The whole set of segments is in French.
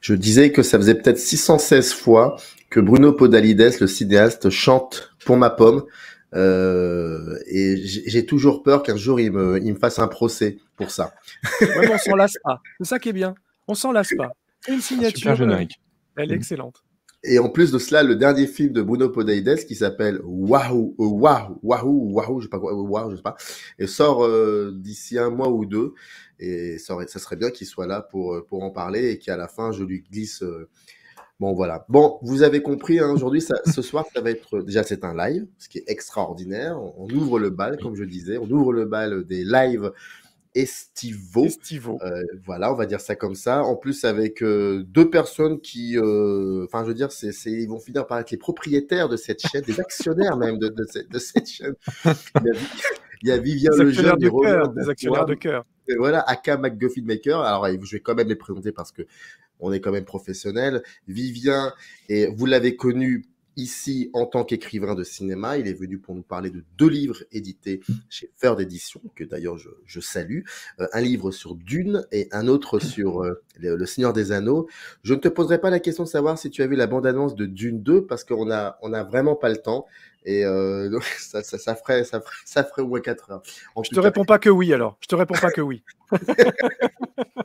Je disais que ça faisait peut-être 616 fois que Bruno Podalides, le cinéaste, chante pour ma pomme euh, et j'ai toujours peur qu'un jour, il me, il me fasse un procès pour ça. on s'en lasse pas. C'est ça qui est bien. On s'en lasse pas. Une signature. Euh, elle est mm-hmm. excellente. Et en plus de cela, le dernier film de Bruno Podeides qui s'appelle Wahoo, euh, Wahoo, Wahoo, Wahoo, je sais pas quoi, Wahoo, je sais pas, et sort d'ici un mois ou deux. Et ça, ça serait bien qu'il soit là pour, pour en parler et qu'à la fin, je lui glisse Bon, voilà. Bon, vous avez compris, hein, aujourd'hui, ce soir, ça va être. Euh, déjà, c'est un live, ce qui est extraordinaire. On, ouvre le bal, comme je disais, on ouvre le bal des lives estivaux. estivaux. Euh, voilà, on va dire ça comme ça. En plus, avec euh, deux personnes qui. Enfin, je veux dire, c'est, ils vont finir par être les propriétaires de cette chaîne, des actionnaires même de, cette, chaîne. Il y a Vivien Lejeune, des, des actionnaires de cœur. Et voilà, Aka McGuffin Maker. Alors, je vais quand même les présenter parce que on est quand même professionnel. Vivien, et vous l'avez connu ici en tant qu'écrivain de cinéma. Il est venu pour nous parler de deux livres édités chez Feur d'édition, que d'ailleurs je, salue. Euh, un livre sur Dune et un autre sur euh, le, Seigneur des Anneaux. Je ne te poserai pas la question de savoir si tu as vu la bande-annonce de Dune 2 parce qu'on n'a a vraiment pas le temps. Et euh, donc, ça, ça, ça, ferait, ça, ferait, ça ferait quatre 4 heures. je te réponds pas que oui alors. Je te réponds pas que oui.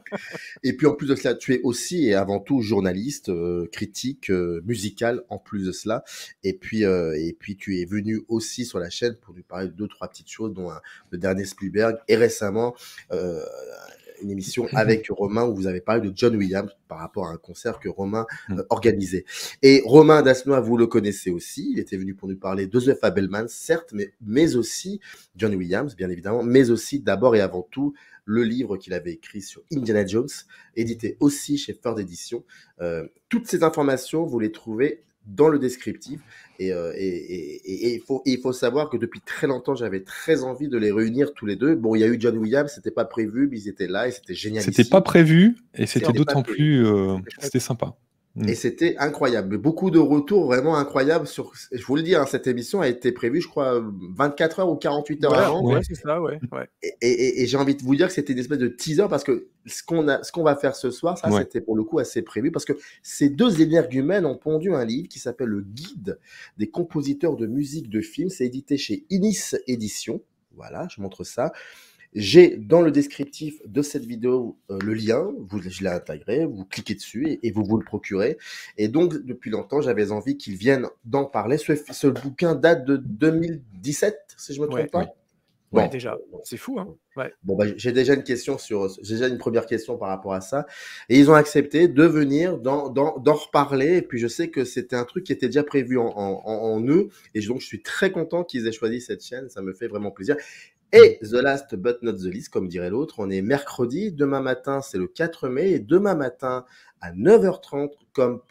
et puis en plus de cela, tu es aussi et avant tout journaliste, euh, critique, euh, musical en plus de cela. Et puis, et puis tu es venu aussi sur la chaîne pour nous parler de deux, trois petites choses, dont le dernier Spielberg et récemment une émission avec Romain où vous avez parlé de John Williams par rapport à un concert que Romain mm. euh, organisait. Et Romain Dasnois, vous le connaissez aussi, il était venu pour nous parler de The Fabelman, certes, mais, mais aussi John Williams, bien évidemment, mais aussi d'abord et avant tout le livre qu'il avait écrit sur Indiana Jones, édité aussi chez Ford Edition. Euh, toutes ces informations, vous les trouvez dans le descriptif. Et, euh, il, faut, faut, savoir que depuis très longtemps, j'avais très envie de les réunir tous les deux. Bon, il y a eu John Williams, c'était pas prévu, mais ils étaient là et c'était génial. C'était pas prévu et c'était d'autant plus, euh, c'était sympa. Et mm. c'était incroyable. Beaucoup de retours vraiment incroyables sur. Je vous le dis, hein, cette émission a été prévue, je crois, 24 heures ou 48 heures bah, avant. Ouais, c'est ça, Et, j'ai envie de vous dire que c'était une espèce de teaser parce que ce qu'on a, ce qu'on va faire ce soir, ça, c'était pour le coup assez prévu parce que ces deux énergumènes ont pondu un livre qui s'appelle Le Guide des compositeurs de musique de films ». C'est édité chez Inis Édition. Voilà, je montre ça. J'ai dans le descriptif de cette vidéo euh, le lien, vous, je l'ai intégré, vous cliquez dessus et, vous vous le procurez. Et donc, depuis longtemps, j'avais envie qu'ils viennent d'en parler. Ce, ce, bouquin date de 2017, si je ne me trompe pas. Oui. Ouais, déjà, c'est fou. Hein. Bon, bah, j'ai déjà une question sur, j'ai déjà une première question par rapport à ça. Et ils ont accepté de venir d'en reparler. Et puis je sais que c'était un truc qui était déjà prévu en, en eux. Et donc je suis très content qu'ils aient choisi cette chaîne. Ça me fait vraiment plaisir. Et mm. The Last but not the least, comme dirait l'autre, on est mercredi, demain matin c'est le 4 mai, et demain matin à 9h30, comme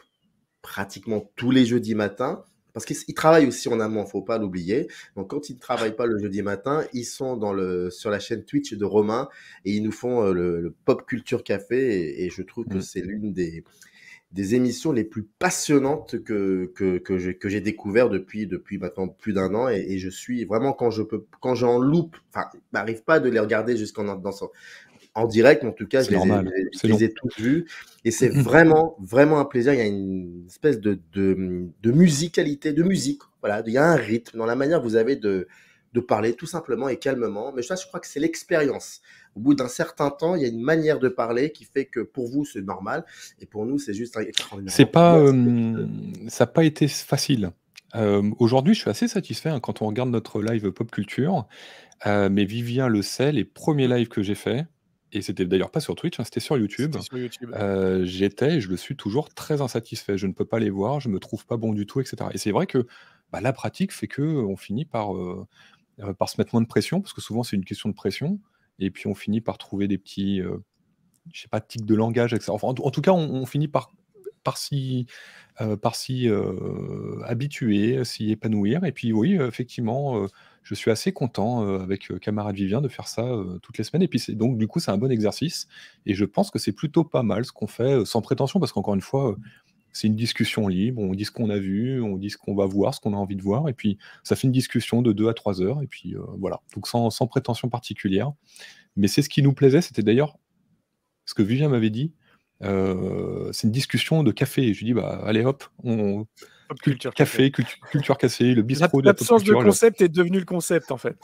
pratiquement tous les jeudis matins, parce qu'ils travaillent aussi en amont, faut pas l'oublier. Donc quand ils ne travaillent pas le jeudi matin, ils sont dans le, sur la chaîne Twitch de Romain et ils nous font euh, le, Pop Culture Café et je trouve que mm. c'est l'une des, des émissions les plus passionnantes que, que, que j'ai que découvert depuis, depuis maintenant plus d'un an. Et, je suis vraiment, quand je peux, quand j'en loupe, enfin, je n'arrive pas de les regarder jusqu'en dans en direct, en tout cas, je les, ai, toutes vues Et c'est vraiment, vraiment un plaisir. Il y a une espèce de, de, musicalité, de musique. Voilà, il y a un rythme dans la manière que vous avez de, de parler tout simplement et calmement. Mais ça, je crois que c'est l'expérience au bout d'un certain temps, il y a une manière de parler qui fait que pour vous, c'est normal. Et pour nous, c'est juste extraordinaire. C'est pas, euh, ça n'a pas été facile. Euh, aujourd'hui, je suis assez satisfait hein, quand on regarde notre live pop culture. Euh, mais Vivien le sait, les premiers lives que j'ai faits, et c'était d'ailleurs pas sur Twitch, hein, c'était sur YouTube. j'étais, Euh, J'étais, je le suis toujours très insatisfait. Je ne peux pas les voir, je me trouve pas bon du tout, etc. Et c'est vrai que bah, la pratique fait que on finit par, par se mettre moins de pression, parce que souvent c'est une question de pression. Et puis on finit par trouver des petits, euh, je sais pas, tics de langage, etc. Enfin, en, tout cas, on, finit par par s'y euh, si, euh, habituer, s'y épanouir. Et puis oui, effectivement, je suis assez content avec camarade Vivien de faire ça toutes les semaines. Et puis donc du coup, c'est un bon exercice. Et je pense que c'est plutôt pas mal ce qu'on fait, sans prétention, parce qu'encore une fois, c'est une discussion libre, on dit ce qu'on a vu, on dit ce qu'on va voir, ce qu'on a envie de voir, et puis ça fait une discussion de deux à trois heures, et puis euh, voilà, donc sans, prétention particulière. Mais c'est ce qui nous plaisait, c'était d'ailleurs ce que Vivien m'avait dit, euh, c'est une discussion de café, et je lui dis, bah allez hop, on... culture café, culture café, le bistrot de la de concept est devenu le concept en fait.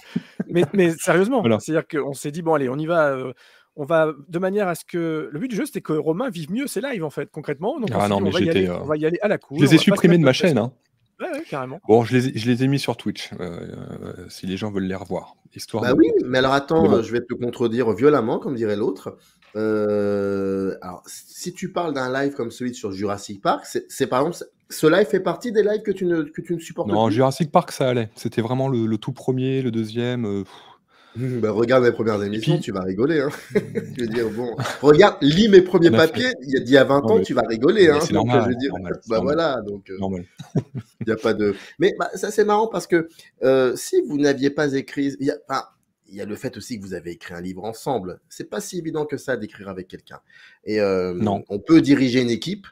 mais, mais sérieusement, c'est-à-dire qu'on s'est dit, bon allez, on y va. Euh, on va de manière à ce que le but du jeu c'était que Romain vive mieux ses lives en fait concrètement ah non, mais on, va y aller, on, euh, va y aller, à la cour je les ai supprimés de ma chaîne hein. ouais, ouais, carrément bon je les, je les, ai mis sur Twitch euh, euh, si les gens veulent les revoir histoire bah oui mais alors attends je vais te contredire violemment comme dirait l'autre alors si tu parles d'un live comme celui sur Jurassic Park c'est par exemple ce live fait partie des lives que tu ne, que tu ne supportes non, Jurassic Park, ça allait. C'était vraiment le, le, tout premier, le deuxième. Bah, regarde mes premières émissions, tu vas rigoler. Hein. je veux dire, bon, regarde, lis mes premiers papiers, il y a 20 ans, tu vas rigoler. Hein. C'est normal, bah voilà, donc euh, il n'y a pas de. Mais bah, ça, c'est marrant parce que euh, si vous n'aviez pas écrit. Il y, a, y a le fait aussi que vous avez écrit un livre ensemble. C'est pas si évident que ça d'écrire avec quelqu'un. Et euh, on peut diriger une équipe,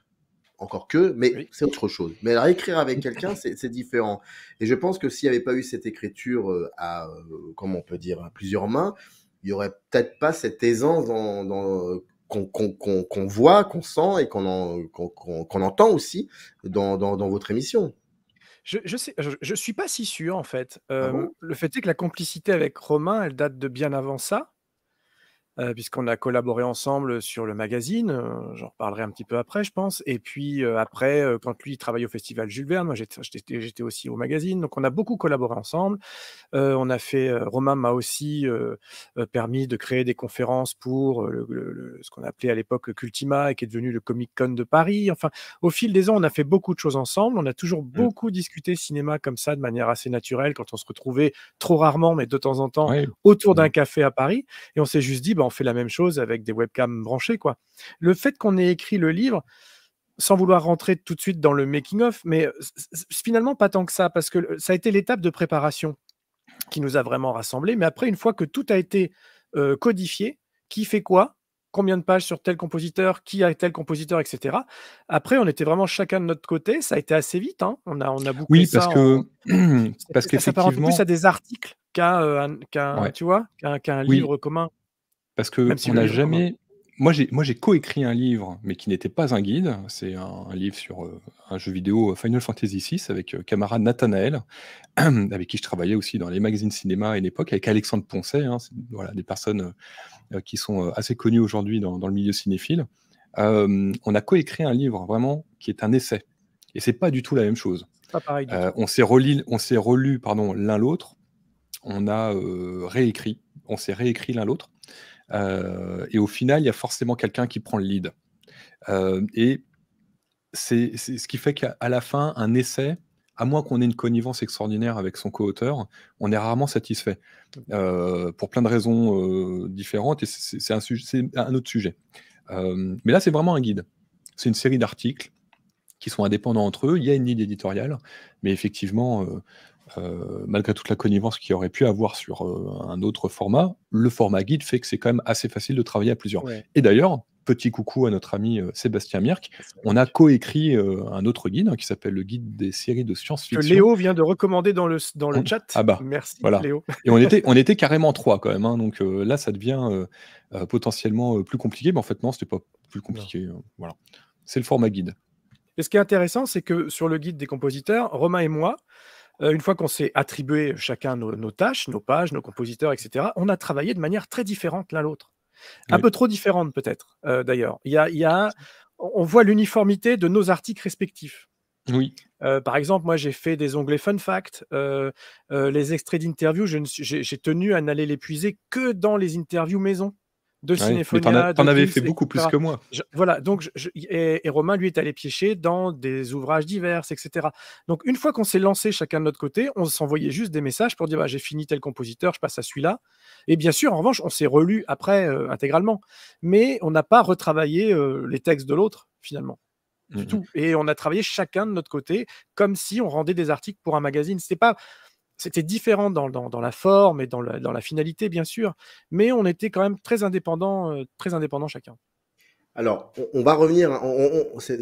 encore que, mais c'est autre chose. Mais alors, écrire avec quelqu'un, c'est différent. Et je pense que s'il n'y avait pas eu cette écriture euh, à, euh, on peut dire, à plusieurs mains, il n'y aurait peut-être pas cette aisance dans, qu'on voit, qu'on sent et qu'on entend aussi dans, votre émission. Je ne suis pas si sûr en fait. Ah euh, le fait est que la complicité avec Romain, elle date de bien avant ça puisqu'on a collaboré ensemble sur le magazine. J'en reparlerai un petit peu après, je pense. Et puis après, quand lui travaille au festival Jules Verne, moi j'étais aussi au magazine. Donc on a beaucoup collaboré ensemble. on a fait, Romain m'a aussi permis de créer des conférences pour ce qu'on appelait à l'époque Cultima et qui est devenu le Comic Con de Paris. Enfin, au fil des ans, on a fait beaucoup de choses ensemble. On a toujours mmh. beaucoup discuté cinéma comme ça de manière assez naturelle quand on se retrouvait trop rarement, mais de temps en temps autour d'un mmh. café à Paris. Et on s'est juste dit, bah, on fait la même chose avec des webcams branchées. Quoi. Le fait qu'on ait écrit le livre, sans vouloir rentrer tout de suite dans le making-of, mais euh, finalement pas tant que ça, parce que ça a été l'étape de préparation qui nous a vraiment rassemblés. Mais après, une fois que tout a été euh, codifié, qui fait quoi Combien de pages sur tel compositeur, qui a tel compositeur, etc. Après, on était vraiment chacun de notre côté. Ça a été assez vite. Hein. On a, on a bouclé oui, parce que parce qu'effectivement, ça, plus à des articles qu'à euh, un tu vois, qu'un livre commun. Parce que on n'a jamais. Moi, j'ai, moi, j'ai coécrit un livre, mais qui n'était pas un guide. C'est un, livre sur euh, un jeu vidéo euh, Final Fantasy VI avec camarade euh, Nathanael, avec qui je travaillais aussi dans les magazines cinéma à époque avec Alexandre Poncet, hein. voilà, des personnes qui sont assez connues aujourd'hui dans, le milieu cinéphile. on a coécrit un livre vraiment qui est un essai. Et c'est pas du tout la même chose. On s'est relu, on s'est relu pardon, l'un l'autre. On a réécrit, on s'est réécrit l'un l'autre. Euh, et au final, il y a forcément quelqu'un qui prend le lead. Euh, et c'est ce qui fait qu'à la fin, un essai, à moins qu'on ait une connivence extraordinaire avec son co-auteur, on est rarement satisfait euh, pour plein de raisons différentes. Et c'est un, un, autre sujet. mais là, c'est vraiment un guide. C'est une série d'articles qui sont indépendants entre eux. Il y a une ligne éditoriale, mais effectivement, euh, malgré toute la connivence qu'il aurait pu avoir sur euh, un autre format, le format guide fait que c'est quand même assez facile de travailler à plusieurs. Et d'ailleurs, petit coucou à notre ami euh, Sébastien Mirk, on a coécrit un autre guide hein, qui s'appelle le guide des séries de science-fiction. Que Léo vient de recommander dans le, dans le chat. Ah bah, Merci Léo. Et on était, on était carrément trois quand même, hein. donc là ça devient potentiellement plus compliqué, mais en fait non, c'était pas plus compliqué. voilà. C'est le format guide. Et ce qui est intéressant, c'est que sur le guide des compositeurs, Romain et moi, euh, une fois qu'on s'est attribué chacun nos, tâches, nos pages, nos compositeurs, etc., on a travaillé de manière très différente l'un l'autre. Un peu trop différente peut-être, euh, d'ailleurs. y on voit l'uniformité de nos articles respectifs. Oui. Euh, par exemple, moi, j'ai fait des onglets fun fact, les extraits d'interviews. J'ai tenu à n'aller les puiser que dans les interviews maison de ouais, T'en avais fait beaucoup plus que moi. voilà, donc et, Romain, lui, est allé piécher dans des ouvrages divers, etc. Donc une fois qu'on s'est lancé chacun de notre côté, on s'envoyait juste des messages pour dire bah, j'ai fini tel compositeur, je passe à celui-là. Et bien sûr, en revanche, on s'est relu après euh, intégralement, mais on n'a pas retravaillé euh, les textes de l'autre finalement. Du mmh, mmh. tout. Et on a travaillé chacun de notre côté, comme si on rendait des articles pour un magazine. C'était pas c'était différent dans, la forme et dans la, dans la, finalité, bien sûr, mais on était quand même très indépendants, euh, très indépendants chacun. Alors, on, va revenir. Hein,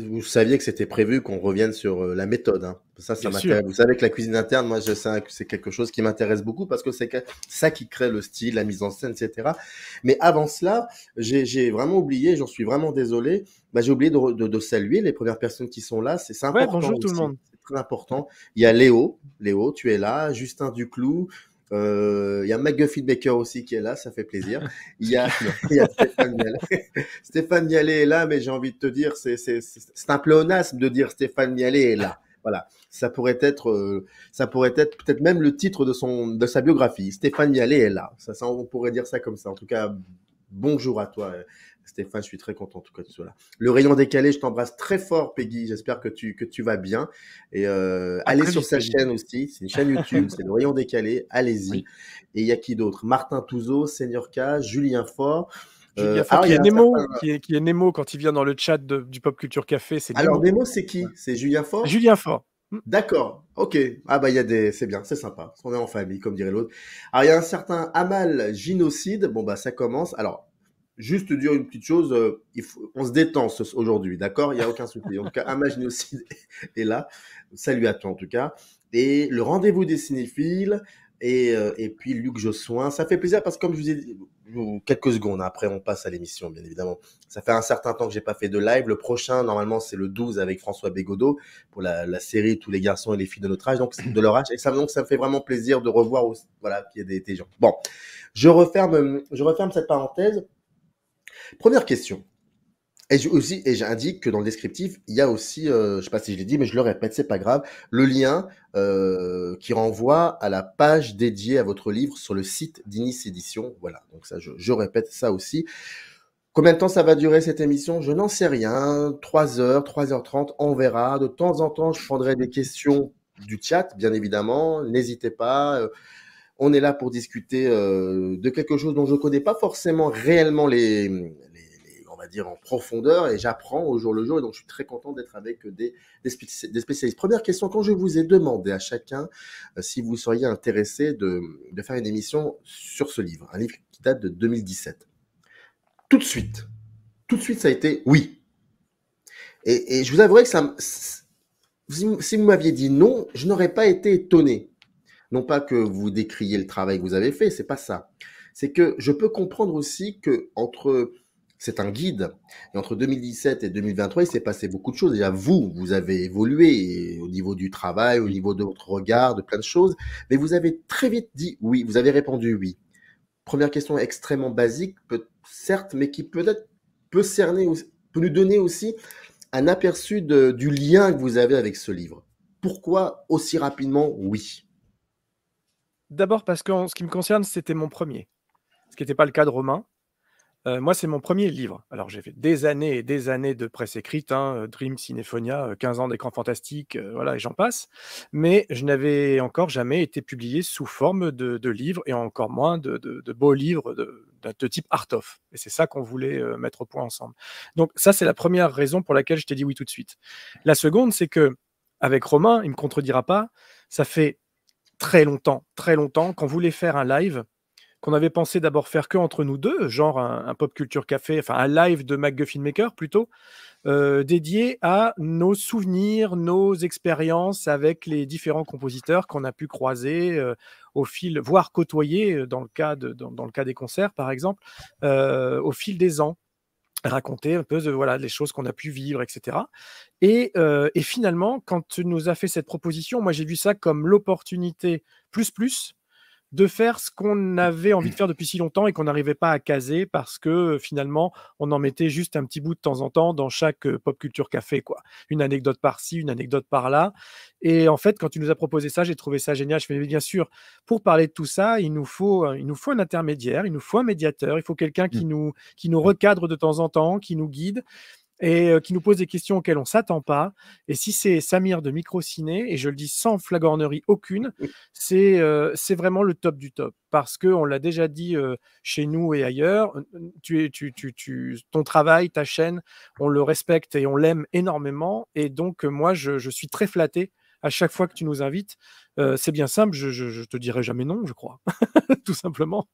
vous saviez que c'était prévu qu'on revienne sur euh, la méthode. Hein. Ça, Vous savez que la cuisine interne, moi, c'est quelque chose qui m'intéresse beaucoup parce que c'est ça qui crée le style, la mise en scène, etc. Mais avant cela, j'ai vraiment oublié, j'en suis vraiment désolé. Bah, j'ai oublié de, saluer les premières personnes qui sont là. C'est important. Ouais, bonjour tout le monde important. Il y a Léo, Léo, tu es là, Justin Duclou, euh, il y a McGuffin Baker aussi qui est là, ça fait plaisir. Il y a, y Stéphane Mialet. Stéphane Mialet est là, mais j'ai envie de te dire, c'est un pléonasme de dire Stéphane Mialet est là. Voilà, ça pourrait être, euh, ça pourrait être peut-être même le titre de son, de sa biographie. Stéphane Mialet est là. Ça, ça, on pourrait dire ça comme ça. En tout cas, bonjour à toi, Stéphane, je suis très content en tout cas que tu là. Le rayon décalé, je t'embrasse très fort, Peggy. J'espère que tu, que tu vas bien. Et euh, allez sur sa chaîne aussi. C'est une chaîne YouTube, c'est le rayon décalé. Allez-y. Et il y a qui d'autre Martin Touzeau, Seigneur K, Julien Fort. Euh, Julien fort, qui, est Nemo, qui, Nemo, quand il vient dans le chat du Pop Culture Café. Alors Nemo, c'est qui C'est Julien Fort Julien Fort. Hmm. D'accord, ok. Ah bah il y a des, c'est bien, c'est sympa. On est en famille, comme dirait l'autre. Alors il y a un certain Amal Ginocide. Bon bah ça commence. Alors juste dire une petite chose, euh, il faut, on se détend aujourd'hui, d'accord Il n'y a aucun souci. En tout cas, Amage aussi est là. Salut à toi en tout cas. Et le rendez-vous des cinéphiles et, euh, et, puis Luc Jossoin, ça fait plaisir parce que comme je vous ai dit, euh, quelques secondes après on passe à l'émission bien évidemment. Ça fait un certain temps que j'ai pas fait de live. Le prochain normalement c'est le 12 avec François Bégodeau pour la, série Tous les garçons et les filles de notre âge donc de leur âge et ça donc ça me fait vraiment plaisir de revoir aussi, voilà qui y a des, des, gens. Bon, je referme je referme cette parenthèse. Première question. Et aussi, et j'indique que dans le descriptif, il y a aussi, euh, je ne sais pas si je l'ai dit, mais je le répète, c'est pas grave, le lien euh, qui renvoie à la page dédiée à votre livre sur le site d'Inis Édition. Voilà, donc ça, je, répète ça aussi. Combien de temps ça va durer cette émission Je n'en sais rien. 3 heures, 3h30, on verra. De temps en temps, je prendrai des questions du chat, bien évidemment. N'hésitez pas. Euh, on est là pour discuter euh, de quelque chose dont je ne connais pas forcément réellement les, on va dire, en profondeur, et j'apprends au jour le jour, et donc je suis très content d'être avec des, des, spécialistes. Première question, quand je vous ai demandé à chacun euh, si vous seriez intéressé de, faire une émission sur ce livre, un livre qui date de 2017, tout de suite, tout de suite, ça a été oui. Et, je vous avouerai que ça, si vous m'aviez dit non, je n'aurais pas été étonné. Non pas que vous décriez le travail que vous avez fait, c'est pas ça. C'est que je peux comprendre aussi que entre c'est un guide. Et entre 2017 et 2023, il s'est passé beaucoup de choses. Déjà, vous, vous avez évolué au niveau du travail, au niveau de votre regard, de plein de choses. Mais vous avez très vite dit oui, vous avez répondu oui. Première question extrêmement basique, certes, mais qui peut-être peut cerner, peut nous donner aussi un aperçu du lien que vous avez avec ce livre. Pourquoi aussi rapidement oui D'abord parce que ce qui me concerne, c'était mon premier, ce qui n'était pas le cas de Romain. Euh, moi, c'est mon premier livre. Alors, j'ai fait des années et des années de presse écrite, hein, euh, Dream, Cinéphonia, 15 euh, ans d'écran fantastique, voilà, et j'en passe. Mais je n'avais encore jamais été publié sous forme de, de livre et encore moins de, de, de beaux livres de, type art-off. Et c'est ça qu'on voulait mettre au point ensemble. Donc, ça, c'est la première raison pour laquelle je t'ai dit oui tout de suite. La seconde, c'est que, avec Romain, il ne me contredira pas, ça fait très longtemps, très longtemps, qu'on voulait faire un live, qu'on avait pensé d'abord faire que entre nous deux, genre un, pop culture café, enfin un live de MacGuffin Maker plutôt, euh, dédié à nos souvenirs, nos expériences avec les différents compositeurs qu'on a pu croiser euh, au fil, voire côtoyer euh, dans le cas dans, le cas des concerts par exemple, au fil des ans raconter un peu de, voilà les choses qu'on a pu vivre, etc. Et, euh, et, finalement, quand tu nous as fait cette proposition, moi j'ai vu ça comme l'opportunité plus plus de faire ce qu'on avait envie de faire depuis si longtemps et qu'on n'arrivait pas à caser parce que euh, finalement on en mettait juste un petit bout de temps en temps dans chaque euh, pop culture café quoi une anecdote par-ci une anecdote par-là et en fait quand tu nous as proposé ça j'ai trouvé ça génial je fais bien sûr pour parler de tout ça il nous faut euh, il nous faut un intermédiaire il nous faut un médiateur il faut quelqu'un qui mmh. nous qui nous recadre de temps en temps qui nous guide et euh, qui nous pose des questions auxquelles on s'attend pas. Et si c'est Samir de Microciné, et je le dis sans flagornerie aucune, euh, c'est vraiment le top du top. Parce qu'on l'a déjà dit euh, chez nous et ailleurs, tu, tu, ton travail, ta chaîne, on le respecte et on l'aime énormément. Et donc, moi, je, suis très flatté à chaque fois que tu nous invites. c'est bien simple, je, ne te dirai jamais non, je crois, tout simplement.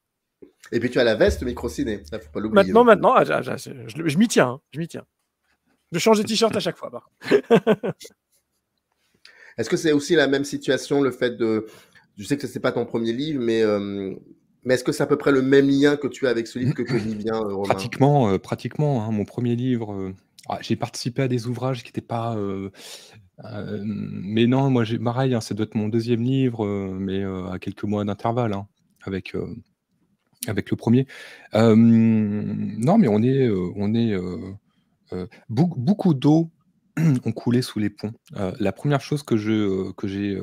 Et puis tu as la veste microciné, faut pas l'oublier. Maintenant, maintenant, ah, ah, ah, je, m'y tiens, hein, je m'y tiens. Je change de t-shirt à chaque fois. Est-ce que c'est aussi la même situation, le fait de. Je sais que ce n'est pas ton premier livre, euh, mais, est-ce que c'est à peu près le même lien que tu as avec ce livre que tu bien, euh, Romain Pratiquement, euh, pratiquement. Hein. mon premier livre, ah, j'ai participé à des ouvrages qui n'étaient pas. mais non, moi, j'ai pareil, hein, ça doit être mon deuxième livre, mais à quelques mois d'intervalle, hein, avec, avec le premier. non, mais on est. on est euh, beaucoup, d'eau ont coulé sous les ponts. Euh, la première chose que euh, j'ai,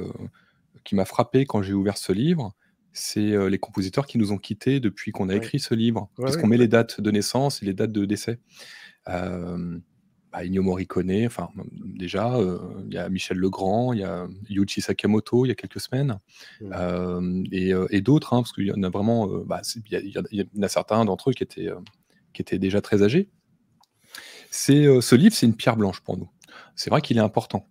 qui m'a frappé quand j'ai ouvert ce livre, c'est les compositeurs qui nous ont quittés depuis qu'on a écrit ce livre, parce qu'on met les dates de naissance et les dates de décès. Euh, bah, enfin déjà, il y a Michel Legrand, il y a Yuichi Sakamoto il y a quelques semaines, et, d'autres, hein, parce qu'il y en a vraiment, bah, il y, en a certains d'entre eux qui étaient déjà très âgés, c'est euh, ce livre, c'est une pierre blanche pour nous. C'est vrai qu'il est important.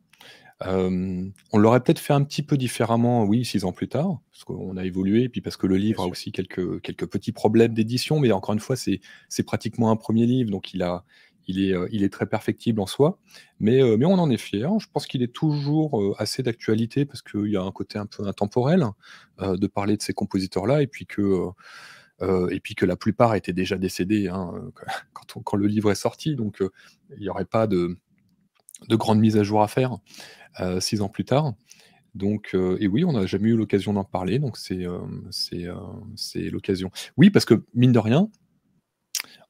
Euh, on l'aurait peut-être fait un petit peu différemment, oui, six ans plus tard, parce qu'on a évolué, et puis parce que le livre a aussi quelques, quelques petits problèmes d'édition, mais encore une fois, c'est pratiquement un premier livre, donc il, a, il, est, euh, il est très perfectible en soi. Mais, mais on en est fier. Je pense qu'il est toujours assez d'actualité, parce qu'il y a un côté un peu intemporel de parler de ces compositeurs-là, et puis que. Euh, et puis que la plupart étaient déjà décédés hein, quand, le livre est sorti, donc euh, il n'y aurait pas de, de, grande mise à jour à faire euh, six ans plus tard. Donc, et oui, on n'a jamais eu l'occasion d'en parler, donc c'est l'occasion. Oui, parce que mine de rien,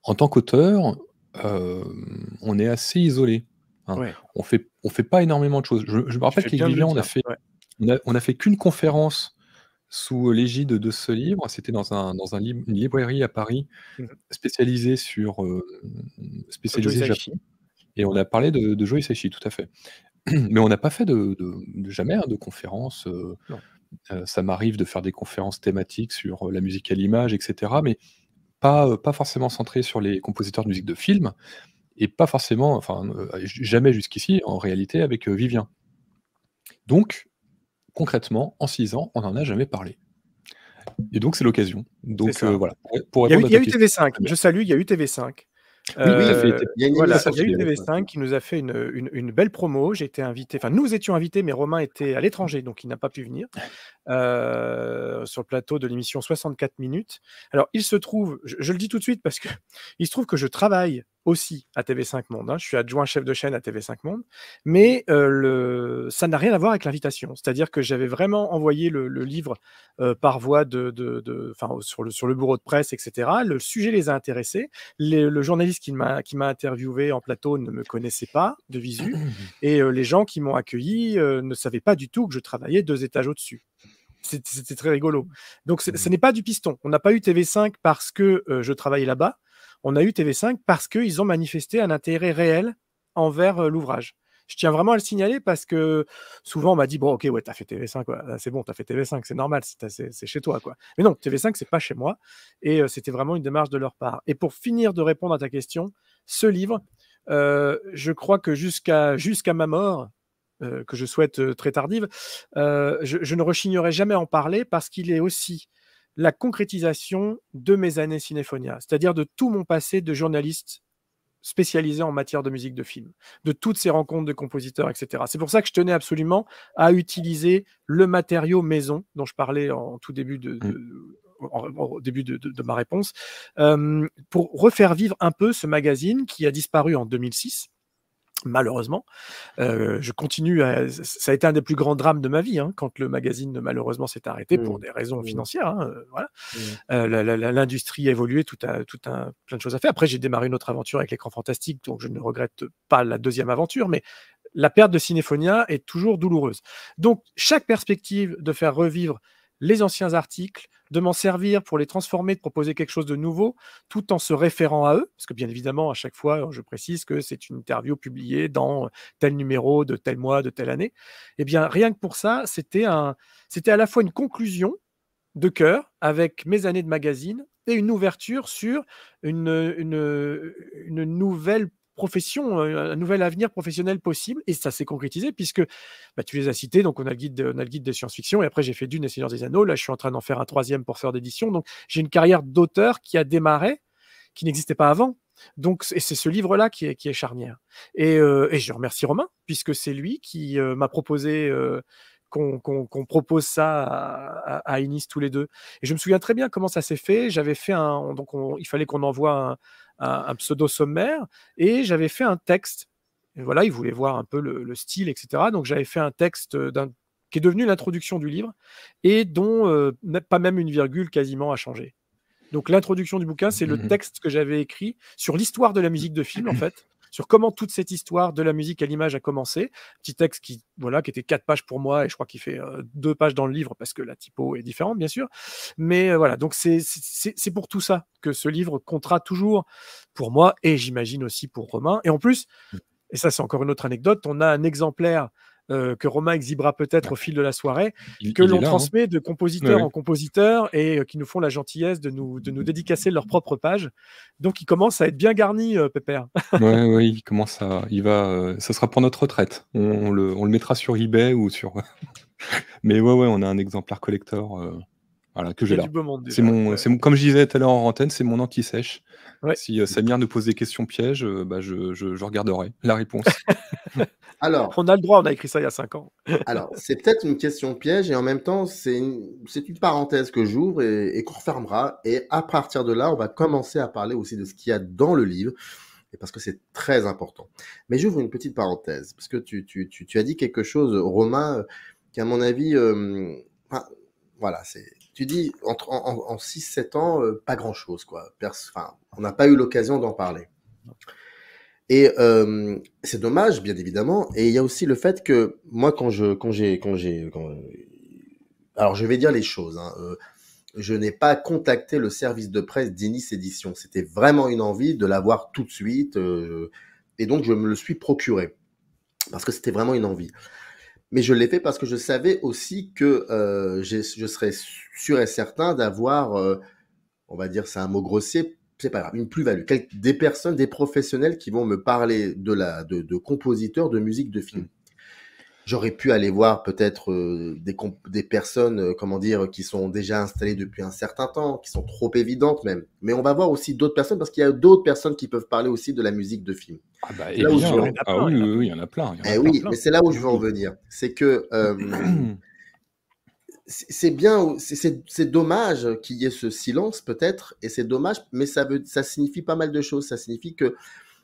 en tant qu'auteur, on est assez isolé. Hein. On fait, ne on fait pas énormément de choses. Je, me rappelle qu'il y on a fait, on, a, on a fait qu'une conférence sous l'égide de ce livre. C'était dans, un, dans un une librairie à Paris mmh. spécialisée sur spécialisée Japon. Et on a parlé de, de Saichi, tout à fait. Mais on n'a pas fait de, jamais hein, de conférence. Euh, ça m'arrive de faire des conférences thématiques sur la musique à l'image, etc. Mais pas, pas forcément centrées sur les compositeurs de musique de film. Et pas forcément, enfin, euh, jamais jusqu'ici, en réalité, avec Vivien. Donc, concrètement, en six ans, on n'en a jamais parlé. Et donc, c'est l'occasion. Donc, euh, voilà. Pour il, y a eu, TV5. Je salue, il y a eu TV5. Oui, euh, il y a eu TV5 qui nous a fait une, belle promo. J'ai été invité, enfin nous étions invités, mais Romain était à l'étranger, donc il n'a pas pu venir euh, sur le plateau de l'émission 64 minutes. Alors il se trouve, je, je, le dis tout de suite parce que il se trouve que je travaille aussi à TV5 Monde. Hein. Je suis adjoint chef de chaîne à TV5 Monde, mais euh, le... ça n'a rien à voir avec l'invitation. C'est-à-dire que j'avais vraiment envoyé le, livre euh, par voie de, sur, le, sur le bureau de presse, etc. Le sujet les a intéressés. le journaliste qui m'a interviewé en plateau ne me connaissait pas de visu, et euh, les gens qui m'ont accueilli ne savaient pas du tout que je travaillais deux étages au-dessus c'était très rigolo. Donc, ce mmh. n'est pas du piston. On n'a pas eu TV5 parce que je travaillais là-bas on a eu TV5 parce qu'ils ont manifesté un intérêt réel envers euh, l'ouvrage. Je tiens vraiment à le signaler parce que souvent on m'a dit bon ok ouais t'as fait TV5 c'est bon t'as fait TV5 c'est normal c'est chez toi quoi mais non TV5 c'est pas chez moi et euh, c'était vraiment une démarche de leur part et pour finir de répondre à ta question ce livre euh, je crois que jusqu'à ma mort que je souhaite très tardive je, je, ne rechignerai jamais à en parler parce qu'il est aussi la concrétisation de mes années cinéphonia, c'est-à-dire de tout mon passé de journaliste spécialisé en matière de musique de film, de toutes ces rencontres de compositeurs, etc. C'est pour ça que je tenais absolument à utiliser le matériau maison dont je parlais en tout début de, mmh. au début de, ma réponse, euh, pour refaire vivre un peu ce magazine qui a disparu en 2006 malheureusement. Euh, je continue Ça a été un des plus grands drames de ma vie, hein, quand le magazine, malheureusement, s'est arrêté pour mmh. des raisons mmh. financières. Hein, euh, mmh. euh, l'industrie a évolué, tout, tout un, plein de choses à faire. Après, j'ai démarré une autre aventure avec l'écran fantastique, donc je ne regrette pas la deuxième aventure, mais la perte de Cinéphonia est toujours douloureuse. Donc, chaque perspective de faire revivre les anciens articles, de m'en servir pour les transformer, de proposer quelque chose de nouveau, tout en se référant à eux, parce que bien évidemment, à chaque fois, je précise que c'est une interview publiée dans tel numéro de tel mois, de telle année. Eh bien, rien que pour ça, c'était à la fois une conclusion de cœur avec mes années de magazine et une ouverture sur une, une, une nouvelle profession, euh, un nouvel avenir professionnel possible. Et ça s'est concrétisé puisque bah, tu les as cités. Donc, on a le guide, on a le guide de science-fiction. Et après, j'ai fait Dune et Seigneur des Anneaux. Là, je suis en train d'en faire un troisième pour faire d'édition. Donc, j'ai une carrière d'auteur qui a démarré, qui n'existait pas avant. Donc, et c'est ce livre-là qui est, qui est, charnière. Et, euh, je remercie Romain, puisque c'est lui qui euh, m'a proposé qu'on propose ça à, à, Inis tous les deux. Et je me souviens très bien comment ça s'est fait. J'avais fait un. Donc, il fallait qu'on envoie un, un, pseudo sommaire, et j'avais fait un texte. voilà, il voulait voir un peu le, style, etc. Donc j'avais fait un texte qui est devenu l'introduction du livre et dont euh, pas même une virgule quasiment a changé. Donc l'introduction du bouquin, c'est le mhm. texte que j'avais écrit sur l'histoire de la musique de film en fait, sur comment toute cette histoire de la musique à l'image a commencé. Petit texte qui, voilà, qui était quatre pages pour moi et je crois qu'il fait euh, deux pages dans le livre parce que la typo est différente, bien sûr. Mais euh, voilà, donc c'est pour tout ça que ce livre comptera toujours pour moi et j'imagine aussi pour Romain. Et en plus, mmh. et ça c'est encore une autre anecdote, on a un exemplaire euh, que Romain exhibera peut-être au fil de la soirée, que l'on hein. transmet de compositeur en compositeur et euh, qui nous font la gentillesse de nous, de nous dédicacer leur propre page. Donc il commence à être bien garni, euh, Pépère. oui, il commence à. Il va, ça sera pour notre retraite. On, le, mettra sur eBay ou sur. Mais ouais, ouais, on a un exemplaire collector voilà, que j'ai là. C'est mon, comme je disais tout à l'heure en antenne, c'est mon anti-sèche. Si euh, Samir nous pose des questions pièges, euh, bah, je, je, regarderai la réponse. alors, on a le droit, on a écrit ça il y a 5 ans. alors, c'est peut-être une question piège et en même temps, c'est une, une, parenthèse que j'ouvre et, qu'on refermera. Et à partir de là, on va commencer à parler aussi de ce qu'il y a dans le livre. Et parce que c'est très important. Mais j'ouvre une petite parenthèse, parce que tu, as dit quelque chose, Romain, euh, qui à mon avis, voilà, c'est tu dis, en, en, 6-7 ans, euh, pas grand-chose. quoi. Enfin, on n'a pas eu l'occasion d'en parler. Et euh, c'est dommage, bien évidemment. Et il y a aussi le fait que moi, quand je, quand j'ai, quand alors je vais dire les choses. Hein, euh, je n'ai pas contacté le service de presse d'Inis Édition. C'était vraiment une envie de l'avoir tout de suite. et donc, je me le suis procuré. Parce que c'était vraiment une envie mais je l'ai fait parce que je savais aussi que euh, je, serais sûr et certain d'avoir, euh, on va dire, c'est un mot grossier, c'est pas grave, une plus-value. Des personnes, des professionnels qui vont me parler de la de, de compositeurs de musique de film j'aurais pu aller voir peut-être euh, des, des personnes, euh, comment dire, euh, qui sont déjà installées depuis un certain temps, qui sont trop évidentes même. Mais on va voir aussi d'autres personnes parce qu'il y a d'autres personnes qui peuvent parler aussi de la musique de film. Ah, bah, ah oui, oui, il y en a plein. Eh oui, mais c'est là où je veux en venir. C'est que c'est bien, c'est dommage qu'il y ait ce silence peut-être, et c'est dommage, mais ça, veut, ça signifie pas mal de choses. Ça signifie que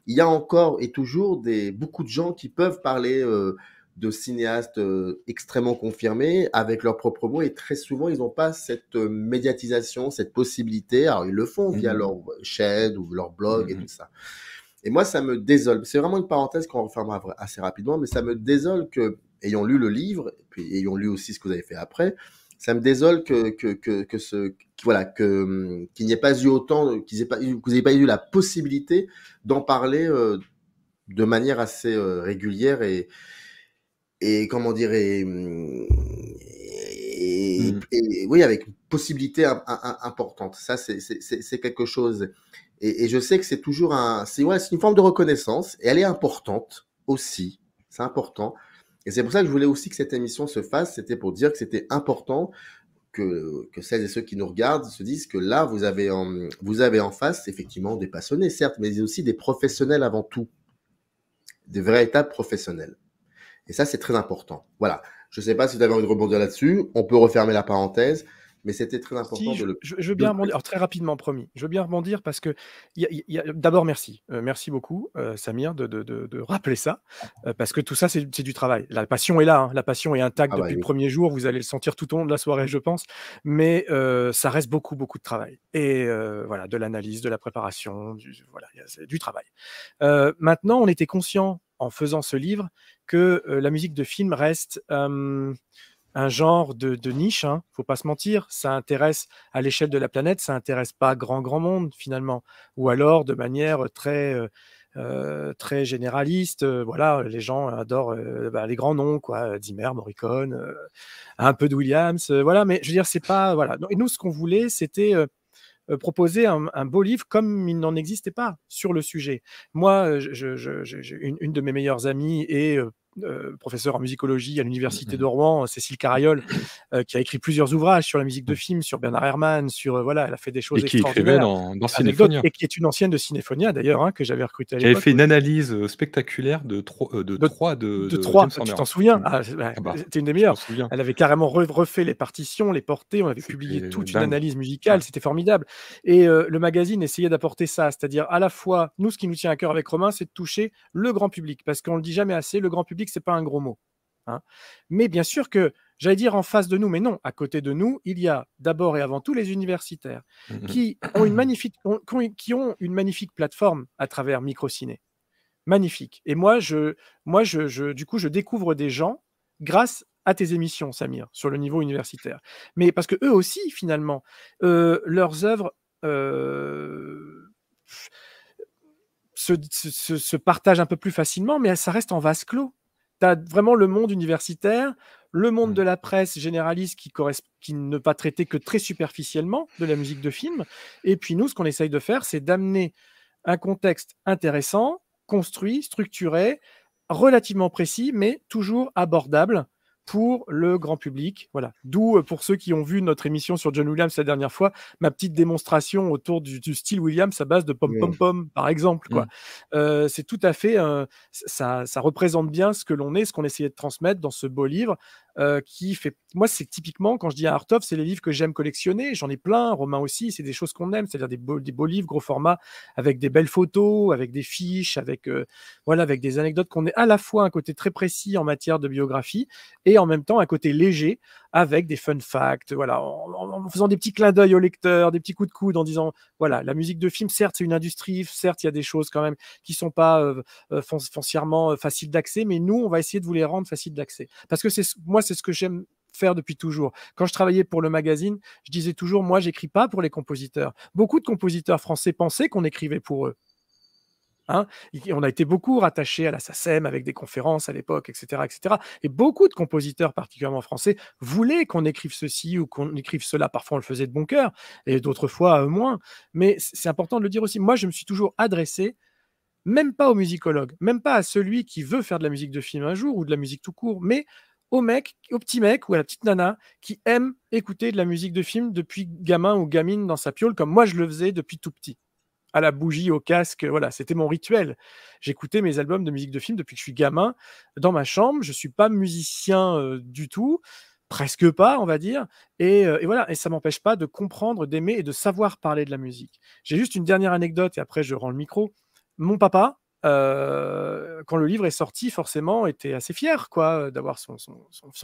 il y a encore et toujours des, beaucoup de gens qui peuvent parler de cinéastes euh, extrêmement confirmés avec leurs propres mots et très souvent ils n'ont pas cette euh, médiatisation, cette possibilité. Alors ils le font via mmh leur chaîne ou leur blog et mmh tout ça. Et moi ça me désole. C'est vraiment une parenthèse qu'on refermera assez rapidement, mais ça me désole que, lu le livre, et puis ayant lu aussi ce que vous avez fait après, ça me désole que que que, que ce voilà que hum, qu'il n'y ait pas eu autant, qu'ils aient pas, que vous n'ayez pas eu la possibilité d'en parler euh, de manière assez régulière et et comment dire mm. et, oui avec une possibilité importante. Ça c'est quelque chose et, et, je sais que c'est toujours un c'est ouais, une forme de reconnaissance et elle est importante aussi. C'est important. Et c'est pour ça que je voulais aussi que cette émission se fasse. C'était pour dire que c'était important que, que, celles et ceux qui nous regardent se disent que là, vous avez en, vous avez en face effectivement des passionnés, certes, mais aussi des professionnels avant tout, des véritables professionnels. Et ça, c'est très important. Voilà. Je ne sais pas si vous avez envie de rebondir là-dessus. On peut refermer la parenthèse, mais c'était très important de je, le. veux bien rebondir. très rapidement, promis. Je veux bien rebondir parce que, d'abord, merci. Euh, merci beaucoup, euh, Samir, de, rappeler ça, euh, parce que tout ça, c'est du travail. La passion est là. Hein. La passion est intacte ah bah depuis le premier jour. Vous allez le sentir tout au long de la soirée, je pense. Mais ça reste beaucoup, beaucoup de travail. Et voilà, de l'analyse, de la préparation, du, du travail. maintenant, on était conscient en faisant ce livre que euh, la musique de film reste un genre de, niche, hein, faut pas se mentir, ça intéresse à l'échelle de la planète, ça intéresse pas grand grand monde finalement, ou alors de manière très euh, euh, très généraliste, voilà, les gens adorent bah, les grands noms quoi, Zimmer, Morricone, un peu de Williams, voilà, mais je veux dire c'est pas voilà, et nous ce qu'on voulait c'était euh, proposer un, beau livre comme il n'en existait pas sur le sujet. Moi, je, une, une, de mes meilleures amies est euh, euh, professeur en musicologie à l'université mmh. de Rouen, euh, Cécile Carayol, euh, qui a écrit plusieurs ouvrages sur la musique de mmh. film, sur Bernard Herrmann, sur voilà, elle a fait des choses et qui extraordinaires. Dans, Cinéphonia. Et qui est une ancienne de Cinéphonia d'ailleurs, hein, que j'avais recrutée à avait fait une analyse spectaculaire de, trois de, trois de, tu t'en souviens mmh. ah, bah, ah bah, C'était une des meilleures. Elle avait carrément refait les partitions, les portées, on avait publié toute une analyse musicale, c'était formidable. Et le magazine essayait d'apporter ça, c'est-à-dire à la fois, nous, ce qui nous tient à cœur avec Romain, c'est de toucher le grand public, parce qu'on le dit jamais assez, le grand public c'est pas un gros mot. Hein. Mais bien sûr que j'allais dire en face de nous, mais non, à côté de nous, il y a d'abord et avant tout les universitaires mm-hmm. qui, ont une magnifique, qui ont une magnifique plateforme à travers Microciné. Magnifique. Et moi, je, moi du coup, je découvre des gens grâce à tes émissions, Samir, sur le niveau universitaire. Mais parce que eux aussi, finalement, euh, leurs œuvres euh, se partagent un peu plus facilement, mais ça reste en vase clos tu as vraiment le monde universitaire, le monde mmh. de la presse généraliste qui, qui ne pas traiter que très superficiellement de la musique de film. Et puis nous, ce qu'on essaye de faire, c'est d'amener un contexte intéressant, construit, structuré, relativement précis, mais toujours abordable pour le grand public. Voilà. D'où, euh, pour ceux qui ont vu notre émission sur John Williams la dernière fois, ma petite démonstration autour du, style Williams sa base de pom-pom-pom, par exemple. Quoi. Mm. Euh, c'est tout à fait. Euh, ça, ça représente bien ce que l'on est, ce qu'on essayait de transmettre dans ce beau livre. Euh, qui fait. Moi, c'est typiquement, quand je dis à c'est les livres que j'aime collectionner. J'en ai plein, Romain aussi. C'est des choses qu'on aime, c'est-à-dire des beaux, livres, gros format, avec des belles photos, avec des fiches, avec, euh, voilà, avec des anecdotes qu'on ait à la fois un côté très précis en matière de biographie et en même temps un côté léger avec des fun facts, voilà, en, faisant des petits clins d'œil au lecteur, des petits coups de coude, en disant voilà, la musique de film, certes, c'est une industrie, certes, il y a des choses quand même qui sont pas euh, euh, foncièrement euh, faciles d'accès, mais nous, on va essayer de vous les rendre faciles d'accès. Parce que c'est moi, c'est ce que j'aime faire depuis toujours. Quand je travaillais pour le magazine, je disais toujours, moi, j'écris pas pour les compositeurs. Beaucoup de compositeurs français pensaient qu'on écrivait pour eux. Hein, on a été beaucoup rattaché à la SACEM avec des conférences à l'époque, etc., etc. Et beaucoup de compositeurs, particulièrement français, voulaient qu'on écrive ceci ou qu'on écrive cela. Parfois, on le faisait de bon cœur, et d'autres fois, euh, moins. Mais c'est important de le dire aussi. Moi, je me suis toujours adressé, même pas au musicologue, même pas à celui qui veut faire de la musique de film un jour ou de la musique tout court, mais au mec, au petit mec ou à la petite nana qui aime écouter de la musique de film depuis gamin ou gamine dans sa piole, comme moi je le faisais depuis tout petit à la bougie, au casque. Voilà, c'était mon rituel. J'écoutais mes albums de musique de film depuis que je suis gamin dans ma chambre. Je suis pas musicien du tout, presque pas, on va dire. Et, voilà, et ça m'empêche pas de comprendre, d'aimer et de savoir parler de la musique. J'ai juste une dernière anecdote et après je rends le micro. Mon papa, quand le livre est sorti, forcément, était assez fier quoi d'avoir son,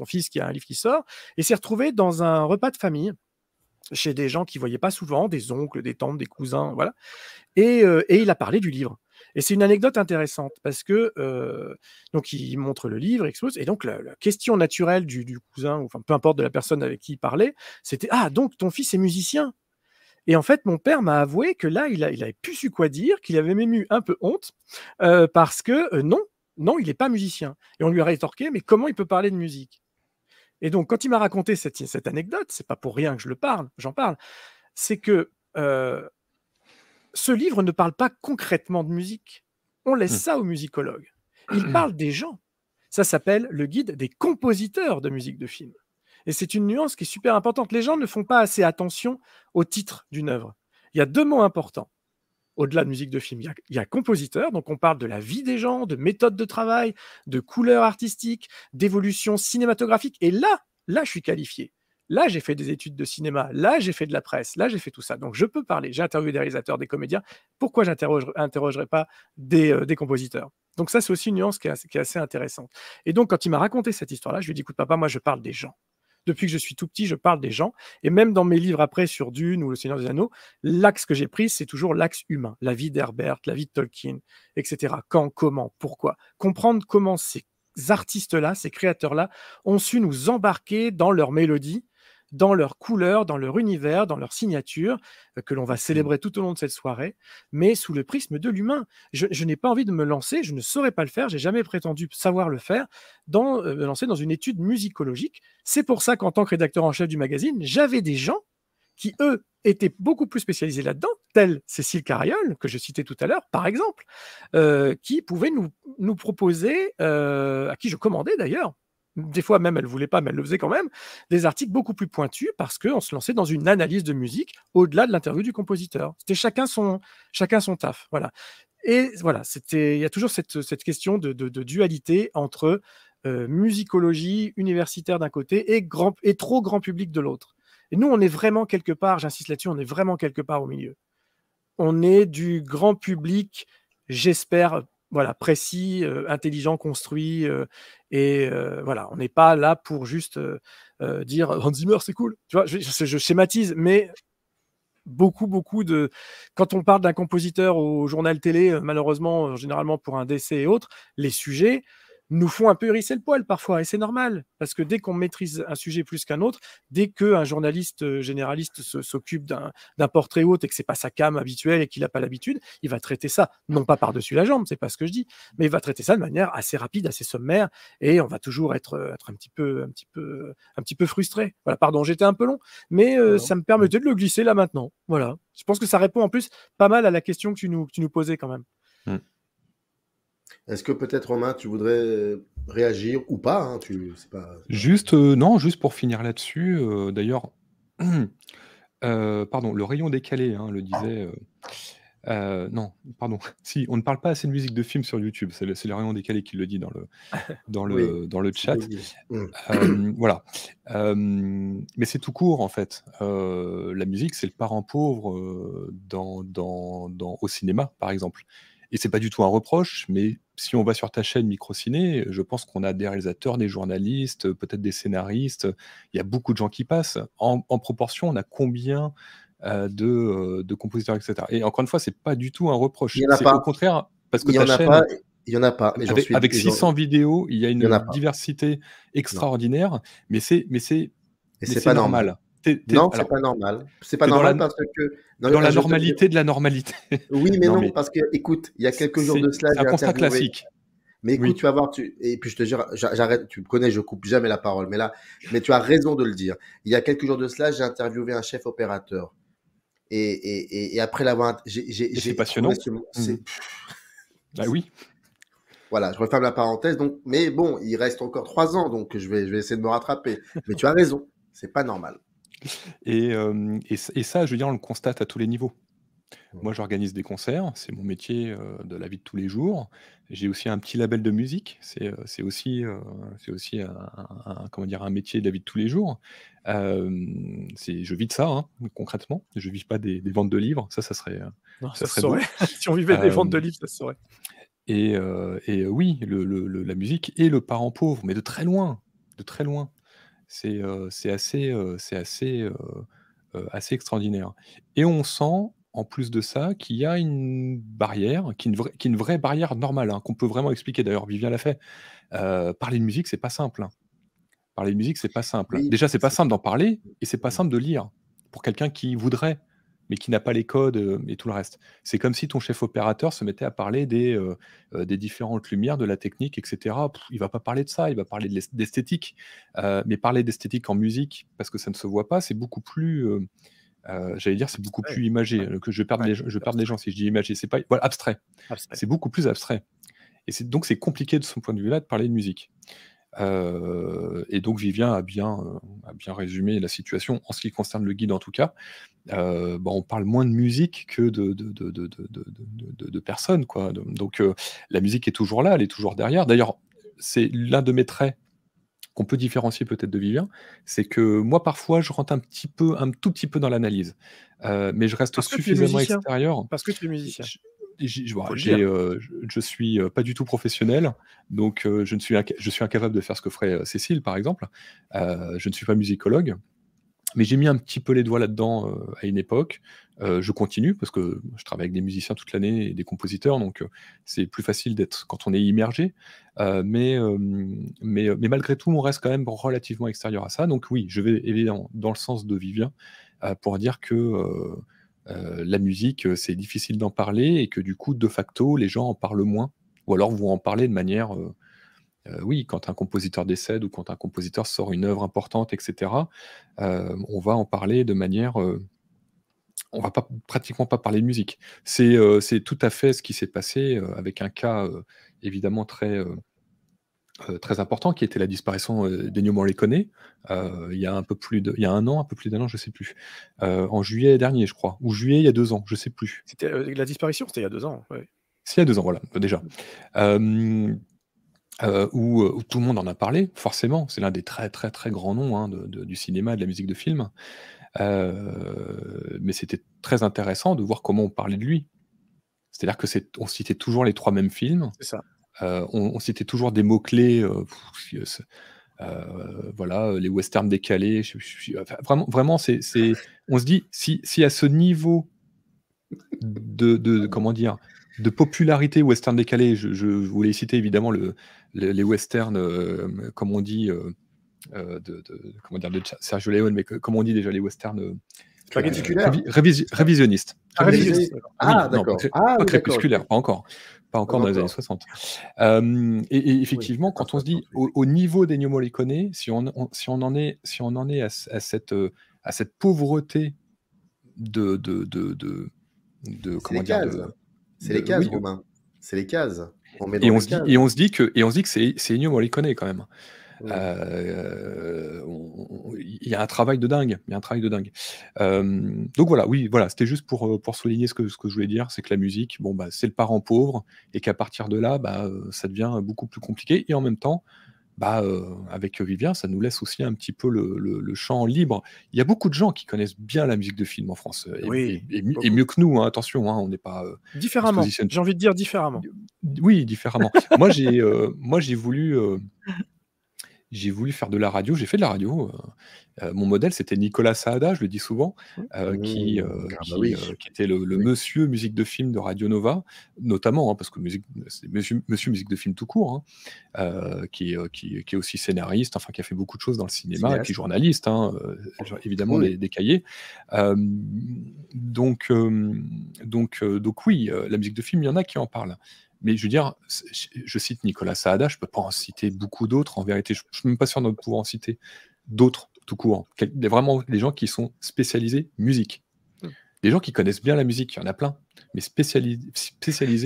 fils qui a un livre qui sort et s'est retrouvé dans un repas de famille chez des gens qui ne voyaient pas souvent, des oncles, des tantes, des cousins, voilà. Euh, et, il a parlé du livre. Et c'est une anecdote intéressante parce que euh, donc il montre le livre, expose, et donc la, question naturelle du, cousin, enfin peu importe de la personne avec qui il parlait, c'était ah donc ton fils est musicien. Et en fait, mon père m'a avoué que là, il, avait plus su quoi dire, qu'il avait même eu un peu honte euh, parce que non, non, il n'est pas musicien. Et on lui a rétorqué, mais comment il peut parler de musique et donc, quand il m'a raconté cette, cette anecdote, c'est pas pour rien que je le parle, j'en parle, c'est que euh, ce livre ne parle pas concrètement de musique. On laisse mmh. ça aux musicologues. Il parle des gens. Ça s'appelle le guide des compositeurs de musique de film. Et c'est une nuance qui est super importante. Les gens ne font pas assez attention au titre d'une œuvre. Il y a deux mots importants au-delà de musique de film, il y, a, il compositeur, donc on parle de la vie des gens, de méthodes de travail, de couleurs artistiques, d'évolution cinématographique. Et là, là, je suis qualifié. Là, j'ai fait des études de cinéma. Là, j'ai fait de la presse. Là, j'ai fait tout ça. Donc, je peux parler. J'ai interviewé des réalisateurs, des comédiens. Pourquoi j'interrogerai pas euh, des, compositeurs Donc, ça, c'est aussi une nuance qui est, assez, qui est assez intéressante. Et donc, quand il m'a raconté cette histoire-là, je lui ai dit écoute, papa, moi, je parle des gens. Depuis que je suis tout petit, je parle des gens. Et même dans mes livres après sur Dune ou Le Seigneur des Anneaux, l'axe que j'ai pris, c'est toujours l'axe humain. La vie d'Herbert, la vie de Tolkien, etc. Quand, comment, pourquoi. Comprendre comment ces artistes-là, ces créateurs-là, ont su nous embarquer dans leur mélodie, dans leurs couleurs, dans leur univers, dans leur signature, euh, que l'on va mmh. célébrer tout au long de cette soirée, mais sous le prisme de l'humain. Je, n'ai pas envie de me lancer, je ne saurais pas le faire, j'ai jamais prétendu savoir le faire, dans, euh, lancer dans une étude musicologique. C'est pour ça qu'en tant que rédacteur en chef du magazine, j'avais des gens qui, eux, étaient beaucoup plus spécialisés là-dedans, tels Cécile Carriol, que je citais tout à l'heure, par exemple, euh, qui pouvaient nous, nous proposer, à qui je commandais d'ailleurs, des fois même elle voulait pas, mais elle le faisait quand même, des articles beaucoup plus pointus parce qu'on se lançait dans une analyse de musique au-delà de l'interview du compositeur. C'était chacun son, chacun son taf. Voilà. Et voilà, il y a toujours cette, question de, dualité entre euh, musicologie universitaire d'un côté et, grand, et trop grand public de l'autre. Et nous, on est vraiment quelque part, j'insiste là-dessus, on est vraiment quelque part au milieu. On est du grand public, j'espère voilà, précis, euh, intelligent, construit. Euh, et euh, voilà, on n'est pas là pour juste dire Hans Zimmer, c'est cool. Tu vois, je, je, schématise, mais beaucoup, beaucoup de. Quand on parle d'un compositeur au journal télé, malheureusement, généralement pour un décès et autres, les sujets, nous font un peu hérisser le poil parfois, et c'est normal, parce que dès qu'on maîtrise un sujet plus qu'un autre, dès qu'un journaliste euh, généraliste s'occupe d'un portrait haute et que c'est pas sa cam habituelle et qu'il n'a pas l'habitude, il va traiter ça, non pas par-dessus la jambe, c'est pas ce que je dis, mais il va traiter ça de manière assez rapide, assez sommaire, et on va toujours être, euh, un petit peu, un petit peu, un petit peu frustré. Voilà, pardon, j'étais un peu long, mais euh, ça me permettait de le glisser là maintenant. Voilà, je pense que ça répond en plus pas mal à la question que tu nous, posais quand même. Mmh. Est-ce que peut-être Romain, tu voudrais réagir ou pas, hein, pas... Juste, euh, non, juste pour finir là-dessus. Euh, d'ailleurs, euh, pardon, le rayon décalé, hein, le disait. non, pardon. Si on ne parle pas assez de musique de film sur YouTube, c'est le, rayon décalé qui le dit dans le dans le dans le chat. Mm. voilà. mais c'est tout court en fait. la musique, c'est le parent pauvre dans, dans, au cinéma, par exemple. Et c'est pas du tout un reproche, mais si on va sur ta chaîne Microciné, je pense qu'on a des réalisateurs, des journalistes, peut-être des scénaristes. Il y a beaucoup de gens qui passent. En, proportion, on a combien euh, euh, de, compositeurs, etc. Et encore une fois, c'est pas du tout un reproche. au contraire, parce que il y en a pas, il y en a pas. avec, 600 vidéos, il y a une diversité extraordinaire, mais c'est mais c'est pas normal. Non, c'est pas normal. C'est pas normal parce que. Dans, la normalité de la normalité. Oui, mais non, parce que, écoute, il y a quelques jours de cela. C'est un classique. Mais écoute, tu vas voir, tu... et puis je te jure, j'arrête, tu me connais, je coupe jamais la parole, mais là, mais tu as raison de le dire. Il y a quelques jours de cela, j'ai interviewé un chef opérateur. Et, après l'avoir. C'est passionnant. Mmh. Bah oui. Voilà, je referme la parenthèse. Donc, mais bon, il reste encore trois ans, donc je vais, je vais essayer de me rattraper. Mais tu as raison, c'est pas normal. Euh, et, ça, je veux dire, on le constate à tous les niveaux. Moi, j'organise des concerts, c'est mon métier euh, de la vie de tous les jours. J'ai aussi un petit label de musique, c'est aussi, euh, c'est aussi un, comment dire, un métier de la vie de tous les jours. je vis de ça, hein, concrètement. Je ne vis pas des, ventes de livres, ça, ça serait. ça, serait si on vivait des ventes de livres, ça serait Et, oui, la musique est le parent pauvre, mais de très loin, de très loin. C'est assez, assez, assez extraordinaire. Et on sent, en plus de ça, qu'il y a une barrière, qui une, vraie, barrière normale, hein, qu'on peut vraiment expliquer. D'ailleurs, Vivien l'a fait. parler de musique, c'est pas simple. Hein. Parler de musique, c'est pas simple. Déjà, c'est pas simple d'en parler et c'est pas mmh. simple de lire pour quelqu'un qui voudrait mais qui n'a pas les codes euh, et tout le reste. C'est comme si ton chef opérateur se mettait à parler des, euh, euh, des différentes lumières, de la technique, etc. Il il va pas parler de ça, il va parler d'esthétique. mais parler d'esthétique en musique, parce que ça ne se voit pas, c'est beaucoup plus... j'allais dire, c'est beaucoup plus imagé. Que je perds ouais, les, je perds des gens si je dis imagé. C'est pas abstrait. C'est beaucoup plus abstrait. Et donc c'est compliqué de son point de vue-là de parler de musique. Euh, et donc Vivien euh, a bien, résumé la situation en ce qui concerne le guide en tout cas. Euh, bah, on parle moins de musique que de, personnes. Donc la musique est toujours là, elle est toujours derrière. D'ailleurs, c'est l'un de mes traits qu'on peut différencier peut-être de Vivien, c'est que moi parfois je rentre un petit peu, un tout petit peu dans l'analyse, mais je reste suffisamment extérieur. Parce que tu es musicien. Euh, je suis euh, pas du tout professionnel, donc euh, je, ne suis je suis incapable de faire ce que ferait Cécile, par exemple. je ne suis pas musicologue, mais j'ai mis un petit peu les doigts là-dedans à une époque. je continue parce que je travaille avec des musiciens toute l'année et des compositeurs, donc c'est plus facile d'être quand on est immergé. mais, mais, mais malgré tout, on reste quand même relativement extérieur à ça. Donc oui, je vais évidemment dans le sens de Vivien pour dire que euh, la musique, euh, c'est difficile d'en parler et que du coup, de facto, les gens en parlent moins. Ou alors vous en parlez de manière, euh, oui, quand un compositeur décède ou quand un compositeur sort une œuvre importante, etc., on va en parler de manière... on va pas, pratiquement pas parler de musique. C'est tout à fait ce qui s'est passé avec un cas évidemment très euh, très important qui était la disparition euh, morley euh, il y a un peu plus de, il y a un an, un peu plus d'un an, je sais plus, euh, en juillet dernier, je crois, ou juillet il y a deux ans, je sais plus. C'était la disparition, c'était il y a deux ans. Ouais. C'est il y a deux ans, voilà, déjà. Où, tout le monde en a parlé, forcément. C'est l'un des très très très grands noms hein, du cinéma, de la musique de film. mais c'était très intéressant de voir comment on parlait de lui. C'est-à-dire que c'est, on citait toujours les trois mêmes films. C'est ça. Euh, on, citait toujours des mots-clés. Euh, euh, voilà, les westerns décalés. vraiment, vraiment c'est, on se dit, si, à ce niveau de, de, comment dire de popularité western décalé. Je, je voulais citer évidemment le, les westerns, comme on dit, de, Sergio Leone, mais comme on dit déjà les westerns. révisionnistes. Révisionniste. Ah, d'accord. pas encore pas encore dans les années 60. et, effectivement, quand on se dit au, niveau des Moléconé, si on, si on en est, si on en est à, cette, euh, à cette pauvreté de, de, de, c'est les cases, C'est les cases. et, on se dit, et on se dit que, et on se dit que c'est quand même. Euh, il y a un travail de dingue. Il un travail de dingue. Euh, donc voilà, oui, voilà, c'était juste pour, euh, pour souligner ce que, ce que je voulais dire, c'est que la musique, bon, bah, c'est le parent pauvre, et qu'à partir de là, bah, ça devient beaucoup plus compliqué. Et en même temps, bah, avec Vivien, ça nous laisse aussi un petit peu le, le, champ libre. Il y a beaucoup de gens qui connaissent bien la musique de film en France, et, et, mieux que nous, hein, attention, hein, on n'est pas... différemment, j'ai envie de dire différemment. Oui, différemment. moi, j'ai moi j'ai voulu j'ai voulu faire de la radio, j'ai fait de la radio. Euh, euh, mon modèle, c'était Nicolas Saada, je le dis souvent, qui, était le, monsieur musique de film de Radio Nova, notamment, hein, parce que c'est monsieur, musique de film tout court, hein, euh, qui, est aussi scénariste, enfin qui a fait beaucoup de choses dans le cinéma, et puis journaliste, hein, évidemment des, cahiers. donc, donc, donc oui, la musique de film, il y en a qui en parlent. Mais je veux dire, je cite Nicolas Saada, je ne peux pas en citer beaucoup d'autres, en vérité, je ne suis même pas sûr de pouvoir en citer d'autres tout court. vraiment des gens qui sont spécialisés musique. Hmm. Des gens qui connaissent bien la musique, il y en a plein, mais spécialisés.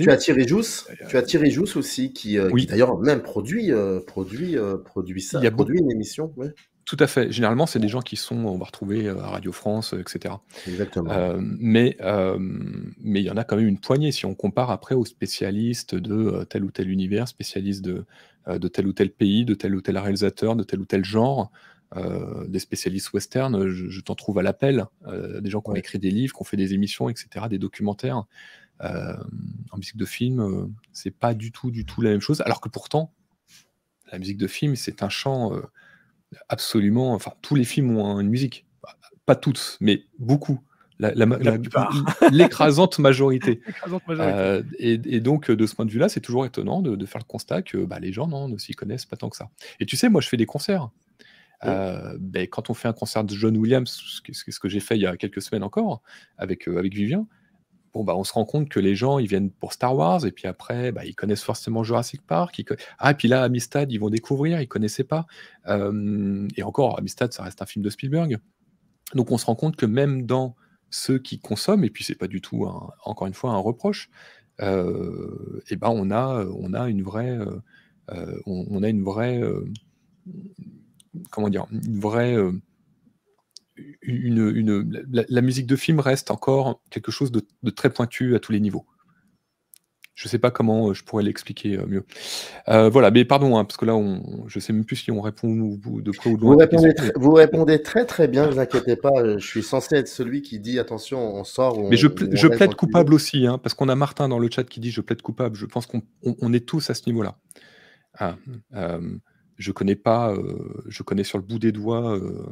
Tu as Thierry Jousse, euh, tu as aussi, qui, euh, d'ailleurs même produit, euh, produit, produit ça, il a produit une émission. Ouais. Tout à fait. Généralement, c'est des gens qui sont, on va retrouver euh, à Radio France, euh, etc. Exactement. Euh, mais mais il y en a quand même une poignée. Si on compare après aux spécialistes de tel ou tel univers, spécialistes de, de tel ou tel pays, de tel ou tel réalisateur, de tel ou tel genre, des spécialistes western, je, t'en trouve à l'appel, des gens qui ont écrit des livres, qui ont fait des émissions, etc., des documentaires. en musique de film, c'est pas du tout, du tout la même chose, alors que pourtant, la musique de film, c'est un champ absolument, enfin, tous les films ont une musique. Pas toutes, mais beaucoup. L'écrasante majorité. Euh, et, donc, de ce point de vue-là, c'est toujours étonnant de, faire le constat que bah, les gens non, ne s'y connaissent pas tant que ça. Et tu sais, moi, je fais des concerts. Oh. Euh, ben, quand on fait un concert de John Williams, ce que, ce que j'ai fait il y a quelques semaines encore avec, euh, avec Vivien, bon, bah, on se rend compte que les gens, ils viennent pour Star Wars, et puis après, bah, ils connaissent forcément Jurassic Park. Ah, et puis là, Amistad, ils vont découvrir, ils connaissaient pas. et encore, Amistad, ça reste un film de Spielberg. Donc, on se rend compte que même dans ceux qui consomment, et puis c'est pas du tout, encore une fois, un reproche, euh, et ben on a, on a une vraie, euh, euh, on, a une vraie, comment dire, une vraie une, la, musique de film reste encore quelque chose de, très pointu à tous les niveaux. Je ne sais pas comment euh, je pourrais l'expliquer euh, mieux. Euh, voilà, mais pardon, hein, parce que là, je ne sais même plus si on répond de près ou de loin. Vous répondez, très, très bien, ne vous inquiétez pas. Je suis censé être celui qui dit attention, on sort. mais je, je plaide coupable aussi, hein, parce qu'on a Martin dans le chat qui dit je plaide coupable. Je pense qu'on est tous à ce niveau-là. Ah, je connais pas, euh, je connais sur le bout des doigts euh,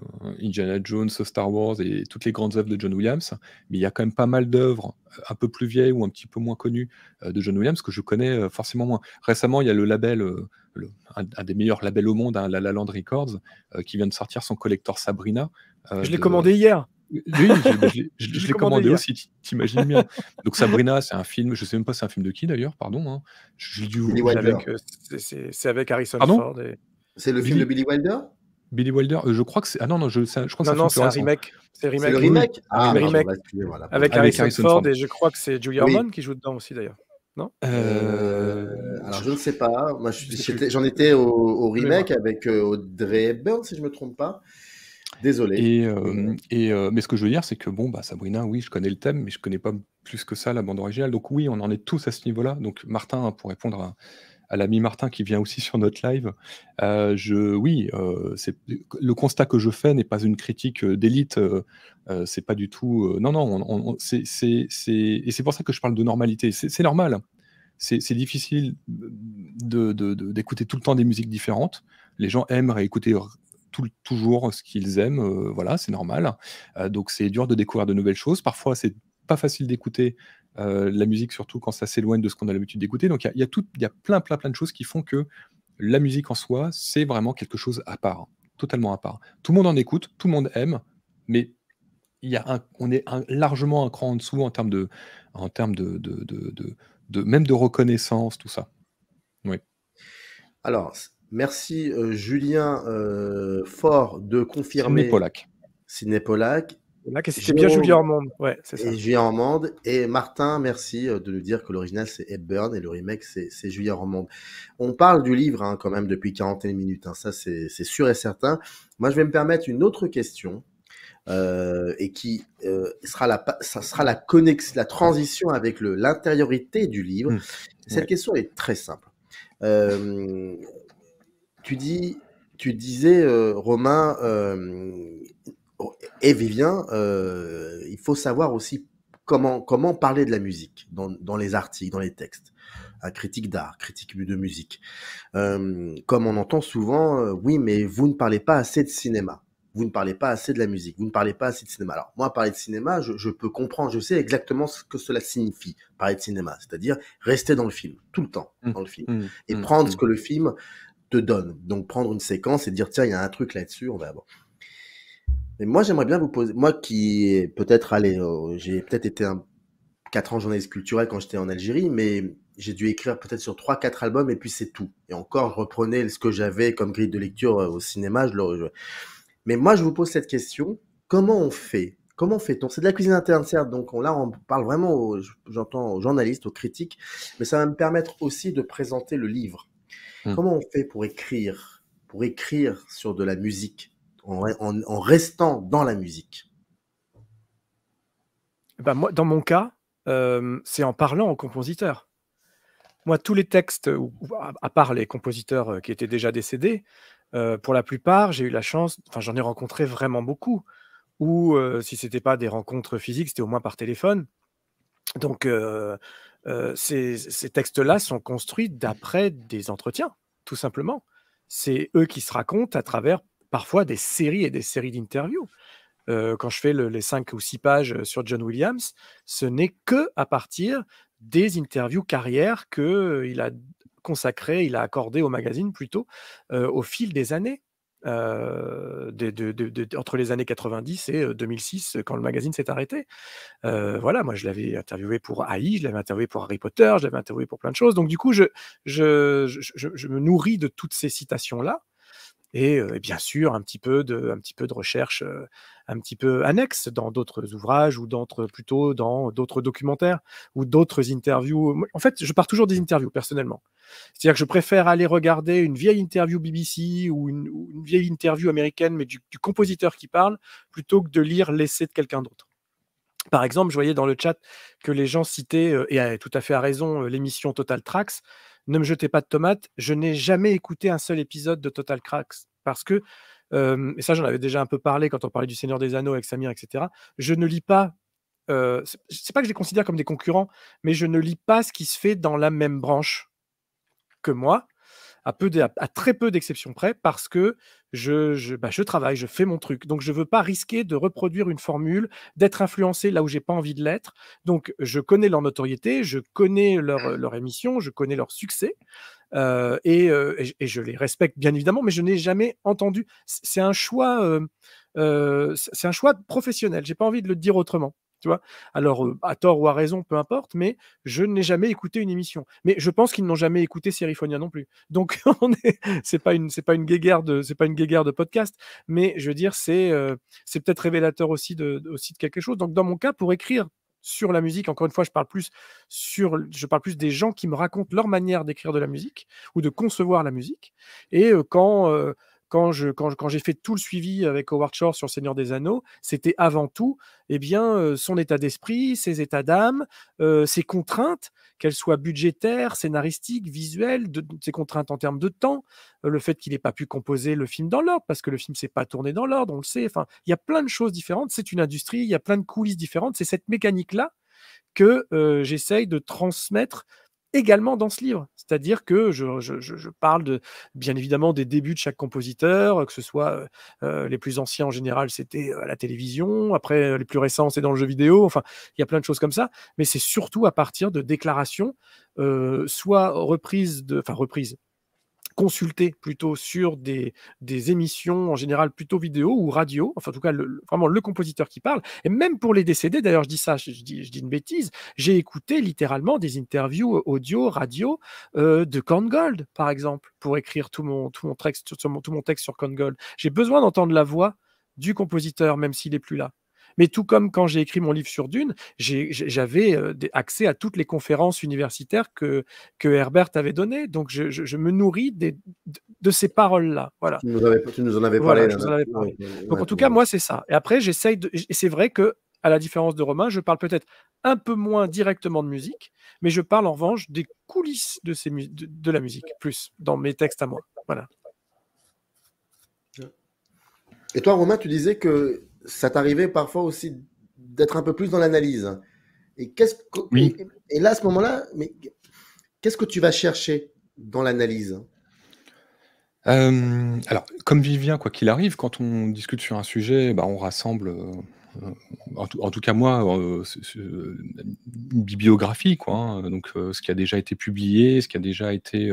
Indiana Jones, Star Wars et toutes les grandes œuvres de John Williams, mais il y a quand même pas mal d'œuvres euh, un peu plus vieilles ou un petit peu moins connues de John Williams que je connais forcément moins. Récemment, il y a le label, un, des meilleurs labels au monde, hein, la Land Records, qui vient de sortir son collector Sabrina. je l'ai commandé hier. Oui, je, l'ai commandé aussi, t'imagines bien. Donc Sabrina, c'est un film, je sais même pas c'est un film de qui d'ailleurs, pardon. Hein. C'est avec, Harrison Ford. C'est le film de Billy Wilder Billy Wilder, euh, je crois que c'est. Ah non, non, je, je c'est un remake. C'est un le remake. Ah, remake. Bah, avec, Avec, Harrison Ford, et je crois que c'est Julia Ormond qui joue dedans aussi d'ailleurs. Non euh, euh, je ne sais pas. Moi, j'en étais, au, remake avec Audrey Hepburn, si je me trompe pas. Désolé. et mais ce que je veux dire, c'est que bon, bah, Sabrina, oui, je connais le thème, mais je connais pas plus que ça la bande originale. Donc oui, on en est tous à ce niveau-là. Donc Martin, pour répondre à, à l'ami Martin qui vient aussi sur notre live. Euh, je, oui, euh, le constat que je fais n'est pas une critique euh, d'élite. Euh, c'est pas du tout. non, non. On, et c'est pour ça que je parle de normalité. C'est normal. C'est difficile d'écouter tout le temps des musiques différentes. Les gens aiment réécouter toujours ce qu'ils aiment. voilà, c'est normal. donc c'est dur de découvrir de nouvelles choses. Parfois, c'est pas facile d'écouter euh, la musique surtout quand ça s'éloigne de ce qu'on a l'habitude d'écouter. Donc il y, a tout, il y a plein, plein, plein de choses qui font que la musique en soi, c'est vraiment quelque chose à part, totalement à part. Tout le monde en écoute, tout le monde aime, mais il y un, on est largement un cran en dessous en termes de, en termes de, de, même de reconnaissance, tout ça. Oui. Alors, merci euh, Julien euh, Fort de confirmer. Sidney Là, c'était bien Julien Ormond. Ouais, c'est ça. Et Julien Et Martin, merci euh, de nous dire que l'original c'est Burn et le remake c'est Julien Ormond. On parle du livre hein, quand même depuis 41 minutes. Hein. Ça, c'est sûr et certain. Moi, je vais me permettre une autre question. Euh, et qui euh, sera la ça sera la la transition avec le l'intériorité du livre. Hum, Cette question est très simple. tu dis, tu disais Romain, et Vivien, euh, il faut savoir aussi comment, comment parler de la musique dans, les articles, dans les textes. à euh, critique d'art, critique de musique. Euh, comme on entend souvent, oui, mais vous ne parlez pas assez de cinéma. Vous ne parlez pas assez de la musique. Vous ne parlez pas assez de cinéma. Alors, moi, parler de cinéma, je, peux comprendre, je sais exactement ce que cela signifie, parler de cinéma. C'est-à-dire rester dans le film, tout le temps, mmh. dans le film. Mmh. et mmh. prendre ce que le film te donne. Donc, prendre une séquence et dire, tiens, il y a un truc là-dessus, on va avoir. Mais moi, j'aimerais bien vous poser, moi qui peut-être, allé euh, j'ai peut-être été un, 4 ans journaliste culturel quand j'étais en Algérie, mais j'ai dû écrire peut-être sur 3-4 albums et puis c'est tout. Et encore, je reprenais ce que j'avais comme grille de lecture euh, au cinéma. Je le... Mais moi, je vous pose cette question. Comment on fait Comment fait-on C'est de la cuisine interne, certes. Donc là, on parle vraiment, j'entends, aux journalistes, aux critiques, mais ça va me permettre aussi de présenter le livre. Mmh. Comment on fait pour écrire Pour écrire sur de la musique en, restant dans la musique ben moi, Dans mon cas, euh, c'est en parlant aux compositeurs. Moi, tous les textes, à part les compositeurs euh, qui étaient déjà décédés, euh, pour la plupart, j'ai eu la chance, enfin j'en ai rencontré vraiment beaucoup, ou si ce n'était pas des rencontres physiques, c'était au moins par téléphone. Donc ces textes-là sont construits d'après des entretiens, tout simplement. C'est eux qui se racontent à travers parfois des séries et des séries d'interviews. Euh, quand je fais les 5 ou 6 pages euh, sur John Williams, ce n'est que à partir des interviews carrières qu'il euh, a consacré, il a accordé au magazine plutôt au fil des années. entre les années 90 et 2006, quand le magazine s'est arrêté. voilà, moi je l'avais interviewé pour AI, je l'avais interviewé pour Harry Potter, je l'avais interviewé pour plein de choses. Donc du coup, je, je me nourris de toutes ces citations-là et, bien sûr un petit peu de, petit peu de recherche un petit peu annexe dans d'autres ouvrages ou plutôt dans d'autres documentaires ou d'autres interviews. En fait, je pars toujours des interviews personnellement. C'est-à-dire que je préfère aller regarder une vieille interview BBC ou une, vieille interview américaine, mais du, du compositeur qui parle, plutôt que de lire l'essai de quelqu'un d'autre. Par exemple, je voyais dans le chat que les gens citaient, et tout à fait à raison, l'émission Total Tracks, ne me jetez pas de tomates. Je n'ai jamais écouté un seul épisode de Total Cracks parce que, et ça j'en avais déjà un peu parlé quand on parlait du Seigneur des Anneaux avec Samir, etc. Je ne lis pas. c'est pas que je les considère comme des concurrents, mais je ne lis pas ce qui se fait dans la même branche que moi à, très peu d'exceptions près, parce que je, je, bah, travaille, je fais mon truc. Donc, je ne veux pas risquer de reproduire une formule, d'être influencé là où j'ai pas envie de l'être. Donc, je connais leur notoriété, je connais leur, mmh. émission, je connais leur succès. Euh, euh, et, je les respecte bien évidemment, mais je n'ai jamais entendu. C'est un choix, professionnel, euh, c'est un choix professionnel. J'ai pas envie de le dire autrement. Alors, à tort ou à raison, peu importe, mais je n'ai jamais écouté une émission. Mais je pense qu'ils n'ont jamais écouté Serifonia non plus. Donc, c'est pas une, pas une guéguerre de, c'est pas une de podcast, mais je veux dire, c'est, peut-être révélateur aussi de, aussi de quelque chose. Donc, dans mon cas, pour écrire sur la musique. Encore une fois, je parle plus sur, je plus des gens qui me racontent leur manière d'écrire de la musique ou de concevoir la musique. Et quand quand j'ai fait tout le suivi avec Howard Shore sur Seigneur des Anneaux, c'était avant tout eh bien, euh, son état d'esprit, ses états d'âme, euh, ses contraintes, qu'elles soient budgétaires, scénaristiques, visuelles, de, ses contraintes en termes de temps, euh, le fait qu'il n'ait pas pu composer le film dans l'ordre, parce que le film s'est pas tourné dans l'ordre, on le sait. Enfin, il y a plein de choses différentes. C'est une industrie, il y a plein de coulisses différentes. C'est cette mécanique-là que j'essaye de transmettre également dans ce livre. C'est-à-dire que je, parle de, bien évidemment des débuts de chaque compositeur, que ce soit euh, euh, les plus anciens en général, c'était euh, à la télévision, après les plus récents, c'est dans le jeu vidéo, enfin, il y a plein de choses comme ça, mais c'est surtout à partir de déclarations, soit reprises, de, enfin reprises, consulter plutôt sur des, des émissions en général plutôt vidéo ou radio, enfin en tout cas vraiment le compositeur qui parle. Et même pour les décédés, d'ailleurs je dis ça, je, dis, je dis, une bêtise, j'ai écouté littéralement des interviews audio, radio euh, de Korngold par exemple pour écrire tout mon, tout mon, texte, mon, tout mon texte sur Korngold. J'ai besoin d'entendre la voix du compositeur même s'il n'est plus là. Mais tout comme quand j'ai écrit mon livre sur Dune, j'avais euh, accès à toutes les conférences universitaires que, Herbert avait données. Donc, je, me nourris de ces paroles-là. Voilà. Tu nous, en avais parlé. en Donc, en tout cas, moi, c'est ça. Et après, j'essaye Et c'est vrai que à la différence de Romain, je parle peut-être un peu moins directement de musique, mais je parle en revanche des coulisses de, de, la musique, plus dans mes textes à moi. Voilà. Et toi, Romain, tu disais que ça t'arrivait parfois aussi d'être un peu plus dans l'analyse. Et, qu'est-ce que, et, là, à ce moment-là, mais qu'est-ce que tu vas chercher dans l'analyse euh, alors, comme Vivien, quoi qu'il arrive, quand on discute sur un sujet, bah, on rassemble, euh, en, tout, cas moi, euh, une bibliographie, quoi, hein. donc ce qui a déjà été publié, ce qui a déjà été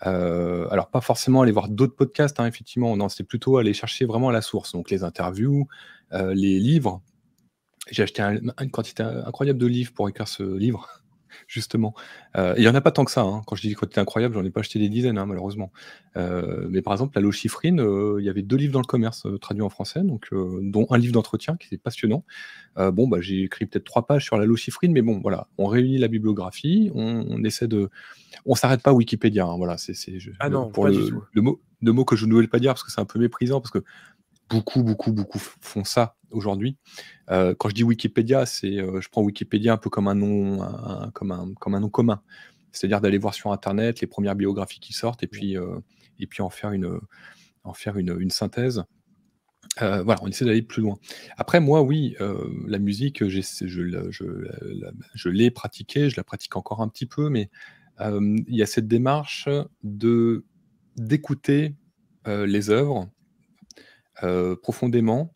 alors, pas forcément aller voir d'autres podcasts, hein, effectivement, non, c'est plutôt aller chercher vraiment la source, donc les interviews, euh, les livres. J'ai acheté une quantité incroyable de livres pour écrire ce livre, justement. Euh, il n'y en a pas tant que ça. Hein. Quand je dis quantité incroyable, j'en ai pas acheté des dizaines, hein, malheureusement. Euh, mais par exemple, la Lochifrine, il y avait deux livres dans le commerce traduits en français, dont un livre d'entretien qui était passionnant. bon, bah, j'ai écrit peut-être trois pages sur la Lochifrine, mais bon, voilà, on réunit la bibliographie, on, essaie de. On s'arrête pas à Wikipédia. Hein, voilà, c'est, ah non, pour le, mot que je ne voulais pas dire parce que c'est un peu méprisant, parce que beaucoup, beaucoup, beaucoup font ça aujourd'hui. Euh, quand je dis Wikipédia, c'est, euh, je prends Wikipédia un peu comme un nom, comme, un, comme un nom commun. C'est-à-dire d'aller voir sur Internet les premières biographies qui sortent et puis, euh, et puis en faire une, en faire une, synthèse. voilà, on essaie d'aller plus loin. Après, moi, oui, la musique, je, je, je, je l'ai pratiquée, je la pratique encore un petit peu, mais il y a cette démarche de d'écouter les œuvres euh, profondément,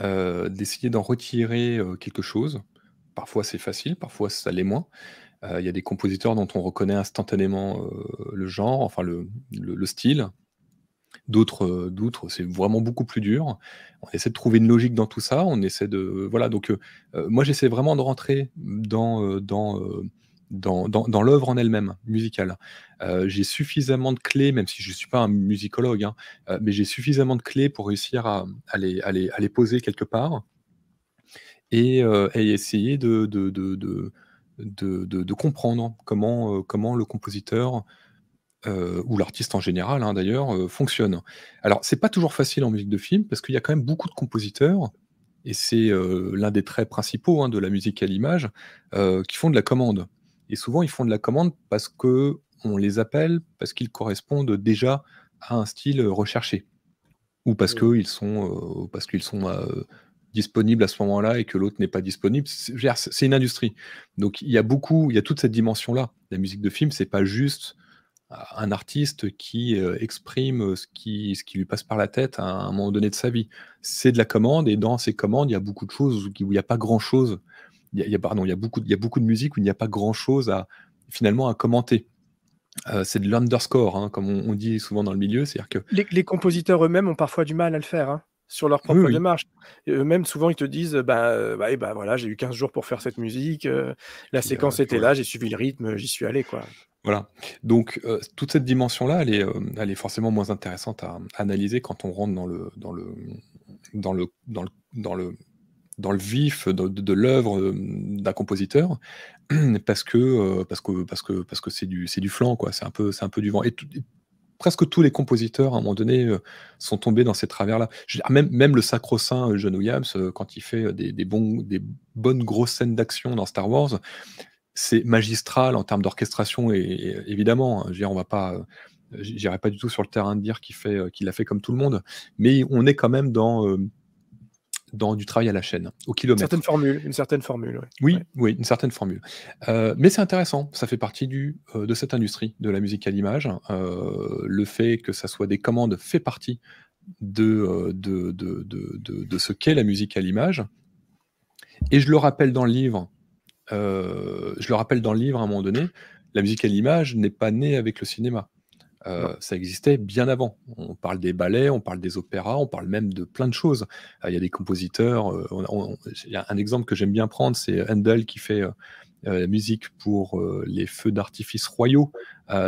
euh, d'essayer d'en retirer euh, quelque chose. Parfois c'est facile, parfois ça l'est moins. Il y a des compositeurs dont on reconnaît instantanément le genre, enfin le, style. D'autres, d'autres, c'est vraiment beaucoup plus dur. On essaie de trouver une logique dans tout ça. On essaie de, voilà. Donc, moi, j'essaie vraiment de rentrer dans, dans dans, dans, l'œuvre en elle-même, musicale. Euh, j'ai suffisamment de clés, même si je ne suis pas un musicologue, hein, euh, mais j'ai suffisamment de clés pour réussir à, aller les, poser quelque part et, euh, essayer de, de, comprendre comment, comment, le compositeur ou l'artiste en général hein, d'ailleurs, fonctionne. Alors, c'est pas toujours facile en musique de film parce qu'il y a quand même beaucoup de compositeurs, et c'est l'un des traits principaux hein, de la musique à l'image, qui font de la commande. Et souvent, ils font de la commande parce que on les appelle, parce qu'ils correspondent déjà à un style recherché, ou parce qu'ils sont, euh, parce qu'ils sont euh, disponibles à ce moment-là et que l'autre n'est pas disponible. C'est une industrie. Donc, il y a beaucoup, il y a toute cette dimension-là. La musique de film, c'est pas juste euh, un artiste qui exprime ce qui, ce qui lui passe par la tête à un moment donné de sa vie. C'est de la commande, et dans ces commandes, il y a beaucoup de choses où il n'y a pas grand-chose il y, a, beaucoup, y beaucoup de musique où il n'y a pas grand chose à finalement à commenter. Euh, c'est de l'underscore, hein, comme on, dit souvent dans le milieu, que les, compositeurs eux-mêmes ont parfois du mal à le faire. Hein, sur leur propre démarche. Eux-mêmes, souvent, ils te disent bah, euh, bah, eh ben, voilà, j'ai eu 15 jours pour faire cette musique, euh, la séquence était là, j'ai suivi le rythme, j'y suis allé. quoi. Voilà. Donc, toute cette dimension-là, elle est, est forcément moins intéressante à, analyser quand on rentre dans le, dans le, dans le, dans le dans le vif de, l'œuvre euh, d'un compositeur parce que euh, parce que parce que parce que c'est du c'est du flanc quoi c'est un peu c'est un peu du vent et, presque tous les compositeurs à un moment donné euh, sont tombés dans ces travers là ah, même même le sacro-saint John Williams quand il fait des, des bons des bonnes grosses scènes d'action dans Star Wars c'est magistral en termes d'orchestration et, évidemment hein. je n'irai on va pas j'irai pas du tout sur le terrain de dire qu'il fait qu'il a fait comme tout le monde mais on est quand même dans dans du travail à la chaîne, au kilomètre. Une certaine formule, une certaine formule. Oui, oui, une certaine formule. Euh, mais c'est intéressant, ça fait partie du, euh, de cette industrie de la musique à l'image. Euh, le fait que ça soit des commandes fait partie de, de, de, ce qu'est la musique à l'image. Et je le rappelle dans le livre, je le rappelle dans le livre à un moment donné, la musique à l'image n'est pas née avec le cinéma. Euh, ça existait bien avant. On parle des ballets, on parle des opéras, on parle même de plein de choses. Euh, il y a des compositeurs. Euh, un exemple que j'aime bien prendre, c'est Handel qui fait la musique pour les feux d'artifice royaux.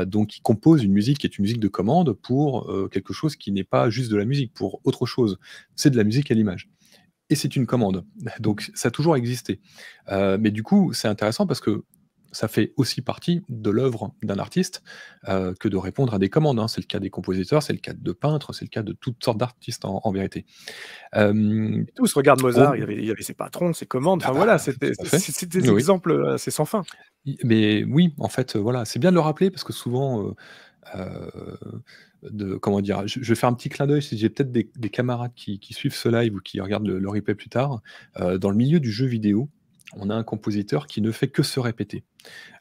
donc, il compose une musique qui est une musique de commande pour quelque chose qui n'est pas juste de la musique, pour autre chose. C'est de la musique à l'image et c'est une commande. Donc ça a toujours existé. mais du coup, c'est intéressant parce que ça fait aussi partie de l'œuvre d'un artiste euh, que de répondre à des commandes. Hein. C'est le cas des compositeurs, c'est le cas de peintres, c'est le cas de toutes sortes d'artistes en, vérité. Euh, tous regardent Mozart, il, y avait, ses patrons, ses commandes. Ah bah, voilà, c'était des exemples, c'est euh, sans fin. Mais oui, en fait, voilà, c'est bien de le rappeler parce que souvent. comment dire, je, vais faire un petit clin d'œil si j'ai peut-être des, camarades qui, suivent ce live ou qui regardent le, replay plus tard. dans le milieu du jeu vidéo, on a un compositeur qui ne fait que se répéter.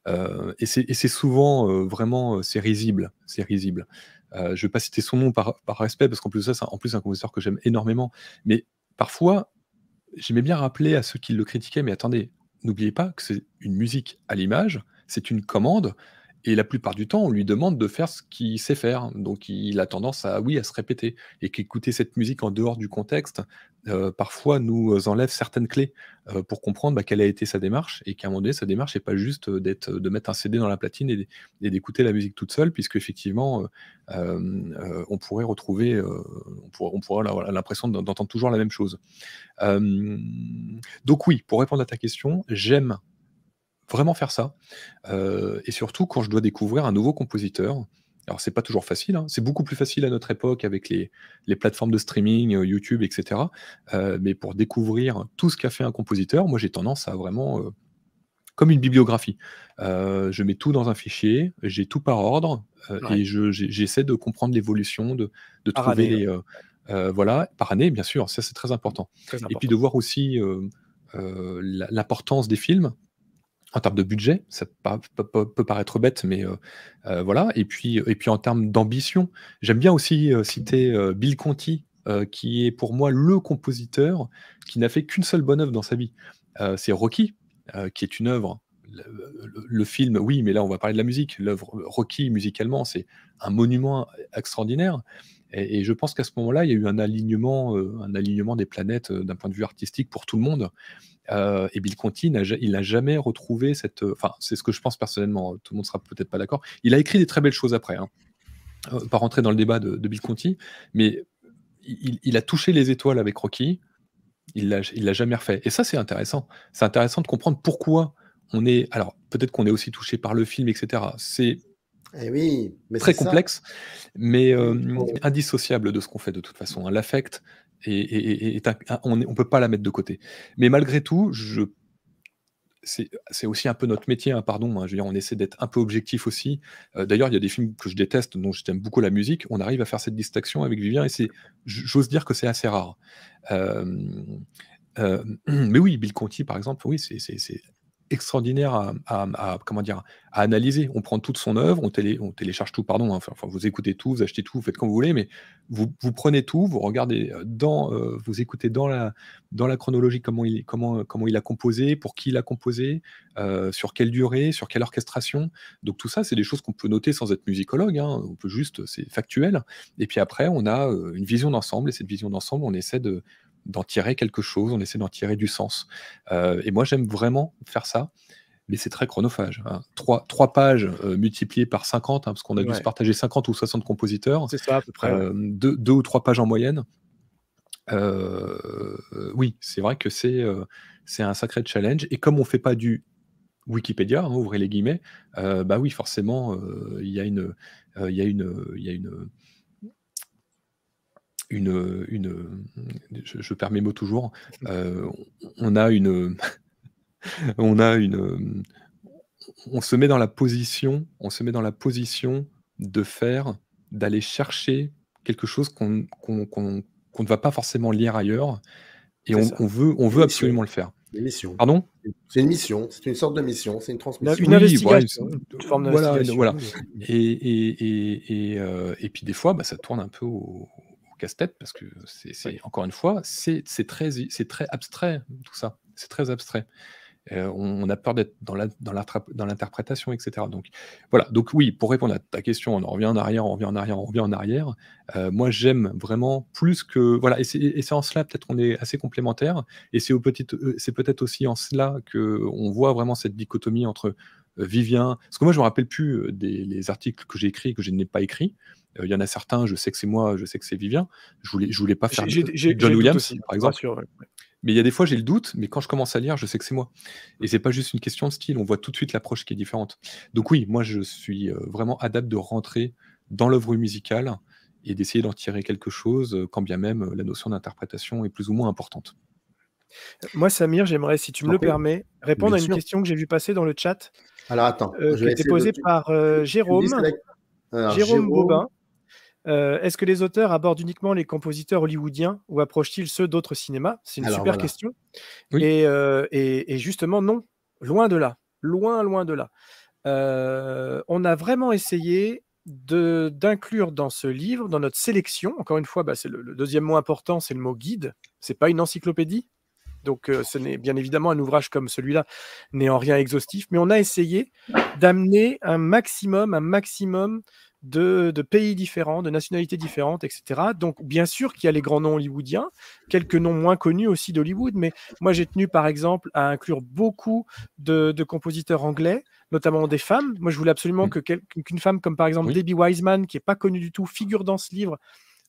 Euh, et c'est souvent euh, vraiment, euh, c'est risible, c'est risible. je ne vais pas citer son nom par, respect, parce qu'en plus ça, c'est en plus un compositeur que j'aime énormément. Mais parfois, j'aimais bien rappeler à ceux qui le critiquaient, mais attendez, n'oubliez pas que c'est une musique à l'image, c'est une commande, et la plupart du temps, on lui demande de faire ce qu'il sait faire. Donc, il a tendance à, oui, à se répéter. Et qu'écouter cette musique en dehors du contexte, euh, parfois, nous enlève certaines clés euh, pour comprendre bah, quelle a été sa démarche. Et qu'à un moment donné, sa démarche n'est pas juste d'être, de mettre un CD dans la platine et, d'écouter la musique toute seule, puisque effectivement, euh, on pourrait retrouver, on pourrait, on l'impression d'entendre toujours la même chose. donc, oui, pour répondre à ta question, j'aime vraiment faire ça. Euh, et surtout, quand je dois découvrir un nouveau compositeur, alors c'est pas toujours facile, hein. c'est beaucoup plus facile à notre époque avec les, plateformes de streaming, euh, YouTube, etc. Euh, mais pour découvrir tout ce qu'a fait un compositeur, moi j'ai tendance à vraiment comme une bibliographie. je mets tout dans un fichier, j'ai tout par ordre, et j'essaie de comprendre l'évolution, de, de trouver voilà, par année, bien sûr, ça c'est très important. Et puis de voir aussi l'importance des films en termes de budget, ça peut, paraître bête, mais euh, euh, voilà. Et puis, et puis en termes d'ambition, j'aime bien aussi euh, citer Bill Conti, qui est pour moi le compositeur qui n'a fait qu'une seule bonne œuvre dans sa vie. c'est Rocky, qui est une œuvre. Le, film, oui, mais là on va parler de la musique. L'œuvre Rocky musicalement, c'est un monument extraordinaire. Et, et je pense qu'à ce moment-là, il y a eu un alignement, un alignement des planètes d'un point de vue artistique pour tout le monde. Euh, et Bill Conti, il n'a jamais retrouvé cette. Euh, enfin, c'est ce que je pense personnellement. Hein, tout le monde sera peut-être pas d'accord. Il a écrit des très belles choses après. Hein, euh, pas rentrer dans le débat de, Bill Conti, mais il, a touché les étoiles avec Rocky. Il l'a jamais refait. Et ça, c'est intéressant. C'est intéressant de comprendre pourquoi on est. Alors, peut-être qu'on est aussi touché par le film, etc. C'est eh mais très complexe, mais indissociable de ce qu'on fait de toute façon. Hein. L'affect, et, ah, on ne peut pas la mettre de côté. Mais malgré tout, je c'est aussi un peu notre métier, hein, pardon. Hein, je on essaie d'être un peu objectif aussi. Euh, d'ailleurs, il y a des films que je déteste, dont j'aime beaucoup la musique. On arrive à faire cette distinction avec Vivien, et c'est, j'ose dire que c'est assez rare. Euh, euh, mais oui, Bill Conti, par exemple, oui, c'est extraordinaire à, comment dire, à analyser. On prend toute son œuvre, on, télé, on télécharge tout, pardon, hein, enfin, vous écoutez tout, vous achetez tout, vous faites comme vous voulez, mais vous, vous prenez tout, vous regardez euh, dans, euh, vous écoutez dans la, dans la chronologie comment il, comment, comment il a composé, pour qui il a composé, euh, sur quelle durée, sur quelle orchestration. Donc tout ça, c'est des choses qu'on peut noter sans être musicologue, hein. on peut juste, c'est factuel. Et puis après, on a une vision d'ensemble, et cette vision d'ensemble, on essaie de d'en tirer quelque chose, on essaie d'en tirer du sens. Euh, et moi, j'aime vraiment faire ça, mais c'est très chronophage. Hein. Trois, pages euh, multipliées par 50, hein, parce qu'on a dû se partager 50 ou 60 compositeurs. C'est ça, à peu près. Euh, deux, ou trois pages en moyenne. oui, c'est vrai que c'est un sacré challenge. Et comme on fait pas du Wikipédia, hein, ouvrez les guillemets, bah oui, forcément, il y a une. Il y a une, y a une une, une je, permets perds mes mots toujours, euh, on a une, on a une, on se met dans la position, on se met dans la position de faire, d'aller chercher quelque chose qu'on ne va pas forcément lire ailleurs, et on, veut, on veut absolument le faire. Une mission. Pardon C'est une mission, c'est une sorte de mission, c'est une transmission. Une, investigation. voilà, Et, et, et, et, euh, et, puis des fois, bah, ça tourne un peu au, casse-tête parce que c'est encore une fois, c'est très, c'est très abstrait tout ça. C'est très abstrait. Euh, on, a peur d'être dans l'interprétation, dans etc. Donc voilà. Donc oui, pour répondre à ta question, on en revient en arrière, on revient en arrière, on revient en arrière. Euh, moi, j'aime vraiment plus que voilà. Et c'est en cela peut-être qu'on est assez complémentaires. Et euh, c'est peut-être aussi en cela que on voit vraiment cette dichotomie entre Vivien, parce que moi je me rappelle plus euh, des articles que j'ai écrits que je n'ai pas écrits. Euh, il y en a certains, je sais que c'est moi, je sais que c'est Vivien. Je voulais, je voulais pas faire John Williams, par exemple. Mais il y a des fois, j'ai le doute, mais quand je commence à lire, je sais que c'est moi. Et c'est pas juste une question de style, on voit tout de suite l'approche qui est différente. Donc oui, moi, je suis euh, vraiment adapte de rentrer dans l'œuvre musicale et d'essayer d'en tirer quelque chose, quand bien même la notion d'interprétation est plus ou moins importante. Moi, Samir, j'aimerais, si tu me le permets, répondre à une question que j'ai vu passer dans le chat. Alors attends, euh, été posée par euh, Jérôme, Jérôme. Bobin. Euh, est-ce que les auteurs abordent uniquement les compositeurs hollywoodiens ou approchent-ils ceux d'autres cinémas C'est une super question. Et, justement, non, loin de là, loin, loin de là. on a vraiment essayé d'inclure dans ce livre, dans notre sélection, encore une fois, bah, c'est le, le deuxième mot important, c'est le mot guide. C'est pas une encyclopédie, donc, euh, ce n'est bien évidemment un ouvrage comme celui-là n'est en rien exhaustif, mais on a essayé d'amener un maximum, un maximum de, pays différents, de nationalités différentes, etc. Donc, bien sûr qu'il y a les grands noms hollywoodiens, quelques noms moins connus aussi d'Hollywood, mais moi j'ai tenu par exemple à inclure beaucoup de, compositeurs anglais, notamment des femmes. Moi je voulais absolument mmh. qu'une femme comme par exemple Debbie Wiseman, qui n'est pas connue du tout, figure dans ce livre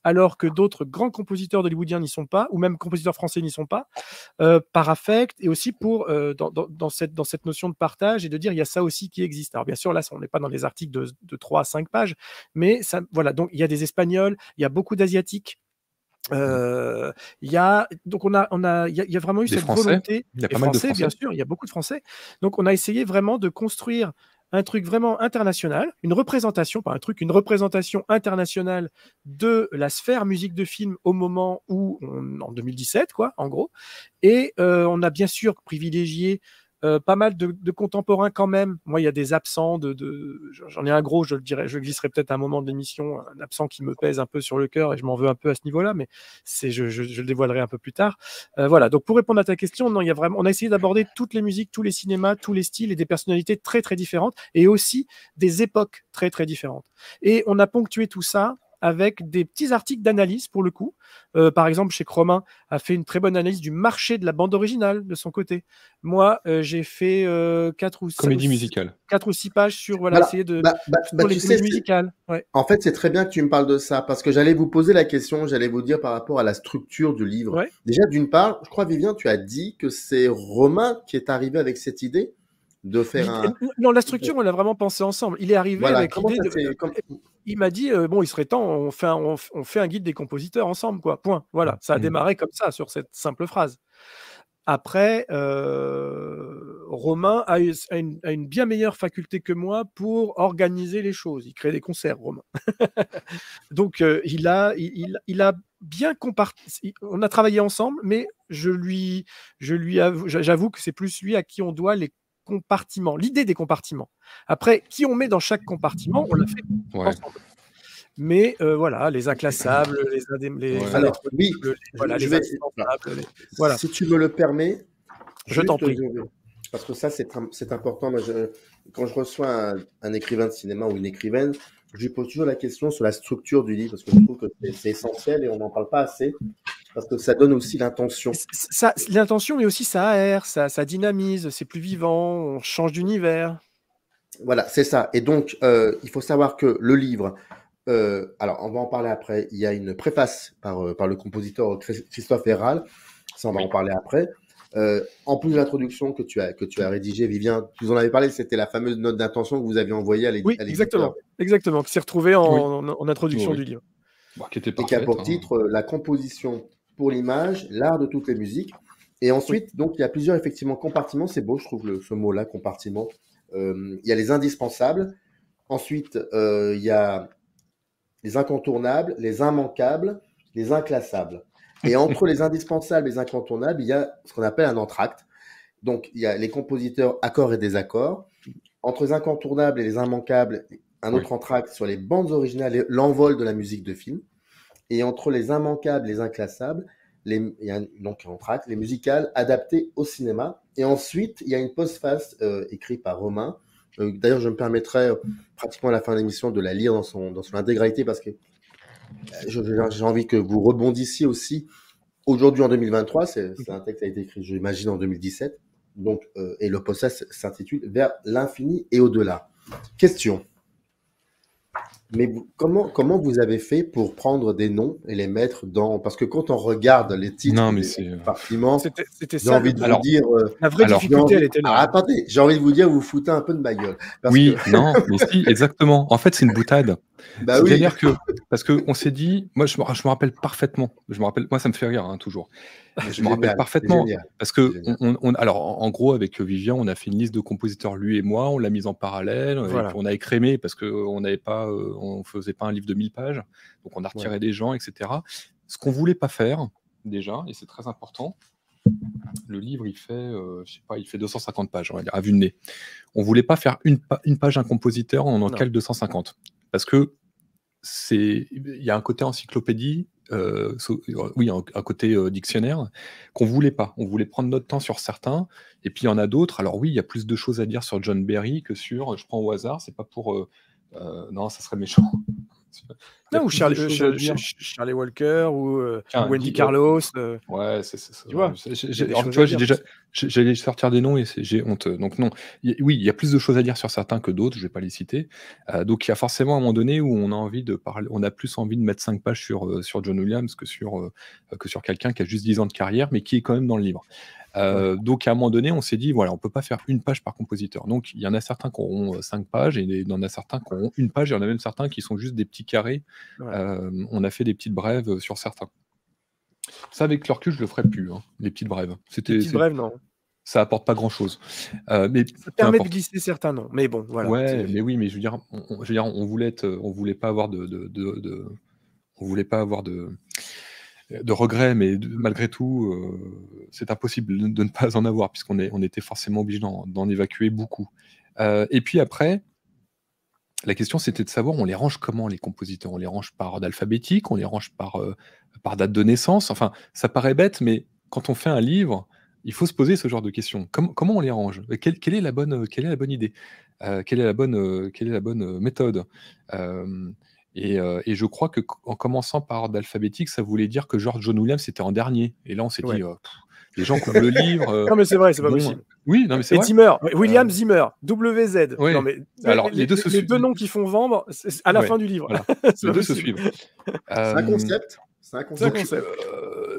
alors que d'autres grands compositeurs hollywoodiens n'y sont pas, ou même compositeurs français n'y sont pas, euh, par affect, et aussi pour euh, dans, cette, notion de partage et de dire il y a ça aussi qui existe. Alors bien sûr, là, on n'est pas dans les articles de, 3 à 5 pages, mais ça, voilà, donc il y a des Espagnols, il y a beaucoup d'Asiatiques, mmh. euh, il y a donc on a on a il y, vraiment eu cette volonté. Il de français. bien sûr, il y a beaucoup de français. Donc on a essayé vraiment de construire un truc vraiment international, une représentation, pas un truc, une représentation internationale de la sphère musique de film au moment où, en 2017, quoi, en gros. Et euh, on a bien sûr privilégié euh, pas mal de, contemporains quand même. Moi, il y a des absents, de, j'en ai un gros, je le dirais, je glisserai peut-être un moment de l'émission, un absent qui me pèse un peu sur le cœur et je m'en veux un peu à ce niveau-là, mais c'est, je, je, le dévoilerai un peu plus tard. Euh, voilà, donc pour répondre à ta question, non, il y a vraiment, on a essayé d'aborder toutes les musiques, tous les cinémas, tous les styles et des personnalités très très différentes et aussi des époques très très différentes. Et on a ponctué tout ça avec des petits articles d'analyse pour le coup. Euh, par exemple, chez Romain a fait une très bonne analyse du marché de la bande originale de son côté. Moi, euh, j'ai fait euh, 4 ou 6 pages sur voilà, de bah, bah, bah, les musicales. En fait, c'est très bien que tu me parles de ça parce que j'allais vous poser la question, j'allais vous dire par rapport à la structure du livre. Déjà d'une part, je crois Vivien, tu as dit que c'est Romain qui est arrivé avec cette idée de faire un. Non, la structure, on l'a vraiment pensé ensemble. Il est arrivé avec l'idée de. Il m'a dit euh, bon, il serait temps, on fait, un, on, fait un guide des compositeurs ensemble, quoi. Point. Voilà, ça a mm. démarré comme ça sur cette simple phrase. Après, euh, Romain a, une, bien meilleure faculté que moi pour organiser les choses. Il crée des concerts, Romain. Donc, euh, il, a, il, a bien comparti. On a travaillé ensemble, mais je lui, je lui avoue, j'avoue que c'est plus lui à qui on doit les compartiments, l'idée des compartiments. Après, qui on met dans chaque compartiment, on l'a fait ensemble. Mais euh, voilà, les inclassables, les, les, oui, les, voilà, Si tu me le permets, je t'en prie. Parce que ça, c'est, important. quand je reçois un, écrivain de cinéma ou une écrivaine, je lui pose toujours la question sur la structure du livre, parce que je trouve que c'est, c'est essentiel et on n'en parle pas assez. Parce que ça donne aussi l'intention. Ça, l'intention, mais aussi ça aère, ça, ça dynamise, c'est plus vivant, on change d'univers. Voilà, c'est ça. Et donc, euh, il faut savoir que le livre, euh, alors on va en parler après, il y a une préface par, euh, par le compositeur Christophe Herral, ça on va en parler après. en plus de l'introduction que tu as as rédigée, Vivien, vous en avez parlé, c'était la fameuse note d'intention que vous aviez envoyée à l'éditeur. Oui, exactement, exactement, qui s'est retrouvée en, introduction du livre. et qui a pour hein. titre La composition pour l'image, l'art de toutes les musiques. Et ensuite, donc, il y a plusieurs, effectivement, compartiments. C'est beau, je trouve, ce mot-là, compartiment. Euh, il y a les indispensables. Ensuite, euh, il y a les incontournables, les immanquables, les inclassables. Et entre les indispensables et les incontournables, il y a ce qu'on appelle un entracte. Donc, il y a les compositeurs accords et désaccords. Entre les incontournables et les immanquables, un autre entracte sur les bandes originales et l'envol de la musique de film. Et entre les immanquables, les inclassables, les, il y a donc en les musicales adaptées au cinéma. Et ensuite, il y a une postface euh, écrite par Romain. Euh, d'ailleurs, je me permettrai euh, pratiquement à la fin de l'émission de la lire dans son, intégralité parce que j'ai envie que vous rebondissiez aussi. Aujourd'hui, en 2023, c'est un texte qui a été écrit, j'imagine, en 2017. Donc, et le postface s'intitule Vers l'infini et au-delà. Question. Mais comment, comment vous avez fait pour prendre des noms et les mettre dans. Parce que quand on regarde les titres non, mais des euh, j'ai envie de vous dire. Euh, la vraie difficulté, elle était là. Ah, attendez, j'ai envie de vous dire, vous, vous foutez un peu de ma gueule. oui, non, mais si, exactement. En fait, c'est une boutade. Bah C'est-à-dire que. Parce qu'on s'est dit. Moi, je me, rappelle parfaitement. Je me rappelle, moi, ça me fait rire, hein, toujours je me rappelle parfaitement. Parce que, on, alors, en gros, avec euh, Vivian, on a fait une liste de compositeurs, lui et moi, on l'a mise en parallèle, on a écrémé parce qu'on euh, n'avait pas, euh, on faisait pas un livre de 1000 pages, donc on a retiré des gens, etc. Ce qu'on voulait pas faire, déjà, et c'est très important, le livre, il fait, sais pas, il fait 250 pages, à vue de nez. On voulait pas faire une, une page un compositeur, on en calque 250. Parce que il y a un côté encyclopédie euh, euh, oui, un, côté euh, dictionnaire qu'on voulait pas. On voulait prendre notre temps sur certains, et puis il y en a d'autres. Alors oui, il y a plus de choses à dire sur John Berry que sur je prends au hasard. C'est pas pour non, ça serait méchant ou Charlie, Walker ou euh, Wendy Carlos. Euh, ouais, c'est ça. Tu vois, j'ai déjà j'allais sortir des noms et j'ai honte. Donc non, oui, il y a plus de choses à dire sur certains que d'autres. Je ne vais pas les citer. Euh, donc il y a forcément un moment donné où on a envie de parler, on a plus envie de mettre cinq pages sur sur John Williams que sur que sur quelqu'un qui a juste 10 ans de carrière, mais qui est quand même dans le livre. Euh, donc à un moment donné, on s'est dit, voilà, on peut pas faire une page par compositeur. Donc il y en a certains qui auront euh, cinq pages, et il y en a certains qui auront une page, et il y en a même certains qui sont juste des petits carrés. Euh, on a fait des petites brèves sur certains. Ça, avec le recul, je le ferais plus, hein, les petites brèves. C'était, petites brèves, non ça apporte pas grand chose. mais ça permet de glisser certains non. mais bon, voilà. mais oui, mais je veux dire, on, je veux dire, on voulait, pas avoir de, de on voulait pas avoir de de regrets, mais malgré tout, euh, c'est impossible de ne pas en avoir, puisqu'on on était forcément obligé d'en évacuer beaucoup. Euh, et puis après, la question c'était de savoir, on les range comment les compositeurs On les range par ordre alphabétique, on les range par, euh, date de naissance. Enfin, ça paraît bête, mais quand on fait un livre, il faut se poser ce genre de questions. comment on les range quelle, est la bonne, quelle est la bonne idée quelle est la bonne, quelle est la bonne méthode euh, et, je crois que en commençant par ordre alphabétique, ça voulait dire que George John Williams était en dernier. Et là, on s'est dit, euh, les gens comme le livre. Euh, non, mais c'est vrai, c'est pas possible. Oui, non, mais c'est vrai. Zimmer, William Zimmer, WZ. Non, mais, Alors, les, deux, se les deux noms qui font vendre à la fin du livre. les deux se suivent. c'est un concept. C'est un concept.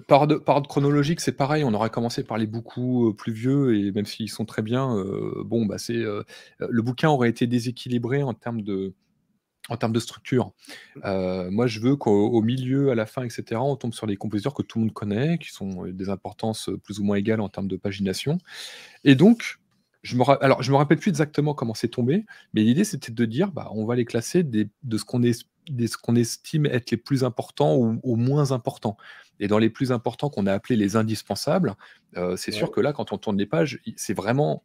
par, ordre, chronologique, c'est pareil. On aurait commencé par les beaucoup plus vieux, et même s'ils sont très bien, bon, bah, c'est le bouquin aurait été déséquilibré en termes de en termes de structure. Euh, moi, je veux qu'au milieu, à la fin, etc., on tombe sur les compositeurs que tout le monde connaît, qui sont euh, des importances euh, plus ou moins égales en termes de pagination. Et donc, je me, Alors, je me rappelle plus exactement comment c'est tombé, mais l'idée, c'était de dire, bah, on va les classer de ce qu'on est... estime être les plus importants ou, moins importants. Et dans les plus importants qu'on a appelés les indispensables, c'est sûr que là, quand on tourne les pages, c'est vraiment...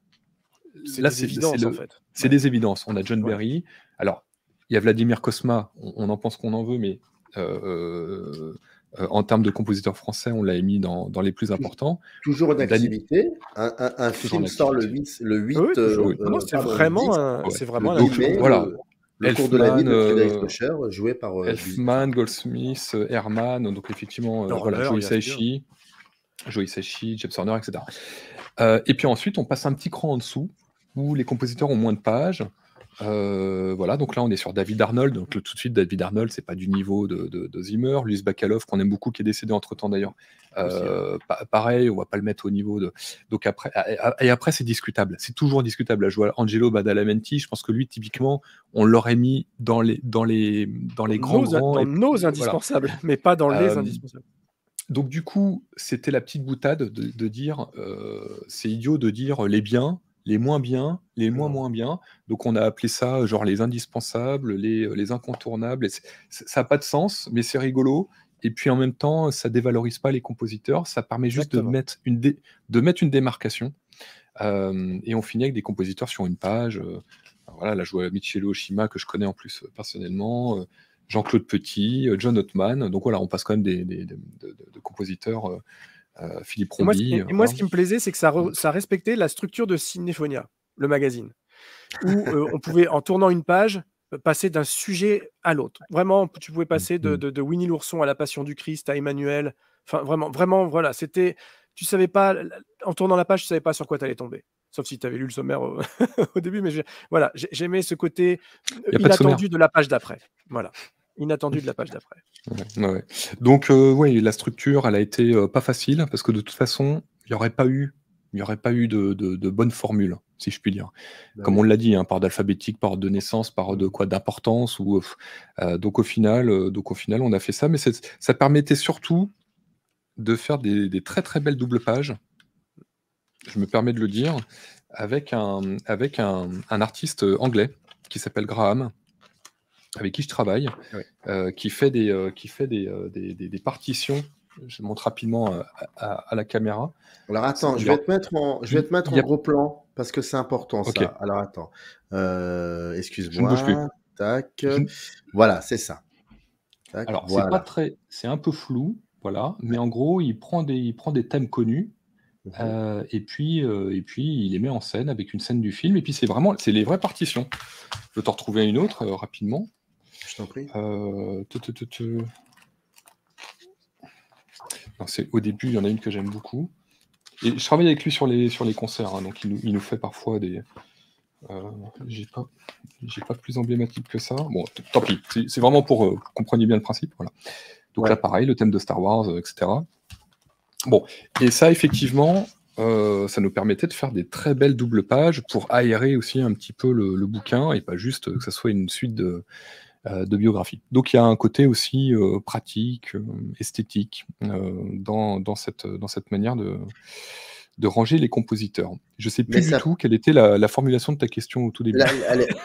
C'est des évidences, en fait. C'est des évidences. On a John Berry. Alors, il y a Vladimir Kosma, on, en pense qu'on en veut, mais euh, euh, euh, en termes de compositeur français, on l'a mis dans, les plus importants. Toujours une activité. Un, film sort le 8. Le c'est vraiment, un, cours de la vie de Frédéric Kocher, joué par. Elfman, Goldsmith, Herman, donc effectivement, Joey Joe Joey James etc. et puis ensuite, on passe un petit cran en dessous où les compositeurs ont moins de pages. Euh, voilà, donc là on est sur David Arnold. Donc tout de suite, David Arnold, c'est pas du niveau de, Zimmer. Luis Bakalov, qu'on aime beaucoup, qui est décédé entre temps d'ailleurs. Hein. Euh, pareil, on va pas le mettre au niveau de. Donc après, et après c'est discutable. C'est toujours discutable. je Angelo Badalamenti. Je pense que lui, typiquement, on l'aurait mis dans les dans les dans les grands, nos, indispensables, mais pas dans les euh, indispensables. Donc du coup, c'était la petite boutade de dire, c'est idiot de dire les biens, les moins bien, les moins moins bien. Donc on a appelé ça euh, genre les indispensables, les, euh, incontournables. Et ça n'a pas de sens, mais c'est rigolo. Et puis en même temps, ça dévalorise pas les compositeurs, ça permet juste de mettre, une de mettre une démarcation. Euh, et on finit avec des compositeurs sur une page. Ben voilà, la je vois Michelo Oshima que je connais en plus personnellement. Jean-Claude Petit, John Ottman. Donc voilà, on passe quand même des, de, compositeurs euh, Philippe Roby. moi, ce euh, qui, me plaisait, c'est que ça, mm. respectait la structure de Cinéphonia, le magazine, où euh, on pouvait, en tournant une page, passer d'un sujet à l'autre. Vraiment, tu pouvais passer mm-hmm. de, Winnie l'ourson à la Passion du Christ, à Emmanuel. Enfin, vraiment, vraiment, voilà, c'était. Tu savais pas, en tournant la page, tu savais pas sur quoi tu allais tomber. Sauf si tu avais lu le sommaire au, début, mais voilà, j'aimais ce côté inattendu de, de la page d'après. Voilà inattendu de la page d'après. Donc, euh, oui, la structure, elle a été euh, pas facile parce que de toute façon, il n'y aurait pas eu, y aurait pas eu de, de, bonne formule, si je puis dire. Bah Comme on l'a dit, hein, par d'alphabétique, par de naissance, par de quoi d'importance. Ou euh, donc au final, donc au final, on a fait ça, mais ça permettait surtout de faire des, très très belles doubles pages. Je me permets de le dire avec un avec un, un artiste anglais qui s'appelle Graham avec qui je travaille, euh, qui fait des, euh, qui fait euh, des, partitions. Je montre rapidement à, la caméra. Alors attends, je vais, te mettre en, je vais te mettre gros plan parce que c'est important ça. Alors attends, excuse-moi. Voilà, c'est ça. Alors c'est très, c'est un peu flou, voilà. Mais en gros, il prend des, prend des thèmes connus mhm. et, puis, et puis, il les met en scène avec une scène du film. Et puis, c'est vraiment c'est les vraies partitions. Je vais t'en retrouver une autre rapidement. Je t'en prie. Euh, au début, il y en a une que j'aime beaucoup. Et je travaille avec lui sur les, sur les concerts, hein, donc il nous, fait parfois des. Je euh, j'ai pas, pas plus emblématique que ça. Bon, tant pis. C'est vraiment pour euh, compreniez bien le principe. Donc là, pareil, le thème de Star Wars, euh, etc. Bon, et ça, effectivement, ça nous permettait de faire des très belles doubles pages pour aérer aussi un petit peu le, le bouquin et pas juste que ça soit une suite de, euh, de biographie. Donc il y a un côté aussi euh, pratique, euh, esthétique, dans, cette, dans cette manière de, de ranger les compositeurs. Je ne sais plus du tout quelle était la, formulation de ta question au tout début.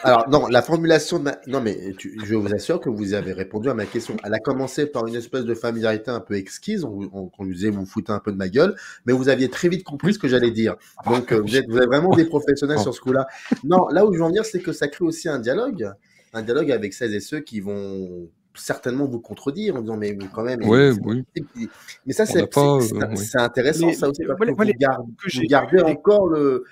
alors non, la formulation, non mais je vous assure que vous avez répondu à ma question. Elle a commencé par une espèce de familiarité un peu exquise. On, on, disait vous foutez un peu de ma gueule, mais vous aviez très vite compris ce que j'allais dire. Donc vous êtes, vous êtes vraiment des professionnels sur ce coup-là. Non, là où je veux en c'est que ça crée aussi un dialogue un dialogue avec celles et ceux qui vont certainement vous contredire en disant mais quand même mais ça euh, c'est intéressant ça aussi vous, gardez, encore le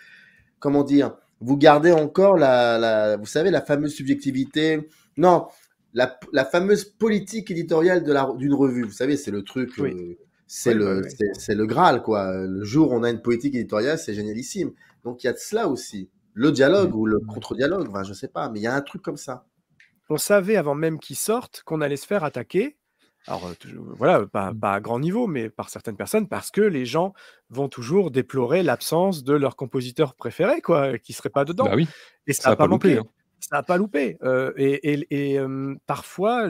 comment dire vous gardez encore la, vous savez la fameuse subjectivité non la, fameuse politique éditoriale de d'une revue vous savez c'est le truc euh, c'est le c'est le graal quoi le jour où on a une politique éditoriale c'est génialissime donc il y a de cela aussi le dialogue mm. ou le contre dialogue enfin, je sais pas mais il y a un truc comme ça on savait avant même qu'ils sortent qu'on allait se faire attaquer. Alors euh, euh, voilà, mmh. pas, à grand niveau, mais par certaines personnes, parce que les gens vont toujours déplorer l'absence de leur compositeur préféré, quoi, euh, qui serait pas dedans. Bah oui, et ça n'a pas, loupé. Hein. Ça n'a pas loupé. et, parfois,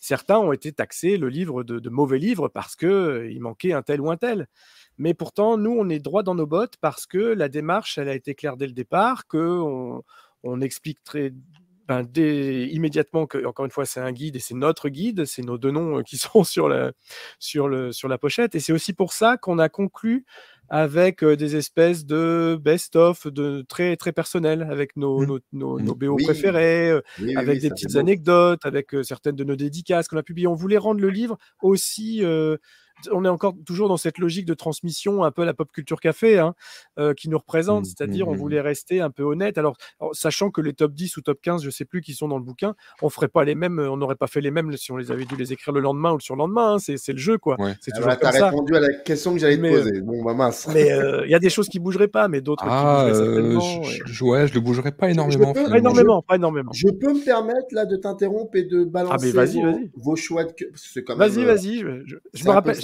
certains ont été taxés le livre de, mauvais livre parce que manquait un tel ou un tel. Mais pourtant, nous, on est droit dans nos bottes parce que la démarche, elle a été claire dès le départ, que on explique très ben, dès, immédiatement, que, encore une fois, c'est un guide et c'est notre guide, c'est nos deux noms euh, qui sont sur la, sur le, sur la pochette. Et c'est aussi pour ça qu'on a conclu avec euh, des espèces de best-of de très très personnel avec mmh. nos, nos, nos, mmh. BO préférés, euh, avec des petites anecdotes, avec certaines de nos dédicaces qu'on a publiées. On voulait rendre le livre aussi on est encore toujours dans cette logique de transmission un peu la pop culture café hein, euh, qui nous représente, mm, c'est-à-dire mm, on mm, voulait rester un peu honnête. Alors, sachant que les top 10 ou top 15, je sais plus qui sont dans le bouquin, on ferait pas les mêmes, on n'aurait pas fait les mêmes si on les avait dû les écrire le lendemain ou le surlendemain. Hein. c'est le jeu quoi. C'est ah, toujours répondu à la question que j'allais te poser. Euh, bon, bah, Mais euh, il y a des choses qui bougeraient pas, mais d'autres qui ah, bougeraient Je, ouais, le bougerais pas énormément. pas énormément, pas énormément. Je peux me permettre là de t'interrompre et de ah, balancer Vos, choix Vas-y, vas-y. je me rappelle.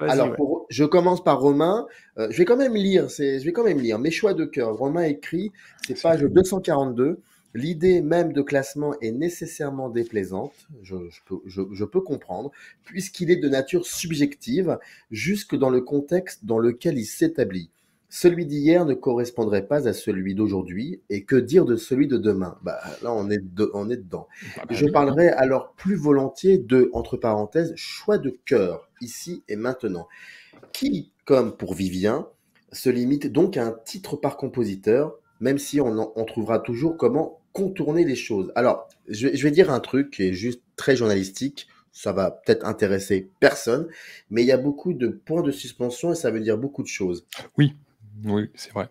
Alors, je commence par Romain. Euh, je vais quand même lire. Je vais quand même lire mes choix de cœur. Romain écrit. C'est page 242. L'idée même de classement est nécessairement déplaisante, je, peux, je peux, comprendre, puisqu'il est de nature subjective, jusque dans le contexte dans lequel il s'établit celui d'hier ne correspondrait pas à celui d'aujourd'hui, et que dire de celui de demain bah, Là, on est, est dedans. Bah, bah, je parlerai alors plus volontiers de, entre parenthèses, choix de cœur, ici et maintenant, qui, comme pour Vivien, se limite donc à un titre par compositeur, même si on, trouvera toujours comment contourner les choses. Alors, je, je vais dire un truc qui est juste très journalistique, ça va peut-être intéresser personne, mais il y a beaucoup de points de suspension et ça veut dire beaucoup de choses. Oui. Oui, c'est vrai.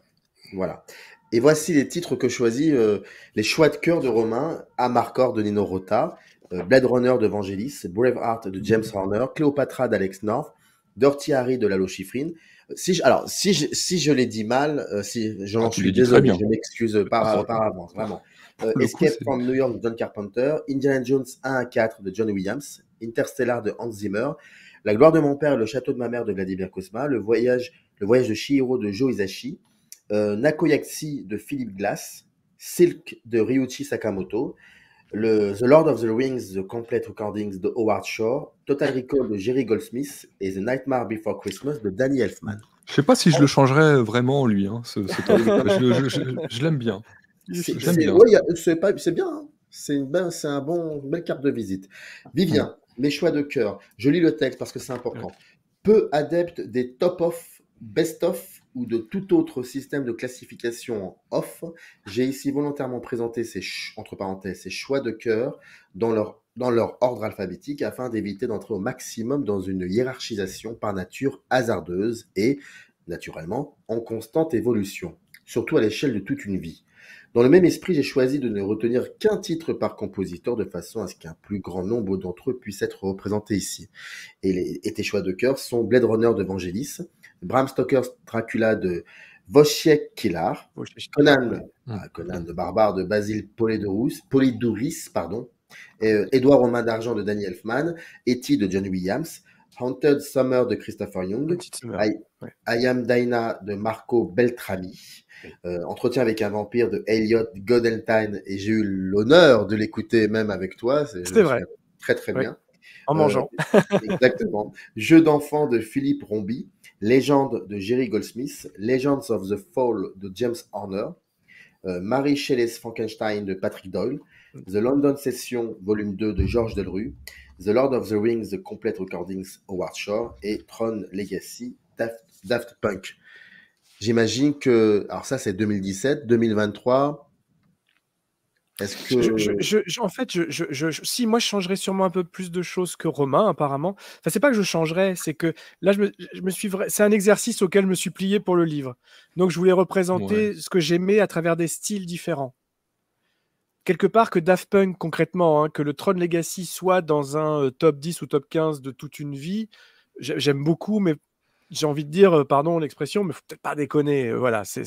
Voilà. Et voici les titres que choisit euh, les choix de cœur de Romain, Amarcord de Nino Rota, euh, Blade Runner de Vangelis, Braveheart de James Horner, Cléopatra d'Alex North, Dirty Harry de Lalo Schifrin. Euh, si alors, si je, si je l'ai dit mal, si j'en ah, je m'excuse par, ah, avance, vraiment. Escape from New York de John Carpenter, Indiana Jones 1 à 4 de John Williams, Interstellar de Hans Zimmer, La gloire de mon père, Le château de ma mère de Vladimir Kosma, Le voyage le voyage de Shihiro de Joe Izashi, euh, Nakoyaksi de Philip Glass, Silk de Ryuichi Sakamoto, le The Lord of the Rings, The Complete Recordings de Howard Shore, Total Recall de Jerry Goldsmith et The Nightmare Before Christmas de Danny Elfman. Je ne sais pas si je le changerais vraiment, lui. Hein, ce, ce je, je, l'aime bien. C'est bien, c'est un bon, une belle carte de visite. Vivien, mes choix de cœur. Je lis le texte parce que c'est important. Peu adepte des top-off best-of ou de tout autre système de classification off, j'ai ici volontairement présenté ces, entre parenthèses, choix de cœur dans leur, dans leur ordre alphabétique afin d'éviter d'entrer au maximum dans une hiérarchisation par nature hasardeuse et, naturellement, en constante évolution, surtout à l'échelle de toute une vie. Dans le même esprit, j'ai choisi de ne retenir qu'un titre par compositeur de façon à ce qu'un plus grand nombre d'entre eux puissent être représentés ici. Et, les, et tes choix de cœur sont Blade Runner de Vangelis, Bram Stoker Dracula de Voschek Kilar, Conan, de ah, hum. Conan barbare de Basile Polidorus, Polidouris, pardon, euh, Édouard Romain d'Argent de Danny Elfman, Etty de John Williams, Haunted Summer de Christopher Young, I, Am Dina de Marco Beltrami, euh, Entretien avec un vampire de Elliot Godentine, et j'ai eu l'honneur de l'écouter même avec toi. C'est vrai. Très très bien. En euh, mangeant. exactement. Jeu d'enfant de Philippe Rombi, Légende de Jerry Goldsmith, Legends of the Fall de James Horner, euh, Mary Shelley's Frankenstein de Patrick Doyle, The London Session volume 2 de George Delru, The Lord of the Rings The Complete Recordings Howard Shore et Tron Legacy Daft, Daft Punk. J'imagine que, alors ça c'est 2017, 2023, en fait, je, si moi je changerais sûrement un peu plus de choses que Romain, apparemment. ça c'est pas que je changerais, c'est que là, je me, suis. C'est un exercice auquel je me suis plié pour le livre. Donc, je voulais représenter ce que j'aimais à travers des styles différents. Quelque part que Daft Punk, concrètement, hein, que le Tron Legacy soit dans un euh, top 10 ou top 15 de toute une vie, j'aime beaucoup, mais j'ai envie de dire, euh, pardon l'expression, mais faut peut-être pas déconner. Euh, voilà, c'est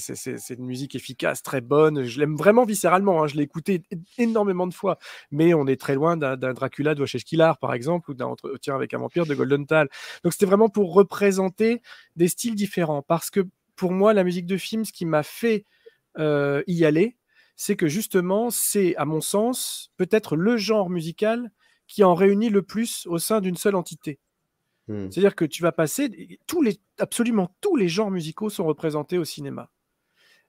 une musique efficace, très bonne. Je l'aime vraiment viscéralement. Hein, je l'ai écouté énormément de fois. Mais on est très loin d'un Dracula de Killar, par exemple, ou d'un Entretien euh, avec un vampire de Golden Tal. Donc c'était vraiment pour représenter des styles différents. Parce que pour moi, la musique de film, ce qui m'a fait y aller, c'est que justement, c'est, à mon sens, peut-être le genre musical qui en réunit le plus au sein d'une seule entité. Hmm. C'est-à-dire que tu vas passer, absolument tous les genres musicaux sont représentés au cinéma.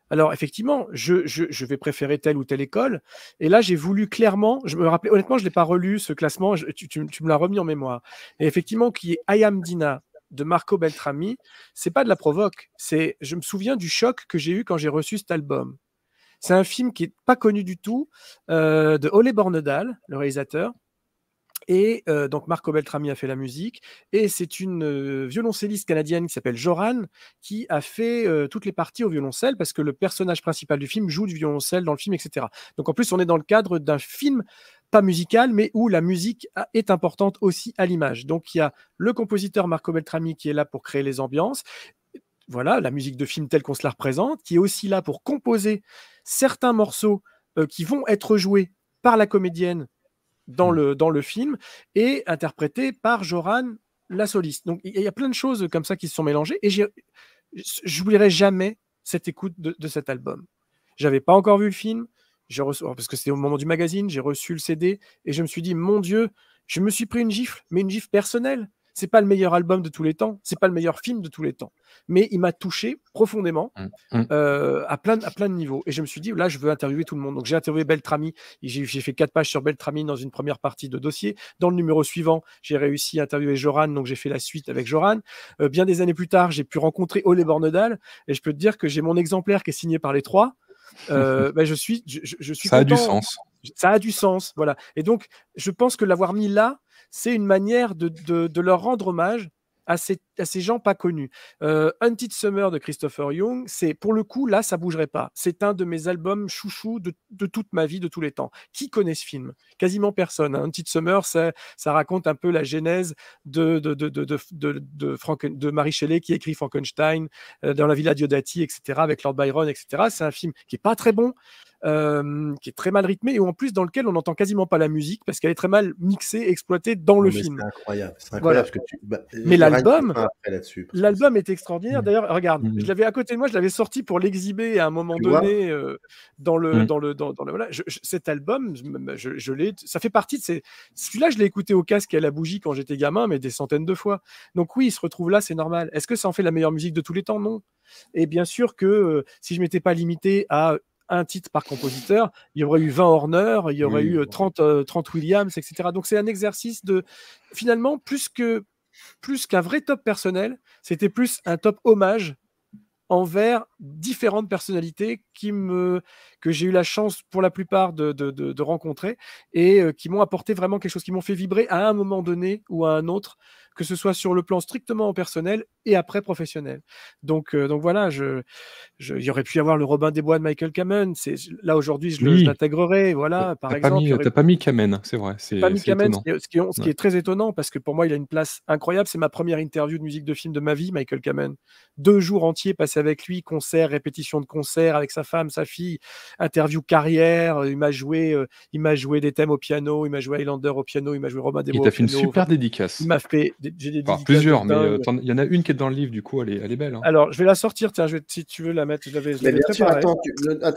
Alors effectivement, je, vais préférer telle ou telle école. Et là, j'ai voulu clairement, je me rappelais, honnêtement, je l'ai pas relu ce classement, tu, me l'as remis en mémoire. Et effectivement, qui est I Am Dina de Marco Beltrami, c'est pas de la provoque. C'est, je me souviens du choc que j'ai eu quand j'ai reçu cet album. C'est un film qui est pas connu du tout euh, de Ole Bornedal, le réalisateur, et donc Marco Beltrami a fait la musique. Et c'est une violoncelliste canadienne qui s'appelle Joran qui a fait toutes les parties au violoncelle parce que le personnage principal du film joue du violoncelle dans le film, etc. Donc en plus, on est dans le cadre d'un film pas musical, mais où la musique est importante aussi à l'image. Donc il y a le compositeur Marco Beltrami qui est là pour créer les ambiances. Voilà, la musique de film telle qu'on se la représente, qui est aussi là pour composer certains morceaux qui vont être joués par la comédienne dans, mm. le, dans le film et interprété par Joran, la soliste. Donc il y a plein de choses comme ça qui se sont mélangées et j'oublierai jamais cette écoute de, cet album. J'avais pas encore vu le film, reçu, parce que c'était au moment du magazine, j'ai reçu le CD et je me suis dit, mon Dieu, je me suis pris une gifle, mais une gifle personnelle. C'est pas le meilleur album de tous les temps, c'est pas le meilleur film de tous les temps, mais il m'a touché profondément mm, mm. Euh, à plein à plein de niveaux. Et je me suis dit là, je veux interviewer tout le monde. Donc j'ai interviewé Beltrami, j'ai fait quatre pages sur Beltrami dans une première partie de dossier. Dans le numéro suivant, j'ai réussi à interviewer Joran, donc j'ai fait la suite avec Joran. Euh, bien des années plus tard, j'ai pu rencontrer Olé Bornedal, et je peux te dire que j'ai mon exemplaire qui est signé par les trois. Euh, ben, je suis, je, suis. Ça a du sens. Ça a du sens, voilà. Et donc, je pense que l'avoir mis là, c'est une manière de, leur rendre hommage à ces, gens pas connus. Euh, un Summer de Christopher Young, c'est pour le coup, là, ça bougerait pas. C'est un de mes albums chouchou de, toute ma vie, de tous les temps. Qui connaît ce film Quasiment personne. Hein. Un Summer, ça, raconte un peu la genèse de, de, de, Marie Shelley qui écrit Frankenstein euh, dans la villa Diodati, etc., avec Lord Byron, etc. C'est un film qui est pas très bon. Euh, qui est très mal rythmé et en plus dans lequel on n'entend quasiment pas la musique parce qu'elle est très mal mixée, exploitée dans le film. C'est incroyable, c'est incroyable. Que bah, mais l'album, l'album est extraordinaire. Mm. D'ailleurs, regarde, mm. je l'avais à côté de moi, je l'avais sorti pour l'exhiber à un moment donné euh, mm. dans, le, dans le, dans cet album, je, l'ai, ça fait partie de ces. Celui-là, je l'ai écouté au casque et à la bougie quand j'étais gamin, mais des centaines de fois. Donc oui, il se retrouve là, c'est normal. Est-ce que ça en fait la meilleure musique de tous les temps Non. Et bien sûr que euh, si je m'étais pas limité à un titre par compositeur, il y aurait eu 20 Horner, il y aurait eu 30, euh, 30 euh, Williams, etc. Donc c'est un exercice de, finalement, plus que plus qu'un vrai top personnel, c'était plus un top hommage envers différentes personnalités qui me que j'ai eu la chance pour la plupart de, de, rencontrer et euh, qui m'ont apporté vraiment quelque chose, qui m'ont fait vibrer à un moment donné ou à un autre, que ce soit sur le plan strictement personnel et après professionnel. Donc, euh, donc voilà, je, il y aurait pu y avoir le Robin des Bois de Michael Kamen. C'est là aujourd'hui, je l'intégrerai. Voilà, par exemple. T'as pas mis Kamen, c'est vrai. C'est pas ce, qui, est très étonnant parce que pour moi, il a une place incroyable. C'est ma première interview de musique de film de ma vie, Michael Kamen. Deux jours entiers passés avec lui, concert, répétition de concert avec sa femme, sa fille interview carrière. Euh, il m'a joué, euh, il m'a joué des thèmes au piano, il m'a joué Highlander au piano, il m'a joué Romain des Il t'a fait une super dédicace. Il m'a fait j'ai des plusieurs, mais euh, il y en a une qui est dans le livre, du coup, elle est, elle est belle. Hein. Alors, je vais la sortir, tiens, je si tu veux la mettre, je l'avais Attends,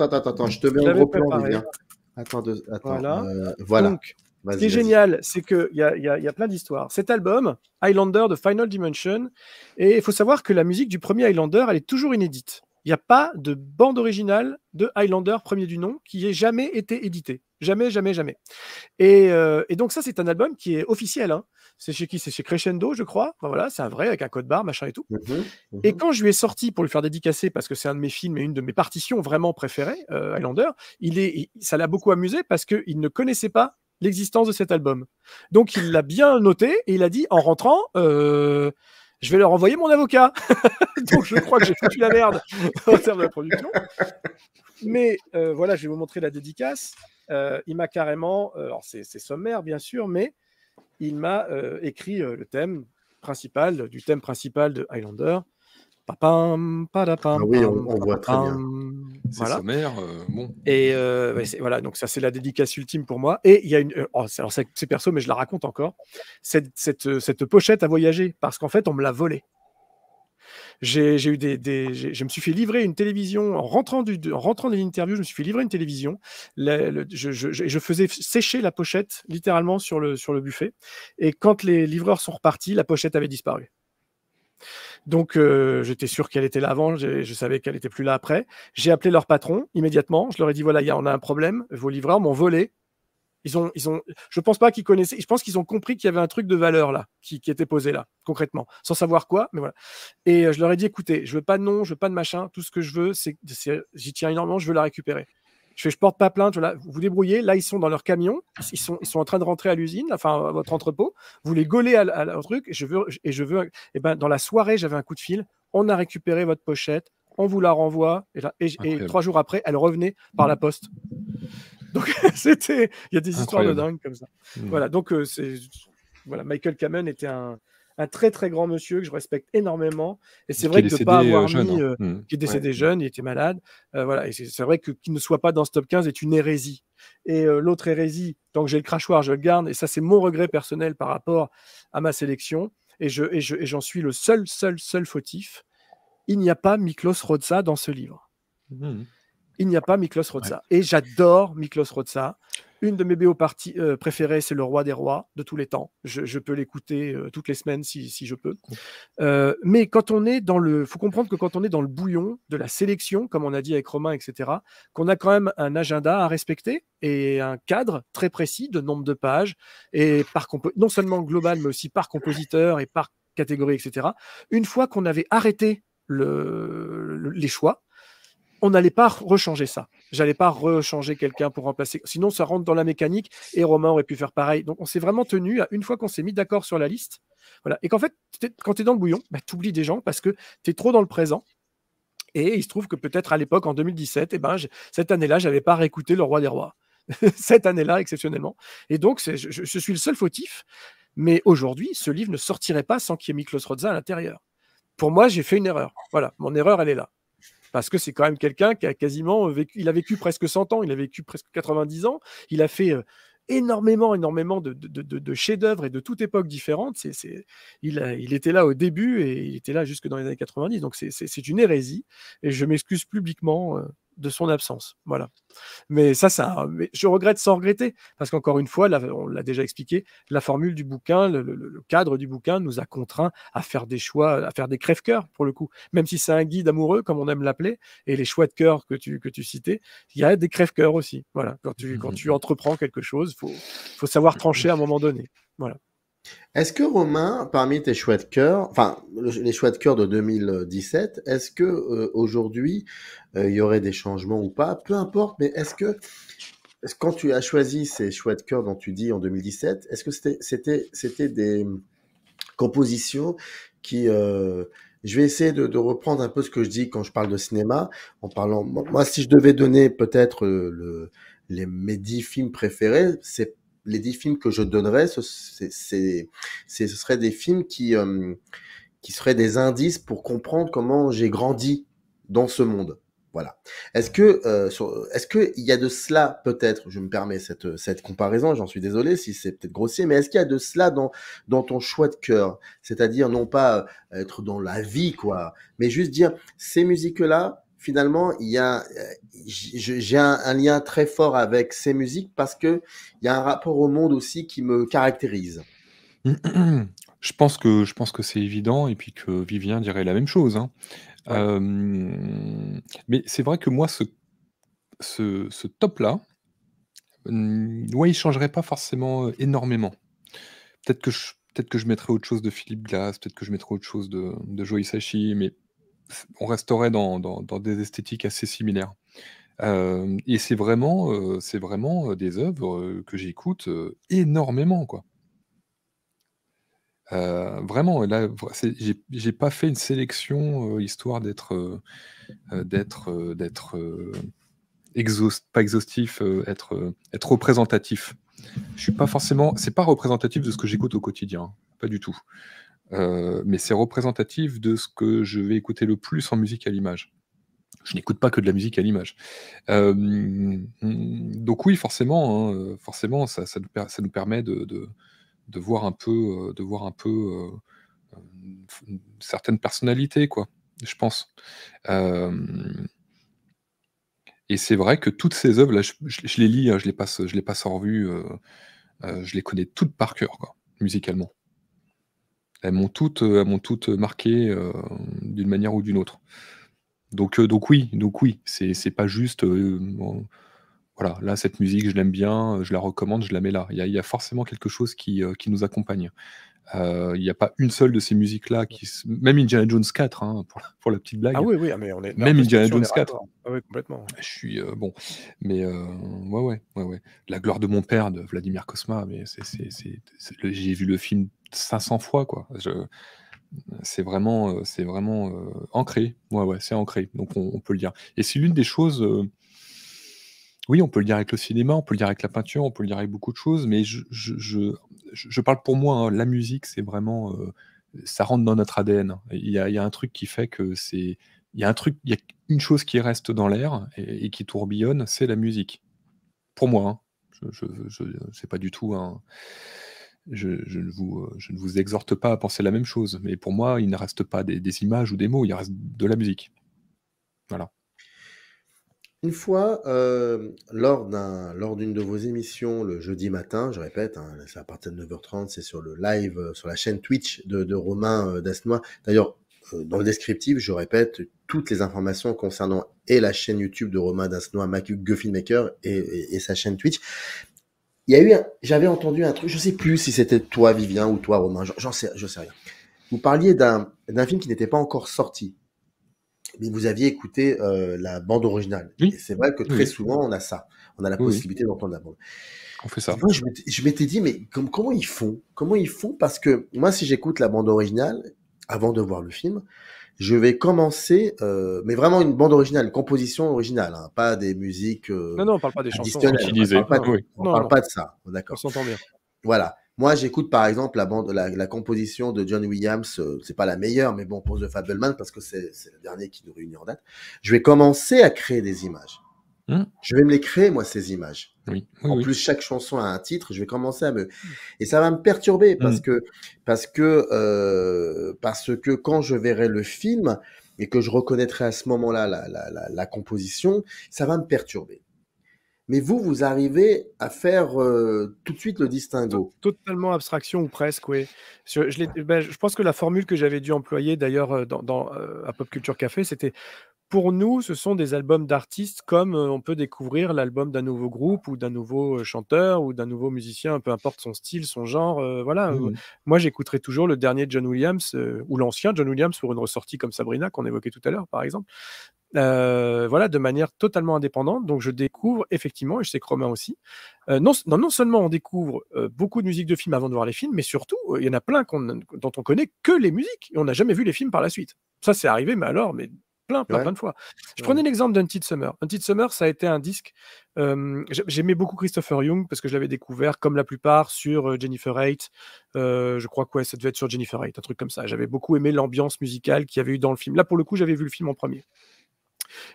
attends, attends, je te mets en gros plan, Attends, attends, voilà. ce qui est génial, c'est qu'il y a, y, y a plein d'histoires. Cet album, Highlander de Final Dimension, et il faut savoir que la musique du premier Highlander, elle est toujours inédite il n'y a pas de bande originale de Highlander, premier du nom, qui ait jamais été édité. Jamais, jamais, jamais. Euh, et, donc ça, c'est un album qui est officiel. Hein. C'est chez qui C'est chez Crescendo, je crois. voilà, c'est un vrai, avec un code barre, machin et tout. Mm-hmm, mm-hmm. Et quand je lui ai sorti pour lui faire dédicacer, parce que c'est un de mes films et une de mes partitions vraiment préférées, euh, Highlander, il est, ça l'a beaucoup amusé parce qu'il ne connaissait pas l'existence de cet album. Donc il l'a bien noté et il a dit en rentrant... Euh, je vais leur envoyer mon avocat. Donc je crois que j'ai foutu la merde en termes de la production. Mais euh, voilà, je vais vous montrer la dédicace. Euh, il m'a carrément, euh, alors c'est sommaire bien sûr, mais il m'a écrit le thème principal, du thème principal de Highlander. Ah oui, on, voit très bien. mère, euh, bon. Et euh, voilà, donc ça c'est la dédicace ultime pour moi. Et il y a une, euh, oh, alors c'est perso, mais je la raconte encore. Cette, cette, cette pochette à voyager, parce qu'en fait on me l'a volée. J'ai eu des, des je me suis fait livrer une télévision en rentrant du, rentrant de l'interview, je me suis fait livrer une télévision. je, je, je, faisais sécher la pochette littéralement sur le sur le buffet. Et quand les livreurs sont repartis, la pochette avait disparu. Donc, euh, j'étais sûr qu'elle était là avant, je savais qu'elle était plus là après. J'ai appelé leur patron immédiatement. Je leur ai dit voilà, on a un problème. Vos livreurs m'ont volé. Ils ont, ils ont, je pense pas qu'ils connaissaient. Je pense qu'ils ont compris qu'il y avait un truc de valeur là, qui, était posé là, concrètement, sans savoir quoi, mais voilà. Et euh, je leur ai dit écoutez, je veux pas de nom, je veux pas de machin. Tout ce que je veux, c'est, j'y tiens énormément, je veux la récupérer. Je fais, je porte pas plainte, vous vous débrouillez. Là, ils sont dans leur camion, ils sont, ils sont en train de rentrer à l'usine, enfin, à votre entrepôt. Vous les golez à, leur truc, et je veux, et je veux, et eh ben, dans la soirée, j'avais un coup de fil. On a récupéré votre pochette, on vous la renvoie, et, trois jours après, elle revenait par la poste. Donc, c'était, il y a des histoires de dingue comme ça. Hmm. Voilà, donc, euh, c'est, voilà, Michael Kamen était un, un très très grand monsieur que je respecte énormément. Et c'est vrai que pas euh, avoir hein. euh, mmh. qui est décédé jeune, il était malade, euh, voilà. Et c'est vrai que qu'il ne soit pas dans ce top 15 est une hérésie. Et l'autre hérésie, tant que j'ai le crachoir, je le garde. Et ça, c'est mon regret personnel par rapport à ma sélection. Et je j'en suis le seul seul seul fautif. Il n'y a pas Miklos Rodza dans ce livre. Mmh. Il n'y a pas Miklos Rodza. Et j'adore Miklos Rodza. Une de mes BO parties euh, préférées, c'est Le Roi des Rois de tous les temps. Je, peux l'écouter euh, toutes les semaines si, si je peux. Euh, mais quand on est dans le. faut comprendre que quand on est dans le bouillon de la sélection, comme on a dit avec Romain, etc., qu'on a quand même un agenda à respecter et un cadre très précis de nombre de pages, et par non seulement global, mais aussi par compositeur et par catégorie, etc. Une fois qu'on avait arrêté les choix, on n'allait pas rechanger ça. J'allais pas rechanger quelqu'un pour remplacer. Sinon, ça rentre dans la mécanique et Romain aurait pu faire pareil. Donc, on s'est vraiment tenu à une fois qu'on s'est mis d'accord sur la liste. Voilà. Et qu'en fait, quand tu es dans le bouillon, bah, tu oublies des gens parce que tu es trop dans le présent. Et il se trouve que peut-être à l'époque, en 2017, eh ben, cette année-là, j'avais pas réécouté Le Roi des Rois. cette année-là, exceptionnellement. Et donc, je, suis le seul fautif. Mais aujourd'hui, ce livre ne sortirait pas sans qu'il y ait Miklos Rodza à l'intérieur. Pour moi, j'ai fait une erreur. Voilà, mon erreur, elle est là parce que c'est quand même quelqu'un qui a quasiment euh, vécu, il a vécu presque 100 ans, il a vécu presque 90 ans, il a fait euh, énormément, énormément de, chefs-d'œuvre et de toute époque différente. il, était là au début et il était là jusque dans les années 90. Donc c'est, c'est une hérésie. Et je m'excuse publiquement euh, de son absence. Voilà. Mais ça, ça je regrette sans regretter, parce qu'encore une fois, on l'a déjà expliqué, la formule du bouquin, le, cadre du bouquin nous a contraints à faire des choix, à faire des crève-cœurs, pour le coup. Même si c'est un guide amoureux, comme on aime l'appeler, et les choix de cœur que tu, que tu citais, il y a des crève-cœurs aussi. Voilà. Quand tu, quand mmh tu entreprends quelque chose, il faut, faut savoir trancher à un moment donné. Voilà. Est-ce que Romain, parmi tes choix de cœur, enfin les choix de cœur de 2017, est-ce que euh, aujourd'hui euh, il y aurait des changements ou pas Peu importe, mais est-ce que quand tu as choisi ces choix de cœur dont tu dis en 2017, est-ce que c'était des compositions qui euh, je vais essayer de, reprendre un peu ce que je dis quand je parle de cinéma, en parlant. Moi, si je devais donner peut-être les mes dix films préférés, c'est les dix films que je donnerais, ce, ce seraient des films qui, euh, qui seraient des indices pour comprendre comment j'ai grandi dans ce monde. Voilà. Est-ce que, euh, est-ce que il y a de cela peut-être Je me permets cette comparaison. J'en suis désolé si c'est peut-être grossier, mais est-ce qu'il y a de cela dans dans ton choix de cœur C'est-à-dire non pas euh, être dans la vie quoi, mais juste dire ces musiques là, finalement, il y a, euh, j'ai un, lien très fort avec ces musiques parce que il y a un rapport au monde aussi qui me caractérise. Je pense que je pense que c'est évident et puis que Vivien dirait la même chose. Hein. Euh, mais c'est vrai que moi, ce, ce, top là, mm, ouais, il changerait pas forcément euh, énormément. Peut-être que je peut-être que je mettrais autre chose de Philippe Glass, peut-être que je mettrais autre chose de, de Joey mais on resterait dans, des esthétiques assez similaires. Euh, et c'est vraiment, euh, euh, des œuvres que j'écoute énormément, quoi. vraiment, là, j'ai pas fait une sélection histoire d'être, pas exhaustif, être, représentatif. Je suis pas forcément, c'est pas représentatif de ce que j'écoute au quotidien, pas du tout. Euh, mais c'est représentatif de ce que je vais écouter le plus en musique à l'image. Je n'écoute pas que de la musique à l'image. Euh, donc oui, forcément, hein, forcément, ça, ça, nous permet de, de, voir un peu, de voir un peu euh, certaines personnalités, quoi. Je pense. et c'est vrai que toutes ces œuvres, là, je, les lis, hein, je les passe, je les passe en revue, je les connais toutes par cœur, quoi, musicalement elles m'ont toutes, euh, elles marqué euh, d'une manière ou d'une autre. Donc, euh, donc oui, donc oui, c'est pas juste. voilà, là cette musique, je l'aime bien, je la recommande, je la mets là. Il y, a forcément quelque chose qui, qui nous accompagne. Euh, il n'y a pas une seule de ces musiques-là qui. Même Indiana Jones 4, hein, pour, la, petite blague. Ah oui, oui, mais on est. Même Indiana Jones 4. Ah complètement. Je suis. Euh, bon. Mais euh, ouais, ouais, ouais, ouais. La gloire de mon père de Vladimir Kosma, mais j'ai vu le film 500 fois, quoi. C'est vraiment, c'est vraiment ancré. Ouais, ouais, c'est ancré. Donc on, peut le dire. Et c'est l'une des choses oui, on peut le dire avec le cinéma, on peut le dire avec la peinture, on peut le dire avec beaucoup de choses, mais je, je, je, parle pour moi, hein, la musique, c'est vraiment. Euh, ça rentre dans notre ADN. Il y, a, un truc qui fait que c'est. Il y a un truc, il y a une chose qui reste dans l'air et, qui tourbillonne, c'est la musique. Pour moi, hein. je sais pas du tout un. je, je, ne vous, je, ne vous, exhorte pas à penser la même chose, mais pour moi, il ne reste pas des, des images ou des mots, il reste de la musique. Voilà. Une fois, euh, lors d'un, d'une de vos émissions le jeudi matin, je répète, ça hein, c'est à partir de 9h30, c'est sur le live, euh, sur la chaîne Twitch de, Romain euh, Dasnois. D'ailleurs, dans le descriptif, je répète toutes les informations concernant et la chaîne YouTube de Romain Dasnois, Macu Guffinmaker et, et, sa chaîne Twitch. Il y a eu, j'avais entendu un truc, je sais plus si c'était toi Vivien ou toi Romain, j'en sais, sais rien. Vous parliez d'un film qui n'était pas encore sorti, mais vous aviez écouté euh, la bande originale. c'est vrai que très souvent, on a ça. On a la possibilité d'entendre la bande. On fait ça. je m'étais dit, mais comment ils font Comment ils font Parce que moi, si j'écoute la bande originale, avant de voir le film, je vais commencer, euh, mais vraiment une bande originale, une composition originale, hein. pas des musiques. Euh, non, non, on parle pas des chansons utilisées. On parle pas de, parle pas de ça. On s'entend bien. Voilà. Moi, j'écoute par exemple la, bande, la, la, composition de John Williams. Euh, c'est pas la meilleure, mais bon, pour The Fableman parce que c'est le dernier qui nous réunit en date. Je vais commencer à créer des images. Hmm. Je vais me les créer, moi, ces images. en plus, chaque chanson a un titre. Je vais commencer à me et ça va me perturber hmm. parce que parce que euh, parce que quand je verrai le film et que je reconnaîtrai à ce moment-là la, la, composition, ça va me perturber. Mais vous, vous arrivez à faire euh, tout de suite le distinguo. Totalement abstraction ou presque, oui. Je, ben, je, pense que la formule que j'avais dû employer d'ailleurs euh, dans, à euh, Pop Culture Café, c'était pour nous, ce sont des albums d'artistes comme on peut découvrir l'album d'un nouveau groupe ou d'un nouveau chanteur ou d'un nouveau musicien, peu importe son style, son genre. voilà. Mmh. Moi, j'écouterai toujours le dernier John Williams ou l'ancien John Williams pour une ressortie comme Sabrina qu'on évoquait tout à l'heure, par exemple. Euh, voilà, de manière totalement indépendante. Donc je découvre effectivement, et je sais que Romain aussi, euh, non, seulement on découvre euh, beaucoup de musique de films avant de voir les films, mais surtout, il y en a plein dont on connaît que les musiques, et on n'a jamais vu les films par la suite. Ça, c'est arrivé, mais alors, mais plein, plein, plein de fois. Je prenais l'exemple d'Untied Summer. Untied Summer, ça a été un disque. J'aimais beaucoup Christopher Young parce que je l'avais découvert, comme la plupart, sur Jennifer eight je crois que ça devait être sur Jennifer Haight, un truc comme ça. J'avais beaucoup aimé l'ambiance musicale qu'il y avait eu dans le film. Là, pour le coup, j'avais vu le film en premier.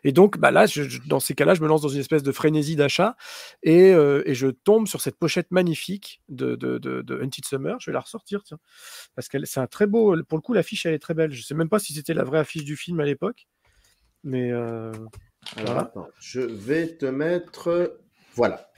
Et donc, bah là, dans ces cas-là, je me lance dans une espèce de frénésie d'achat et, euh, je tombe sur cette pochette magnifique de, de, Summer. Je vais la ressortir, tiens, parce que c'est un très beau. Pour le coup, l'affiche, elle est très belle. Je sais même pas si c'était la vraie affiche du film à l'époque, mais euh, je vais te mettre. Voilà.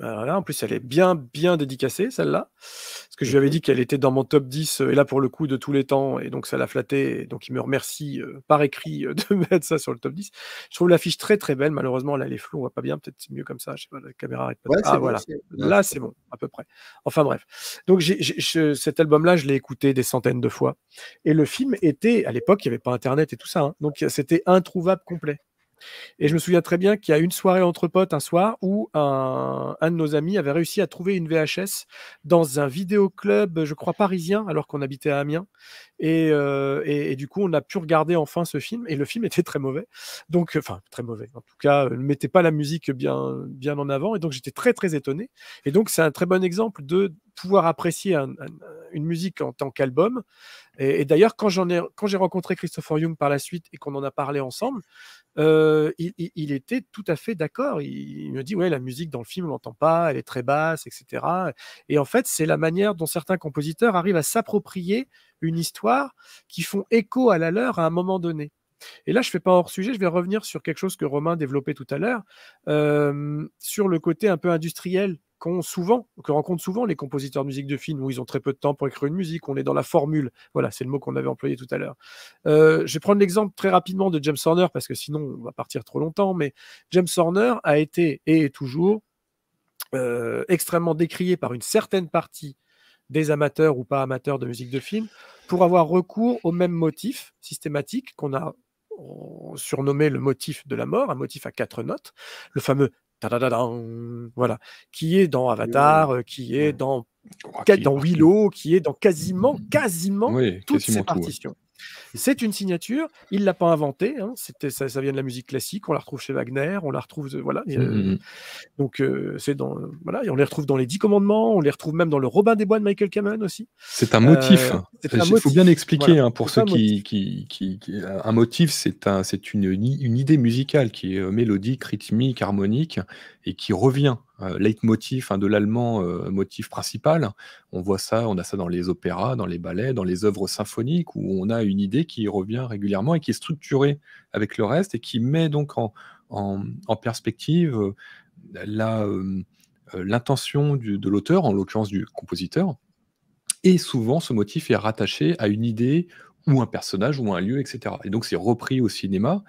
Alors en plus, elle est bien, bien dédicacée, celle-là. Parce que je lui avais mhm. dit qu'elle était dans mon top 10, euh, et là, pour le coup, de tous les temps. Et donc, ça l'a flatté. donc, il me remercie euh, par écrit euh, de mettre ça sur le top 10. Je trouve l'affiche très, très belle. Malheureusement, là, elle est floue. On voit pas bien. Peut-être c'est mieux comme ça. Je sais pas, la caméra arrête pas. Ah, là, c'est bon, à peu près. Enfin, bref. Donc, j'ai cet album-là, je l'ai écouté des centaines de fois. Et le film était, à l'époque, il n'y avait pas Internet et tout ça. Hein. donc, c'était introuvable complet. Et je me souviens très bien qu'il y a une soirée entre potes un soir où un, de nos amis avait réussi à trouver une VHS dans un vidéoclub, je crois parisien, alors qu'on habitait à Amiens. Euh, et, du coup, on a pu regarder enfin ce film. Et le film était très mauvais. Donc, enfin, très mauvais. En tout cas, ne mettait pas la musique bien, bien en avant. Et donc, j'étais très, très étonné. Et donc, c'est un très bon exemple de pouvoir apprécier une musique en tant qu'album. Et, d'ailleurs, quand j'ai rencontré Christopher Young par la suite et qu'on en a parlé ensemble, euh, il, était tout à fait d'accord. Il, me dit ouais, la musique dans le film, on l'entend pas, elle est très basse, etc. Et en fait, c'est la manière dont certains compositeurs arrivent à s'approprier une histoire qui font écho à la leur à un moment donné. Et là, je ne fais pas hors sujet, je vais revenir sur quelque chose que Romain développait tout à l'heure, euh, sur le côté un peu industriel souvent, que rencontrent souvent les compositeurs de musique de film, où ils ont très peu de temps pour écrire une musique, on est dans la formule. Voilà, c'est le mot qu'on avait employé tout à l'heure. Euh, je vais prendre l'exemple très rapidement de James Horner, parce que sinon on va partir trop longtemps, mais James Horner a été et est toujours euh, extrêmement décrié par une certaine partie des amateurs ou pas amateurs de musique de film pour avoir recours au même motif systématique qu'on a surnommé le motif de la mort, un motif à quatre notes, le fameux voilà, qui est dans Avatar, euh, qui est dans, dans Willow, qui est dans quasiment, quasiment toutes ces partitions. C'est une signature, il ne l'a pas inventée, hein. ça, vient de la musique classique, on la retrouve chez Wagner, on la retrouve, euh, voilà. Mmh, mmh, euh, mmh. donc, euh, c'est dans, voilà, on les retrouve dans les Dix Commandements, on les retrouve même dans le Robin des Bois de Michael Cameron aussi. C'est un motif. Il faut bien expliquer hein, pour ceux qui, qui, Un motif, c'est un, une, une idée musicale qui est mélodique, rythmique, harmonique et qui revient. Euh, leitmotiv de l'allemand, euh, motif principal. On voit ça, on a ça dans les opéras, dans les ballets, dans les œuvres symphoniques, où on a une idée qui revient régulièrement et qui est structurée avec le reste et qui met donc en, perspective euh, l'intention de l'auteur, en l'occurrence du compositeur. Et souvent, ce motif est rattaché à une idée ou un personnage ou un lieu, etc. Et donc c'est repris au cinéma.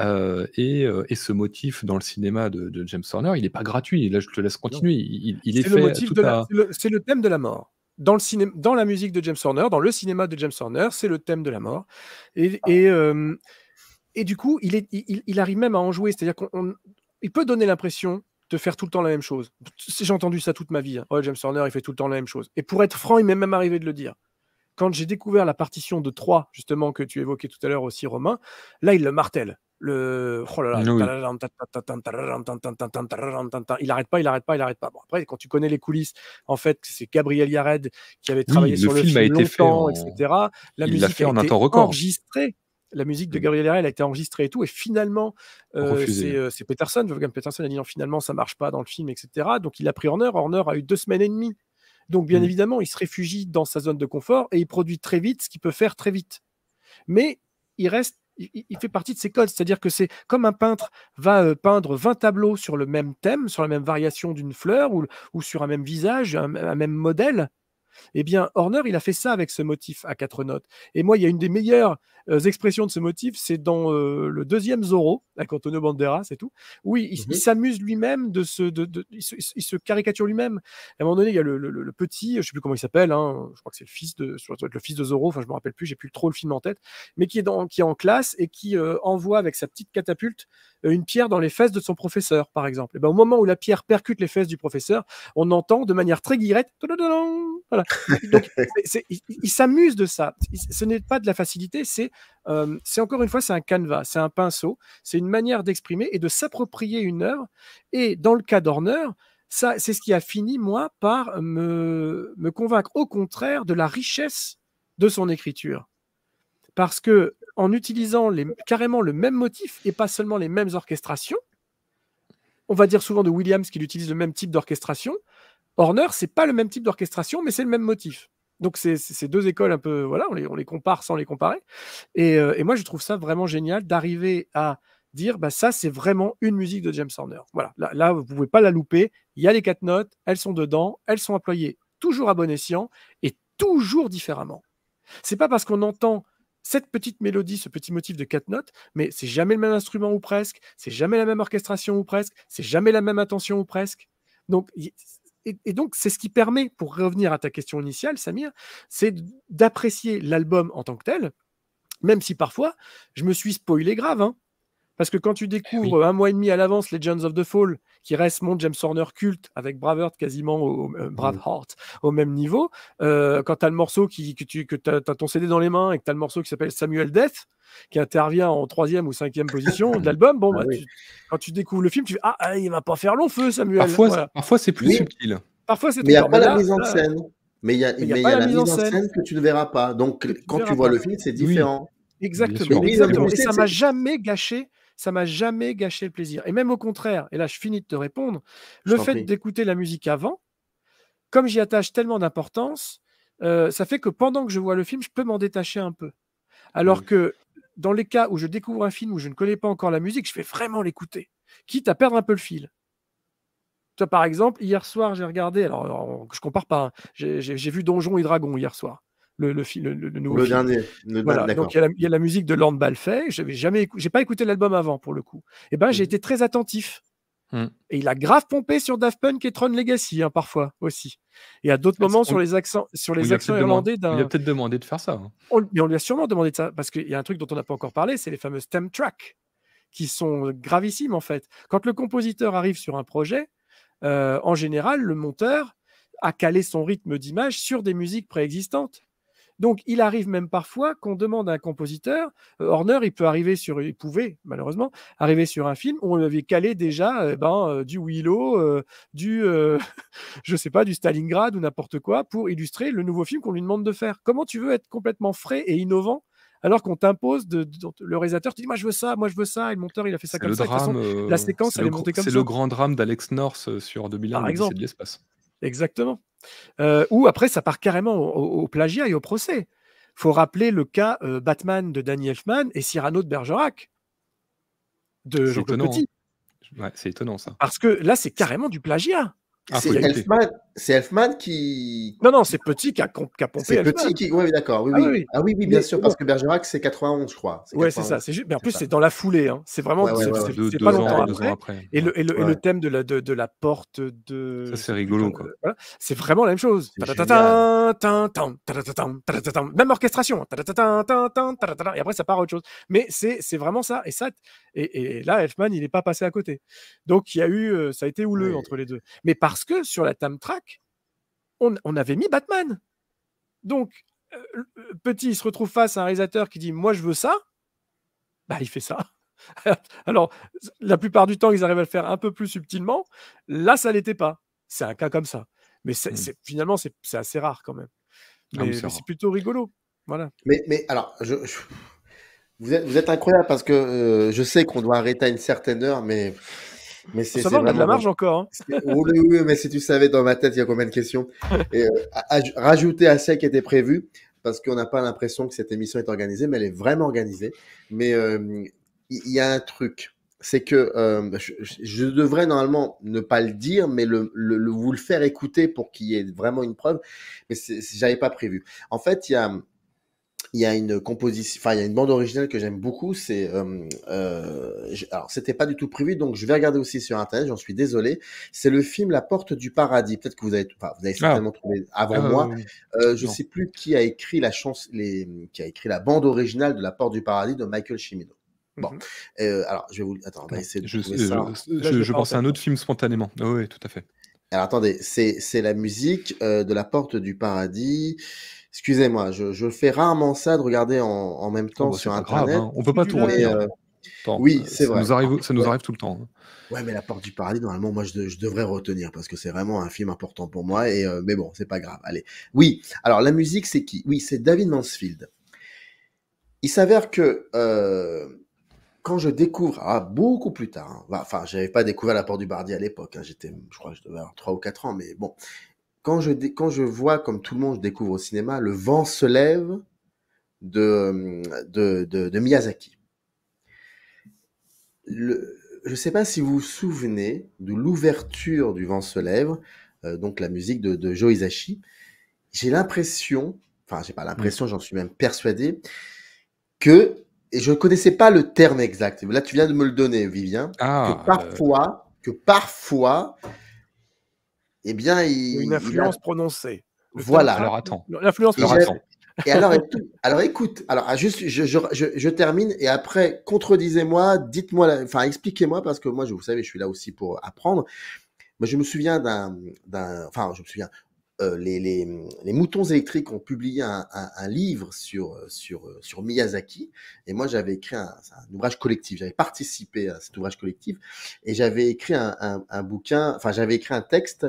Euh, euh, et, ce motif dans le cinéma de, James Horner, il n'est pas gratuit. Là, je te laisse continuer. C'est le, thème de la mort. Dans, le cinéma, dans la musique de James Horner, dans le cinéma de James Horner, c'est le thème de la mort. Et, ah. euh, du coup, il, arrive même à en jouer. C'est-à-dire qu'il peut donner l'impression de faire tout le temps la même chose. J'ai entendu ça toute ma vie. Hein. Oh, James Horner, il fait tout le temps la même chose. Et pour être franc, il m'est même arrivé de le dire. Quand j'ai découvert la partition de 3, justement, que tu évoquais tout à l'heure aussi, Romain, là, il le martèle. Le... Il arrête pas, il arrête pas, il arrête pas. Bon, après, quand tu connais les coulisses, en fait, c'est Gabriel Yared qui avait travaillé sur le film, été etc. La il musique fait en un temps record. la musique de mm. Gabriel Yared a été enregistrée et tout, et finalement, euh, euh, c'est Peterson, Wolfgang Peterson a dit non, finalement, ça marche pas dans le film, etc. Donc il a pris Horner. Horner a eu deux semaines et demie donc, bien mmh. évidemment, il se réfugie dans sa zone de confort et il produit très vite ce qu'il peut faire très vite. Mais il reste il, fait partie de ses codes. C'est-à-dire que c'est comme un peintre va euh, peindre 20 tableaux sur le même thème, sur la même variation d'une fleur ou, sur un même visage, un même modèle. Eh bien, Horner, il a fait ça avec ce motif à quatre notes. Et moi, il y a une des meilleures euh, expressions de ce motif, c'est dans euh, le deuxième Zorro, avec Antonio bandera c'est tout, Oui, il, mhm. s'amuse lui-même de se, il se, caricature lui-même. À un moment donné, il y a le, petit, je ne sais plus comment il s'appelle, hein, je crois que c'est le fils de, le fils de Zorro, enfin, je me rappelle plus, j'ai plus trop le film en tête, mais qui est, dans, en classe et qui euh, envoie avec sa petite catapulte une pierre dans les fesses de son professeur, par exemple. Et ben, au moment où la pierre percute les fesses du professeur, on entend de manière très guirette, voilà, il s'amuse de ça. Ce n'est pas de la facilité, euh, c'est encore une fois, c'est un canevas, c'est un pinceau, c'est une manière d'exprimer et de s'approprier une œuvre. Et dans le cas d'Horner, ça, c'est ce qui a fini, moi, par me, me convaincre au contraire de la richesse de son écriture. Parce que en utilisant les, carrément le même motif et pas seulement les mêmes orchestrations, on va dire souvent de Williams qu'il utilise le même type d'orchestration, Horner, c'est pas le même type d'orchestration, mais c'est le même motif. Donc, c'est ces deux écoles un peu, voilà, on les, on les compare sans les comparer. Euh, et, moi, je trouve ça vraiment génial d'arriver à dire, bah, ça, c'est vraiment une musique de James Horner. Voilà, là, vous pouvez pas la louper. Il y a les quatre notes, elles sont dedans, elles sont employées toujours à bon escient et toujours différemment. C'est pas parce qu'on entend cette petite mélodie, ce petit motif de quatre notes, mais c'est jamais le même instrument ou presque, c'est jamais la même orchestration ou presque, c'est jamais la même attention ou presque. Donc, et, donc, c'est ce qui permet, pour revenir à ta question initiale, Samir, c'est d'apprécier l'album en tant que tel, même si parfois, je me suis spoilé grave. Hein. Parce que quand tu découvres un mois et demi à l'avance Legends of the Fall, qui reste mon James Horner culte avec Braveheart quasiment au, euh, mmh. Braveheart, au même niveau, euh, quand tu as le morceau qui, que tu que as, ton CD dans les mains et que tu as le morceau qui s'appelle Samuel Death, qui intervient en troisième ou cinquième position de l'album, bon, ah bah, quand tu découvres le film, tu dis ah, ah, il va pas faire long feu, Samuel. Parfois, parfois c'est plus subtil. Parfois, c'est Mais il n'y a pas la mise en scène. Mais il y a, la mise en scène, que tu ne verras pas. Donc, quand tu vois le film, c'est différent. Exactement. Et ça m'a jamais gâché ça m'a jamais gâché le plaisir. Et même au contraire, et là je finis de te répondre, le fait d'écouter la musique avant, comme j'y attache tellement d'importance, euh, ça fait que pendant que je vois le film, je peux m'en détacher un peu. Alors que dans les cas où je découvre un film où je ne connais pas encore la musique, je vais vraiment l'écouter, quitte à perdre un peu le fil. Toi, par exemple, hier soir, j'ai regardé, alors, je je compare pas, hein. j'ai vu Donjon et Dragon hier soir le, le, nouveau film. dernier. il y, a la musique de Land Balfay. J'avais jamais, j'ai pas écouté l'album avant pour le coup. Et eh ben j'ai mmh. été très attentif. Mmh. Et il a grave pompé sur Daft Punk et Tron Legacy hein, parfois aussi. Et à d'autres ah, moments sur les accents, sur les accents irlandais. Il a peut-être demandé de faire ça. Hein. On... on lui a sûrement demandé de ça parce qu'il y a un truc dont on n'a pas encore parlé, c'est les fameuses stem tracks qui sont gravissimes en fait. Quand le compositeur arrive sur un projet, euh, en général, le monteur a calé son rythme d'image sur des musiques préexistantes. Donc, il arrive même parfois qu'on demande à un compositeur, euh, Horner, il peut arriver sur, il pouvait malheureusement arriver sur un film où on avait calé déjà euh, ben, euh, du Willow, du, je sais pas, du Stalingrad ou n'importe quoi pour illustrer le nouveau film qu'on lui demande de faire. Comment tu veux être complètement frais et innovant alors qu'on t'impose le réalisateur, tu dit, moi je veux ça, moi je veux ça, et le monteur il a fait ça comme ça. la séquence elle est montée comme ça. C'est le grand drame d'Alex North sur 2001, Par de l'espace. Exactement. Euh, ou après, ça part carrément au, plagiat et au procès. faut rappeler le cas euh, Batman de Danny Elfman et Cyrano de Bergerac de jean c'est étonnant ça. Parce que là, c'est carrément du plagiat. Ah, c'est Elfman, qui. Non, non, c'est Petit qui a, qui a pompé. C'est Petit qui. Oui, d'accord. Oui, ah, oui. Ah, oui, oui bien sûr, parce que Bergerac, c'est 91, je crois. Oui, c'est ça. Juste... Mais en plus, c'est dans la foulée. Hein. C'est vraiment. c'est pas longtemps après. Et, le, et, le, et le, thème de la, de, de la porte de. Ça, c'est rigolo, quoi. Voilà. C'est vraiment la même chose. Même orchestration. Et après, ça part à autre chose. Mais c'est vraiment ça. Et ça, et, là, Elfman, il n'est pas passé à côté. Donc, il y a eu, euh, ça a été houleux entre les deux. Mais parce que sur la Tam Track, on, avait mis Batman. Donc, euh, Petit, il se retrouve face à un réalisateur qui dit Moi, je veux ça. Bah, il fait ça. Alors, la plupart du temps, ils arrivent à le faire un peu plus subtilement. Là, ça l'était pas. C'est un cas comme ça. Mais hmm. finalement, c'est assez rare quand même. Ah mais, c'est plutôt rigolo. Voilà. Mais, mais alors, je, vous êtes, vous êtes incroyable parce que euh, je sais qu'on doit arrêter à une certaine heure, mais, mais c'est. Ça on a de la marge encore. Hein. oui, mais si tu savais dans ma tête, il y a combien de questions. Et, euh, rajouter à celle qui était prévue, parce qu'on n'a pas l'impression que cette émission est organisée, mais elle est vraiment organisée. Mais euh, il y, a un truc. C'est que je, devrais normalement ne pas le dire, mais le, le, le vous le faire écouter pour qu'il y ait vraiment une preuve. Mais j'avais pas prévu. En fait, il y a il y a une composition, enfin il y a une bande originale que j'aime beaucoup. C'est euh, euh alors c'était pas du tout prévu, donc je vais regarder aussi sur internet. J'en suis désolé. C'est le film La Porte du Paradis. Peut-être que vous avez, vous ah. certainement trouvé avant euh, moi. Euh, je ne sais plus qui a écrit la chance, les, qui a écrit la bande originale de La Porte du Paradis de Michael Cimino. Bon, mhm. alors je vais vous, attends, on va essayer de je, trouver ça. Je, à un autre film spontanément. Ah oui, tout à fait. Alors attendez, c'est la musique de La Porte du Paradis. Excusez-moi, je, fais rarement ça de regarder en, même oh, temps bah, sur Internet. Grave, hein. On peut pas tout regarder. Euh, oui, euh, c'est vrai. ça nous arrive tout le temps. Hein. Ouais, mais La Porte du Paradis, normalement, moi, je, devrais retenir parce que c'est vraiment un film important pour moi. Et, euh, mais bon, c'est pas grave. Allez. Oui, alors la musique, c'est qui Oui, c'est David Mansfield. Il s'avère que quand je découvre, ah, beaucoup plus tard, hein, bah, enfin, n'avais pas découvert La Porte du Paradis à l'époque. J'étais, je crois je devais avoir 3 ou 4 ans, mais bon quand je, quand je vois, comme tout le monde, je découvre au cinéma, le vent se lève de, de, de, Miyazaki. Le, je ne sais pas si vous vous souvenez de l'ouverture du vent se lève, euh, donc la musique de, de Joe Isashi. J'ai l'impression, enfin, j'ai pas l'impression, mm. j'en suis même persuadé, que, et je ne connaissais pas le terme exact, là tu viens de me le donner, Vivien, ah, que euh, parfois, que parfois, eh bien, une influence prononcée. voilà. Alors attends. L'influence prononcée. Et alors, alors écoute, alors ah, juste, je, je, je, termine et après, contredisez-moi, dites-moi, enfin expliquez-moi parce que moi, je, vous savez, je suis là aussi pour apprendre. Moi, je me souviens d'un, enfin, je me souviens, euh, les, les, les, moutons électriques ont publié un, livre sur, sur, sur Miyazaki. Et moi, j'avais écrit un, un, ouvrage collectif. J'avais participé à cet ouvrage collectif et j'avais écrit un, bouquin, enfin, j'avais écrit un texte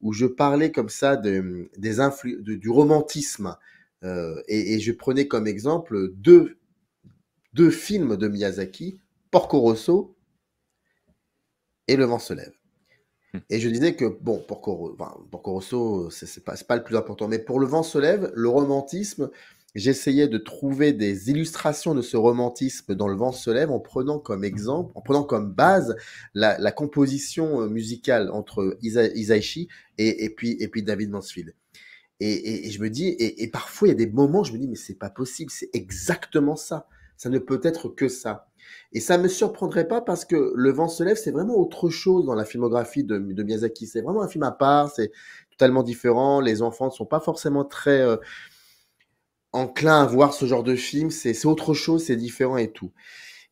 où je parlais comme ça des du romantisme euh, et, je prenais comme exemple deux, deux films de Miyazaki, Porco Rosso et Le vent se lève. Hum. Et je disais que, bon, Porco, Rosso, c'est pas, pas le plus important, mais pour Le vent se lève, le romantisme, j'essayais de trouver des illustrations de ce romantisme dans Le vent se lève en prenant comme mmh. exemple, en prenant comme base la, composition euh, musicale entre isaïchi et, puis, et puis David Mansfield. Et, et, je me dis, et, parfois il y a des moments, je me dis, mais c'est pas possible, c'est exactement ça. Ça ne peut être que ça. Et ça me surprendrait pas parce que Le vent se lève, c'est vraiment autre chose dans la filmographie de, de Miyazaki. C'est vraiment un film à part, c'est totalement différent. Les enfants ne sont pas forcément très... Euh, enclin à voir ce genre de film, c'est autre chose, c'est différent et tout.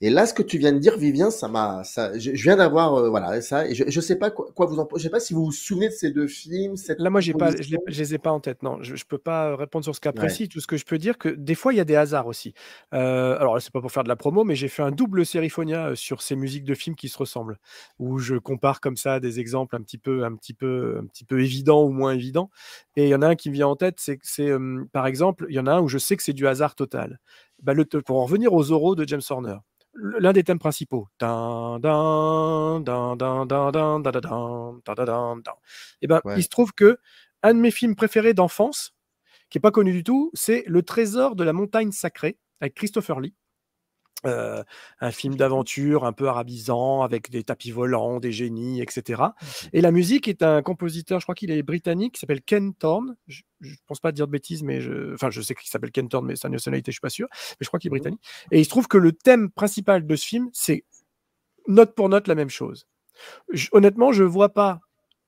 Et là, ce que tu viens de dire, Vivien, ça m'a, ça, je, viens d'avoir, euh, voilà, ça. je, sais pas quoi, vous en, je pas si vous vous souvenez de ces deux films. là, moi, j'ai pas, je, les ai pas en tête. Non, je, ne peux pas euh, répondre sur ce cas précis. Tout ce que je peux dire, que des fois, il y a des hasards aussi. Euh, alors, c'est pas pour faire de la promo, mais j'ai fait un double sérifonia euh, sur ces musiques de films qui se ressemblent, où je compare comme ça des exemples un petit peu, un petit peu, un petit peu évidents ou moins évident Et il y en a un qui me vient en tête, c'est, c'est, par exemple, il y en a un où je sais que c'est du hasard total. Bah, pour en revenir aux oraux de James Horner l'un des thèmes principaux. Et eh ben, il se trouve que un de mes films préférés d'enfance, qui n'est pas connu du tout, c'est Le Trésor de la montagne sacrée avec Christopher Lee. Euh, un film d'aventure un peu arabisant avec des tapis volants, des génies, etc. Mmh. Et la musique est un compositeur, je crois qu'il est britannique, qui s'appelle Ken Thorne. Je, ne pense pas dire de bêtises, mais je, enfin, je sais qu'il s'appelle Ken Thorne, mais sa nationalité, je suis pas sûr. Mais je crois qu'il est mmh. britannique. Et il se trouve que le thème principal de ce film, c'est note pour note la même chose. honnêtement, je vois pas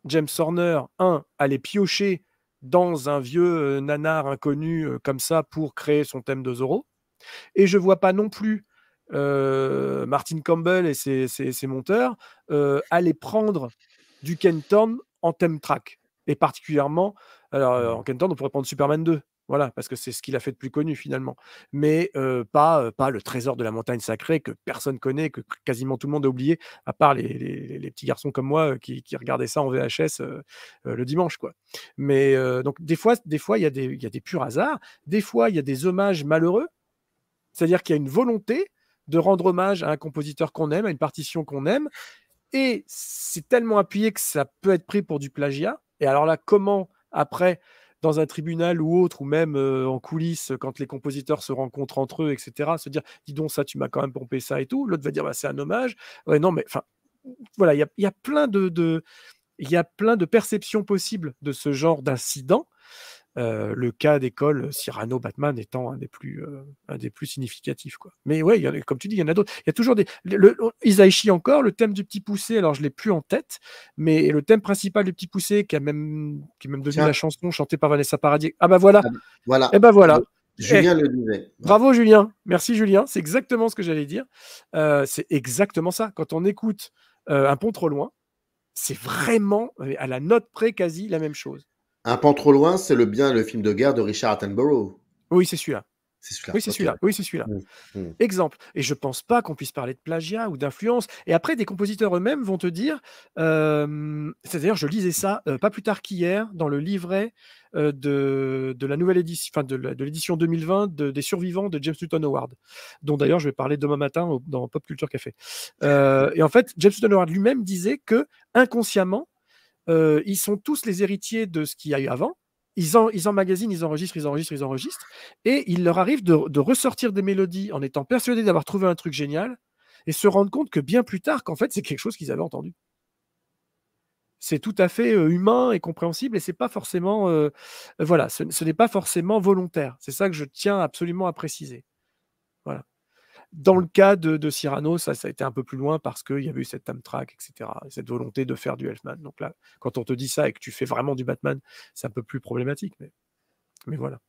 James Horner, un, aller piocher dans un vieux euh, nanar inconnu euh, comme ça pour créer son thème de zoro Et je vois pas non plus euh, Martin Campbell et ses, monteurs euh, allaient prendre du Kenton en thème track. Et particulièrement, alors euh, en mmh. Kenton, on pourrait prendre Superman 2. Voilà, parce que c'est ce qu'il a fait de plus connu finalement. Mais pas, pas le trésor de la montagne sacrée que personne connaît, que quasiment tout le monde a oublié, à part les, petits garçons comme moi qui, regardaient ça en VHS le dimanche. quoi. Mais donc, des fois, des fois, il y, a des, y a des purs hasards. Des fois, il y a des hommages malheureux. C'est-à-dire qu'il y a une volonté de rendre hommage à un compositeur qu'on aime, à une partition qu'on aime. Et c'est tellement appuyé que ça peut être pris pour du plagiat. Et alors là, comment après, dans un tribunal ou autre, ou même euh, en coulisses, quand les compositeurs se rencontrent entre eux, etc., se dire, dis donc ça, tu m'as quand même pompé ça et tout. L'autre va dire, bah, c'est un hommage. Ouais, non, mais enfin, voilà, il y a, plein de, de il y a plein de perceptions possibles de ce genre d'incident euh, le cas d'école Cyrano Batman étant un des plus, euh, significatifs. Quoi. Mais ouais, comme tu dis, il y en a d'autres. Il y a toujours des. Le, encore, le thème du petit poussé, alors je l'ai plus en tête, mais le thème principal du petit poussé, qui, a même, qui est même devenu la chanson chantée par Vanessa Paradis. Ah bah voilà. Voilà. Ah Et bah voilà. Eh bah Julien eh, le disait. Bravo Julien, merci Julien, c'est exactement ce que j'allais dire. Euh, c'est exactement ça. Quand on écoute Un pont trop loin, c'est vraiment à la note près quasi la même chose. Un pan trop loin, c'est le bien le film de guerre de Richard Attenborough. Oui, c'est celui-là. c'est celui-là. Oui, c'est celui-là. Mmh, mmh. Exemple. Et je ne pense pas qu'on puisse parler de plagiat ou d'influence. Et après, des compositeurs eux-mêmes vont te dire. Euh, c'est-à-dire, je lisais ça euh, pas plus tard qu'hier dans le livret euh, de, la nouvelle édition, enfin de, l'édition 2020 des survivants de James Newton Howard, dont d'ailleurs je vais parler demain matin dans Pop Culture Café. et en fait, James Newton Howard lui-même disait que inconsciemment, euh, ils sont tous les héritiers de ce qu'il y a eu avant. Ils, en, ils ils enregistrent, ils enregistrent, ils enregistrent. Et il leur arrive de, ressortir des mélodies en étant persuadés d'avoir trouvé un truc génial et se rendre compte que bien plus tard, qu'en fait, c'est quelque chose qu'ils avaient entendu. C'est tout à fait euh, humain et compréhensible et c'est pas forcément, euh, voilà, ce n'est pas forcément volontaire. C'est ça que je tiens absolument à préciser. Dans le cas de, Cyrano, ça, a été un peu plus loin parce qu'il y avait eu cette tam track, etc., cette volonté de faire du Elfman. Donc là, quand on te dit ça et que tu fais vraiment du Batman, c'est un peu plus problématique, mais, voilà.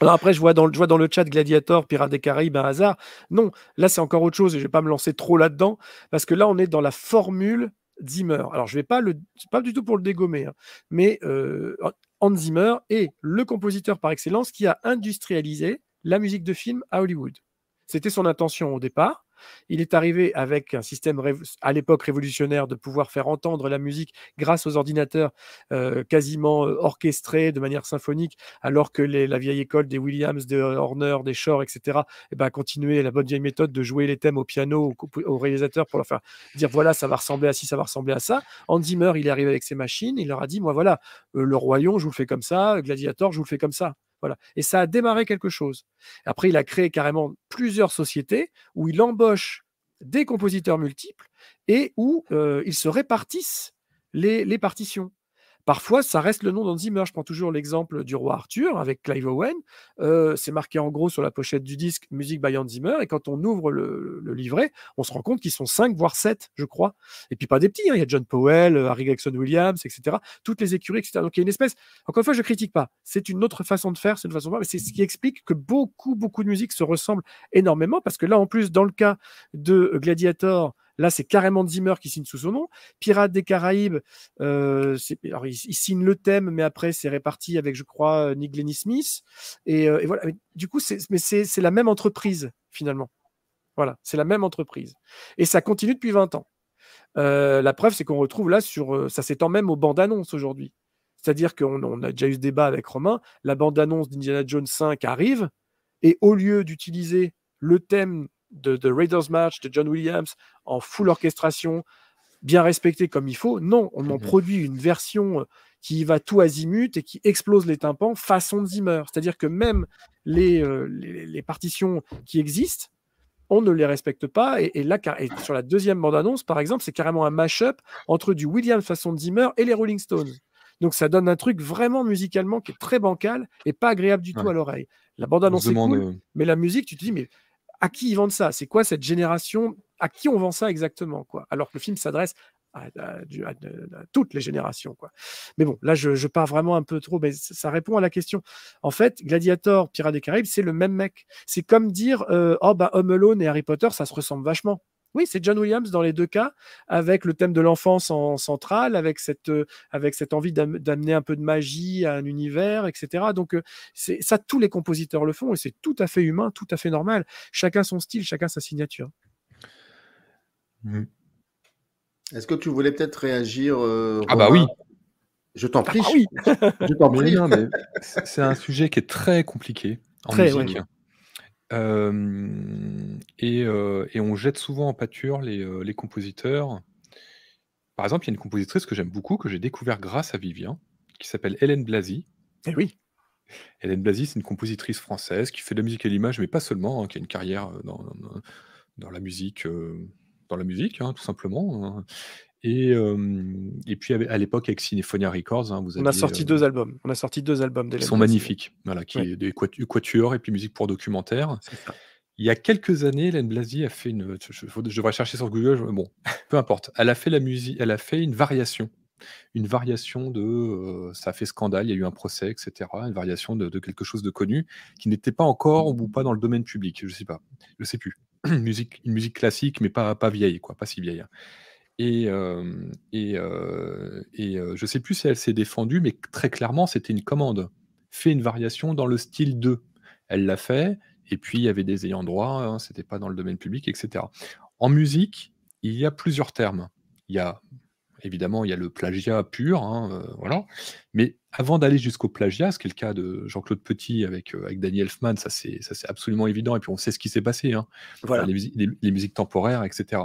Alors après, je vois dans, le chat Gladiator, Pirates des Caraïbes, un hasard. Non, là, c'est encore autre chose et je ne vais pas me lancer trop là-dedans parce que là, on est dans la formule Zimmer. Alors, je ne vais pas le, pas du tout pour le dégommer, hein, mais euh, Hans Zimmer est le compositeur par excellence qui a industrialisé la musique de film à Hollywood. C'était son intention au départ. Il est arrivé avec un système à l'époque révolutionnaire de pouvoir faire entendre la musique grâce aux ordinateurs euh, quasiment euh, orchestrés de manière symphonique, alors que la vieille école des Williams, des Horner, des Shore, etc., eh ben, continuait la bonne vieille méthode de jouer les thèmes au piano, au, réalisateurs réalisateur pour leur faire dire voilà, ça va ressembler à ci, ça va ressembler à ça. Andy Zimmer, il est arrivé avec ses machines, il leur a dit moi voilà, euh, le Royaume, je vous le fais comme ça, Gladiator, je vous le fais comme ça. Et ça a démarré quelque chose. Après, il a créé carrément plusieurs sociétés où il embauche des compositeurs multiples et où euh, ils se répartissent les partitions. Parfois, ça reste le nom d'Hans Zimmer. Je prends toujours l'exemple du roi Arthur avec Clive Owen. Euh, c'est marqué en gros sur la pochette du disque Musique by Hans Zimmer. Et quand on ouvre le, livret, on se rend compte qu'ils sont cinq, voire sept, je crois. Et puis pas des petits. Hein. Il y a John Powell, euh, Harry Jackson Williams, etc. Toutes les écuries, etc. Donc il y a une espèce. Encore une fois, je ne critique pas. C'est une autre façon de faire, c'est une façon de Mais c'est ce qui explique que beaucoup, beaucoup de musique se ressemblent énormément. Parce que là, en plus, dans le cas de Gladiator, Là, c'est carrément Zimmer qui signe sous son nom. Pirates des Caraïbes, euh, alors, il, signe le thème, mais après, c'est réparti avec, je crois, euh, Nick Lenny Smith. Et, euh, voilà. du coup, c'est la même entreprise, finalement. Voilà, c'est la même entreprise. Et ça continue depuis 20 ans. la preuve, c'est qu'on retrouve là sur. ça s'étend même aux bandes annonces aujourd'hui. C'est-à-dire qu'on a déjà eu ce débat avec Romain. La bande annonce d'Indiana Jones 5 arrive et au lieu d'utiliser le thème de, Raiders March de John Williams en full orchestration, bien respecté comme il faut. Non, on en mhm. produit une version euh, qui va tout azimut et qui explose les tympans façon Zimmer. C'est-à-dire que même les, euh, les, partitions qui existent, on ne les respecte pas. Et, là, sur la deuxième bande-annonce, par exemple, c'est carrément un mash-up entre du Williams façon Zimmer et les Rolling Stones. Donc ça donne un truc vraiment musicalement qui est très bancal et pas agréable du tout à l'oreille. La bande-annonce est cool, euh, mais la musique, tu te dis, mais à qui ils vendent ça C'est quoi cette génération À qui on vend ça exactement quoi Alors que le film s'adresse à, toutes les générations. Quoi. Mais bon, là, je, pars vraiment un peu trop, mais ça répond à la question. En fait, Gladiator, Pirates des Caraïbes, c'est le même mec. C'est comme dire, euh, oh bah, Home Alone et Harry Potter, ça se ressemble vachement. Oui, c'est John Williams dans les deux cas, avec le thème de l'enfance en centrale, avec cette, euh, avec cette envie d'amener un peu de magie à un univers, etc. Donc, euh, ça, tous les compositeurs le font et c'est tout à fait humain, tout à fait normal. Chacun son style, chacun sa signature. Mmh. Est-ce que tu voulais peut-être réagir euh, Ah, bah, ah bah oui Je t'en prie. oui je t'en prie. c'est un sujet qui est très compliqué en très, et on jette souvent en pâture les, compositeurs. Par exemple, il y a une compositrice que j'aime beaucoup, que j'ai découvert grâce à Vivien, qui s'appelle Hélène Blasi. Et eh oui. Hélène Blasi, c'est une compositrice française qui fait de la musique à l'image, mais pas seulement, hein, qui a une carrière, dans la musique, dans la musique, hein, tout simplement, hein. Et, puis à l'époque avec cinéphonia Records, hein, vous avez, on a sorti euh, deux albums. On a sorti deux albums. Ils sont magnifiques. Voilà, qui est des quatuors et puis musique pour documentaire. Il y a quelques années, Hélène Blasi a fait une. Je, devrais chercher sur Google. Bon, peu importe. Elle a fait la musique. Elle a fait une variation une variation de ça a fait scandale, il y a eu un procès, etc. Une variation de, quelque chose de connu qui n'était pas encore ou pas dans le domaine public, je sais pas, je sais plus. une musique, une musique classique, mais pas, pas vieille, quoi, pas si vieille. Hein. Et, euh, euh, euh, je ne sais plus si elle s'est défendue, mais très clairement, c'était une commande. fait une variation dans le style 2. Elle l'a fait, et puis il y avait des ayants droit, hein, c'était pas dans le domaine public, etc. En musique, il y a plusieurs termes. Il y a évidemment il y a le plagiat pur, hein, voilà. Mais avant d'aller jusqu'au plagiat, ce qui est le cas de Jean-Claude Petit avec, avec Daniel Elfman, ça c'est absolument évident. Et puis on sait ce qui s'est passé. Hein. voilà. les, les musiques temporaires, etc.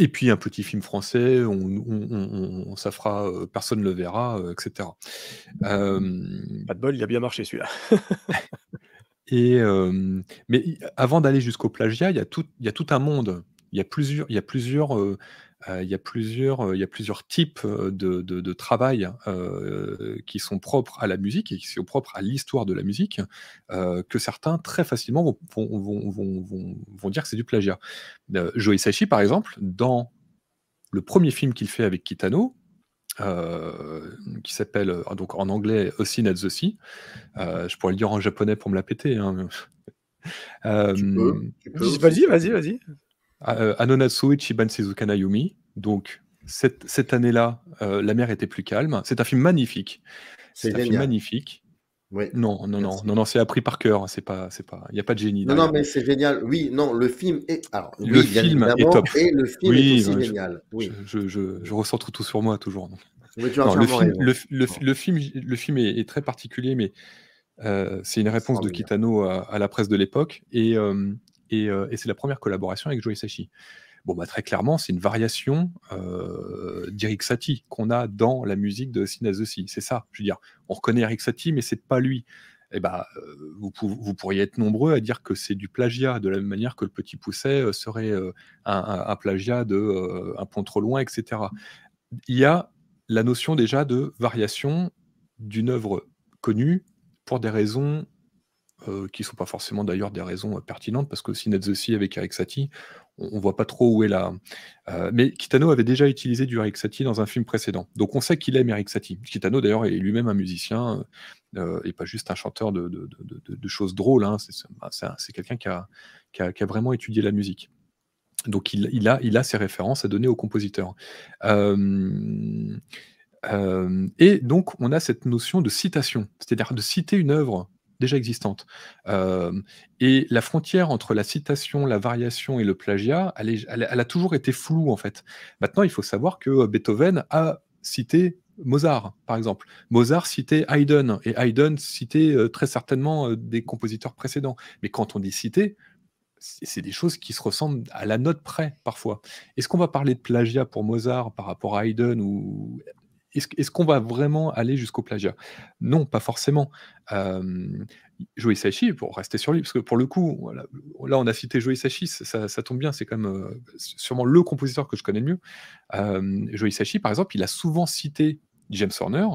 Et puis un petit film français, on, ça fera, euh, personne ne le verra, euh, etc. Euh, Pas de bol, il a bien marché celui-là. mais avant d'aller jusqu'au plagiat, il y, a tout, y tout un monde. Il y plusieurs, il y a plusieurs euh, il y, a plusieurs, euh, il y a plusieurs types euh, de, travail qui sont propres à la musique et qui sont propres à l'histoire de la musique, que certains très facilement vont, dire que c'est du plagiat. Joey Hisaishi, par exemple, dans le premier film qu'il fait avec Kitano, qui s'appelle donc en anglais Ocean je pourrais le dire en japonais pour me la péter. Hein. vas-y, vas-y, vas-y euh, Anonatsu Ichiban Donc, cette, cette année-là, euh, la mer était plus calme. C'est un film magnifique. C'est un film magnifique. Non, non, non, non, non, c'est appris par cœur. Hein. C'est pas, c'est pas. Il n'y a pas de génie. Non, non, mais c'est génial. Oui, non, le film est. le film est top. oui, est génial. Oui. Je, je, je tout sur moi toujours. le, film, est, très particulier, mais euh, c'est une réponse de Kitano à, la presse de l'époque. Et euh, euh, et, c'est la première collaboration avec Joe Sachi. Bon, bah, très clairement, c'est une variation euh, d'Eric Satie qu'on a dans la musique de Sinas aussi C'est ça. Je veux dire, on reconnaît Eric Satie, mais c'est pas lui. Et eh ben, bah, euh, vous, pourriez être nombreux à dire que c'est du plagiat, de la même manière que le petit pousset euh, serait un, plagiat de un pont trop loin, etc. Il y a la notion déjà de variation d'une œuvre connue pour des raisons euh, qui ne sont pas forcément d'ailleurs des raisons euh, pertinentes, parce que aussi avec Eric Satie, on ne voit pas trop où est la. Euh, mais Kitano avait déjà utilisé du Eric Satie dans un film précédent. Donc on sait qu'il aime Eric Satie. Kitano d'ailleurs est lui-même un musicien et pas juste un chanteur de, choses drôles. Hein. Bah, c'est quelqu'un qui a, a, vraiment étudié la musique. Donc il, a, ses références à donner aux compositeurs. et donc, on a cette notion de citation, c'est-à-dire de citer une œuvre déjà existantes. Euh, et la frontière entre la citation, la variation et le plagiat, elle, a toujours été floue en fait. Maintenant, il faut savoir que euh, Beethoven a cité Mozart, par exemple. Mozart citait Haydn, et Haydn citait euh, très certainement des compositeurs précédents. Mais quand on dit citer, c'est des choses qui se ressemblent à la note près parfois. Est-ce qu'on va parler de plagiat pour Mozart par rapport à Haydn ou est-ce, qu'on va vraiment aller jusqu'au plagiat Non, pas forcément. Euh, Joey Sachi, pour rester sur lui, parce que pour le coup, là on a cité Joey Sachi, ça, tombe bien, c'est quand même sûrement le compositeur que je connais le mieux. Euh, Joey Sachi, par exemple, il a souvent cité James Horner,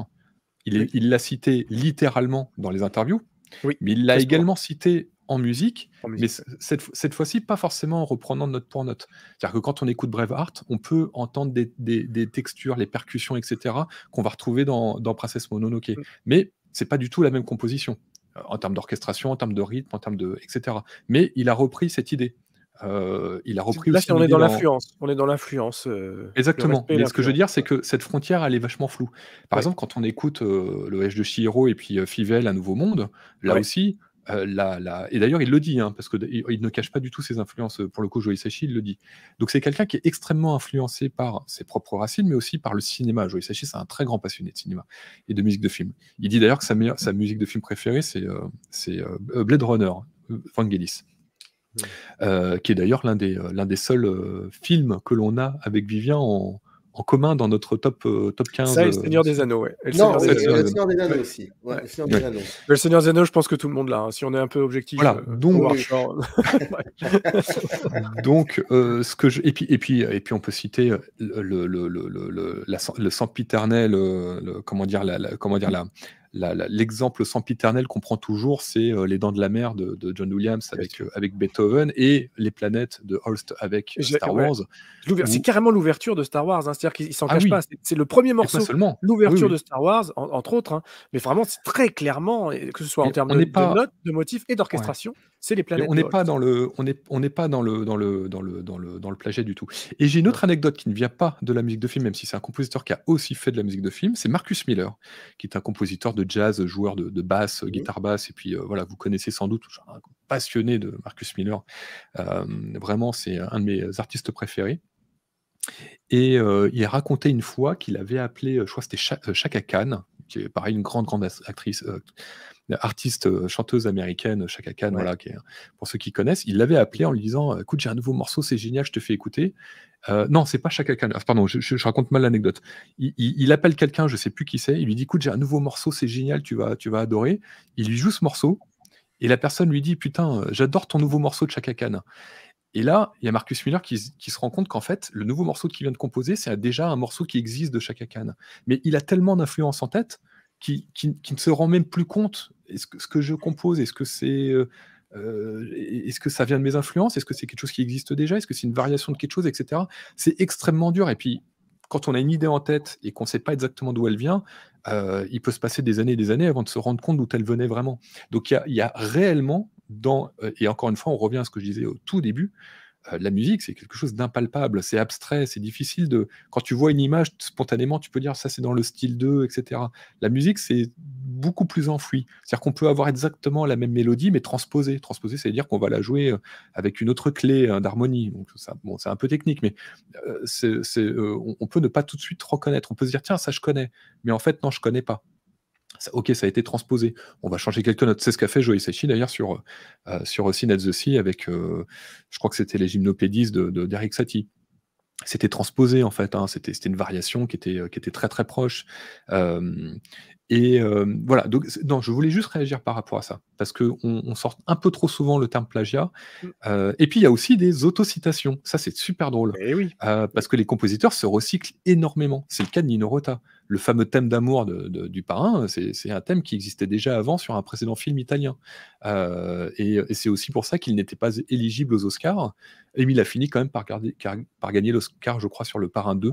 il l'a cité littéralement dans les interviews, mais il l'a également cité en musique, mais cette, cette fois-ci, pas forcément en reprenant note pour note. C'est-à-dire que quand on écoute Braveheart, on peut entendre des, des, textures, les percussions, etc., qu'on va retrouver dans, Princess Mononoke. Mm. Mais c'est pas du tout la même composition, euh, en termes d'orchestration, en termes de rythme, en termes de. etc. Mais il a repris cette idée. Euh, il a repris Là, on, est dans l'influence. on est euh, dans l'influence. Exactement. Mais ce que je veux dire, c'est que cette frontière, elle est vachement floue. Par exemple, quand on écoute le H de Shihiro et puis Fivel, Un Nouveau Monde, là aussi, euh, et d'ailleurs il le dit, hein, parce qu'il ne cache pas du tout ses influences, pour le coup Joe Sachi, il le dit. Donc c'est quelqu'un qui est extrêmement influencé par ses propres racines, mais aussi par le cinéma. Joe Sachi, c'est un très grand passionné de cinéma et de musique de film. Il dit d'ailleurs que sa, sa musique de film préférée, c'est euh, euh, Blade Runner, Vangelis. Hmm. Euh, qui est d'ailleurs l'un des, l'un des seuls films que l'on a avec Vivien en, en commun dans notre top, euh, top 15. Ça, et le Seigneur des Anneaux, oui. le Seigneur, Seigneur des Anneaux aussi. Ouais, le Seigneur des Anneaux. Le Seigneur des Anneaux, je pense que tout le monde l'a, hein. si on est un peu objectif. Voilà, euh, donc, donc euh, ce que je... et, puis, et, puis, on peut citer le, le, le, le, le, le, le sempiternel, le, comment dire, la, comment dire, la, l'exemple sempiternel qu'on prend toujours, c'est euh, Les Dents de la Mer de, John Williams avec, euh, avec Beethoven et Les Planètes de Holst avec euh, Star Wars. C'est carrément l'ouverture de Star Wars, hein, c'est-à-dire qu'ils s'en ah pas. C'est le premier morceau, ah l'ouverture de Star Wars, entre autres. Hein. mais vraiment, très clairement, que ce soit en termes de, notes, de motifs et d'orchestration. On n'est pas dans le, on est, on n'est pas dans le, dans le, dans le, dans le, dans plagiat du tout. Et j'ai une autre anecdote qui ne vient pas de la musique de film, même si c'est un compositeur qui a aussi fait de la musique de film. C'est Marcus Miller, qui est un compositeur de jazz, joueur de, basse, mmh. guitare basse, et puis euh, voilà, vous connaissez sans doute, un passionné de Marcus Miller. Euh, vraiment, c'est un de mes artistes préférés. Et euh, il a raconté une fois qu'il avait appelé, je crois que c'était Chaka Khan, qui est pareil une grande, grande actrice, artiste euh, chanteuse américaine, euh, Chaka Khan, voilà, pour ceux qui connaissent, il l'avait appelé en lui disant euh, Écoute, j'ai un nouveau morceau, c'est génial, je te fais écouter. non, c'est pas Chaka Khan, ah, pardon, je, raconte mal l'anecdote. Il, appelle quelqu'un, je sais plus qui c'est, il lui dit Écoute, j'ai un nouveau morceau, c'est génial, tu vas, tu vas adorer. Il lui joue ce morceau, et la personne lui dit Putain, j'adore ton nouveau morceau de Chaka Khan. Et là, il y a Marcus Miller qui, se rend compte qu'en fait, le nouveau morceau qu'il vient de composer, c'est déjà un morceau qui existe de Chaka Khan. Mais il a tellement d'influence en tête qu'il ne se rend même plus compte est-ce que ce que je compose, est-ce que c'est euh, euh, que ça vient de mes influences Est-ce que c'est quelque chose qui existe déjà Est-ce que c'est une variation de quelque chose, etc. C'est extrêmement dur. Et puis, quand on a une idée en tête et qu'on ne sait pas exactement d'où elle vient, euh, il peut se passer des années et des années avant de se rendre compte d'où elle venait vraiment. Donc, il y, y, a réellement dans, et encore une fois, on revient à ce que je disais au tout début, euh, la musique, c'est quelque chose d'impalpable, c'est abstrait, c'est difficile de. Quand tu vois une image, spontanément, tu peux dire ça, c'est dans le style 2, etc. La musique, c'est beaucoup plus enfoui. C'est-à-dire qu'on peut avoir exactement la même mélodie, mais transposée. Transposée, c'est-à-dire qu'on va la jouer euh, avec une autre clé euh, d'harmonie. Donc, ça, c'est un peu technique, mais on peut ne pas tout de suite reconnaître. On peut se dire, tiens, ça, je connais. Mais en fait, non, je connais pas ok, ça a été transposé. On va changer quelques notes. C'est ce qu'a fait Joe Sachi d'ailleurs sur, euh, sur the Sea avec, euh, je crois que c'était les Gymnopédies de, d'Eric Satie. C'était transposé en fait, hein. c'était, une variation qui était, euh, qui était très très proche. Euh, et voilà, donc non, je voulais juste réagir par rapport à ça, parce qu'on on sort un peu trop souvent le terme plagiat. Mm. et puis il y a aussi des autocitations, ça c'est super drôle, eh oui. parce que les compositeurs se recyclent énormément. C'est le cas de Nino Rota le fameux thème d'amour du parrain, euh, c'est un thème qui existait déjà avant sur un précédent film italien. Euh, et, c'est aussi pour ça qu'il n'était pas éligible aux Oscars. Et il a fini quand même par, par gagner l'Oscar, je crois, sur le parrain 2.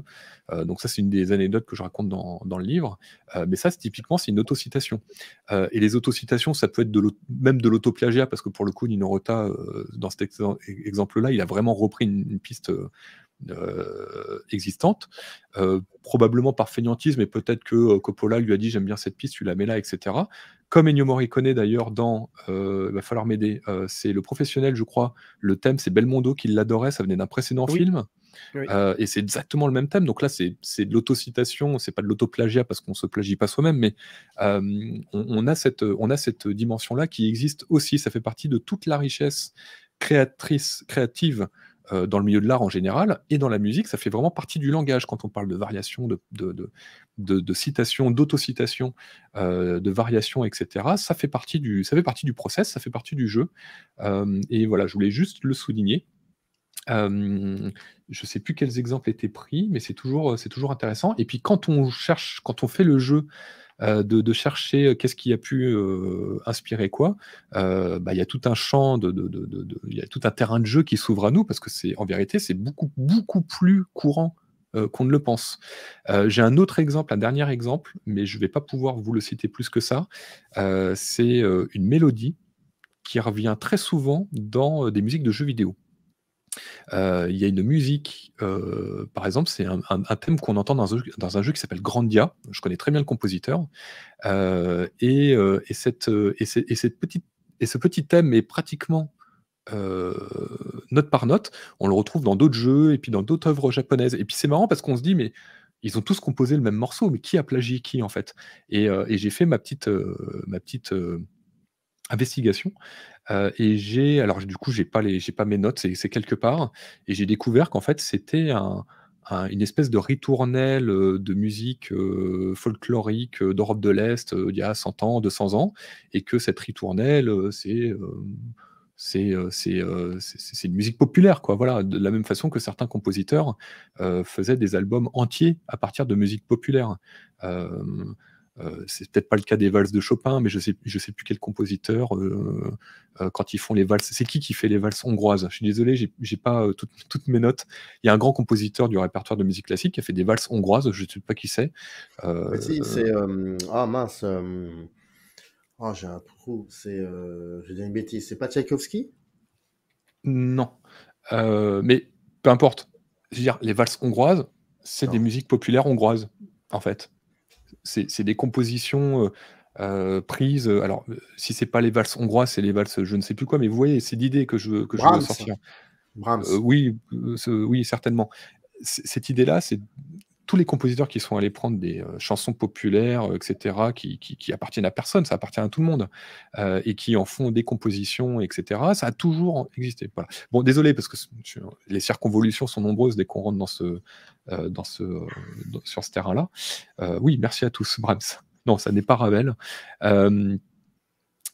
Euh, donc ça, c'est une des anecdotes que je raconte dans, le livre. mais ça, typiquement, c'est une autocitation. et les autocitations, ça peut être de même de l'autoplagiat, parce que pour le coup, Nino Rota, dans cet exemple-là, il a vraiment repris une piste euh, existantes, euh, probablement par fainéantisme, et peut-être que euh, Coppola lui a dit j'aime bien cette piste, tu la mets là, etc. Comme Ennio Morricone d'ailleurs dans Il va falloir m'aider, c'est le professionnel, je crois, le thème, c'est Belmondo qui l'adorait, ça venait d'un précédent film. et c'est exactement le même thème. Donc là, c'est de l'autocitation, c'est pas de l'autoplagiat parce qu'on se plagie pas soi-même, mais on, a cette, on a cette dimension-là qui existe aussi. Ça fait partie de toute la richesse créatrice, créative euh, dans le milieu de l'art en général, et dans la musique, ça fait vraiment partie du langage quand on parle de variation, de, de, citation, d'autocitation, euh, de variation, etc. Ça fait, partie du, ça fait partie du process, ça fait partie du jeu. Euh, et voilà, je voulais juste le souligner. je ne sais plus quels exemples étaient pris, mais c'est toujours, c'est toujours intéressant. Et puis quand on cherche, quand on fait le jeu euh, de, chercher euh, qu'est-ce qui a pu euh, inspirer quoi. Bah, il y a tout un champ, de, y a tout un terrain de jeu qui s'ouvre à nous parce que c'est en vérité c'est beaucoup beaucoup plus courant qu'on ne le pense. J'ai un autre exemple, un dernier exemple, mais je ne vais pas pouvoir vous le citer plus que ça. c'est une mélodie qui revient très souvent dans des musiques de jeux vidéo. Euh, il y a une musique, euh, par exemple, c'est un, thème qu'on entend dans un, jeu qui s'appelle Grandia. Je connais très bien le compositeur. Euh, et, cette, cette petite, et ce petit thème est pratiquement note par note. On le retrouve dans d'autres jeux et puis dans d'autres œuvres japonaises. Et puis c'est marrant parce qu'on se dit, mais ils ont tous composé le même morceau, mais qui a plagié qui en fait Et, j'ai fait ma petite, ma petite investigation. Euh, et j'ai, alors du coup, j'ai pas les, j'ai pas mes notes, c'est, quelque part, et j'ai découvert qu'en fait, c'était un, une espèce de ritournelle euh, de musique euh, folklorique d'Europe de l'Est il y a 100 ans, 200 ans, et que cette ritournelle, c'est c'est une musique populaire, quoi. Voilà, de la même façon que certains compositeurs faisaient des albums entiers à partir de musique populaire. Euh, c'est peut-être pas le cas des valses de Chopin, mais je sais, je sais plus quel compositeur euh, euh, quand ils font les valses. C'est qui qui fait les valses hongroises Je suis désolé, j'ai pas toutes mes notes. Il y a un grand compositeur du répertoire de musique classique qui a fait des valses hongroises. Je ne sais pas qui c'est. c'est ah mince. Ah, j'ai un trou. C'est j'ai dit une bêtise. C'est pas Tchaïkovski Non, mais peu importe. Je veux dire, les valses hongroises, c'est des musiques populaires hongroises, en fait c'est des compositions euh, euh, prises. Euh, alors, si c'est pas les valses hongroises, c'est les valses je ne sais plus quoi, mais vous voyez, c'est l'idée que je veux, que je veux sortir. Brahms. oui, oui, certainement. cette idée-là, c'est tous les compositeurs qui sont allés prendre des euh, chansons populaires, euh, etc., qui, qui, appartiennent à personne, ça appartient à tout le monde, euh, et qui en font des compositions, etc., ça a toujours existé. Voilà. Bon, désolé, parce que les circonvolutions sont nombreuses dès qu'on rentre dans ce, dans ce, sur ce terrain-là. oui, merci à tous, Brahms. Non, ça n'est pas Ravel.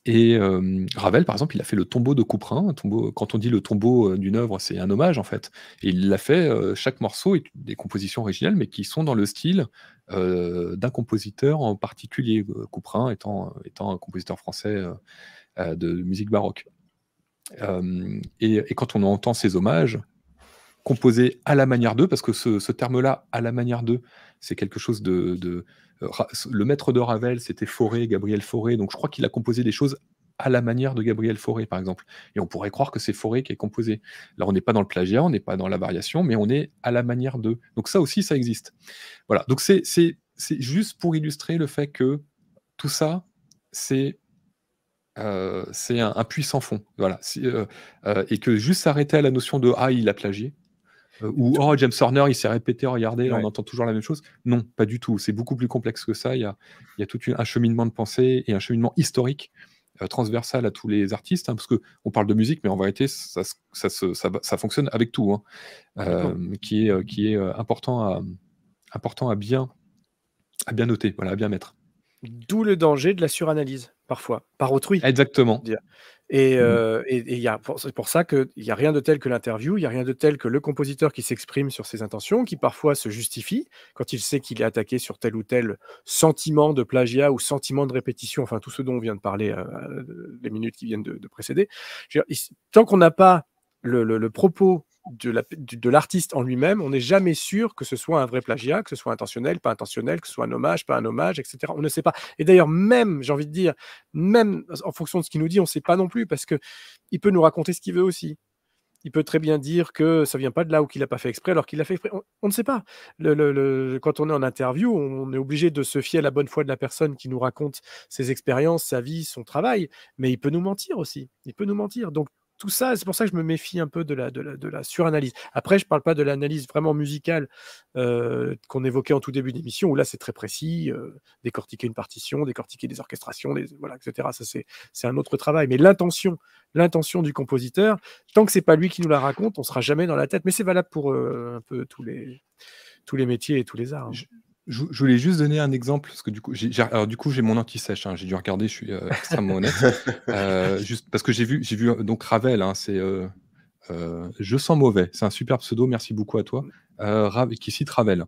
Et euh, Ravel, par exemple, il a fait le tombeau de Couperin. tombeau, quand on dit le tombeau euh, d'une œuvre, c'est un hommage en fait. Et il l'a fait, euh, chaque morceau est des compositions originales, mais qui sont dans le style d'un compositeur en particulier, Couperin étant, un compositeur français de musique baroque. et, quand on entend ces hommages, composé à la manière d'eux, parce que ce, terme-là, à la manière d'eux, c'est quelque chose de, euh, Le maître de Ravel, c'était Forêt, Gabriel Forêt, donc je crois qu'il a composé des choses à la manière de Gabriel Forêt, par exemple. Et on pourrait croire que c'est Forêt qui est composé. Là, on n'est pas dans le plagiat, on n'est pas dans la variation, mais on est à la manière d'eux. Donc ça aussi, ça existe. Voilà, donc c'est juste pour illustrer le fait que tout ça, c'est euh, c'est un, puissant fond. Voilà. Euh, et que juste s'arrêter à la notion de ah, il a plagié, euh, ou oh James Horner il s'est répété regardez on entend toujours la même chose non pas du tout c'est beaucoup plus complexe que ça il y a tout un cheminement de pensée et un cheminement historique euh, transversal à tous les artistes hein, parce que on parle de musique mais en vérité ça ça, fonctionne avec tout hein. euh, qui est qui est important à important à bien à bien noter voilà à bien mettre D'où le danger de la suranalyse, parfois, par autrui. Exactement. Mmh euh, et, il y a, c'est pour ça qu'il n'y a rien de tel que l'interview, il n'y a rien de tel que le compositeur qui s'exprime sur ses intentions, qui parfois se justifie quand il sait qu'il est attaqué sur tel ou tel sentiment de plagiat ou sentiment de répétition, enfin tout ce dont on vient de parler euh, euh, les minutes qui viennent de, de précéder. tant qu'on n'a pas le, le, le propos de l'artiste en lui-même, on n'est jamais sûr que ce soit un vrai plagiat, que ce soit intentionnel, pas intentionnel, que ce soit un hommage, pas un hommage, etc. On ne sait pas. Et d'ailleurs, même, j'ai envie de dire, même en fonction de ce qu'il nous dit, on ne sait pas non plus, parce que il peut nous raconter ce qu'il veut aussi. Il peut très bien dire que ça vient pas de là ou qu'il n'a pas fait exprès, alors qu'il l'a fait exprès. On, ne sait pas. quand on est en interview, on est obligé de se fier à la bonne foi de la personne qui nous raconte ses expériences, sa vie, son travail. Mais il peut nous mentir aussi. Il peut nous mentir. Donc tout ça, c'est pour ça que je me méfie un peu de la, de la, suranalyse. Après, je ne parle pas de l'analyse vraiment musicale euh, qu'on évoquait en tout début d'émission, où là, c'est très précis, euh, décortiquer une partition, décortiquer des orchestrations, des, voilà, etc. Ça, c'est un autre travail. Mais l'intention, l'intention du compositeur, tant que c'est pas lui qui nous la raconte, on sera jamais dans la tête. Mais c'est valable pour euh, un peu tous les, tous les métiers et tous les arts. Hein je, voulais juste donner un exemple, parce que du coup, j'ai, du coup, j'ai mon anti-sèche, hein, j'ai dû regarder, je suis euh, extrêmement honnête. Euh, juste parce que j'ai vu, euh, donc Ravel, hein, c'est Je sens mauvais, c'est un super pseudo, merci beaucoup à toi, qui cite Ravel.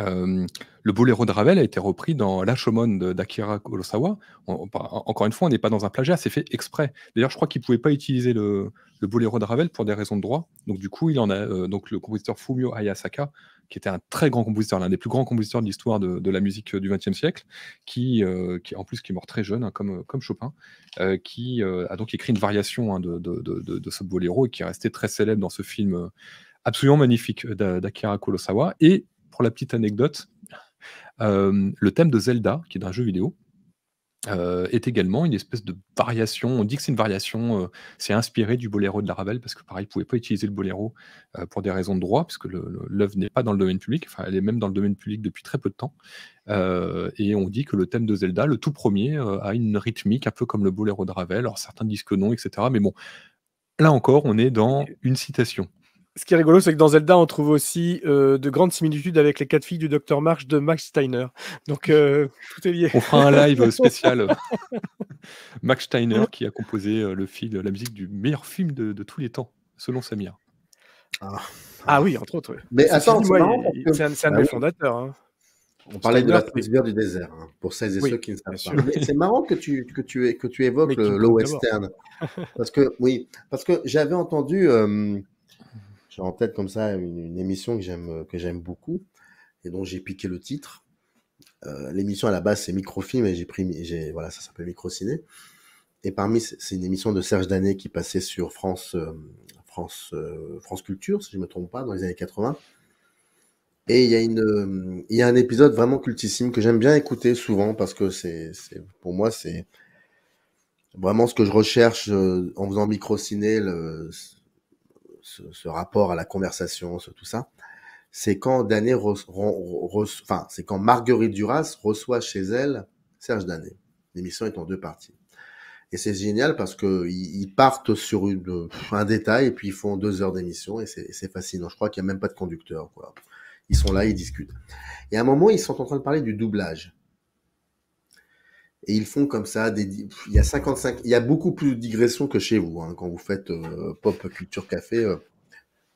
Euh, le boléro de Ravel a été repris dans L'Ashomon d'Akira Kurosawa. encore une fois, on n'est pas dans un plagiat, c'est fait exprès. D'ailleurs, je crois qu'il ne pouvait pas utiliser le, boléro de Ravel pour des raisons de droit. Donc, du coup, il en a, euh, donc, le compositeur Fumio Ayasaka, qui était un très grand compositeur, l'un des plus grands compositeurs de l'histoire de, la musique euh, du XXe siècle, qui, en plus, qui est mort très jeune, hein, comme, Chopin, qui a donc écrit une variation hein, de, ce boléro et qui est resté très célèbre dans ce film absolument magnifique d'Akira Kurosawa. Et pour la petite anecdote, euh, le thème de Zelda, qui est un jeu vidéo, euh, est également une espèce de variation. On dit que c'est une variation, euh, c'est inspiré du boléro de Ravel, parce que pareil, ils ne pouvaient pas utiliser le boléro pour des raisons de droit, puisque l'œuvre n'est pas dans le domaine public, elle est même dans le domaine public depuis très peu de temps. et on dit que le thème de Zelda, le tout premier, a une rythmique un peu comme le boléro de Ravel. Alors certains disent que non, etc. Mais bon, là encore, on est dans une citation ce qui est rigolo, c'est que dans Zelda, on trouve aussi euh, de grandes similitudes avec les quatre filles du Docteur March de Max Steiner. Donc euh, tout est lié. On fera un live spécial. Max Steiner qui a composé euh, le la musique du meilleur film de, tous les temps, selon Samir. Ah, ah oui, entre autres. Mais attends, c'est un, ah fondateurs. Hein. On parlait de la du désert, hein, pour celles et ceux qui ne savent pas. C'est marrant que tu, évoques l'eau western. parce que, oui, parce que j'avais entendu j'ai en tête comme ça une, émission que j'aime que j'aime beaucoup et dont j'ai piqué le titre. Euh, l'émission à la base c'est Microfilm et j'ai pris j'ai voilà ça s'appelle Microciné. Et parmi c'est une émission de Serge Danet qui passait sur France euh, France euh, France Culture si je ne me trompe pas dans les années 80. Et il y a une un épisode vraiment cultissime que j'aime bien écouter souvent parce que c'est pour moi c'est vraiment ce que je recherche en faisant microciné ce, rapport à la conversation, tout ça, c'est quand Danet enfin, c'est quand Marguerite Duras reçoit chez elle Serge Danet. L'émission est en deux parties. Et c'est génial parce que ils partent sur un détail et puis ils font deux heures d'émission et c'est fascinant. Je crois qu'il n'y a même pas de conducteur. Quoi. Ils sont là, ils discutent. Et à un moment, ils sont en train de parler du doublage et ils font comme ça des il y a 55 il y a beaucoup plus de digressions que chez vous hein. quand vous faites euh, pop culture café euh,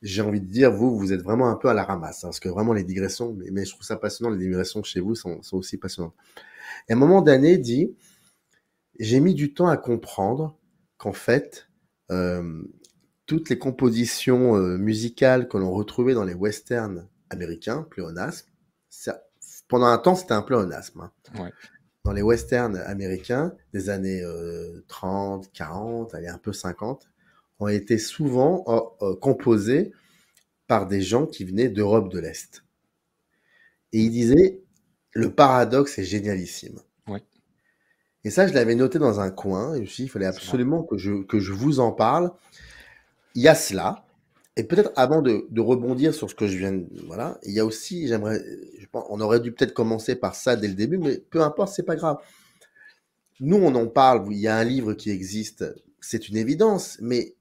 j'ai envie de dire vous vous êtes vraiment un peu à la ramasse hein, parce que vraiment les digressions mais, je trouve ça passionnant les digressions chez vous sont, sont aussi passionnantes et à un moment donné dit j'ai mis du temps à comprendre qu'en fait euh, toutes les compositions musicales que l'on retrouvait dans les westerns américains pléonasme ça pendant un temps, c'était un pléonasme. Hein dans les westerns américains des années 30, euh, 40, allez, un peu 50, ont été souvent oh, oh, composés par des gens qui venaient d'Europe de l'Est. Et il disait, le paradoxe est génialissime. Et ça, je l'avais noté dans un coin, et il fallait absolument que je, que je vous en parle. Il y a cela, et peut-être avant de, rebondir sur ce que je viens de. Voilà, il y a aussi, j'aimerais. On aurait dû peut-être commencer par ça dès le début, mais peu importe, c'est pas grave. Nous, on en parle, il y a un livre qui existe, c'est une évidence, mais,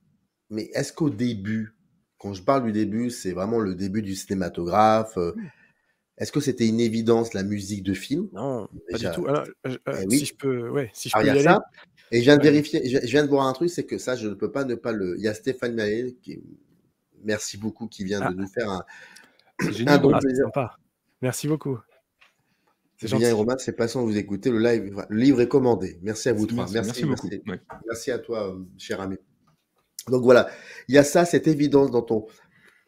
mais est-ce qu'au début, quand je parle du début, c'est vraiment le début du cinématographe euh, hmm. est-ce que c'était une évidence la musique de film Non, pas du tout. Euh, euh, eh si je peux, ouais, si je peux y, aller. et je viens de vérifier, je, je, viens de voir un truc, c'est que ça, je ne peux pas ne pas le. Il y a Stéphane Mallet qui, merci beaucoup qui vient de ah. nous faire un, bon ah, plaisir. Merci beaucoup. Julien et Romain, c'est passant, vous écouter le live. livre est commandé. Merci à vous trois. Merci, beaucoup. merci à toi, euh, cher ami. Donc voilà, il y a ça, cette évidence dans ton,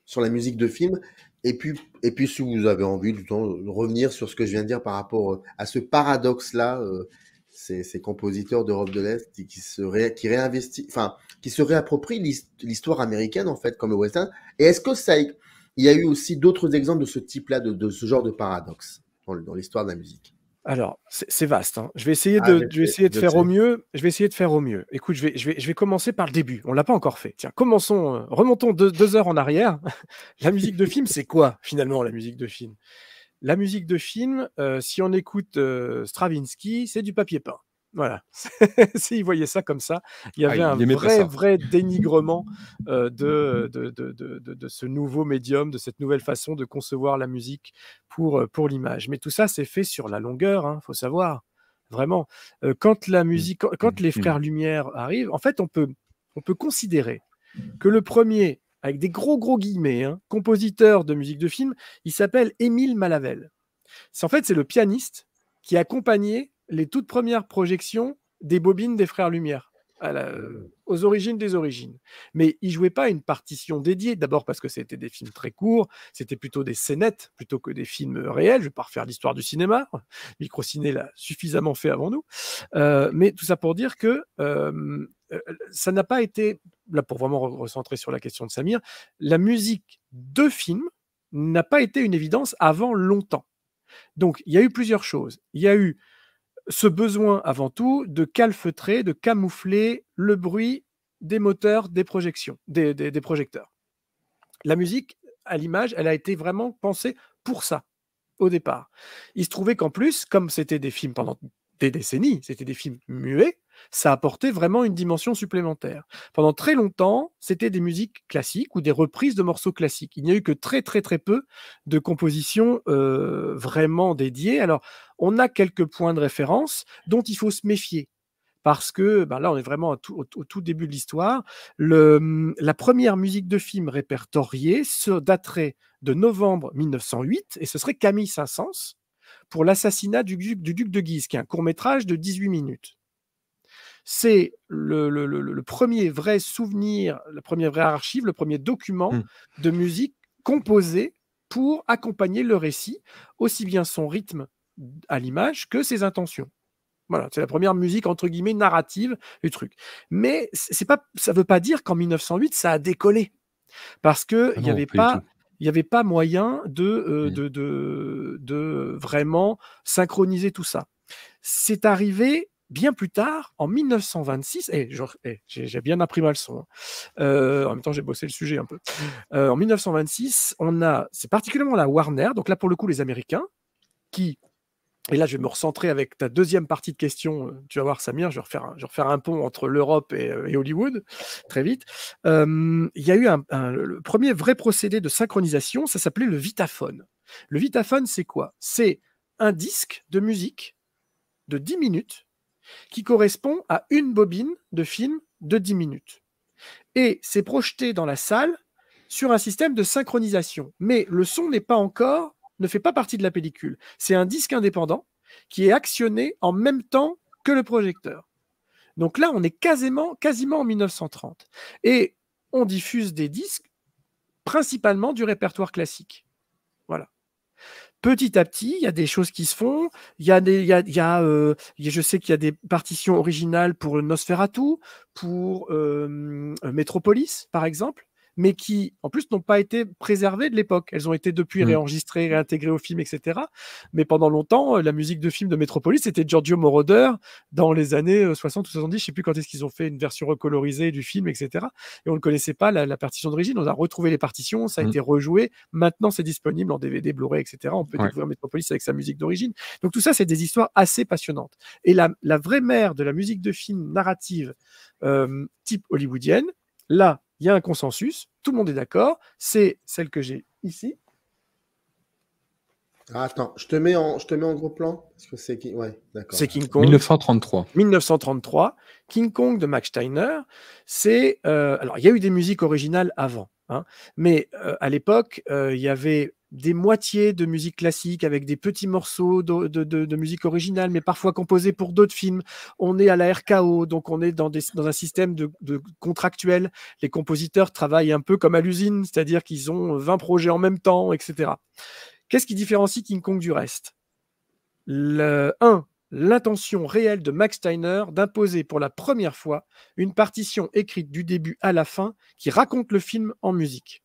sur la musique de film. Et puis, et puis si vous avez envie de revenir sur ce que je viens de dire par rapport euh, à ce paradoxe-là, euh, ces, compositeurs d'Europe de l'Est qui se enfin, qui se réapproprient l'histoire américaine en fait comme le western. Et est-ce que ça, il y a eu aussi d'autres exemples de ce type-là, de, ce genre de paradoxe dans, l'histoire de la musique alors, c'est vaste. Hein. Je vais essayer ah, de, faire au mieux. Je vais essayer de faire au mieux. Écoute, je vais, je vais, commencer par le début. On l'a pas encore fait. Tiens, commençons, euh, remontons deux heures en arrière. la musique de film, c'est quoi finalement la musique de film la musique de film, euh, si on écoute euh, Stravinsky, c'est du papier peint. Voilà. S'ils voyaient ça comme ça, il y ah, avait un vrai, dénigrement euh, de, de, ce nouveau médium, de cette nouvelle façon de concevoir la musique pour, pour l'image. Mais tout ça, c'est fait sur la longueur, il hein, faut savoir. Vraiment. quand la mmh. musique, les mmh. frères Lumière arrivent, en fait, on peut, on peut considérer que le premier avec des gros gros guillemets, hein, compositeur de musique de film, il s'appelle Émile Malavel. En fait, c'est le pianiste qui accompagnait les toutes premières projections des bobines des Frères Lumière à mmh. aux origines des origines. Mais il jouait pas une partition dédiée, d'abord parce que c'était des films très courts, c'était plutôt des scénettes plutôt que des films euh, réels. Je vais pas refaire l'histoire du cinéma, Microciné l'a suffisamment fait avant nous. Euh, mais tout ça pour dire que euh, ça n'a pas été, là pour vraiment recentrer sur la question de Samir, la musique de film n'a pas été une évidence avant longtemps. Donc il y a eu plusieurs choses. Il y a eu ce besoin avant tout de calfeutrer, de camoufler le bruit des moteurs, des projections, des, projecteurs. La musique, à l'image, elle a été vraiment pensée pour ça au départ. Il se trouvait qu'en plus, comme c'était des films pendant des décennies, c'était des films muets, ça apportait vraiment une dimension supplémentaire. Pendant très longtemps, c'était des musiques classiques ou des reprises de morceaux classiques. Il n'y a eu que très très très peu de compositions euh, vraiment dédiées. Alors, on a quelques points de référence dont il faut se méfier parce que ben là, on est vraiment au tout, début de l'histoire. Mm, la première musique de film répertoriée se daterait de novembre 1908, et ce serait Camille Saint-Saëns pour l'assassinat du, duc de Guise, qui est un court métrage de 18 minutes. C'est le, premier vrai souvenir, la première vraie archive, le premier document hmm. de musique composé pour accompagner le récit, aussi bien son rythme à l'image que ses intentions. Voilà, c'est la première musique entre guillemets narrative du truc. Mais c'est pas, ça veut pas dire qu'en 1908 ça a décollé, parce que il ah n'y avait pas, il avait pas moyen euh, mm. de, de, vraiment synchroniser tout ça. C'est arrivé bien plus tard, en 1926, et j'ai bien appris ma leçon. Hein. Euh, en même temps, j'ai bossé le sujet un peu. Mm. Euh, en 1926, on a, c'est particulièrement la Warner, donc là pour le coup les Américains, qui et là, je vais me recentrer avec ta deuxième partie de question. Tu vas voir, Samir, je vais refaire un, je un pont entre l'Europe et, euh, Hollywood très vite. il y a eu un, le premier vrai procédé de synchronisation, ça s'appelait le vitaphone. Le vitaphone, c'est quoi C'est un disque de musique de 10 minutes qui correspond à une bobine de film de 10 minutes. Et c'est projeté dans la salle sur un système de synchronisation. Mais le son n'est pas encore ne fait pas partie de la pellicule. C'est un disque indépendant qui est actionné en même temps que le projecteur. Donc là, on est quasiment, quasiment en 1930. Et on diffuse des disques principalement du répertoire classique. Voilà. Petit à petit, il y a des choses qui se font. Il y a des, je sais qu'il y a des partitions originales pour Nosferatu, pour euh, Metropolis, par exemple mais qui en plus n'ont pas été préservées de l'époque. Elles ont été depuis mm. réenregistrées, réintégrées au film, etc. Mais pendant longtemps, euh, la musique de film de Metropolis, c'était Giorgio Moroder dans les années 60 euh, ou 70, je sais plus quand est-ce qu'ils ont fait une version recolorisée du film, etc. Et on ne connaissait pas la, partition d'origine, on a retrouvé les partitions, ça a mm. été rejoué, maintenant c'est disponible en DVD, Blu-ray, etc. On peut découvrir Metropolis avec sa musique d'origine. Donc tout ça, c'est des histoires assez passionnantes. Et la, la vraie mère de la musique de film narrative euh, type hollywoodienne, là, il y a un consensus, tout le monde est d'accord, c'est celle que j'ai ici. Ah, attends, je te mets en, je te mets en gros plan parce que c'est ouais, d'accord. C'est King Kong. 1933. 1933, King Kong de Max Steiner. C'est euh, alors il y a eu des musiques originales avant, hein, mais euh, à l'époque euh, il y avait des moitiés de musique classique avec des petits morceaux de, musique originale, mais parfois composés pour d'autres films. On est à la RKO, donc on est dans, un système de, contractuel. Les compositeurs travaillent un peu comme à l'usine, c'est-à-dire qu'ils ont 20 projets en même temps, etc. Qu'est-ce qui différencie King Kong du reste Le 1. L'intention réelle de Max Steiner d'imposer pour la première fois une partition écrite du début à la fin qui raconte le film en musique.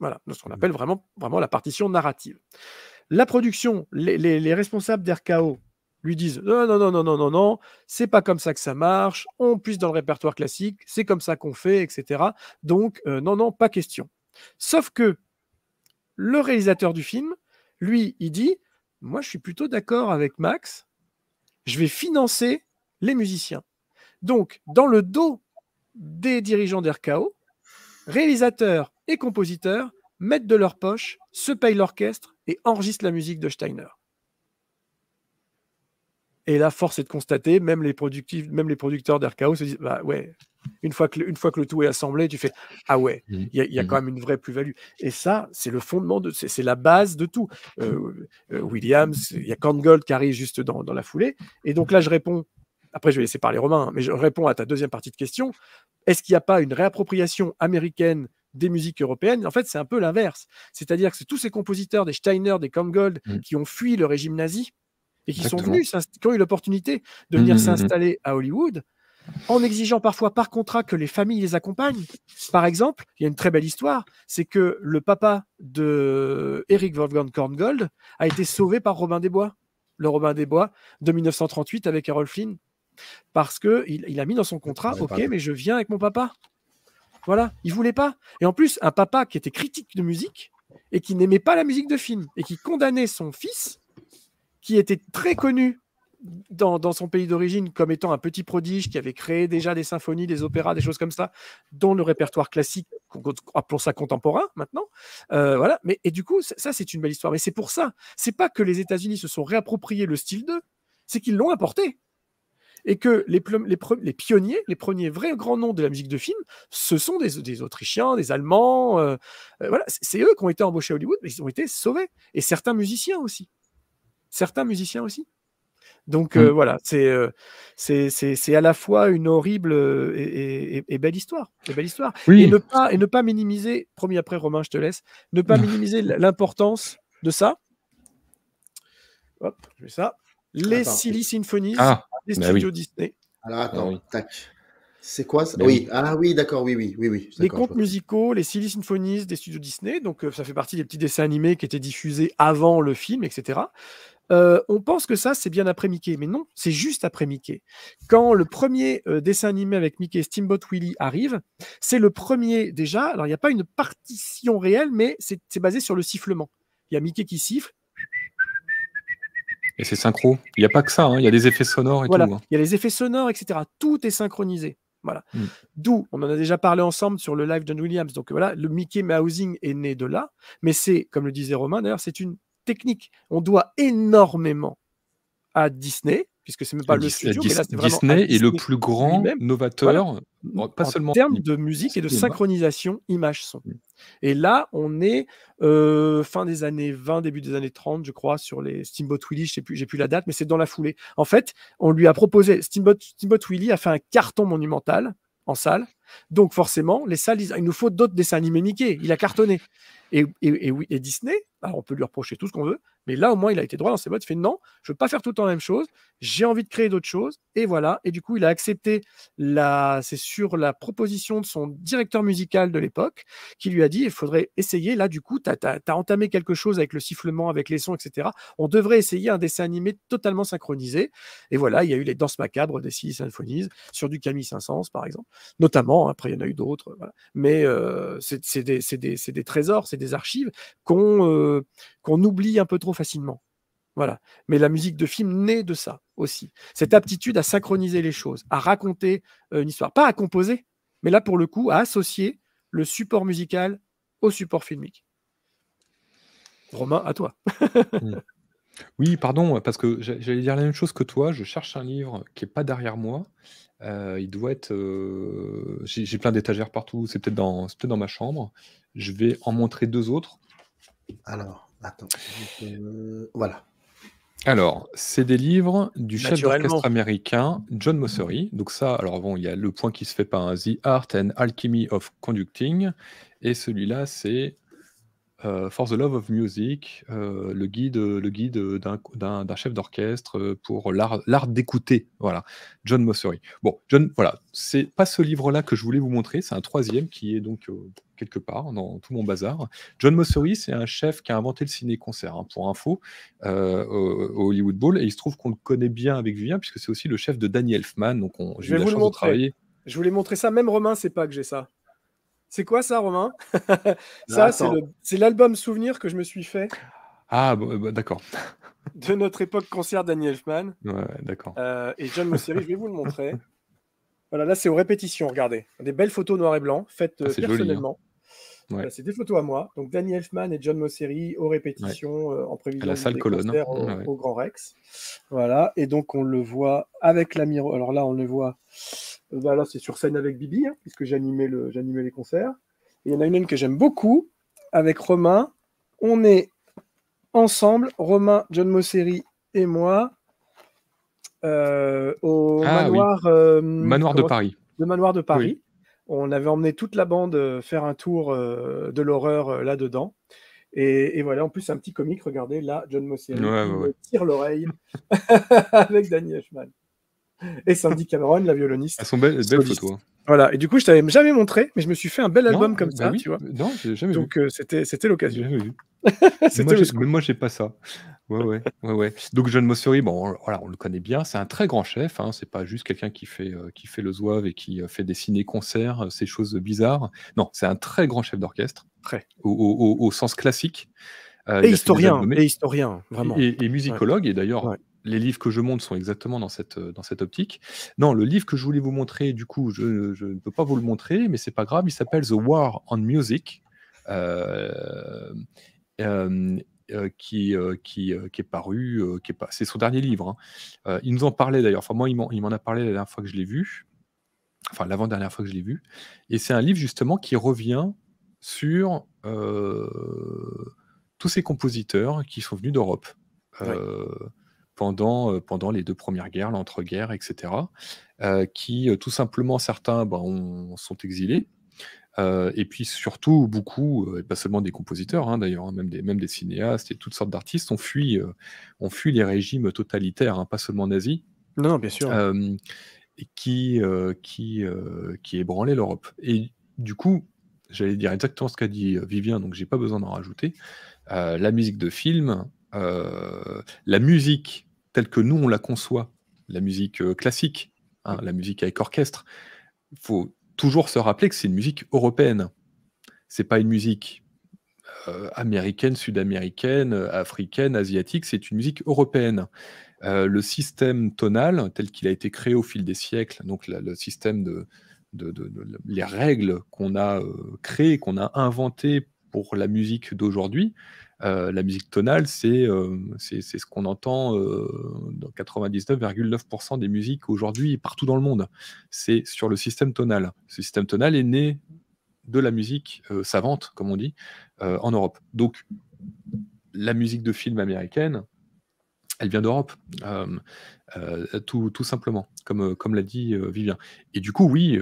Voilà, ce qu'on mmh. appelle vraiment, vraiment la partition narrative. La production, les, responsables d'RKO lui disent non, non, non, non, non, non, non, c'est pas comme ça que ça marche, on puisse dans le répertoire classique, c'est comme ça qu'on fait, etc. Donc, euh, non, non, pas question. Sauf que le réalisateur du film, lui, il dit Moi, je suis plutôt d'accord avec Max, je vais financer les musiciens. Donc, dans le dos des dirigeants d'RKO, réalisateur et compositeurs mettent de leur poche, se payent l'orchestre et enregistrent la musique de Steiner. Et là, force est de constater, même les, productifs, même les producteurs d'RKO se disent bah ouais, une fois, que, une fois que le tout est assemblé, tu fais ah ouais, mmh. il y, a mmh. quand même une vraie plus-value. Et ça, c'est le fondement, de, c'est, la base de tout. Euh, euh, Williams, il y a Kangold qui arrive juste dans, dans la foulée. Et donc là, je réponds après, je vais laisser parler Romain, hein, mais je réponds à ta deuxième partie de question. Est-ce qu'il n'y a pas une réappropriation américaine des musiques européennes. En fait, c'est un peu l'inverse. C'est-à-dire que c'est tous ces compositeurs, des Steiner, des Kangold, mm. qui ont fui le régime nazi et qui sont venus, qui ont eu l'opportunité de mm, venir mm, s'installer à Hollywood en exigeant parfois par contrat que les familles les accompagnent. Par exemple, il y a une très belle histoire, c'est que le papa de Eric Wolfgang Korngold a été sauvé par Robin Desbois le Robin Desbois de 1938 avec Harold Flynn, parce que a mis dans son contrat, ok, mais je viens avec mon papa. Voilà, il voulait pas. Et en plus, un papa qui était critique de musique et qui n'aimait pas la musique de film et qui condamnait son fils, qui était très connu dans, son pays d'origine comme étant un petit prodige qui avait créé déjà des symphonies, des opéras, des choses comme ça, dans le répertoire classique, appelons ça contemporain maintenant. Euh, voilà. Mais, et du coup, ça, c'est une belle histoire. Mais c'est pour ça. C'est pas que les États-Unis se sont réappropriés le style d'eux, c'est qu'ils l'ont apporté et que les, pionniers, les premiers vrais grands noms de la musique de film, ce sont des, Autrichiens, des Allemands. Euh, euh, voilà, c'est eux qui ont été embauchés à Hollywood, mais ils ont été sauvés. Et certains musiciens aussi. Certains musiciens aussi. Donc euh, mm. voilà, c'est à la fois une horrible et, belle histoire, et belle histoire. ne pas et ne pas minimiser, premier après Romain, je te laisse, ne pas mm. minimiser l'importance de ça. Hop, je mets ça les Silly Symphonies ah, des bah studios Disney. Alors attends, ah tac. C'est quoi ça bah oui. ah oui, d'accord, oui, oui, oui, oui. Les contes musicaux, les Silly Symphonies des studios Disney, donc euh, ça fait partie des petits dessins animés qui étaient diffusés avant le film, etc. Euh, on pense que ça, c'est bien après Mickey, mais non, c'est juste après Mickey. Quand le premier euh, dessin animé avec Mickey Steamboat Willie arrive, c'est le premier déjà. Alors, il n'y a pas une partition réelle, mais c'est basé sur le sifflement. Il y a Mickey qui siffle, et c'est synchro. Il n'y a pas que ça, hein. il y a des effets sonores et tout. Hein. Il y a les effets sonores, etc. Tout est synchronisé. Voilà. Mm. D'où, on en a déjà parlé ensemble sur le live John Williams. Donc voilà, le Mickey Mousing est né de là. Mais c'est, comme le disait Romain d'ailleurs, c'est une technique. On doit énormément à Disney, puisque c'est même pas le Disney est le plus grand novateur, pas seulement en termes de musique et de synchronisation image-son. Mm. Et là, on est euh, fin des années 20, début des années 30, je crois, sur les Steamboat Willie. Je sais plus, j'ai plus la date, mais c'est dans la foulée. En fait, on lui a proposé Steamboat, Steamboat Willie a fait un carton monumental en salle. Donc forcément, les salles il nous faut d'autres dessins animés Il a cartonné. Et, oui, et Disney, alors bah, on peut lui reprocher tout ce qu'on veut, mais là, au moins, il a été droit dans ses bottes. Il fait non, je ne veux pas faire tout le temps la même chose. J'ai envie de créer d'autres choses. Et voilà. Et du coup, il a accepté, la... c'est sur la proposition de son directeur musical de l'époque, qui lui a dit il faudrait essayer. Là, du coup, tu as, entamé quelque chose avec le sifflement, avec les sons, etc. On devrait essayer un dessin animé totalement synchronisé. Et voilà, il y a eu les danses macabres des six Symphonies sur du Camille Saint-Saëns, par exemple, notamment. Hein, après, il y en a eu d'autres. Mais euh, c'est des, trésors, c'est des archives qu'on euh, oublie un peu trop facilement. Voilà. Mais la musique de film naît de ça aussi. Cette aptitude à synchroniser les choses, à raconter euh, une histoire, pas à composer, mais là pour le coup, à associer le support musical au support filmique. Romain, à toi. oui, pardon, parce que j'allais dire la même chose que toi. Je cherche un livre qui est pas derrière moi. Euh, il doit être. Euh, j'ai plein d'étagères partout. C'est peut-être dans, dans ma chambre. Je vais en montrer deux autres. Alors. Attends. Euh, voilà. Alors, c'est des livres du chef d'orchestre américain John Mossery. Donc ça, alors bon, il y a le point qui se fait par The Art and Alchemy of Conducting. Et celui-là, c'est euh, For the Love of Music, euh, le guide, le guide d'un chef d'orchestre euh, pour l'art d'écouter. Voilà, John Mossery. Bon, John, voilà, c'est pas ce livre-là que je voulais vous montrer, c'est un troisième qui est donc quelque part dans tout mon bazar. John Mossery, c'est un chef qui a inventé le ciné-concert, hein, pour info, au, Hollywood Bowl, et il se trouve qu'on le connaît bien avec Julien, puisque c'est aussi le chef de Danny Elfman, donc j'ai eu la chance de travailler. Je voulais montrer ça, même Romain, c'est pas que j'ai ça. C'est quoi ça, Romain Ça, bah, c'est l'album souvenir que je me suis fait. Ah, bah, d'accord. De notre époque concert Daniel Elfman. d'accord. Euh, et John Mosseri, je vais vous le montrer. Voilà, là, c'est aux répétitions, regardez. Des belles photos noires et blanc, faites ah, euh, hein. personnellement. Voilà, c'est des photos à moi. Donc, Daniel Elfman et John Mosseri aux répétitions euh, en prévision de la salle colonne. Au, Grand Rex. Voilà, et donc on le voit avec la Alors là, on le voit euh, bah, là, c'est sur scène avec Bibi, hein, puisque j'animais les concerts. Et il y en a une, même que j'aime beaucoup, avec Romain. On est ensemble, Romain, John Mosseri et moi, euh, au ah euh, manoir, de Paris. Le manoir de Paris. On avait emmené toute la bande faire un tour de l'horreur là-dedans. Et, voilà, en plus, un petit comique, regardez là, John Mosseri tire l'oreille avec Danny schmann et Sandy Cameron, la violoniste. Elles ah, sont belles, belles photos. Hein. Voilà, et du coup, je t'avais jamais montré, mais je me suis fait un bel album bah comme ça, tu vois. Non, j'ai jamais Donc, vu. Donc, euh, c'était, c'était l'occasion. J'ai jamais vu. moi, j'ai, moi, pas ça. Ouais, ouais, ouais, Donc, John Mosseri, bon, on, voilà, on le connaît bien. C'est un très grand chef. Hein. C'est pas juste quelqu'un qui fait, euh, qui fait le zouave et qui euh, fait des ciné-concerts, ces choses bizarres. Non, c'est un très grand chef d'orchestre. Très. Au, sens classique. et historien, et historien, vraiment. Et, musicologue. Et d'ailleurs, les livres que je montre sont exactement dans cette, euh, dans cette optique. Non, le livre que je voulais vous montrer, du coup, je, ne peux pas vous le montrer, mais c'est pas grave. Il s'appelle The War on Music, euh, euh, qui, qui, qui, est paru, qui est c'est son dernier livre. Hein. il nous en parlait d'ailleurs. Enfin, moi, il m'en a parlé la dernière fois que je l'ai vu. Enfin, l'avant-dernière fois que je l'ai vu. Et c'est un livre justement qui revient sur tous ces compositeurs qui sont venus d'Europe pendant, euh, pendant les deux premières guerres, l'entre-guerre, etc., euh, qui euh, tout simplement, certains bah, ont, sont exilés, et puis surtout, beaucoup, et pas seulement des compositeurs hein, d'ailleurs, hein, même, des, même des cinéastes et toutes sortes d'artistes, ont, fui, ont fui les régimes totalitaires, hein, pas seulement nazis. Non, bien sûr. qui, qui, qui ébranlaient l'Europe. Et du coup, j'allais dire exactement ce qu'a dit Vivien, donc j'ai pas besoin d'en rajouter. la musique de film, la musique telle que nous, on la conçoit, la musique euh, classique, hein, la musique avec orchestre, faut toujours se rappeler que c'est une musique européenne. C'est pas une musique euh, américaine, sud-américaine, euh, africaine, asiatique, c'est une musique européenne. le système tonal, tel qu'il a été créé au fil des siècles, donc le système de, les règles qu'on a créé créées, qu'on a inventées pour la musique d'aujourd'hui, euh, la musique tonale, c'est euh, ce qu'on entend euh, dans 99,9% des musiques aujourd'hui partout dans le monde. C'est sur le système tonal. Ce système tonal est né de la musique savante, comme on dit, en Europe. Donc, la musique de film américaine, elle vient d'Europe, tout, simplement, comme, comme l'a dit Vivien. Et du coup, oui,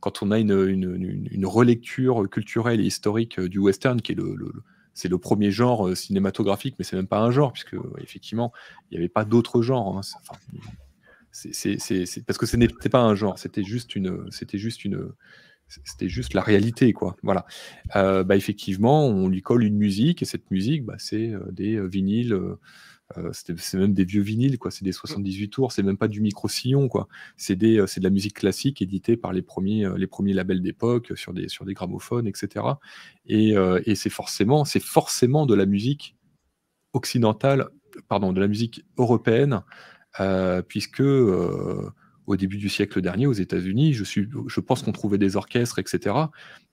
quand on a une, relecture culturelle et historique du western, qui est le, c'est le premier genre euh, cinématographique, mais c'est même pas un genre, puisque effectivement, il n'y avait pas d'autres genres. Hein. parce que ce n'était pas un genre, c'était juste une, c'était juste une, c'était juste la réalité, quoi. Voilà. Euh, bah, effectivement, on lui colle une musique et cette musique, bah, c'est euh, des vinyles euh, c'est même des vieux vinyles, quoi. C'est des 78 mm. tours, c'est même pas du micro-sillon, quoi. Euh, c'est de la musique classique éditée par les premiers, euh, les premiers labels d'époque euh, sur des, sur des gramophones, etc. Et, et c'est forcément, c'est forcément de la musique occidentale, pardon, de la musique européenne, euh, puisque, euh, au début du siècle dernier aux États-Unis. Je, je pense qu'on trouvait des orchestres, etc.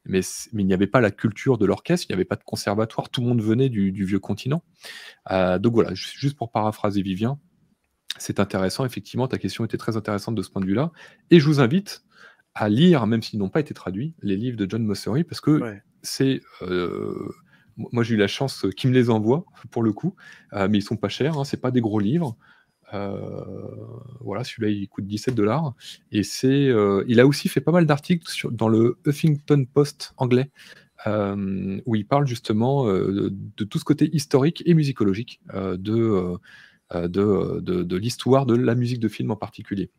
Mais, il n'y avait pas la culture de l'orchestre, il n'y avait pas de conservatoire, tout le monde venait du, vieux continent. Euh, donc voilà, juste pour paraphraser Vivien, c'est intéressant, effectivement, ta question était très intéressante de ce point de vue-là. Et je vous invite à lire, même s'ils n'ont pas été traduits, les livres de John Mossery, parce que c'est... Euh, moi, j'ai eu la chance qu'il me les envoie, pour le coup, euh, mais ils sont pas chers, hein, c'est pas des gros livres. Euh, voilà, celui-là, il coûte 17 dollars. Et c'est, euh, il a aussi fait pas mal d'articles dans le Huffington Post anglais. Euh, où il parle justement de, tout ce côté historique et musicologique de, de, de, l'histoire de la musique de film en particulier.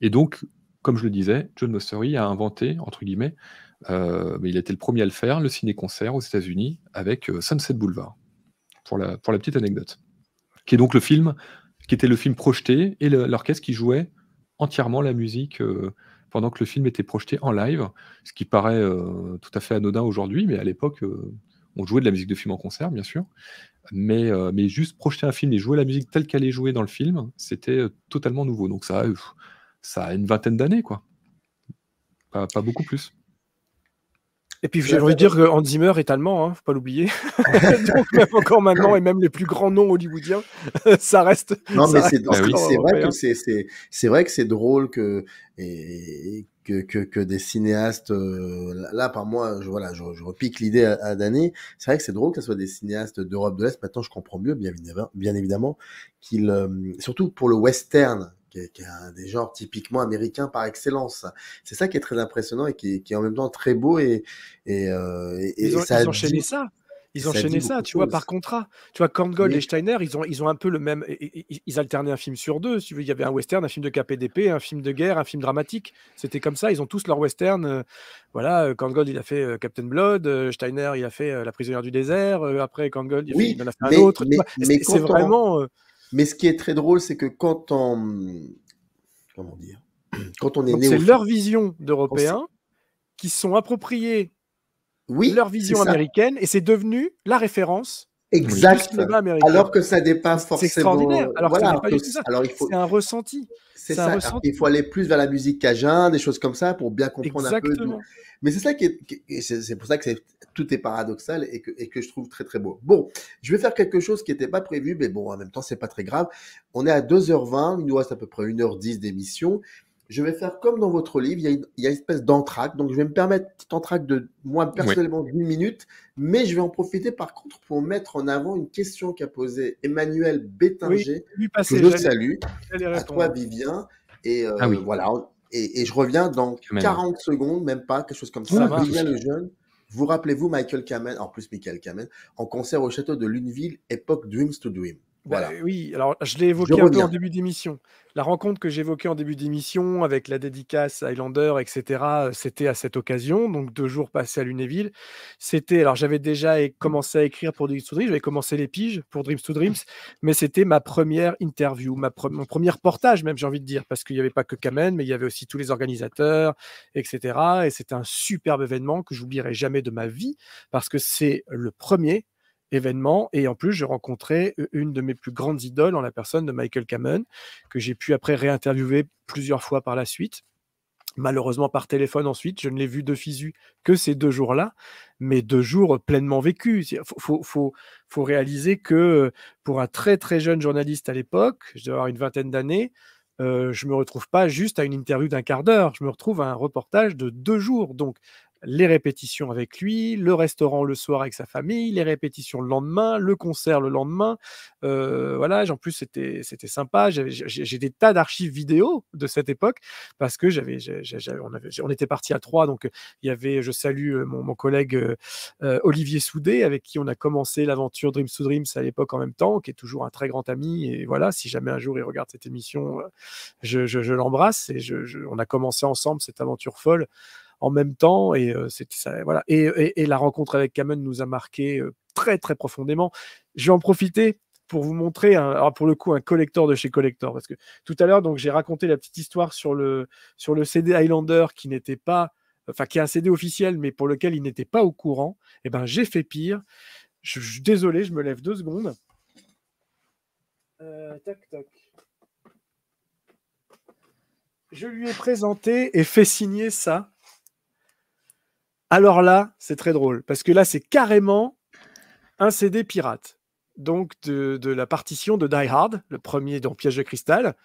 Et donc, comme je le disais, John Mostery a inventé, entre guillemets, mais il a été le premier à le faire, le ciné-concert aux États-Unis avec Sunset Boulevard, pour la, pour la petite anecdote, qui est donc le film qui était le film projeté, et l'orchestre qui jouait entièrement la musique euh, pendant que le film était projeté en live, ce qui paraît euh, tout à fait anodin aujourd'hui, mais à l'époque, euh, on jouait de la musique de film en concert, bien sûr. Mais, mais juste projeter un film et jouer la musique telle qu'elle est jouée dans le film, c'était totalement nouveau. Donc ça, ça a une vingtaine d'années, quoi. pas beaucoup plus. Et puis j'ai envie de dire que Hans est allemand, hein, faut pas l'oublier. même encore maintenant, et même les plus grands noms hollywoodiens, ça reste. Non, mais c'est vrai, vrai, que vrai que c'est drôle que, et, que, que, que, des cinéastes. Euh, là, par moi, je, voilà, je, je repique l'idée à, à Danny. C'est vrai que c'est drôle que ce soit des cinéastes d'Europe de l'Est. Maintenant, je comprends mieux, bien évidemment, bien évidemment euh, surtout pour le western, qui est, un des genres typiquement américains par excellence. C'est ça qui est très impressionnant et qui, est en même temps très beau et, et, euh, ils, ont, ça ils ont ça. enchaînaient ça, tu vois, par contrat. Tu vois, Korngold et Steiner, ils ont, ils ont un peu le même. Ils, alternaient un film sur deux. Il y avait un western, un film de KPDP, un film de guerre, un film dramatique. C'était comme ça. Ils ont tous leur western. Euh, voilà, Korngold, euh, il a fait Captain Blood. Steiner, il a fait La prisonnière du désert. Après, Korngold, il, en a fait un autre. Mais, c'est vraiment. Mais ce qui est très drôle, c'est que quand on. Comment dire Quand on est C'est leur vision d'Européens qui sont appropriés oui, leur vision américaine et c'est devenu la référence Exactement. alors que ça dépasse forcément. C'est extraordinaire. Alors, il faut... c'est un ressenti. C'est ça. Il faut aller plus vers la musique cajun, des choses comme ça, pour bien comprendre un peu. Mais c'est ça qui est, c'est pour ça que tout est paradoxal et que, je trouve très très beau. Bon, je vais faire quelque chose qui n'était pas prévu, mais bon, en même temps, c'est pas très grave. On est à 2h20, il nous reste à peu près 1h10 d'émission je vais faire comme dans votre livre, il y a une, espèce d'entraque. Donc, je vais me permettre cet entraque de moi personnellement d'une minute, mais je vais en profiter par contre pour mettre en avant une question qu'a posée Emmanuel Bétinger, que je salue, à toi Vivien. Et euh, ah voilà, et, je reviens dans 40 secondes, même pas, quelque chose comme ça. Vivien le jeune. Vous rappelez-vous Michael Kamen, en plus Michael Kamen, en concert au château de Luneville, époque Dreams to Dream. Bah oui, alors je l'ai évoqué un peu en début d'émission. La rencontre que j'évoquais en début d'émission avec la dédicace Highlander, etc., euh, c'était à cette occasion, donc deux jours passés à Lunéville. C'était, alors j'avais déjà commencé à écrire pour Dreams to Dreams, j'avais commencé les piges pour Dreams to Dreams, mais c'était ma première interview, ma mon premier portage même, j'ai envie de dire, parce qu'il n'y avait pas que Kamen, mais il y avait aussi tous les organisateurs, etc. Et c'était un superbe événement que j'oublierai jamais de ma vie, parce que c'est le premier événement. Et en plus, j'ai rencontré euh, une de mes plus grandes idoles en la personne de Michael Cameron, que j'ai pu après réinterviewer plusieurs fois par la suite. Malheureusement par téléphone ensuite, je ne l'ai vu de fisu que ces deux jours-là, mais deux jours pleinement vécus. Il faut, réaliser que pour un très très jeune journaliste à l'époque, je avoir une vingtaine d'années, euh, je me retrouve pas juste à une interview d'un quart d'heure, je me retrouve à un reportage de deux jours. Donc, les répétitions avec lui, le restaurant le soir avec sa famille, les répétitions le lendemain, le concert le lendemain. Euh, voilà, en plus, c'était c'était sympa. J'ai des tas d'archives vidéo de cette époque parce que j'avais, on, on, était parti à trois. Donc, il y avait, je salue euh, mon, mon collègue euh, Olivier Soudé, avec qui on a commencé l'aventure Dreams to Dreams à l'époque en même temps, qui est toujours un très grand ami. Et voilà, si jamais un jour il regarde cette émission, je, je, je l'embrasse et je, on a commencé ensemble cette aventure folle en même temps. Et, voilà. Et, la rencontre avec Kamen nous a marqué très, très profondément. Je vais en profiter pour vous montrer un, pour le coup un collector de chez collector parce que tout à l'heure j'ai raconté la petite histoire sur le sur le CD Highlander qui n'était pas enfin qui est un CD officiel mais pour lequel il n'était pas au courant et eh ben j'ai fait pire je, suis désolé je me lève deux secondes euh, je lui ai présenté et fait signer ça alors là, c'est très drôle, parce que là, c'est carrément un CD pirate. Donc de, la partition de Die Hard, le premier dans Piège de cristal.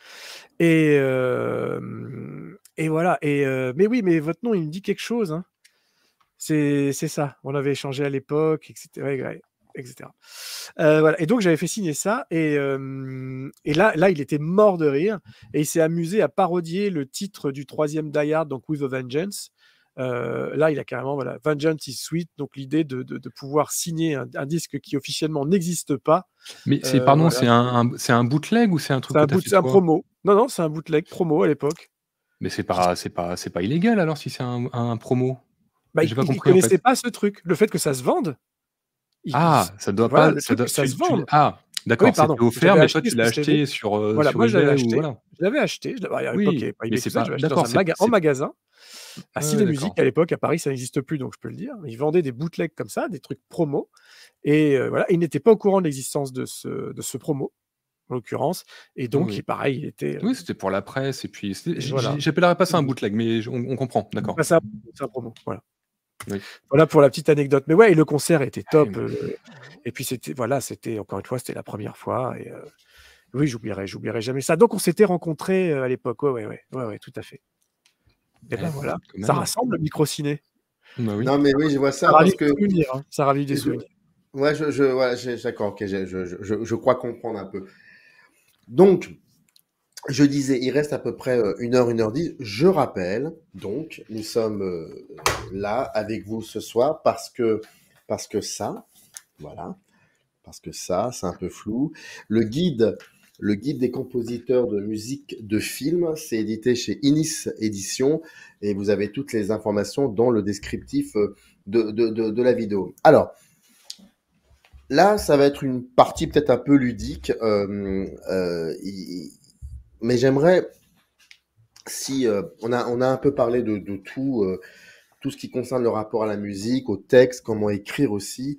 Et, euh, et voilà. Et, euh, mais oui, mais votre nom, il me dit quelque chose. Hein. C'est ça. On avait échangé à l'époque, etc. etc. Euh, et donc j'avais fait signer ça. Et, là, là, il était mort de rire. Et il s'est amusé à parodier le titre du troisième Die Hard, donc With a Vengeance. Euh, là, il a carrément voilà, Vengeance is Sweet, donc l'idée de, pouvoir signer un, disque qui officiellement n'existe pas. Mais c'est, euh, pardon, c'est, un, c'est un, bootleg ou c'est un truc C'est un, un promo. Non, non, c'est un bootleg promo à l'époque. Mais c'est pas, c'est pas, c'est pas illégal alors si c'est un, promo. Bah, J'ai pas compris. pas ce truc. Le fait que ça se vende. Ah, ça doit pas. Ça, se vende. Ah, D'accord, oui, c'était offert, mais toi, tu l'as acheté sur. Euh, voilà, moi, je acheté. Voilà. Je l'avais acheté. à l'époque, il pas, D'accord, en magasin. À ah, euh, de Musique, à l'époque, à Paris, ça n'existe plus, donc je peux le dire. Ils vendaient des bootlegs comme ça, des trucs promo. Et euh, voilà, ils n'étaient pas au courant de l'existence de ce, de ce promo en l'occurrence. Et donc, pareil, il était. Oui, c'était pour la presse. Et puis, pas ça un mmh. bootleg, mais on, comprend. D'accord. C'est un, promo. Voilà. Voilà pour la petite anecdote. Mais ouais, et le concert était ah, top. Euh, et puis c'était, voilà, c'était encore une fois, c'était la première fois. Et euh, oui, j'oublierai, j'oublierai jamais ça. Donc on s'était rencontrés euh, à l'époque. Ouais, ouais, ouais, ouais, tout à fait. Et ben, eh, voilà, ça rassemble le micro ciné. Bah non mais oui, je vois ça. Ça que... des souvenirs. Hein. Ça des Ouais, je, je, d'accord, je, crois comprendre un peu. Donc, je disais, il reste à peu près euh, une heure, une heure dix. Je rappelle, donc, nous sommes euh, là avec vous ce soir parce que, parce que ça, voilà, parce que ça, c'est un peu flou. Le guide, le guide des compositeurs de musique de film, c'est édité chez Inis Édition et vous avez toutes les informations dans le descriptif euh, de, de, de, la vidéo. Alors, là, ça va être une partie peut-être un peu ludique. Euh, mais j'aimerais, si euh, on, a, on a un peu parlé de, tout, euh, tout ce qui concerne le rapport à la musique, au texte, comment écrire aussi,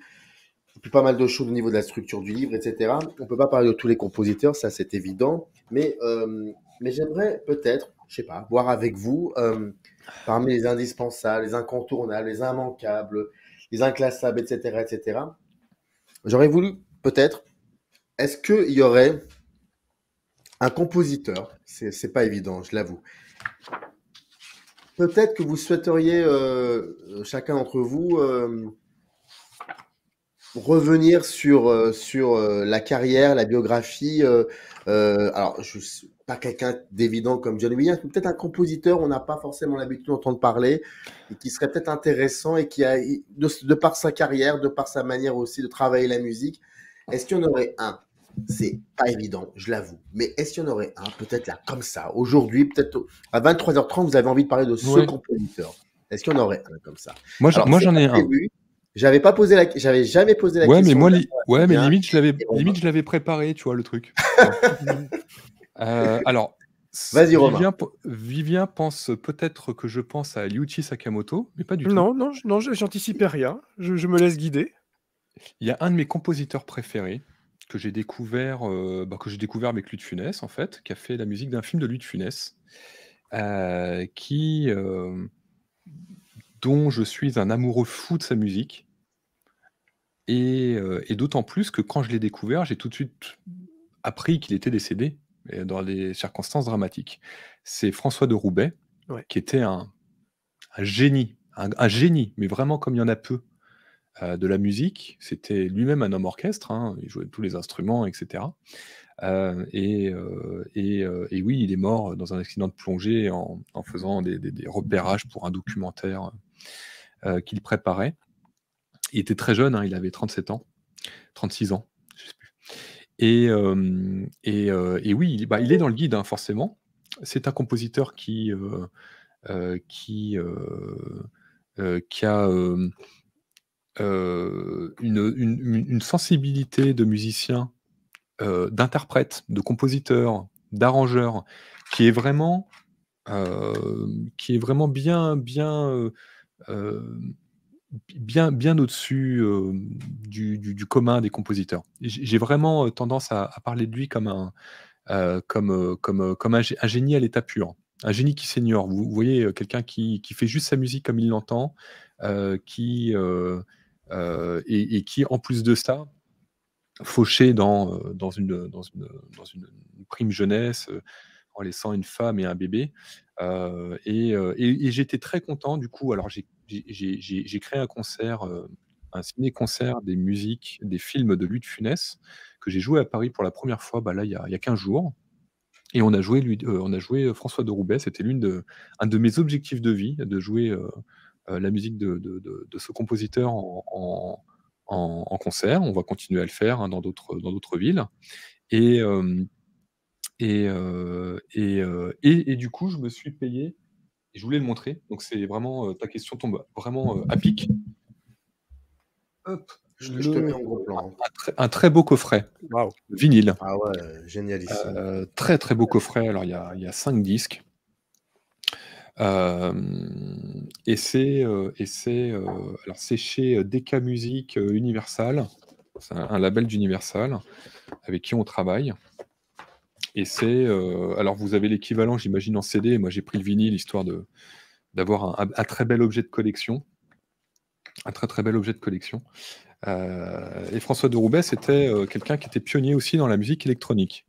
puis pas mal de choses au niveau de la structure du livre, etc. On peut pas parler de tous les compositeurs, ça c'est évident, mais, euh, mais j'aimerais peut-être, je sais pas, voir avec vous, parmi les indispensables, les incontournables, les immanquables, les inclassables, etc., etc. J'aurais voulu peut-être, est-ce qu'il y aurait un compositeur, c'est pas évident, je l'avoue. Peut-être que vous souhaiteriez, euh, euh, chacun d'entre vous, euh, revenir sur, sur la carrière, la biographie. alors, je suis pas quelqu'un d'évident comme John Williams, peut-être un compositeur, on n'a pas forcément l'habitude d'entendre parler, et qui serait peut-être intéressant et qui a, de, de par sa carrière, de par sa manière aussi de travailler la musique, est-ce qu'il y en aurait un c'est pas évident, je l'avoue. Mais est-ce qu'il y en aurait un, peut-être là, comme ça, aujourd'hui, peut-être à 23h30, vous avez envie de parler de ce compositeur Est-ce qu'il y en aurait un comme ça Moi, moi j'en ai un. J'avais pas posé la, j'avais jamais posé la question. Mais moi, ouais, mais limite, je l'avais, limite, je l'avais préparé, tu vois, le truc. Euh, alors, Vas-y, Vivien, Vivien, pense peut-être que je pense à Liuchi Sakamoto, mais pas du non, tout. Non, non, j'anticipais rien. je, me laisse guider. Il y a un de mes compositeurs préférés que j'ai découvert, euh, bah, que j'ai découvert avec de Funès en fait, qui a fait la musique d'un film de Lut Funès, euh, qui euh, dont je suis un amoureux fou de sa musique. Et, d'autant plus que quand je l'ai découvert, j'ai tout de suite appris qu'il était décédé dans des circonstances dramatiques. C'est François de Roubaix, qui était un, génie, un génie, mais vraiment comme il y en a peu de la musique. C'était lui-même un homme orchestre, hein. il jouait tous les instruments, etc. Euh, euh, euh, et, oui, il est mort dans un accident de plongée en, faisant des, repérages pour un documentaire qu'il préparait. Il était très jeune, hein, il avait 37 ans, 36 ans, je sais plus. Et, et, oui, bah, il, est dans le guide, hein, forcément. C'est un compositeur qui, qui, qui a euh, une, une, sensibilité de musicien, euh, d'interprète, de compositeur, d'arrangeur, qui est vraiment, euh, qui est vraiment bien, bien bien, bien au-dessus du, du, commun des compositeurs. J'ai vraiment tendance à, parler de lui comme un, comme, comme, comme un, génie à l'état pur, un génie qui s'ignore. Vous, voyez quelqu'un qui, qui, fait juste sa musique comme il l'entend, qui, euh, et, qui, en plus de ça, fauché dans, euh, dans, une, dans, une, prime jeunesse, euh, en laissant une femme et un bébé. et, et, j'étais très content du coup. Alors j'ai créé un concert, un ciné-concert des musiques, des films de Lutte Funès que j'ai joué à Paris pour la première fois. Bah, là, il y, a, 15 jours. Et on a joué, lui, on a joué François de Roubaix. C'était l'une de, un de mes objectifs de vie, de jouer euh, la musique de, ce compositeur en, concert. On va continuer à le faire hein, dans d'autres villes. Et, euh, euh, et, et, du coup, je me suis payé, je voulais le montrer, donc c'est vraiment, ta question tombe vraiment à pic. je, te mets en gros plan. Un, très, beau coffret. Wow. Vinyle. Ah ouais, Génialissime. très très beau coffret. Alors il y y a, cinq disques et c'est alors c'est chez Deca Music Universal, c'est un, label d'Universal avec qui on travaille. Et c'est alors vous avez l'équivalent, j'imagine en CD. Moi j'ai pris le vinyle histoire de d'avoir un, très bel objet de collection, un très très bel objet de collection. et François de Roubaix, c'était quelqu'un qui était pionnier aussi dans la musique électronique.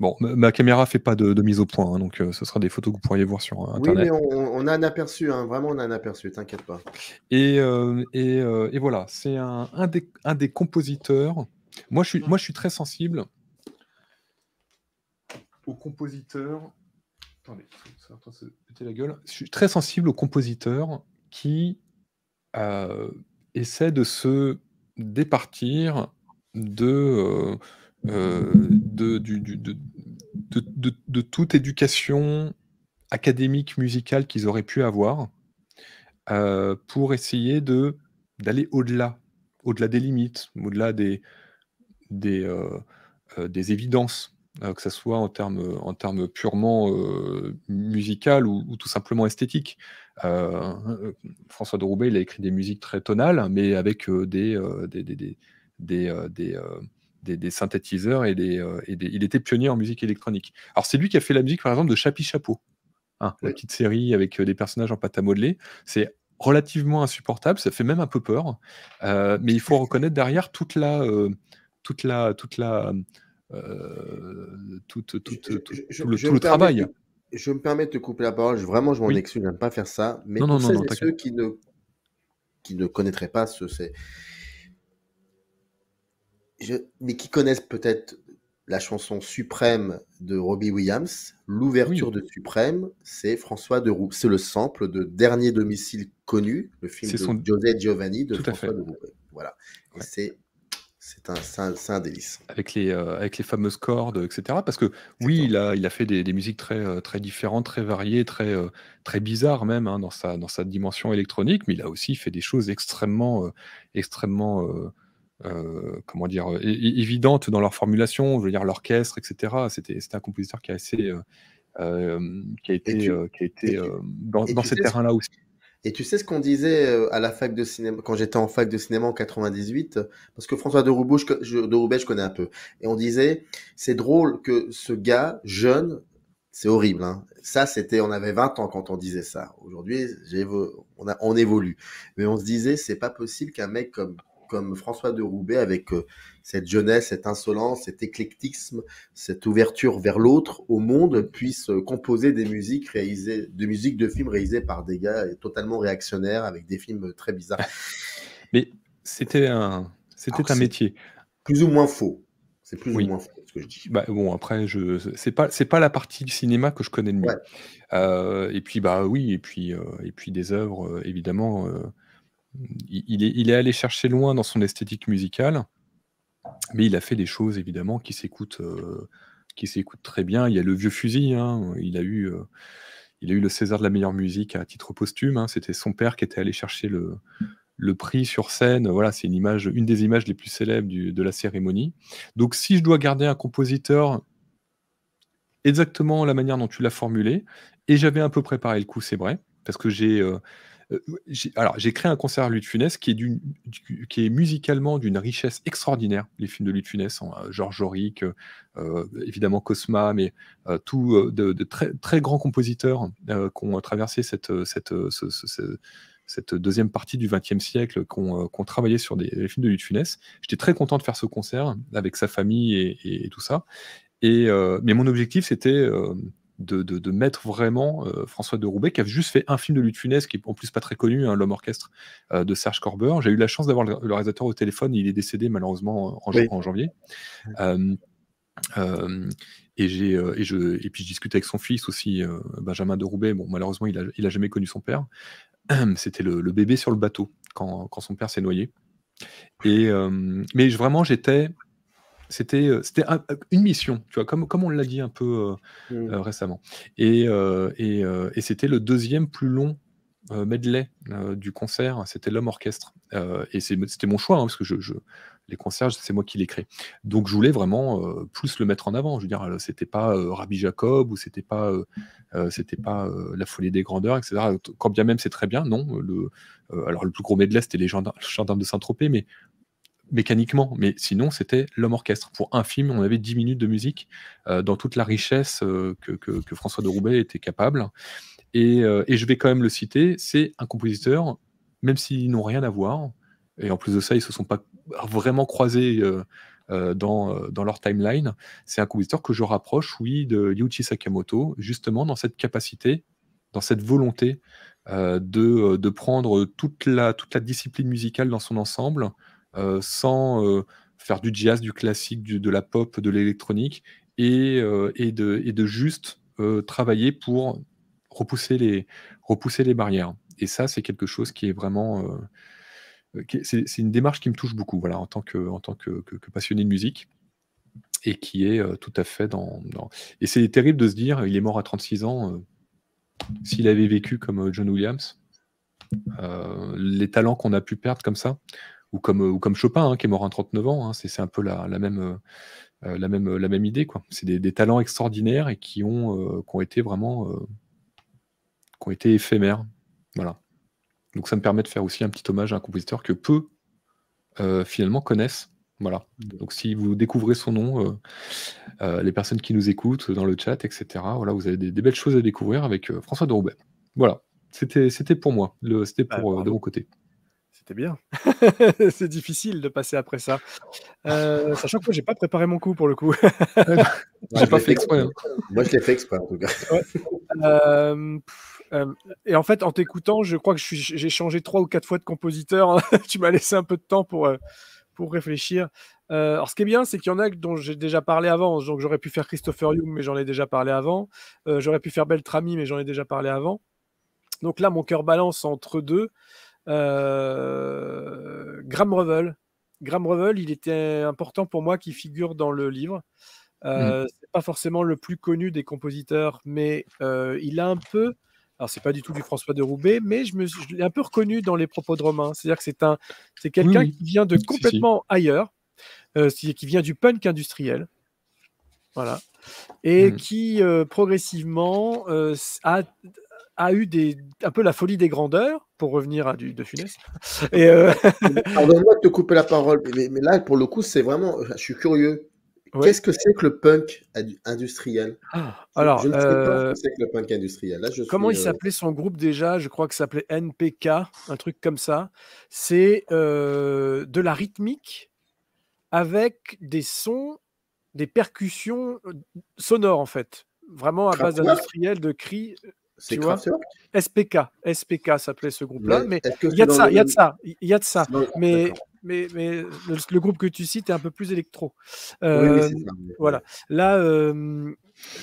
Bon, ma caméra fait pas de, mise au point, hein, donc euh, ce sera des photos que vous pourriez voir sur euh, Internet. Oui, mais on, a un aperçu, hein, vraiment on a un aperçu, t'inquiète pas. Et, euh, voilà, c'est un, des, un, des, compositeurs. Moi je, suis, moi, je suis très sensible aux compositeurs. Attendez, ça va se péter la gueule. Je suis très sensible aux compositeurs qui essaient de se départir de. de, de, toute éducation académique, musicale qu'ils auraient pu avoir euh, pour essayer de d'aller au-delà, au-delà des limites, au-delà des, des, euh, euh, des évidences, que ce soit en termes, en purement musical ou, tout simplement esthétique. François de Roubaix, il a écrit des musiques très tonales, mais avec des, des des, synthétiseurs et, euh, il était pionnier en musique électronique. Alors c'est lui qui a fait la musique par exemple de Chapi Chapeau, hein, la petite série avec euh, des personnages en pâte à modeler. C'est relativement insupportable, ça fait même un peu peur, euh, mais il faut reconnaître derrière toute la, toute la, toute la, tout, le, travail. je me permets de te couper la parole. Je, vraiment, je m'en excuse, je n'aime pas faire ça. Mais non, ceux qui ne qui ne connaîtraient pas ce, mais qui connaissent peut-être la chanson suprême de Robbie Williams, l'ouverture de Suprême, c'est François de Roux. C'est le sample de Dernier domicile connu, le film de José Giovanni de François de Roux. Voilà. C'est un, délice. Avec les, euh, avec les fameuses cordes, etc. Parce que oui, il a, il a fait des, des musiques très, euh, très différentes, très variées, très, euh, très bizarres même hein, dans, sa, dans sa dimension électronique, mais il a aussi fait des choses extrêmement, extrêmement euh, comment dire, euh, évidente dans leur formulation, je veux dire l'orchestre, etc. C'était un compositeur qui euh, a assez, qui a été, qui a dans, dans ces terrains-là aussi. Et tu sais ce qu'on disait à la fac de cinéma, quand j'étais en fac de cinéma en 98, parce que François de Roubaix, je, de Roubaix, je connais un peu. Et on disait, c'est drôle que ce gars jeune, c'est horrible. Hein. Ça, c'était, on avait 20 ans quand on disait ça. Aujourd'hui, on, on, évolue. Mais on se disait, c'est pas possible qu'un mec comme comme François de Roubaix avec euh, cette jeunesse, cette insolence, cet éclectisme, cette ouverture vers l'autre, au monde, puisse euh, composer des musiques réalisées, de musiques de films réalisés par des gars euh, totalement réactionnaires avec des films très bizarres. Mais c'était un, c'était un métier. Plus ou moins faux. C'est plus ou moins faux. Ce que je dis. Bah, bon, après, je c'est pas c'est pas la partie du cinéma que je connais le mieux. et puis bah oui, et puis et puis des œuvres évidemment il est, allé chercher loin dans son esthétique musicale, mais il a fait des choses évidemment qui s'écoutent, euh, qui s'écoutent très bien. Il y a le vieux fusil, hein. il, a eu, euh, il a eu le César de la meilleure musique à titre posthume. Hein. C'était son père qui était allé chercher le, prix sur scène. Voilà, c'est une image, une des images les plus célèbres de la cérémonie. Donc, si je dois garder un compositeur exactement la manière dont tu l'as formulé, et j'avais un peu préparé le coup, c'est vrai, parce que j'ai euh, euh, alors, j'ai créé un concert à Lutte Funès qui est, qui est musicalement d'une richesse extraordinaire. Les films de Lutte Funès, hein, Georges Auric, euh, évidemment Cosma, mais euh, tous de, très, très grands compositeurs qui ont traversé cette, deuxième partie du XXe siècle, qui ont, travaillé sur des, les films de Lutte Funès. J'étais très content de faire ce concert avec sa famille et, tout ça. mais mon objectif, c'était de, mettre vraiment euh, François de Roubaix, qui a juste fait un film de lutte funeste, qui est en plus pas très connu, hein, L'homme orchestre euh, de Serge Corber. J'ai eu la chance d'avoir le, réalisateur au téléphone, il est décédé malheureusement en, janvier. Euh, et, j'ai, et, puis je discute avec son fils aussi, Benjamin de Roubaix. Bon, malheureusement, il a, il a jamais connu son père. C'était le, bébé sur le bateau quand, son père s'est noyé. Et, mais vraiment, j'étais c'était euh, c'était euh, une mission, tu vois, comme, comme on l'a dit un peu euh, mm. récemment. Et, et, c'était le deuxième plus long medley du concert, c'était l'homme orchestre. et c'était mon choix, hein, parce que je, les concerts, c'est moi qui les crée. Donc je voulais vraiment plus le mettre en avant. Je veux dire, c'était pas Rabbi Jacob ou c'était pas, c'était pas La Folie des Grandeurs, etc. Quand bien même c'est très bien, non. Le, alors le plus gros medley, c'était Les Gendarmes de Saint-Tropez, mais mécaniquement, mais sinon c'était l'homme orchestre. Pour un film, on avait 10 minutes de musique euh, dans toute la richesse euh, que, que, François de Roubaix était capable. Euh, et, je vais quand même le citer, c'est un compositeur, même s'ils n'ont rien à voir, et en plus de ça, ils se sont pas vraiment croisés dans, dans, leur timeline, c'est un compositeur que je rapproche, oui, de Yuichi Sakamoto, justement dans cette capacité, dans cette volonté de, de, prendre toute la, toute la discipline musicale dans son ensemble, euh, sans euh, faire du jazz, du classique, de la pop, de l'électronique, et, euh, et, de, juste travailler pour repousser les, repousser les barrières. Et ça, c'est quelque chose qui est vraiment... c'est une démarche qui me touche beaucoup, voilà, en tant que, en tant que, passionné de musique et qui est tout à fait dans. Et c'est terrible de se dire, il est mort à 36 ans. S'il avait vécu comme John Williams, les talents qu'on a pu perdre comme ça, ou comme, ou comme Chopin, hein, qui est mort à 39 ans. Hein, c'est un peu la, même, euh, euh, la, même, la même idée. C'est des, des, talents extraordinaires et qui ont, euh, ont été vraiment qui ont été éphémères. Voilà. Donc ça me permet de faire aussi un petit hommage à un compositeur que peu finalement connaissent. Voilà. Mmh. Donc si vous découvrez son nom, les personnes qui nous écoutent dans le chat, etc., voilà, vous avez des, belles choses à découvrir avec François de Roubaix. Voilà. C'était pour moi, c'était bah, pour de mon côté. C'était bien. c'est difficile de passer après ça. Euh, sachant que moi, n'ai pas préparé mon coup pour le coup. Bah, j'ai pas fait exprès. Hein. Moi, je l'ai fait exprès en tout cas. Euh, euh, et en fait, en t'écoutant, je crois que j'ai changé trois ou quatre fois de compositeur. Hein. tu m'as laissé un peu de temps pour, pour réfléchir. alors, ce qui est bien, c'est qu'il y en a dont j'ai déjà parlé avant. Donc, j'aurais pu faire Christopher Young, mais j'en ai déjà parlé avant. j'aurais pu faire Beltrami, mais j'en ai déjà parlé avant. Donc là, mon cœur balance entre deux. Euh, Graham Revel. Graham Revel, il était important pour moi qu'il figure dans le livre. Euh, mhm. C'est pas forcément le plus connu des compositeurs, mais euh, il a un peu. Alors c'est pas du tout du François de Roubaix, mais je me, l'ai un peu reconnu dans les propos de Romain. C'est-à-dire que c'est un, c'est quelqu'un qui vient de complètement ailleurs, qui vient du punk industriel, voilà, et mhm. qui progressivement a a eu des, un peu la folie des grandeurs, pour revenir à du de Funès. Et euh... Pardonne-moi de te couper la parole, mais, là, pour le coup, c'est vraiment, je suis curieux. Qu'est-ce que c'est que le punk industriel ah, Alors, je ne sais pas ce euh, que c'est que le punk industriel. Là, je comment il euh, s'appelait son groupe déjà Je crois que ça s'appelait NPK, un truc comme ça. C'est euh, de la rythmique avec des sons, des percussions sonores en fait vraiment à base industrielle de cris. C'est vois? SPK, SPK s'appelait ce groupe-là. Mais il y, a de ça, il y a de ça, il y a de ça. Mais mais, mais le, groupe que tu cites est un peu plus électro. Euh, voilà. Là, euh,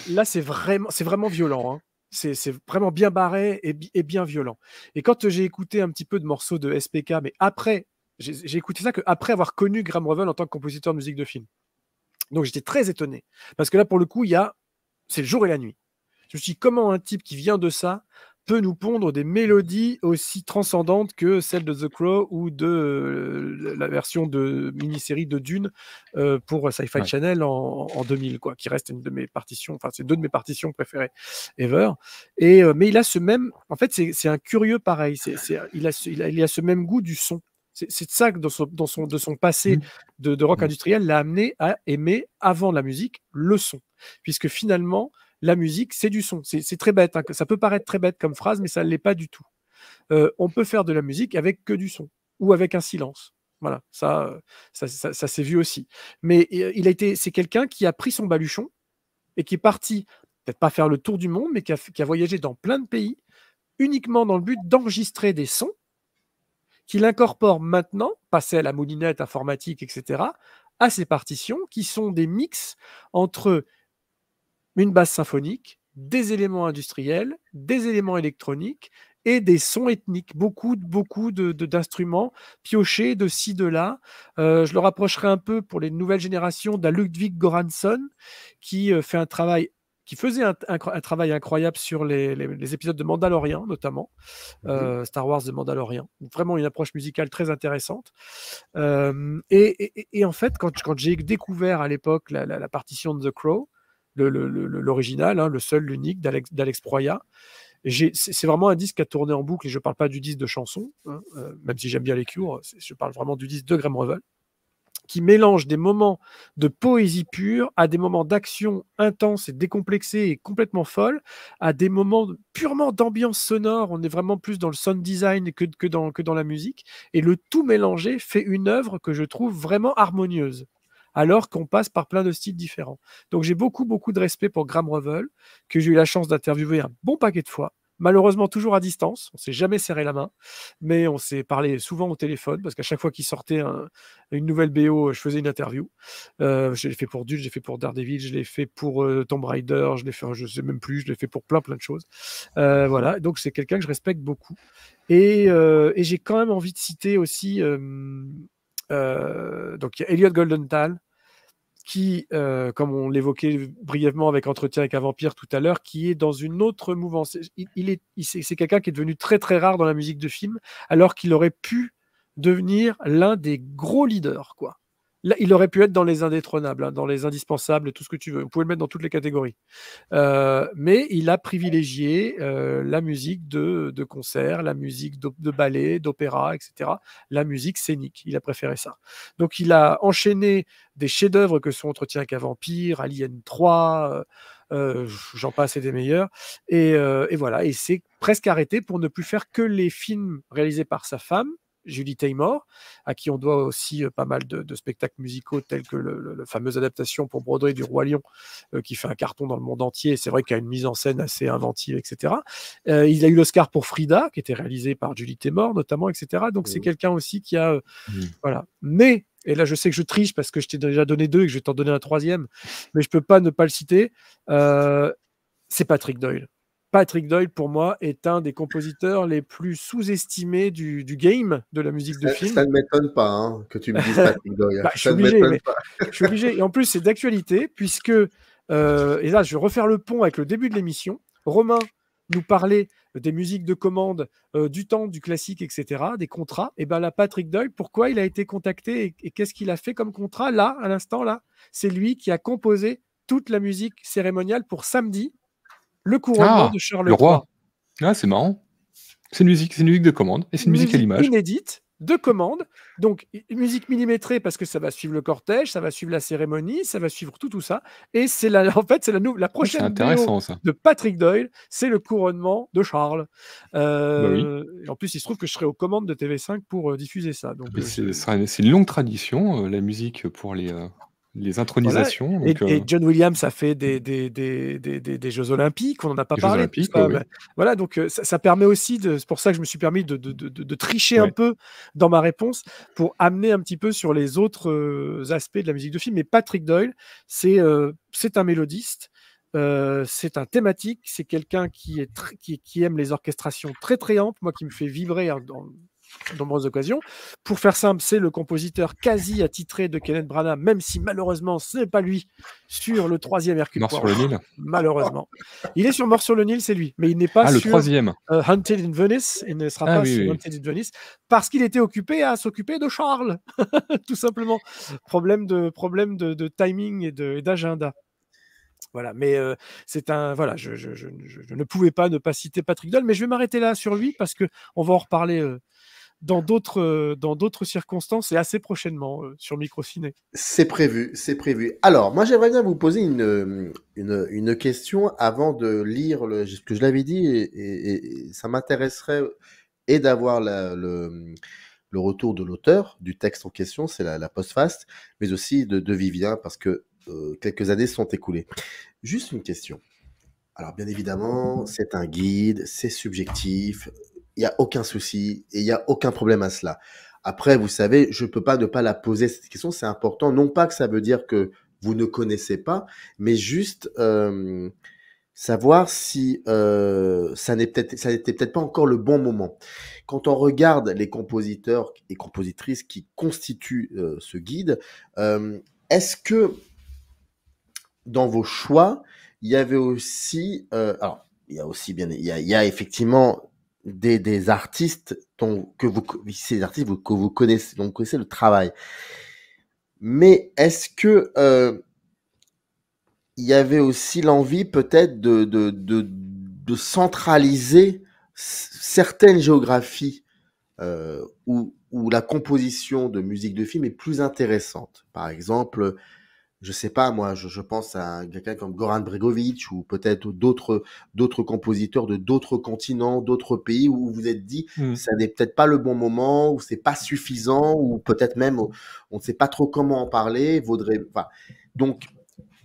là c'est vraiment, c'est vraiment violent. Hein. C'est vraiment bien barré et, et, bien violent. Et quand j'ai écouté un petit peu de morceaux de SPK, mais après, j'ai écouté ça que après avoir connu Graham Revel en tant que compositeur de musique de film. Donc j'étais très étonné. Parce que là, pour le coup, il y a. C'est le jour et la nuit. Je me suis comment un type qui vient de ça peut nous pondre des mélodies aussi transcendantes que celles de The Crow ou de euh, la version de mini-série de Dune euh, pour Sci-Fi Channel en, 2000, quoi, qui reste une de mes partitions, enfin, c'est deux de mes partitions préférées ever. Et, euh, mais il a ce même, en fait, c'est un curieux pareil, il, a ce, il, ce même goût du son. C'est ça que dans son, dans son, de son passé mmh. de rock mmh. industriel l'a amené à aimer avant la musique le son, puisque finalement la musique, c'est du son. C'est très bête. Hein, ça peut paraître très bête comme phrase, mais ça ne l'est pas du tout. Euh, on peut faire de la musique avec que du son ou avec un silence. Voilà, ça, ça, ça, s'est vu aussi. Mais euh, il a été, c'est quelqu'un qui a pris son baluchon et qui est parti, peut-être pas faire le tour du monde, mais qui a, voyagé dans plein de pays uniquement dans le but d'enregistrer des sons qu'il incorpore maintenant, passé à la moulinette informatique, etc., à ses partitions qui sont des mixes entre une basse symphonique, des éléments industriels, des éléments électroniques et des sons ethniques, beaucoup, beaucoup d'instruments de, d'instruments piochés de ci, de là. Euh, je le rapprocherai un peu pour les nouvelles générations d'un Ludwig Goransson qui euh, fait un travail qui faisait un, travail incroyable sur les, épisodes de Mandalorian, notamment, euh, Star Wars de Mandalorian. Vraiment une approche musicale très intéressante. Et, en fait, quand, quand j'ai découvert à l'époque la partition de The Crow, l'original, hein, le, seul, l'unique d'Alex Proya. C'est vraiment un disque à tourner en boucle, et je ne parle pas du disque de chanson, hein, euh, même si j'aime bien les cures, je parle vraiment du disque de Graham Revel, qui mélange des moments de poésie pure à des moments d'action intense et décomplexée et complètement folle, à des moments purement d'ambiance sonore, on est vraiment plus dans le sound design que, que, dans, que dans la musique, et le tout mélangé fait une œuvre que je trouve vraiment harmonieuse alors qu'on passe par plein de styles différents. Donc j'ai beaucoup, beaucoup de respect pour Graham Revel, que j'ai eu la chance d'interviewer un bon paquet de fois. Malheureusement, toujours à distance. On s'est jamais serré la main, mais on s'est parlé souvent au téléphone parce qu'à chaque fois qu'il sortait une nouvelle BO, je faisais une interview. Euh, je l'ai fait pour je l'ai fait pour Daredevil, je l'ai fait pour euh, Tomb Raider, je l'ai fait, je sais même plus, je l'ai fait pour plein plein de choses. Euh, voilà, donc c'est quelqu'un que je respecte beaucoup. Et, j'ai quand même envie de citer aussi. donc il y a Elliot Goldenthal, qui, euh, comme on l'évoquait brièvement avec Entretien avec un vampire tout à l'heure, qui est dans une autre mouvance. il c'est quelqu'un qui est devenu très très rare dans la musique de film, alors qu'il aurait pu devenir l'un des gros leaders, quoi il aurait pu être dans les indétrônables, hein, dans les indispensables, tout ce que tu veux. Vous pouvez le mettre dans toutes les catégories. Euh, mais il a privilégié euh, la musique de, de, concert, la musique de, ballet, d'opéra, etc. La musique scénique. Il a préféré ça. Donc il a enchaîné des chefs-d'œuvre que sont Entretien avec un vampire, Alien 3. Euh, j'en passe et des meilleurs. Et, et voilà, et c'est presque arrêté pour ne plus faire que les films réalisés par sa femme, Julie Taymor, à qui on doit aussi euh, pas mal de, spectacles musicaux tels que la fameuse adaptation pour Broadway du Roi Lion, euh, qui fait un carton dans le monde entier. C'est vrai qu'il a une mise en scène assez inventive, etc. Euh, il a eu l'Oscar pour Frida, qui était réalisé par Julie Taymor, notamment, etc. Donc c'est quelqu'un aussi qui a... Voilà. Mais et là je sais que je triche parce que je t'ai déjà donné deux et que je vais t'en donner un troisième, mais je peux pas ne pas le citer, c'est Patrick Doyle. Patrick Doyle, pour moi, est un des compositeurs les plus sous-estimés du, game, de la musique de film. Ça ne m'étonne pas hein, que tu me dises Patrick Doyle. Bah, je, suis obligé, Et en plus, c'est d'actualité, puisque, euh, et là, je vais refaire le pont avec le début de l'émission. Romain nous parlait des musiques de commande, euh, du temps, du classique, etc., des contrats. Et bien là, Patrick Doyle, pourquoi il a été contacté et qu'est-ce qu'il a fait comme contrat là, à l'instant là C'est lui qui a composé toute la musique cérémoniale pour samedi, le couronnement ah, de Charles le Ah, c'est marrant. C'est une musique, c'est une musique de commande et c'est une musique, à l'image. Inédite de commande. Donc, musique millimétrée parce que ça va suivre le cortège, ça va suivre la cérémonie, ça va suivre tout, tout ça. Et c'est la, en fait, c'est la ah, prochaine intéressant, vidéo de Patrick Doyle, c'est le couronnement de Charles. Euh, bah en plus, il se trouve que je serai aux commandes de TV5 pour euh, diffuser ah, euh, ça. c'est, une longue tradition, la musique pour les, les intronisations. Et, euh, John Williams a fait des, des, Jeux Olympiques, on n'en a pas parlé. Euh, voilà, donc euh, ça, permet aussi, c'est pour ça que je me suis permis de, de, tricher un peu dans ma réponse pour amener un petit peu sur les autres aspects de la musique de film. Mais Patrick Doyle, c'est, un mélodiste. c'est un thématique, c'est quelqu'un qui, qui, aime les orchestrations très très amples, moi qui me fait vibrer hein, dans nombreuses occasions. Pour faire simple, c'est le compositeur quasi attitré de Kenneth Branagh, même si malheureusement ce n'est pas lui sur le troisième Hercule Mort sur le Nil. Malheureusement, il est sur Mort sur le Nil, c'est lui, mais il n'est pas ah, le sur troisième. Hunted euh, in Venice. Il ne sera ah pas sur Hunted in Venice parce qu'il était occupé à s'occuper de Charles, tout simplement. Problème de problème de, timing et d'agenda. Voilà, mais euh, c'est un voilà, je, ne pouvais pas ne pas citer Patrick Doll, mais je vais m'arrêter là sur lui parce que on va en reparler. Euh, dans d'autres euh, dans d'autres circonstances et assez prochainement euh, sur Microciné. C'est prévu, c'est prévu. Alors, moi j'aimerais bien vous poser une, une, question avant de lire le, ce que je l'avais dit et, ça m'intéresserait et d'avoir le le retour de l'auteur du texte en question, c'est la, la post mais aussi de, de, Vivien, parce que euh, quelques années sont écoulées. Juste une question. Alors, bien évidemment, c'est un guide, c'est subjectif, il n'y a aucun souci et il n'y a aucun problème à cela. Après, vous savez, je ne peux pas ne pas la poser cette question, c'est important. Non pas que ça veut dire que vous ne connaissez pas, mais juste euh, savoir si euh, ça n'était peut être pas encore le bon moment. Quand on regarde les compositeurs et compositrices qui constituent euh, ce guide, euh, est-ce que dans vos choix, il y avait aussi, alors il y a aussi bien, il y a effectivement des, artistes dont, que vous, ces artistes que vous connaissez, donc le travail. Mais est-ce que euh, y avait aussi l'envie peut-être de, centraliser certaines géographies euh, où, où, la composition de musique de film est plus intéressante. Par exemple, je sais pas moi, je, pense à quelqu'un comme Goran Bregovic ou peut-être d'autres d'autres compositeurs de d'autres continents, d'autres pays où vous vous êtes dit hmm. ça n'est peut-être pas le bon moment ou c'est pas suffisant ou peut-être même on ne sait pas trop comment en parler, vaudrait enfin, donc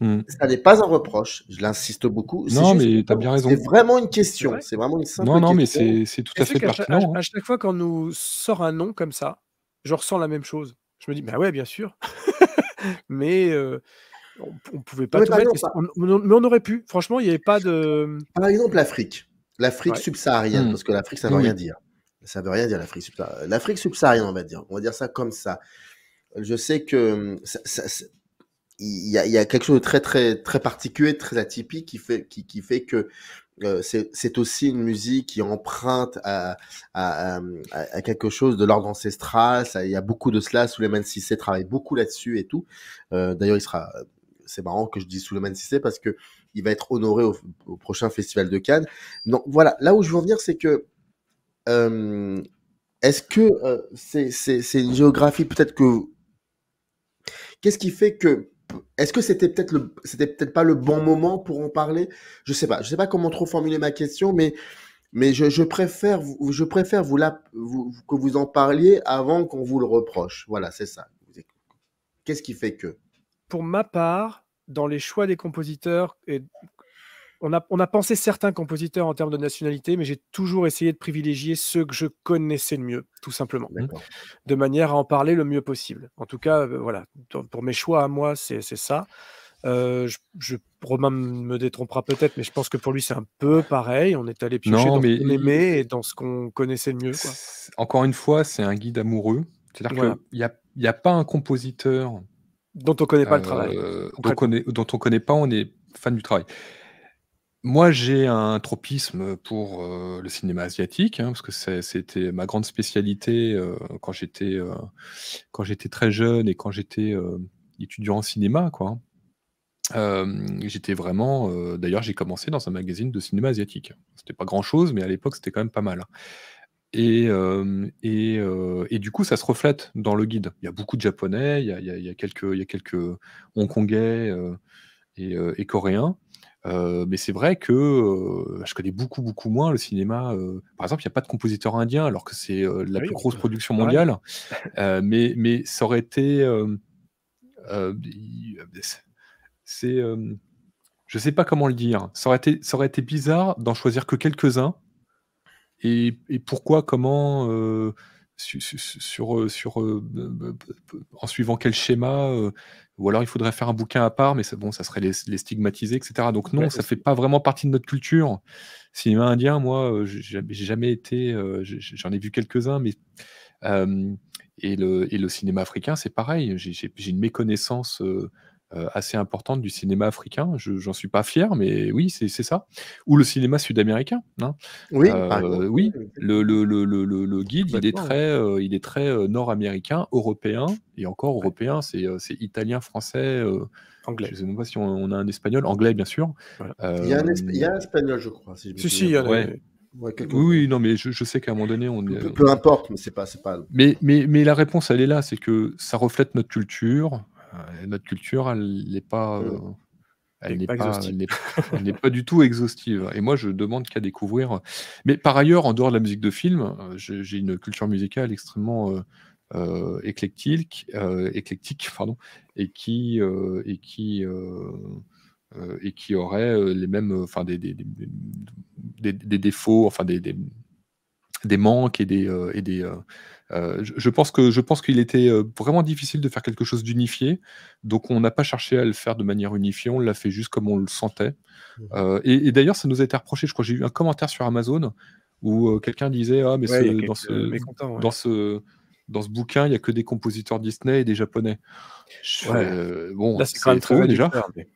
hmm. ça n'est pas un reproche, je l'insiste beaucoup. Non, mais tu as bien raison. C'est vraiment une question, c'est vraiment une simple Non, non, mais c'est tout à fait pertinent. Hein. À, chaque fois qu'on nous sort un nom comme ça, je ressens la même chose. Je me dis, bah ouais, bien sûr. mais on, pouvait pas. Mais, tout mettre, on, mais on aurait pu. Franchement, il n'y avait pas de. Mmh par exemple, l'Afrique. L'Afrique subsaharienne, mmh. parce que l'Afrique, ça ne veut rien dire. Ça ne veut rien dire l'Afrique subsaharienne. L'Afrique subsaharienne, on va dire. On va dire ça comme ça. Je sais que mmh, il y, a quelque chose de très très très particulier, très atypique qui fait qui, qui fait que euh, c'est aussi une musique qui emprunte à, quelque chose de l'ordre ancestral. il y a beaucoup de cela. Suleiman Sissé travaille beaucoup là-dessus et tout. Euh, d'ailleurs, il sera. C'est marrant que je dise Suleiman Sissé parce que il va être honoré au, prochain festival de Cannes. Donc voilà. Là où je veux en venir, c'est que euh, est-ce que c'est c'est une géographie peut-être que qu'est-ce qui fait que est-ce que c'était peut-être le, c'était peut-être pas le bon moment pour en parler Je sais pas. Je sais pas comment trop formuler ma question, mais mais je, préfère, je préfère vous, que vous en parliez avant qu'on vous le reproche. Voilà, c'est ça. Qu'est-ce qui fait que Pour ma part, dans les choix des compositeurs et on a, pensé certains compositeurs en termes de nationalité, mais j'ai toujours essayé de privilégier ceux que je connaissais le mieux, tout simplement, mmh. de manière à en parler le mieux possible. En tout cas, euh, voilà, pour mes choix à moi, c'est ça. Euh, je, Romain me détrompera peut-être, mais je pense que pour lui c'est un peu pareil. On est allé piocher dans ce qu'on et dans ce qu'on connaissait le mieux. Encore une fois, c'est un guide amoureux. C'est-à-dire qu'il n'y a, pas un compositeur dont on ne connaît pas le euh, travail. Dont on connaît, dont on connaît pas, on est fan du travail. Moi, j'ai un tropisme pour euh, le cinéma asiatique, hein, parce que c'était ma grande spécialité euh, euh, quand j'étais très jeune et quand j'étais étudiant en cinéma, j'étais vraiment. D'ailleurs, j'ai commencé dans un magazine de cinéma asiatique. C'était pas grand chose, mais à l'époque, c'était quand même pas mal. Et, du coup, ça se reflète dans le guide. Il y a beaucoup de japonais, il y a, quelques, hongkongais et coréens. Euh, mais c'est vrai que euh, je connais beaucoup, beaucoup moins le cinéma. Euh, par exemple, il n'y a pas de compositeur indien, alors que c'est la plus grosse bah, production mondiale. mais, mais ça aurait été. c'est. je ne sais pas comment le dire. Ça aurait été, ça aurait été bizarre d'en choisir que quelques-uns. Et, et pourquoi, comment sur, euh, sur, euh, en suivant quel schéma euh, ou alors il faudrait faire un bouquin à part mais bon ça serait les, stigmatiser etc donc non ça ça fait pas vraiment partie de notre culture cinéma indien moi j'ai jamais été j'en ai vu quelques uns mais et le, et le cinéma africain c'est pareil j'ai une méconnaissance euh, assez importante du cinéma africain. Je n'en suis pas fier, mais oui, c'est ça. Ou le cinéma sud-américain. Hein. Euh, oui, oui. Le, guide, il est très, euh, il est très nord-américain, européen, et encore européen, c'est italien, français. anglais. Je ne sais même pas si on, a un espagnol, anglais bien sûr. il, y a un espagnol, je crois. Si, si, il y en a. Ouais. oui, non, mais je, sais qu'à un moment donné, on peu, importe, mais c'est pas, pas. Mais, mais, mais la réponse, elle est là, c'est que ça reflète notre culture, euh, notre culture, elle n'est pas. Euh, elle n'est pas, pas, du tout exhaustive. Et moi, je demande qu'à découvrir. Mais par ailleurs, en dehors de la musique de film, euh, j'ai une culture musicale extrêmement éclectique, éclectique pardon, et qui, et qui et qui aurait les mêmes, enfin des, des, des, défauts, enfin des, des manques et des. Euh, et des euh, euh, je, pense que je pense qu'il était vraiment difficile de faire quelque chose d'unifié, donc on n'a pas cherché à le faire de manière unifiée, on l'a fait juste comme on le sentait. Mmh. et, d'ailleurs, ça nous a été reproché. Je crois j'ai eu un commentaire sur Amazon où quelqu'un disait ah mais dans, ce, dans ce dans ce bouquin, il n'y a que des compositeurs Disney et des japonais. bon, c'est faux, déjà.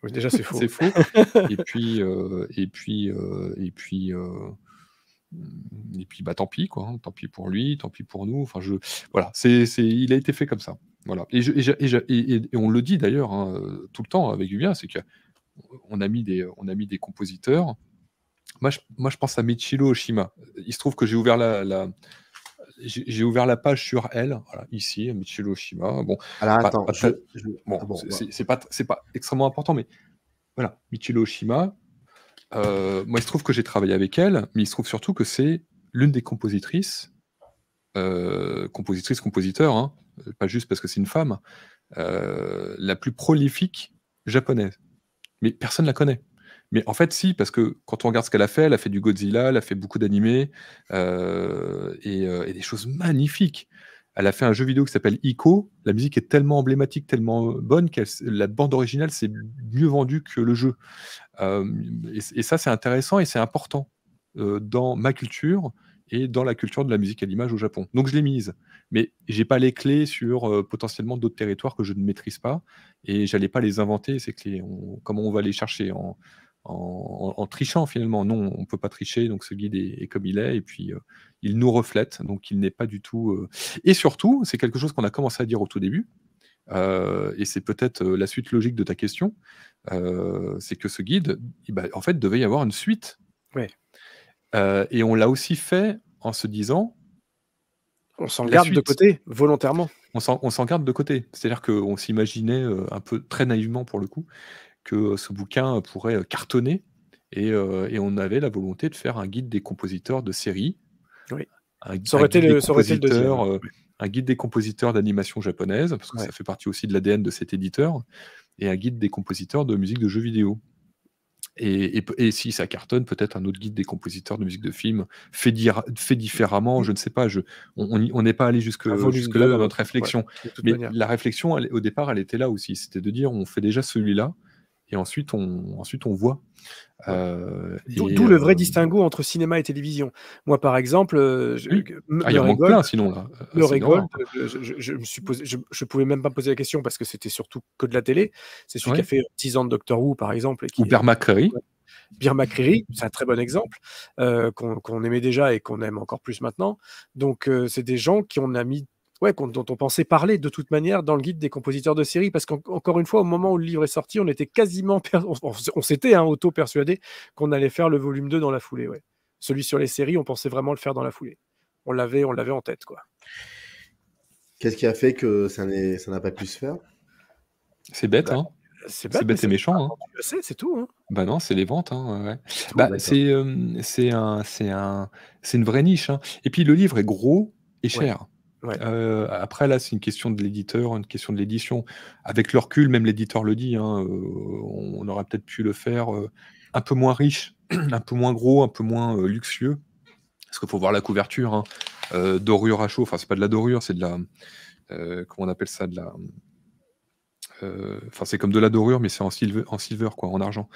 déjà c'est faux. c'est et puis, et puis, et puis, et puis, bah, tant pis, quoi. Hein. tant pis pour lui, tant pis pour nous. Enfin, je, voilà, c'est, c'est, il a été fait comme ça. Voilà. Et, et, on le dit d'ailleurs hein, tout le temps avec Julien, c'est qu'on a mis des, on a mis des compositeurs. Moi, je, moi, je pense à Michiro Oshima. Il se trouve que j'ai ouvert la, la j'ai ouvert la page sur elle, ici, Michiro Oshima. Bon, Alors, attends, bon, ah bah. c'est, pas, c'est pas extrêmement important, mais voilà, Michiro Oshima, euh, moi, il se trouve que j'ai travaillé avec elle, mais il se trouve surtout que c'est l'une des compositrices, euh, compositrice, compositeur, hein, pas juste parce que c'est une femme, euh, la plus prolifique japonaise. Mais personne la connaît. Mais en fait, si, parce que quand on regarde ce qu'elle a fait, elle a fait du Godzilla, elle a fait beaucoup d'animés euh, et, des choses magnifiques elle a fait un jeu vidéo qui s'appelle Ico. La musique est tellement emblématique, tellement euh, bonne que la bande originale c'est mieux vendue que le jeu. Euh, et, ça, c'est intéressant et c'est important euh, dans ma culture et dans la culture de la musique à l'image au Japon. Donc je l'ai mise, mais je n'ai pas les clés sur potentiellement d'autres territoires que je ne maîtrise pas et je n'allais pas les inventer ces clés. comment on va les chercher en, trichant finalement. Non, on ne peut pas tricher, donc ce guide est, comme il est, et puis euh, il nous reflète, donc il n'est pas du tout... Euh, et surtout, c'est quelque chose qu'on a commencé à dire au tout début, euh, et c'est peut-être la suite logique de ta question, c'est que ce guide, eh ben, en fait, devait y avoir une suite. et on l'a aussi fait en se disant... On s'en garde de côté, volontairement. On s'en garde de côté. C'est-à-dire qu'on s'imaginait un peu très naïvement pour le coup, que euh, ce bouquin euh, pourrait euh, cartonner. Et, on avait la volonté de faire un guide des compositeurs de séries. Oui. Un, guide des compositeurs d'animation japonaise, parce que ça fait partie aussi de l'ADN de cet éditeur, et un guide des compositeurs de musique de jeux vidéo. Et, si ça cartonne, peut-être un autre guide des compositeurs de musique de film fait, fait différemment, je ne sais pas. Je, on n'est pas allé jusque, là dans hein. notre réflexion. Mais la réflexion, au départ, elle était là aussi. C'était de dire on fait déjà celui-là, et ensuite on, ensuite on voit. Euh, D'où le vrai euh, distinguo entre cinéma et télévision. Moi, par exemple, euh, je, oui. Ah, sinon Le euh, je, je, me je, pouvais même pas poser la question parce que c'était surtout que de la télé. C'est celui qui a fait 10 ans de Doctor Who, par exemple. Et qui Ou Pierre McCreary. Curry. c'est un très bon exemple qu'on aimait déjà et qu'on aime encore plus maintenant. Donc, c'est des gens qui ont a mis ouais, dont on pensait parler de toute manière dans le guide des compositeurs de séries parce qu'encore une fois, au moment où le livre est sorti, on était quasiment, on, s'était hein, auto-persuadé qu'on allait faire le volume 2 dans la foulée. Ouais. Celui sur les séries, on pensait vraiment le faire dans la foulée. On l'avait, on l'avait en tête, quoi. Qu'est-ce qui a fait que ça n'a pas pu se faire C'est bête, bah, hein. c'est bête, méchant. Hein. C'est tout. Hein. Bah non, c'est les ventes. Hein, bah, euh, c'est un, un, une vraie niche. Et puis le livre est gros et cher. Euh, après, là, c'est une question de l'éditeur, une question de l'édition. Avec le recul, même l'éditeur le dit, hein, euh, on aurait peut-être pu le faire euh, un peu moins riche, un peu moins gros, un peu moins luxueux. Parce qu'il faut voir la couverture, hein. dorure à chaud, enfin, c'est pas de la dorure, c'est de la. comment on appelle ça de la, Enfin, c'est comme de la dorure, mais c'est en silver, en silver, quoi, en argent.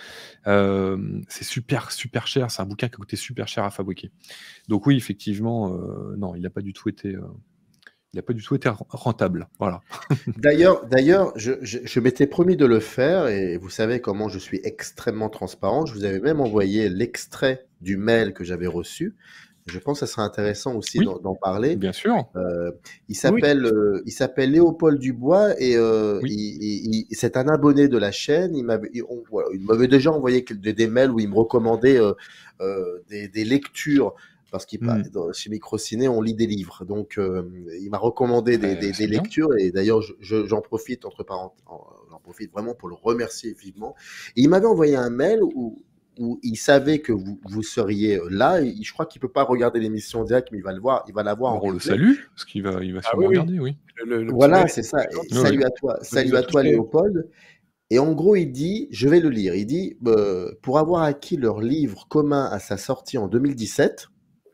c'est super, super cher. C'est un bouquin qui a coûté super cher à fabriquer. Donc oui, effectivement, non, il n'a pas du tout été il n'a pas du tout été rentable. Voilà. d'ailleurs, d'ailleurs, je, m'étais promis de le faire et vous savez comment je suis extrêmement transparent. Je vous avais même envoyé l'extrait du mail que j'avais reçu. Je pense que ça sera intéressant aussi d'en parler. Bien sûr. Euh, il s'appelle euh, il s'appelle Léopold Dubois et euh, c'est un abonné de la chaîne. Il m'avait déjà envoyé des, mails où il me recommandait des, des, lectures parce qu'il mmh. chez Microciné, on lit des livres. Donc, euh, il m'a recommandé bah, des, lectures et d'ailleurs, j'en profite entre j'en profite vraiment pour le remercier vivement. il m'avait envoyé un mail où, où il savait que vous, seriez euh, là. je crois qu'il peut pas regarder l'émission direct, mais il va le voir, il va la voir. On le salue, parce qu'il va, il va ah regarder, oui. voilà, c'est ça. salut à toi, salut à toi, Léopold. Et en gros, il dit, je vais le lire. Il dit, euh, pour avoir acquis leur livre commun à sa sortie en 2017,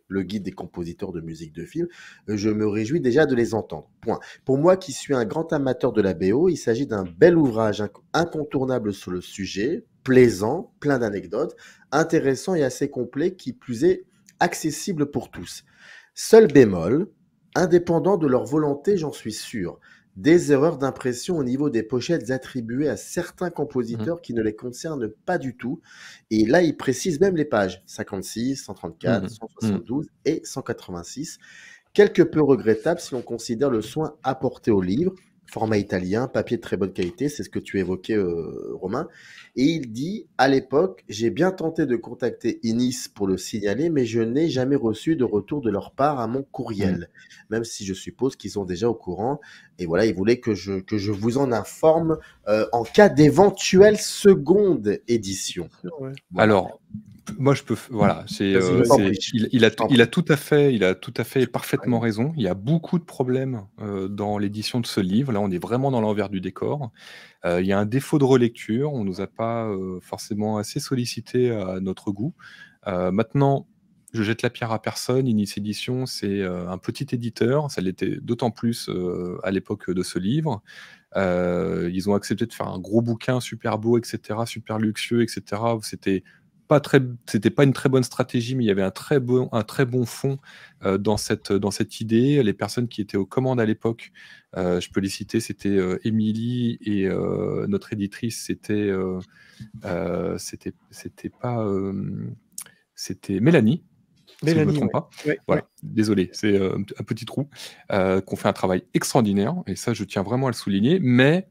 le guide des compositeurs de musique de film, euh, je me réjouis déjà de les entendre. Point. Pour moi qui suis un grand amateur de la BO, il s'agit d'un mhm. bel ouvrage incontournable sur le sujet, plaisant, plein d'anecdotes, intéressant et assez complet, qui plus est accessible pour tous. Seul bémol, indépendant de leur volonté, j'en suis sûr, des erreurs d'impression au niveau des pochettes attribuées à certains mmh. compositeurs qui ne les concernent pas du tout. Et là, il précise même les pages 56, 134, 172 et 186. Quelque peu regrettable si l'on considère le soin apporté au livre. Format italien, papier de très bonne qualité, c'est ce que tu évoquais, euh, Romain. Et il dit, à l'époque, j'ai bien tenté de contacter Inis pour le signaler, mais je n'ai jamais reçu de retour de leur part à mon courriel, mm. même si je suppose qu'ils sont déjà au courant. Et voilà, il voulait que je, que je vous en informe euh, en cas d'éventuelle seconde édition. Alors, moi je peux voilà c'est euh, il, a il a tout à fait il a tout à fait parfaitement raison il y a beaucoup de problèmes euh, dans l'édition de ce livre là on est vraiment dans l'envers du décor euh, il y a un défaut de relecture, on ne nous a pas euh, forcément assez sollicité à notre goût. Euh, maintenant, je jette la pierre à personne. Inis Edition, c'est un petit éditeur. Ça l'était d'autant plus à l'époque de ce livre. ils ont accepté de faire un gros bouquin super beau, etc., super luxueux, etc. C'était pas très, c'était pas une très bonne stratégie, mais il y avait un très bon, un très bon fond euh, dans cette dans cette idée. Les personnes qui étaient aux commandes à l'époque, euh, je peux les citer, c'était euh, Émilie et notre éditrice, c'était c'était c'était pas c'était Mélanie. Si Mélanie, je ne pas. Désolé, c'est un petit trou, qu'on fait un travail extraordinaire, et ça, je tiens vraiment à le souligner, mais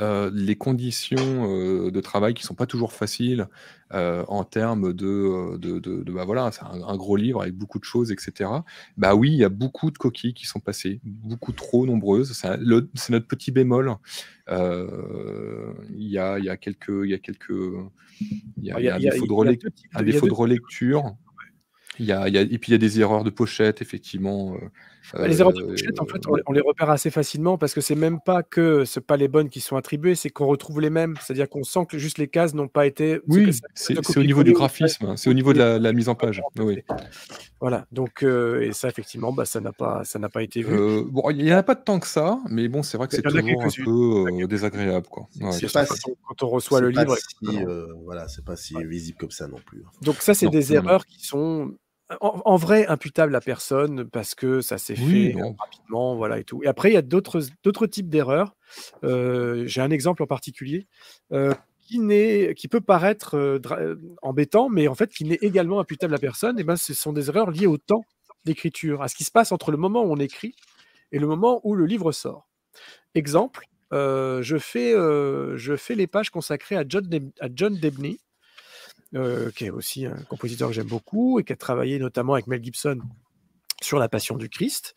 les conditions de travail qui sont pas toujours faciles en termes de, de, voilà, c'est un, gros livre avec beaucoup de choses, etc. Bah oui, il y a beaucoup de coquilles qui sont passées, beaucoup trop nombreuses. C'est notre petit bémol. Il y a, y, a, quelques, il y a quelques, il y, a, un défaut de relecture. Il et puis il y a des erreurs de pochette, effectivement. Bah, les erreurs de euh, en fait, on, les repère assez facilement parce que c'est même pas que ce pas les bonnes qui sont attribuées, c'est qu'on retrouve les mêmes. C'est-à-dire qu'on sent que juste les cases n'ont pas été. Oui, c'est au niveau du graphisme, c'est au niveau de la, mise en page. Oui. Voilà, donc, euh, et ça, effectivement, bah, ça n'a pas, ça pas été vu. Euh, bon, il n'y en a pas de temps que ça, mais bon, c'est vrai que c'est toujours un peu désagréable. quand on reçoit le livre. voilà, c'est pas si visible comme ça non plus. Hein. Donc, ça, c'est des erreurs qui sont en, vrai imputable à personne parce que ça s'est fait rapidement, voilà et tout. Et après, il y a d'autres types d'erreurs. Euh, j'ai un exemple en particulier. Euh, qui, peut paraître euh, embêtant, mais en fait qui n'est également imputable à personne, et ben, ce sont des erreurs liées au temps d'écriture, à ce qui se passe entre le moment où on écrit et le moment où le livre sort. Exemple, je, fais, les pages consacrées à John, à John Debney, euh, qui est aussi un compositeur que j'aime beaucoup et qui a travaillé notamment avec Mel Gibson sur La Passion du Christ,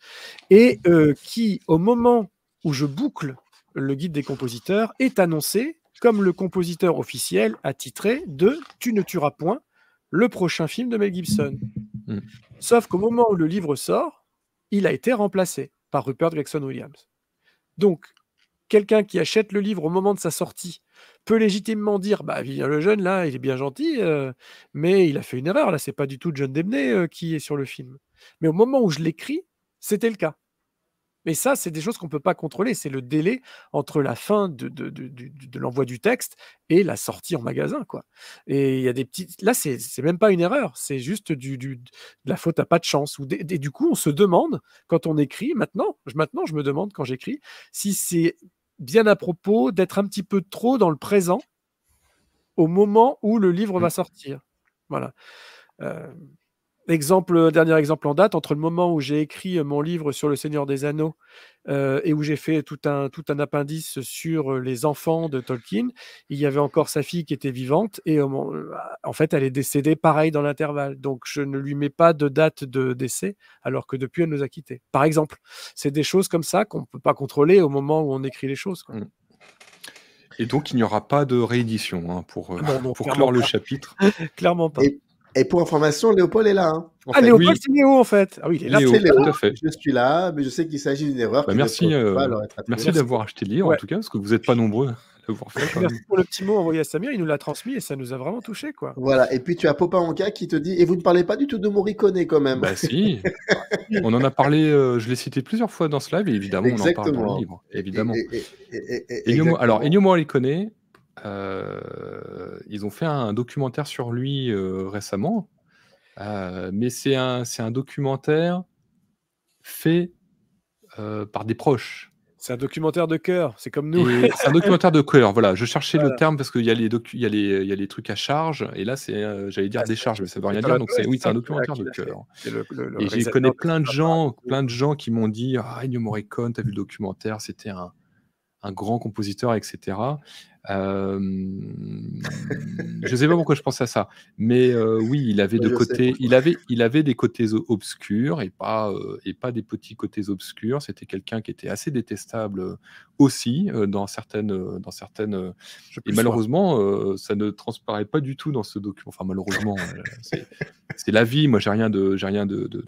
et euh, qui, au moment où je boucle le guide des compositeurs, est annoncé comme le compositeur officiel attitré de Tu ne tueras point, le prochain film de Mel Gibson. Mm. Sauf qu'au moment où le livre sort, il a été remplacé par Rupert Gregson Williams. Donc, quelqu'un qui achète le livre au moment de sa sortie peut légitimement dire bah le jeune là il est bien gentil euh, mais il a fait une erreur là c'est pas du tout John Debney euh, qui est sur le film mais au moment où je l'écris c'était le cas mais ça c'est des choses qu'on peut pas contrôler c'est le délai entre la fin de, de, l'envoi du texte et la sortie en magasin quoi et il y a des petites là c'est même pas une erreur c'est juste du, de la faute à pas de chance ou et du coup on se demande quand on écrit maintenant je, maintenant je me demande quand j'écris si c'est bien à propos d'être un petit peu trop dans le présent au moment où le livre mmh. va sortir. Voilà. Euh, Exemple, dernier exemple en date, entre le moment où j'ai écrit mon livre sur le Seigneur des Anneaux euh, et où j'ai fait tout un, tout un appendice sur euh, les enfants de Tolkien, il y avait encore sa fille qui était vivante et euh, en fait elle est décédée pareil dans l'intervalle. Donc je ne lui mets pas de date de décès alors que depuis elle nous a quittés. Par exemple, c'est des choses comme ça qu'on ne peut pas contrôler au moment où on écrit les choses. Mm. Et donc, il n'y aura pas de réédition hein, pour, clore le chapitre. clairement pas. Et pour information, Léopold est là. Hein, ah, Léopold, c'est Léo en fait. Ah oui, il est là. Je suis là, mais je sais qu'il s'agit d'une erreur. Bah, merci euh, merci d'avoir acheté le livre en tout cas, parce que vous n'êtes pas nombreux à fait. merci pour le petit mot envoyé à Samir, il nous l'a transmis et ça nous a vraiment touché. quoi. Voilà, et puis tu as Popa Anka qui te dit Et vous ne parlez pas du tout de Morricone quand même. Bah si, on en a parlé, euh, je l'ai cité plusieurs fois dans ce live et évidemment, on en parle dans le livre. Évidemment. Et, alors, Ennio euh, ils ont fait un documentaire sur lui euh, récemment, euh, mais c'est un, un documentaire fait par des proches. C'est un documentaire de cœur, c'est comme nous. c'est un documentaire de cœur, voilà. Je cherchais le terme parce qu'il y, a les y, les trucs à charge, et là, j'allais dire des ah, charges, mais ça ne veut rien dire. Donc, oui, c'est un documentaire hein, de cœur. et j'y connais plein de, gens, plein de gens qui m'ont dit Ah, Ennio as vu le documentaire, c'était un, un, grand compositeur, etc. Euh, je ne sais pas pourquoi je pense à ça, mais euh, oui, il avait, de il, avait, il avait des côtés obscurs et pas, euh, et pas des petits côtés obscurs. C'était quelqu'un qui était assez détestable aussi dans certaines. Dans certaines et malheureusement, ça ne transparaît pas du tout dans ce document. Enfin, malheureusement, c'est la vie. Moi, j'ai rien de. Rien de, de...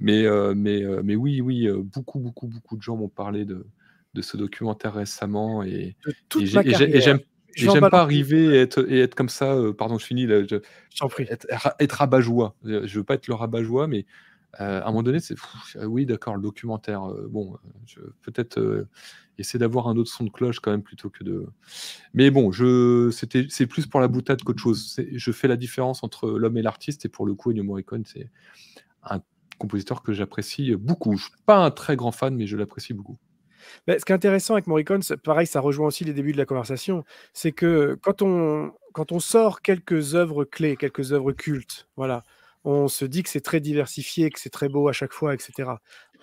Mais, mais, mais oui, oui, beaucoup, beaucoup, beaucoup de gens m'ont parlé de, de ce documentaire récemment et, j'aime pas arriver et être, être comme ça, euh, pardon, je finis, là, je, prie. être, rabat-joie. Je veux pas être le rabat-joie, mais euh, à un moment donné, c'est ah oui, d'accord, le documentaire, euh, bon, peut-être essayer d'avoir un autre son de cloche quand même plutôt que de. Mais bon, je c'est plus pour la boutade qu'autre chose. Je fais la différence entre l'homme et l'artiste, et pour le coup, Ennio Morricone, c'est un compositeur que j'apprécie beaucoup. Je suis pas un très grand fan, mais je l'apprécie beaucoup ce qui est intéressant avec Morricone, pareil, ça rejoint aussi les débuts de la conversation, c'est que quand on, sort quelques œuvres clés, quelques œuvres cultes, voilà, on se dit que c'est très diversifié, que c'est très beau à chaque fois, etc.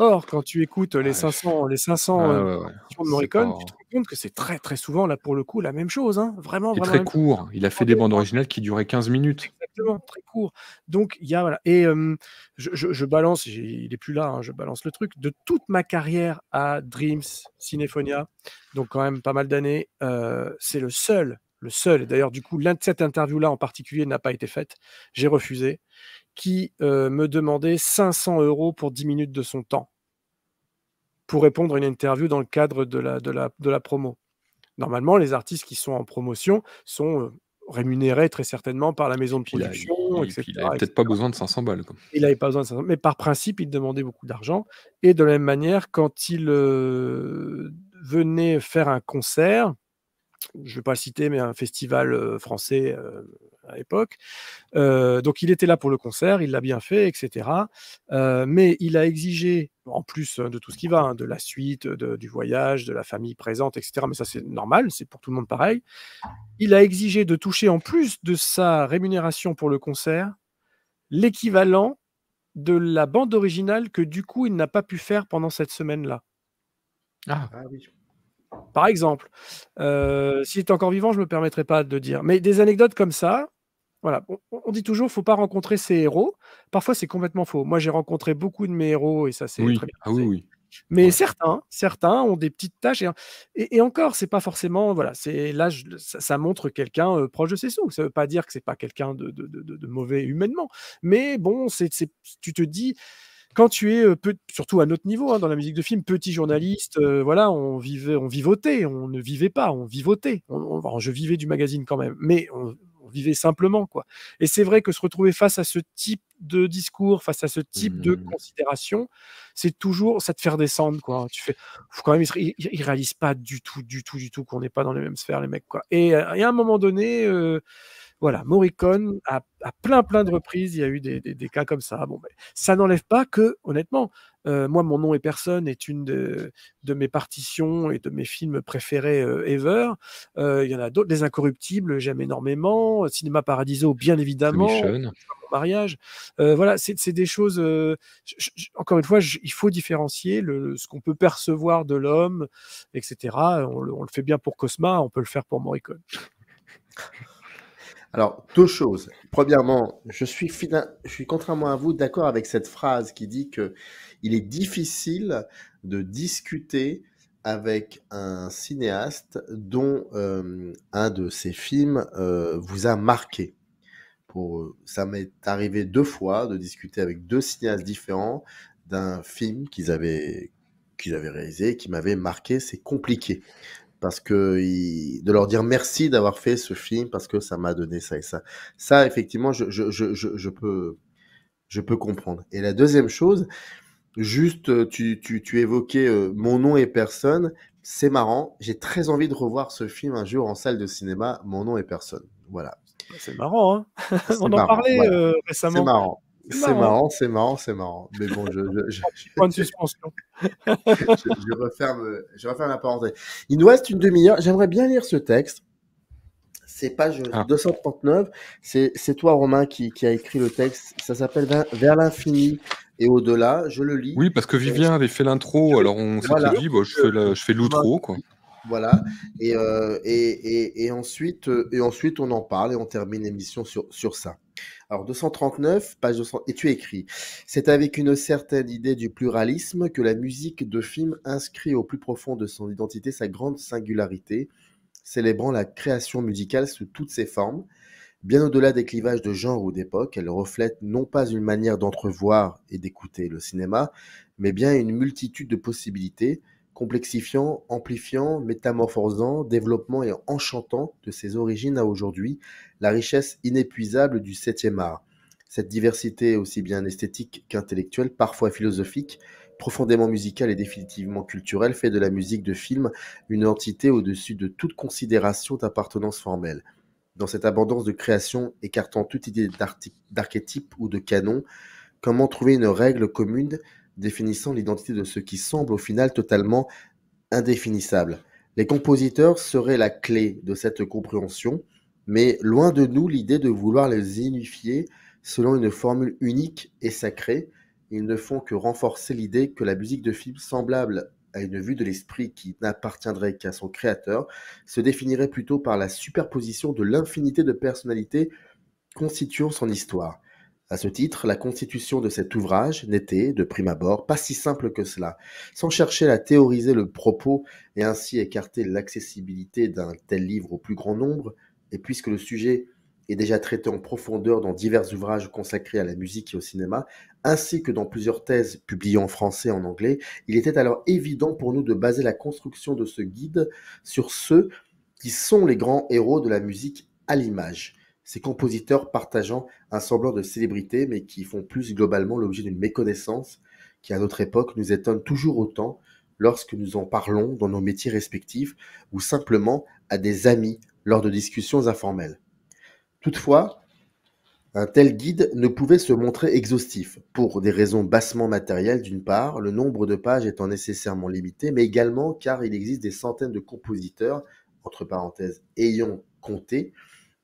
Or, quand tu écoutes euh, les 500, les 500 euh, de Morricone, tu te rends compte que c'est très très souvent, là pour le coup, la même chose. Hein. Vraiment, vraiment. très court. Il a fait des bandes hein. originales qui duraient 15 minutes. Exactement, très court. Donc, il y a. Voilà. Et je, balance, il n'est plus là, hein, je balance le truc. De toute ma carrière à Dreams, Cinéphonia, donc quand même pas mal d'années, euh, c'est le seul le seul, et d'ailleurs du coup l'un de cette interview-là en particulier n'a pas été faite, j'ai refusé, qui me demandait 500 euros pour 10 minutes de son temps pour répondre à une interview dans le cadre de la, de la, de la promo. Normalement, les artistes qui sont en promotion sont euh, rémunérés très certainement par la maison de production, il etc. il n'avait peut-être pas besoin de 500 balles. Il n'avait pas besoin de 500 mais par principe, il demandait beaucoup d'argent. Et de la même manière, quand il euh, venait faire un concert, je ne vais pas le citer, mais un festival euh, français, à l'époque. Euh, donc il était là pour le concert, il l'a bien fait, etc. Euh, mais il a exigé, en plus hein, de tout ce qui va, hein, de la suite, du voyage, de la famille présente, etc. Mais ça c'est normal, c'est pour tout le monde pareil. Il a exigé de toucher en plus de sa rémunération pour le concert l'équivalent de la bande originale que du coup il n'a pas pu faire pendant cette semaine-là. Ah. Ah Par exemple, euh, s'il est encore vivant, je ne me permettrai pas de dire. Mais des anecdotes comme ça, voilà, on, dit toujours, faut pas rencontrer ses héros. Parfois, c'est complètement faux. Moi, j'ai rencontré beaucoup de mes héros et ça, c'est très bien. Ah mais certains, certains ont des petites tâches et, et, encore, c'est pas forcément voilà, c'est là ça, montre quelqu'un euh, proche de ses sous. Ça veut pas dire que c'est pas quelqu'un de, mauvais humainement, mais bon, c'est tu te dis quand tu es, euh, surtout à notre niveau, hein, dans la musique de film, petit journaliste, euh, voilà, on vivait, on vivotait, on ne vivait pas, on vivotait. On, je vivais du magazine quand même, mais on, vivait simplement. Quoi. Et c'est vrai que se retrouver face à ce type de discours, face à ce type de mmh. considération, c'est toujours ça te faire descendre. Quoi. Tu fais, faut quand même, ils, réalisent pas du tout, du tout, du tout qu'on n'est pas dans les mêmes sphères, les mecs. Quoi. Et, euh, à un moment donné, euh, voilà, Morricone, à, plein, plein de reprises, il y a eu des, cas comme ça. Bon, mais ben, ça n'enlève pas que, honnêtement, moi, Mon nom et personne est une de, mes partitions et de mes films préférés ever. Il y en a d'autres, Les Incorruptibles, j'aime énormément. Cinéma Paradiso, bien évidemment. Euh, mariage. voilà, c'est des choses. encore une fois, il faut différencier ce qu'on peut percevoir de l'homme, etc. On, on le fait bien pour Cosma, on peut le faire pour Morricone. Alors, deux choses. Premièrement, je suis, je suis contrairement à vous d'accord avec cette phrase qui dit que il est difficile de discuter avec un cinéaste dont euh, un de ses films euh, vous a marqué. Pour, euh, ça m'est arrivé deux fois de discuter avec deux cinéastes différents d'un film qu'ils avaient qu'ils avaient réalisé qui m'avait marqué, c'est compliqué parce que de leur dire merci d'avoir fait ce film parce que ça m'a donné ça et ça. Ça, effectivement, je, peux, je peux comprendre. Et la deuxième chose, juste, euh, tu, tu, évoquais euh, Mon nom et personne. C'est marrant. J'ai très envie de revoir ce film un jour en salle de cinéma, Mon nom et personne. Voilà. C'est marrant. Hein On en parlait euh, récemment. C'est marrant. C'est marrant, c'est marrant, c'est marrant, Mais bon, je. Point de suspension. je, referme, la parenthèse. Il nous reste une demi-heure. J'aimerais bien lire ce texte. C'est page 239. Ah. C'est toi, Romain, qui, qui, a écrit le texte. Ça s'appelle Vers l'infini et au-delà. Je le lis. Oui, parce que Vivien avait fait l'intro. Alors on s'est voilà. dit, bah, je fais l'outro, quoi voilà. Et, euh, ensuite, euh, et ensuite, on en parle et on termine l'émission sur, sur ça. Alors 239, page 200, et tu écris C'est avec une certaine idée du pluralisme que la musique de film inscrit au plus profond de son identité sa grande singularité, célébrant la création musicale sous toutes ses formes. Bien au-delà des clivages de genre ou d'époque, elle reflète non pas une manière d'entrevoir et d'écouter le cinéma, mais bien une multitude de possibilités complexifiant, amplifiant, métamorphosant, développant et enchantant de ses origines à aujourd'hui la richesse inépuisable du septième art. Cette diversité aussi bien esthétique qu'intellectuelle, parfois philosophique, profondément musicale et définitivement culturelle, fait de la musique de film une entité au-dessus de toute considération d'appartenance formelle. Dans cette abondance de création, écartant toute idée d'archétype ou de canon, comment trouver une règle commune définissant l'identité de ce qui semble au final totalement indéfinissable. Les compositeurs seraient la clé de cette compréhension, mais loin de nous l'idée de vouloir les unifier selon une formule unique et sacrée, ils ne font que renforcer l'idée que la musique de film semblable à une vue de l'esprit qui n'appartiendrait qu'à son créateur, se définirait plutôt par la superposition de l'infinité de personnalités constituant son histoire. À ce titre, la constitution de cet ouvrage n'était, de prime abord, pas si simple que cela. Sans chercher à théoriser le propos et ainsi écarter l'accessibilité d'un tel livre au plus grand nombre, et puisque le sujet est déjà traité en profondeur dans divers ouvrages consacrés à la musique et au cinéma, ainsi que dans plusieurs thèses publiées en français et en anglais, il était alors évident pour nous de baser la construction de ce guide sur ceux qui sont les grands héros de la musique à l'image ces compositeurs partageant un semblant de célébrité, mais qui font plus globalement l'objet d'une méconnaissance qui, à notre époque, nous étonne toujours autant lorsque nous en parlons dans nos métiers respectifs ou simplement à des amis lors de discussions informelles. Toutefois, un tel guide ne pouvait se montrer exhaustif, pour des raisons bassement matérielles d'une part, le nombre de pages étant nécessairement limité, mais également car il existe des centaines de compositeurs, entre parenthèses, ayant compté,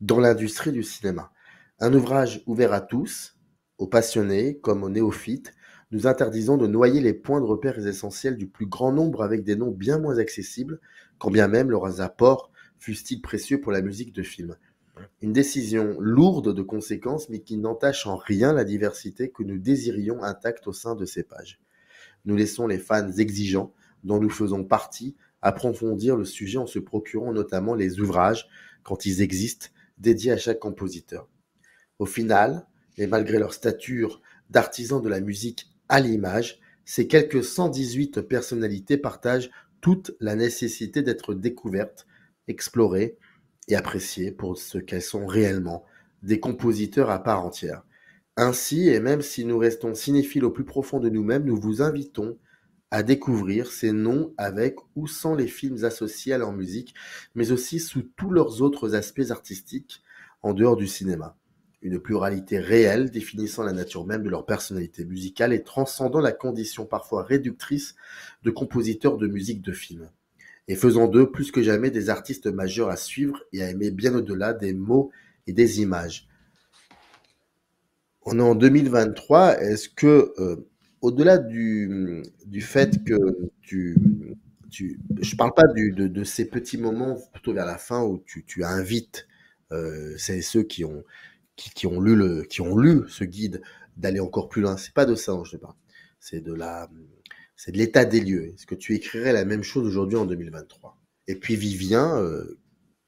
dans l'industrie du cinéma. Un ouvrage ouvert à tous, aux passionnés comme aux néophytes, nous interdisons de noyer les points de repère essentiels du plus grand nombre avec des noms bien moins accessibles, quand bien même leurs apports fussent-ils précieux pour la musique de film. Une décision lourde de conséquences, mais qui n'entache en rien la diversité que nous désirions intacte au sein de ces pages. Nous laissons les fans exigeants, dont nous faisons partie, approfondir le sujet en se procurant notamment les ouvrages, quand ils existent, dédié à chaque compositeur. Au final, et malgré leur stature d'artisans de la musique à l'image, ces quelques 118 personnalités partagent toute la nécessité d'être découvertes, explorées et appréciées pour ce qu'elles sont réellement, des compositeurs à part entière. Ainsi, et même si nous restons cinéphiles au plus profond de nous-mêmes, nous vous invitons à découvrir, ces noms avec ou sans les films associés à leur musique, mais aussi sous tous leurs autres aspects artistiques en dehors du cinéma. Une pluralité réelle définissant la nature même de leur personnalité musicale et transcendant la condition parfois réductrice de compositeurs de musique de film. Et faisant d'eux plus que jamais des artistes majeurs à suivre et à aimer bien au-delà des mots et des images. On est en 2023, est-ce que... Euh, au-delà du, du, fait que tu, tu je parle pas de, ces petits moments plutôt vers la fin où tu, tu invites euh, ceux qui ont qui, ont lu le qui ont lu ce guide d'aller encore plus loin. C'est pas de ça je pas C'est de la c'est de l'état des lieux. Est-ce que tu écrirais la même chose aujourd'hui en 2023 Et puis Vivien, euh,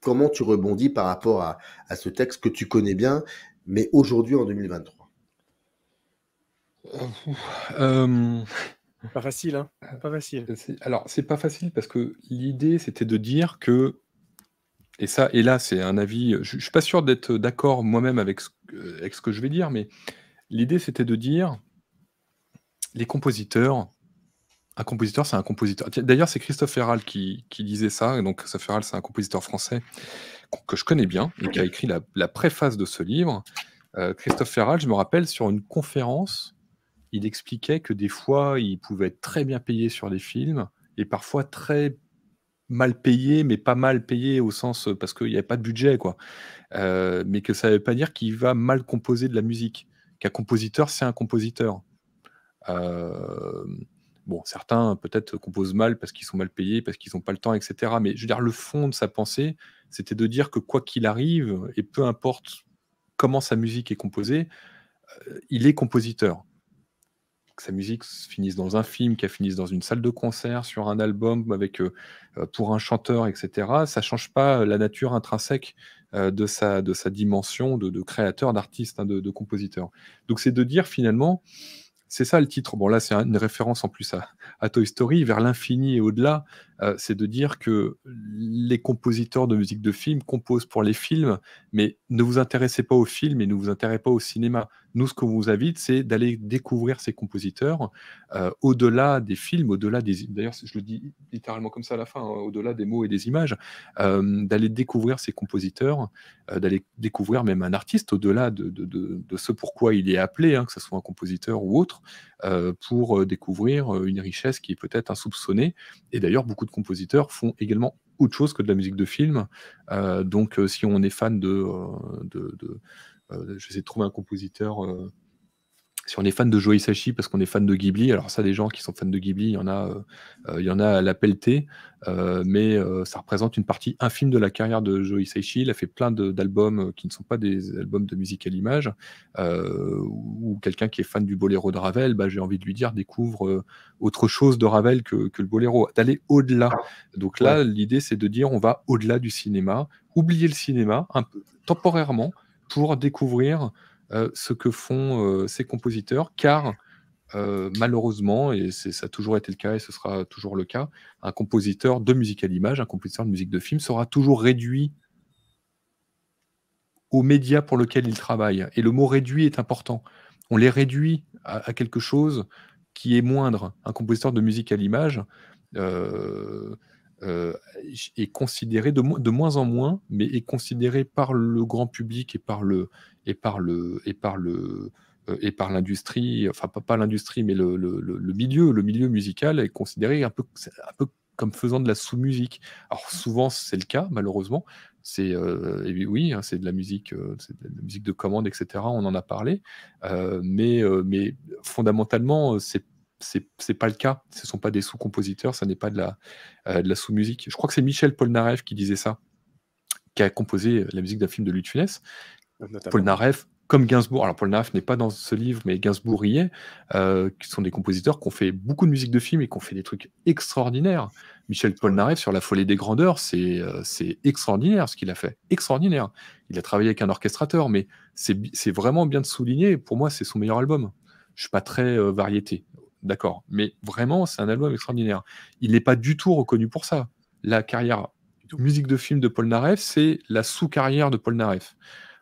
comment tu rebondis par rapport à, à ce texte que tu connais bien, mais aujourd'hui en 2023 euh, euh, pas facile, hein Pas facile. Alors, c'est pas facile parce que l'idée, c'était de dire que, et ça, et là, c'est un avis, je, suis pas sûr d'être d'accord moi-même euh, avec, ce... que je vais dire, mais l'idée, c'était de dire les compositeurs, un compositeur, c'est un compositeur. D'ailleurs, c'est Christophe Ferral qui, disait ça. et Donc, Christophe Ferral, c'est un compositeur français que je connais bien et qui a écrit la, préface de ce livre. Christophe Ferral, je me rappelle, sur une conférence il expliquait que des fois, il pouvait être très bien payé sur les films et parfois très mal payé, mais pas mal payé au sens euh, parce qu'il n'y avait pas de budget, quoi. Euh, mais que ça ne veut pas dire qu'il va mal composer de la musique. Qu'un compositeur, c'est un compositeur. Euh, bon, certains peut-être composent mal parce qu'ils sont mal payés, parce qu'ils n'ont pas le temps, etc. Mais je veux dire, le fond de sa pensée, c'était de dire que quoi qu'il arrive, et peu importe comment sa musique est composée, il est compositeur que sa musique finisse dans un film, qu'elle finisse dans une salle de concert, sur un album, avec euh, euh, pour un chanteur, etc. Ça change pas euh, la nature intrinsèque de, sa, de sa dimension de, créateur, d'artiste, hein, de, compositeur. Donc c'est de dire finalement, c'est ça le titre. Bon là c'est une référence en plus à, Toy Story, vers l'infini et au-delà. c'est de dire que les compositeurs de musique de film composent pour les films, mais ne vous intéressez pas au film et ne vous intéressez pas au cinéma nous, ce qu'on vous invite, c'est d'aller découvrir ces compositeurs euh, au-delà des films, au-delà des. D'ailleurs, je le dis littéralement comme ça à la fin, hein, au-delà des mots et des images, euh, d'aller découvrir ces compositeurs, euh, d'aller découvrir même un artiste au-delà de, ce pourquoi il est appelé, hein, que ce soit un compositeur ou autre, pour découvrir une richesse qui est peut-être insoupçonnée. Et d'ailleurs, beaucoup de compositeurs font également autre chose que de la musique de film. donc, si on est fan de, de euh, j'essaie de trouver un compositeur. Euh, si on est fan de Joe Sachi parce qu'on est fan de Ghibli, alors ça, des gens qui sont fans de Ghibli, il y en a, euh, il y en a à la pelletée, mais ça représente une partie infime de la carrière de Joe Sachi. Il a fait plein d'albums qui ne sont pas des albums de musique à l'image, ou quelqu'un qui est fan du boléro de Ravel, bah, j'ai envie de lui dire découvre autre chose de Ravel que, que le boléro, d'aller au-delà. Donc là, l'idée, c'est de dire on va au-delà du cinéma, oublier le cinéma un peu, temporairement, pour découvrir euh, ce que font euh, ces compositeurs, car euh, malheureusement, et ça a toujours été le cas et ce sera toujours le cas, un compositeur de musique à l'image, un compositeur de musique de film sera toujours réduit aux médias pour lequel il travaille. Et le mot réduit est important. On les réduit à, quelque chose qui est moindre. Un compositeur de musique à l'image, euh, est considéré de, de, moins en moins, mais est considéré par le grand public et par le et par le et par le euh, et par l'industrie, enfin pas, l'industrie, mais le, le, milieu, le milieu musical est considéré un peu, un peu comme faisant de la sous-musique. Alors souvent c'est le cas, malheureusement. C'est euh, oui, hein, c'est de la musique, de musique de commande, etc. On en a parlé, mais mais fondamentalement c'est c'est pas le cas. Ce sont pas des sous-compositeurs, ça n'est pas euh, de la, sous-musique. Je crois que c'est Michel Polnareff qui disait ça, qui a composé euh, la musique d'un film de Louis de euh, Polnareff, comme Gainsbourg, alors Polnareff n'est pas dans ce livre, mais Gainsbourg y est, qui sont des compositeurs qui ont fait beaucoup de musique de film et qui ont fait des trucs extraordinaires. Michel Polnareff sur La folie des grandeurs, c'est extraordinaire ce qu'il a fait, extraordinaire. Il a travaillé avec un orchestrateur, mais c'est vraiment bien de souligner. Pour moi, c'est son meilleur album. Je suis pas très variété d'accord. Mais vraiment, c'est un album extraordinaire. Il n'est pas du tout reconnu pour ça. La carrière musique de film de Paul Naref, c'est la sous-carrière de Paul Naref.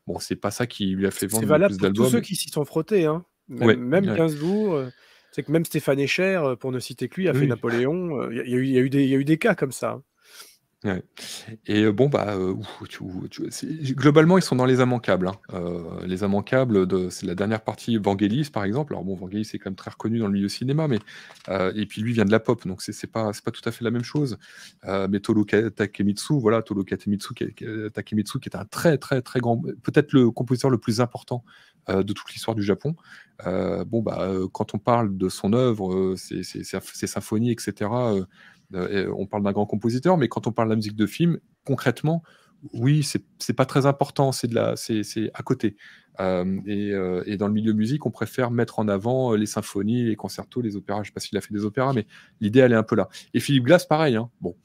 Bon, c'est pas ça qui lui a fait vendre C'est valable pour tous ceux qui s'y sont frottés. Hein. Même, Gainsbourg même euh, C'est que même Stéphane Echer, euh, pour ne citer que lui, a fait Napoléon. il y a eu des cas comme ça. Hein. Et euh, bon, bah, euh, globalement, ils sont dans les immanquables. Hein. Euh, les immanquables, de, c'est la dernière partie, Vangelis, par exemple. Alors bon, Vangelis c'est quand même très reconnu dans le milieu cinéma, mais et puis lui vient de la pop, donc c'est pas, c'est pas tout à fait la même chose. mais Tolo Takemitsu, voilà, Tolo Katemitsu- Takemitsu, qui est un très, très, très grand, peut-être le compositeur le plus important de toute l'histoire du Japon. bon, bah, quand on parle de son œuvre, ses, symphonies, etc., euh, on parle d'un grand compositeur, mais quand on parle de la musique de film, concrètement, oui, c'est pas très important, c'est à côté. Euh, euh, et, dans le milieu de musique, on préfère mettre en avant les symphonies, les concertos, les opéras. Je ne sais pas s'il a fait des opéras, mais l'idée, elle est un peu là. Et Philippe Glass, pareil. Hein. Bon.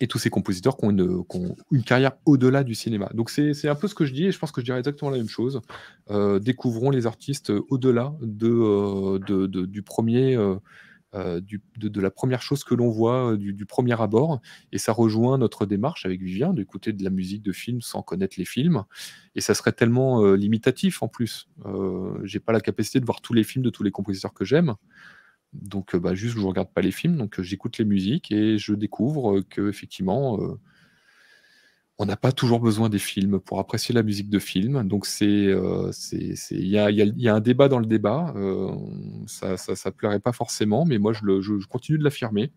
et tous ces compositeurs qui ont une, carrière au-delà du cinéma. Donc c'est un peu ce que je dis, et je pense que je dirais exactement la même chose. découvrons les artistes au-delà de, de, du premier. Euh, de, la première chose que l'on voit euh, du, premier abord. Et ça rejoint notre démarche avec Vivien d'écouter de la musique de films sans connaître les films. Et ça serait tellement euh, limitatif en plus. Euh, J'ai pas la capacité de voir tous les films de tous les compositeurs que j'aime. Donc, bah, juste, je regarde pas les films, donc j'écoute les musiques et je découvre que effectivement on n'a pas toujours besoin des films pour apprécier la musique de film. Donc c'est, euh, il y, a, un débat dans le débat. Euh, ça, ne plairait pas forcément, mais moi je, le, continue de l'affirmer.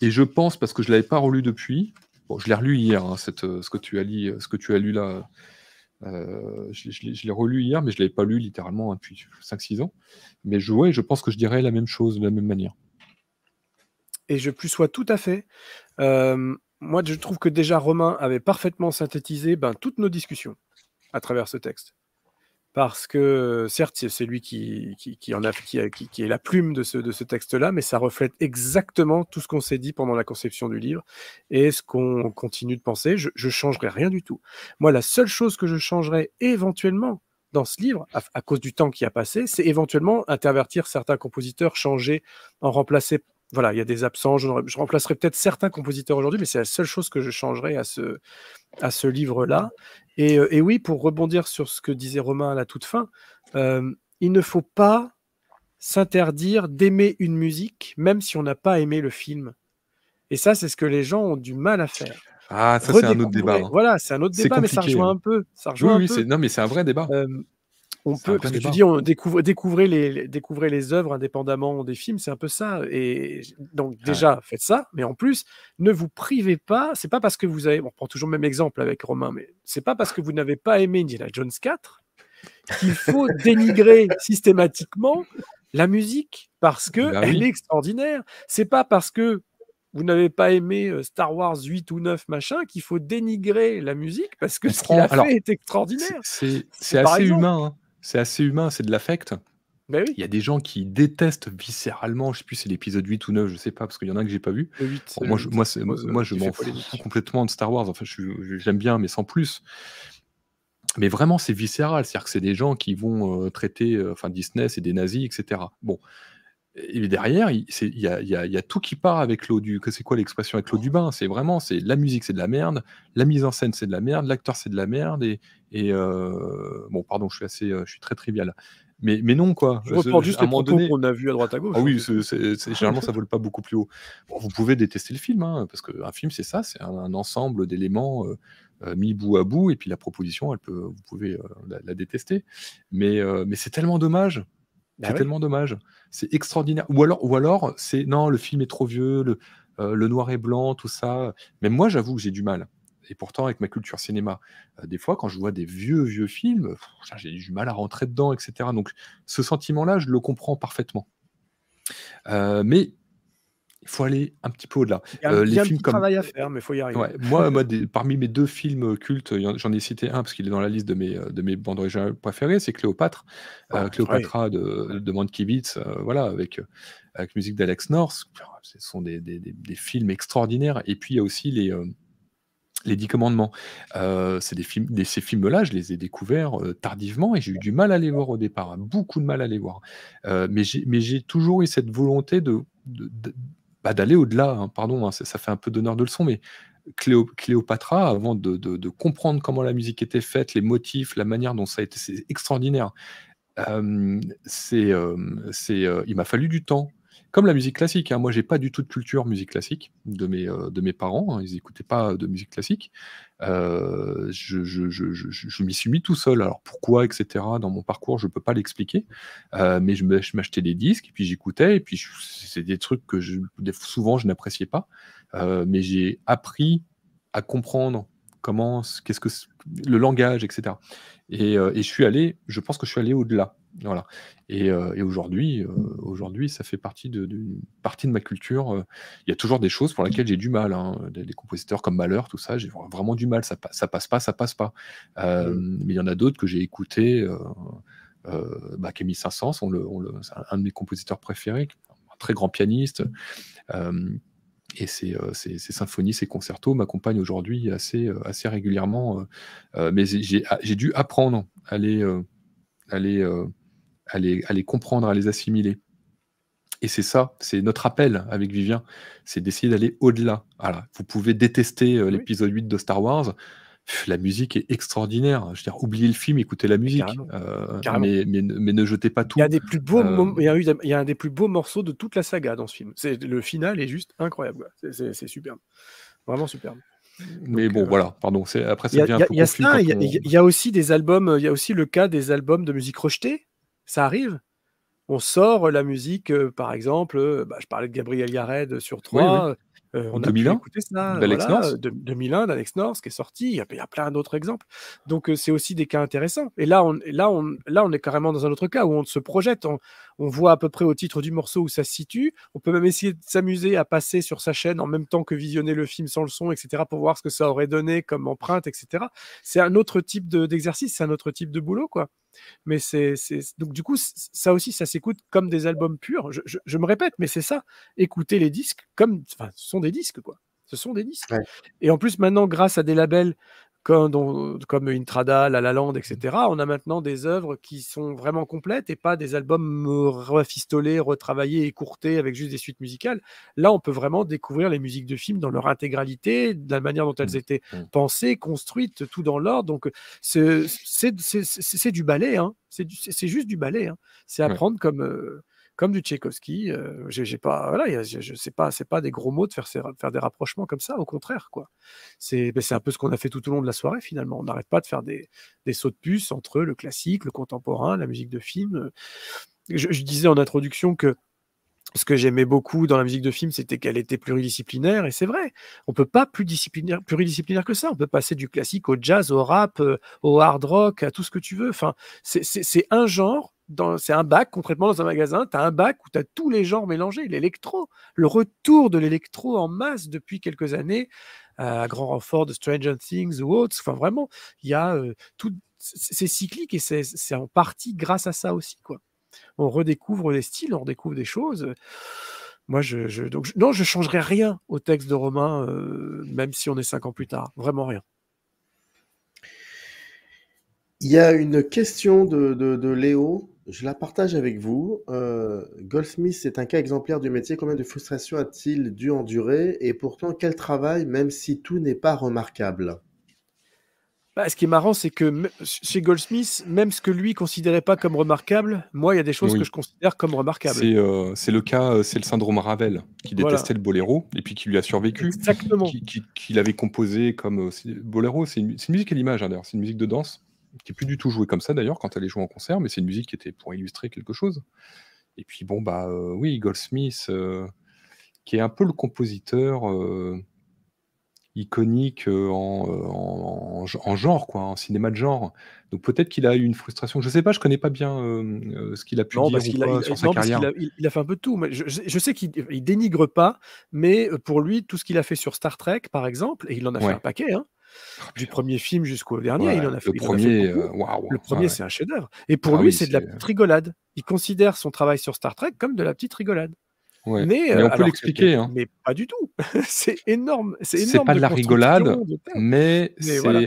Et je pense parce que je ne l'avais pas relu depuis. Bon, je l'ai relu hier, hein, euh, ce que tu as lu, ce que tu as lu là. je, l'ai relu hier, mais je ne l'avais pas lu littéralement depuis 5-6 ans. Mais je, je pense que je dirais la même chose de la même manière. Et je plus sois tout à fait moi, je trouve que déjà Romain avait parfaitement synthétisé ben, toutes nos discussions à travers ce texte. Parce que, certes, c'est lui qui, qui, en a, qui, qui, est la plume de ce, de ce texte-là, mais ça reflète exactement tout ce qu'on s'est dit pendant la conception du livre et ce qu'on continue de penser. Je ne changerai rien du tout. Moi, la seule chose que je changerai éventuellement dans ce livre, à, à cause du temps qui a passé, c'est éventuellement intervertir certains compositeurs, changer, en remplacer voilà, il y a des absents. Je, remplacerai peut-être certains compositeurs aujourd'hui, mais c'est la seule chose que je changerai à ce, à ce livre-là. Mmh. Euh, et, oui, pour rebondir sur ce que disait Romain à la toute fin, euh, il ne faut pas s'interdire d'aimer une musique, même si on n'a pas aimé le film. Et ça, c'est ce que les gens ont du mal à faire. Ah, ça, c'est un autre débat. Hein. Voilà, c'est un autre débat, mais ça rejoint hein. un peu. oui, oui, non, mais c'est un vrai débat. Euh, on peut, parce que tu dis, on découvrez les, œuvres indépendamment des films, c'est un peu ça. Et donc, déjà, faites ça, mais en plus, ne vous privez pas. C'est pas parce que vous avez, on prend toujours le même exemple avec Romain, mais c'est pas parce que vous n'avez pas aimé Indiana Jones 4 qu'il faut dénigrer systématiquement la musique parce que bah est extraordinaire. C'est pas parce que vous n'avez pas aimé euh, Star Wars 8 ou 9, machin, qu'il faut dénigrer la musique parce que ce qu'il a fait est extraordinaire. C'est assez humain. Hein c'est assez humain, c'est de l'affect. Ben Il y a des gens qui détestent viscéralement, je sais plus si c'est l'épisode 8 ou 9, je sais pas, parce qu'il y en a un que j'ai pas vu. moi, je, moi, je m'en fous complètement de Star Wars, enfin j'aime bien, mais sans plus. Mais vraiment, c'est viscéral, c'est-à-dire que c'est des gens qui vont euh, traiter, euh, enfin Disney, c'est des nazis, etc. Bon, et derrière, il y a, tout qui part avec l'eau du. C'est quoi l'expression avec l'eau du bain C'est vraiment, c'est la musique, c'est de la merde, la mise en scène, c'est de la merde, l'acteur, c'est de la merde. Et, et euh, bon, pardon, je suis assez, euh, je suis très trivial. Mais, mais non, quoi. Je reprends juste moment donné... qu'on a vu à droite à gauche. Ah oui, hein, généralement, ça vole pas beaucoup plus haut. vous pouvez détester le film, hein, parce qu'un film, c'est ça, c'est un, ensemble d'éléments. Euh, mis bout à bout, et puis la proposition, elle peut, vous pouvez la, détester. Mais, mais c'est tellement dommage bah c'est tellement dommage. C'est extraordinaire. Ou alors, ou alors c'est non, le film est trop vieux, le, euh, noir et blanc, tout ça. Mais moi, j'avoue que j'ai du mal. Et pourtant, avec ma culture cinéma, euh, des fois, quand je vois des vieux, vieux films, j'ai du mal à rentrer dedans, etc. Donc, ce sentiment-là, je le comprends parfaitement. Euh, mais il faut aller un petit peu au-delà. Il y a, un euh, comme... travail à faire, mais il faut y arriver. moi, parmi mes deux films euh, cultes, j'en ai cité un parce qu'il est dans la liste de mes, euh, de mes bandes originales préférées, c'est Cléopâtre. Ah, Cléopâtre de, de Mankiewicz, voilà, avec, avec musique d'Alex North. Ce sont des, des, des, films extraordinaires. Et puis, il y a aussi les... les Dix Commandements, c'est des films, ces films-là, je les ai découverts tardivement et j'ai eu du mal à les voir au départ, hein, beaucoup de mal à les voir. mais j'ai toujours eu cette volonté de, de bah, d'aller au-delà. Hein, pardon, hein, ça fait un peu d'honneur de leçon, mais Cléo, Cléopatra, avant de, comprendre comment la musique était faite, les motifs, la manière dont ça a été, c'est extraordinaire. c'est, il m'a fallu du temps comme la musique classique. Hein. Moi, j'ai pas du tout de culture musique classique de mes, euh, de mes parents. Hein. Ils n'écoutaient pas de musique classique. Euh, je, m'y suis mis tout seul. Alors pourquoi, etc. Dans mon parcours, je peux pas l'expliquer. Euh, mais je m'achetais des disques puis j'écoutais. Et puis c'est des trucs que je souvent je n'appréciais pas. mais j'ai appris à comprendre comment, qu'est-ce que le langage, etc. et je suis allé. Je pense que je suis allé au-delà voilà. Et, euh, aujourd'hui, euh, aujourd'hui, ça fait partie de, partie de ma culture. Euh. Il y a toujours des choses pour lesquelles j'ai du mal. Hein, des, compositeurs comme Malheur, tout ça, j'ai vraiment du mal. Ça, ça passe pas, ça passe pas. Mmh. Mais il y en a d'autres que j'ai écouté bah, Camille Saint-Saëns, on le, c'est un de mes compositeurs préférés, un très grand pianiste. et ses, ses, symphonies, ses concertos m'accompagnent aujourd'hui assez, assez régulièrement. mais j'ai, dû apprendre à aller à les, comprendre, à les assimiler. Et c'est ça, c'est notre appel avec Vivien, c'est d'essayer d'aller au-delà. Voilà. Vous pouvez détester euh, l'épisode 8 de Star Wars, la musique est extraordinaire. Je veux dire, oubliez le film, écoutez la musique, euh, Mais, mais, ne jetez pas tout. Il y a des plus beaux, euh, il, y a il y a un des plus beaux morceaux de toute la saga dans ce film. C'est le final est juste incroyable. C'est superbe, vraiment superbe. Mais bon, voilà, pardon. Après, ça devient un peu Il y, a aussi des albums, il y a aussi le cas des albums de musique rejetée ça arrive. On sort euh, la musique, euh, par exemple, euh, bah, je parlais de Gabriel Yared sur 3. en on 2001, ça, d'Alex De, 2001 d'Alex North qui est sorti. Il y a, plein d'autres exemples. Donc c'est aussi des cas intéressants. Et là, on, là, là, on est carrément dans un autre cas où on se projette. On, voit à peu près au titre du morceau où ça se situe. On peut même essayer de s'amuser à passer sur sa chaîne en même temps que visionner le film sans le son, etc. pour voir ce que ça aurait donné comme empreinte, etc. C'est un autre type d'exercice, c'est un autre type de boulot, quoi. Mais c'est donc du coup ça aussi ça s'écoute comme des albums purs. Je, me répète, mais c'est ça. Écouter les disques comme enfin ce sont des disques quoi. Ce sont des disques. Et en plus maintenant grâce à des labels comme, comme Intrada, La La Land, etc., on a maintenant des œuvres qui sont vraiment complètes et pas des albums refistolés, retravaillés, écourtés avec juste des suites musicales. Là, on peut vraiment découvrir les musiques de films dans leur intégralité, de la manière dont elles mmh. étaient mmh. pensées, construites, tout dans l'ordre. Donc, c'est du ballet, hein. c'est juste du ballet. Hein. C'est apprendre comme. Euh, comme du Tchaïkovski. Euh, j'ai pas, voilà, je, sais pas, c'est pas des gros mots de faire, faire des rapprochements comme ça. Au contraire, quoi. C'est ben, un peu ce qu'on a fait tout au long de la soirée finalement. On n'arrête pas de faire des, sauts de puce entre le classique, le contemporain, la musique de film. Je, disais en introduction que ce que j'aimais beaucoup dans la musique de film, c'était qu'elle était pluridisciplinaire, et c'est vrai. On peut pas plus pluridisciplinaire que ça. On peut passer du classique au jazz, au rap, euh, au hard rock, à tout ce que tu veux. Enfin, c'est un genre c'est un bac concrètement dans un magasin, tu as un bac où tu as tous les genres mélangés, l'électro, le retour de l'électro en masse depuis quelques années, euh, à grand renfort de Stranger Things ou autres, enfin vraiment, il y a euh, tout, c'est cyclique et c'est en partie grâce à ça aussi, quoi. On redécouvre des styles, on redécouvre des choses. Moi, je, donc, non, je changerai rien au texte de Romain, euh, même si on est cinq ans plus tard, vraiment rien. Il y a une question de, de Léo je la partage avec vous. Euh, Goldsmith c'est un cas exemplaire du métier. Combien de frustrations a-t-il dû endurer Et pourtant, quel travail, même si tout n'est pas remarquable bah, ce qui est marrant, c'est que chez Goldsmith, même ce que lui considérait pas comme remarquable, moi, il y a des choses que je considère comme remarquables. C'est euh, le cas, euh, c'est le syndrome Ravel, qui détestait le boléro et puis qui lui a survécu. Exactement. qui, l'avait composé comme. Boléro, c'est une, musique à l'image, hein, d'ailleurs, c'est une musique de danse qui est plus du tout jouée comme ça d'ailleurs quand elle est jouée en concert, mais c'est une musique qui était pour illustrer quelque chose. Et puis bon bah euh, oui, Goldsmith, euh, qui est un peu le compositeur euh, iconique en, genre quoi, en cinéma de genre. Donc peut-être qu'il a eu une frustration. Je sais pas, je connais pas bien ce qu'il a pu dire sur sa carrière. il, a, fait un peu tout. Mais je, sais qu'il dénigre pas, mais pour lui tout ce qu'il a fait sur Star Trek par exemple, et il en a fait un paquet. Hein, du premier film jusqu'au dernier. il en a fait, euh, le premier, le premier, c'est un chef-d'œuvre. Et pour ah lui, c'est de la euh, petite rigolade. Il considère son travail sur Star Trek comme de la petite rigolade. Mais, on euh, peut l'expliquer. Hein. Mais pas du tout. c'est énorme. C'est pas de, la rigolade, mais,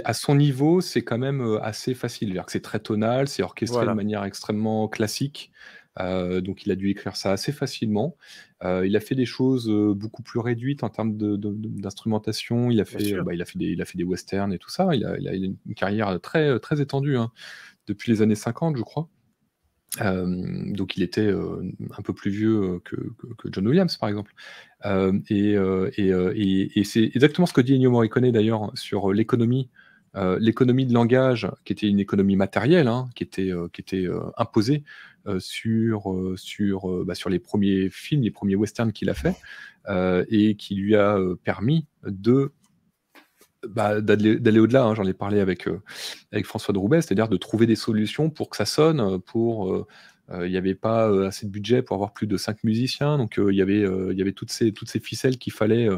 à son niveau, c'est quand même assez facile. C'est très tonal, c'est orchestré de manière extrêmement classique. Euh, donc il a dû écrire ça assez facilement. Euh, il a fait des choses euh, beaucoup plus réduites en termes d'instrumentation. Bah, il, a fait, des, il a fait des westerns et tout ça. Il a, une carrière très, très étendue, hein, depuis les années 50, je crois. donc il était un peu plus vieux que, John Williams par exemple. et, et c'est exactement ce que dit Ennio Morricone d'ailleurs sur l'économie euh, l'économie de langage, qui était une économie matérielle, hein, qui était, euh, qui était euh, imposée sur, sur, bah, sur les premiers films, les premiers westerns qu'il a fait, et qui lui a permis de bah, d'aller au-delà. Hein. J'en ai parlé avec, avec François de Roubaix, c'est-à-dire de trouver des solutions pour que ça sonne, pour. il n'y avait pas assez de budget pour avoir plus de cinq musiciens, donc il y avait, il y avait toutes, ces, toutes ces ficelles qu'il fallait.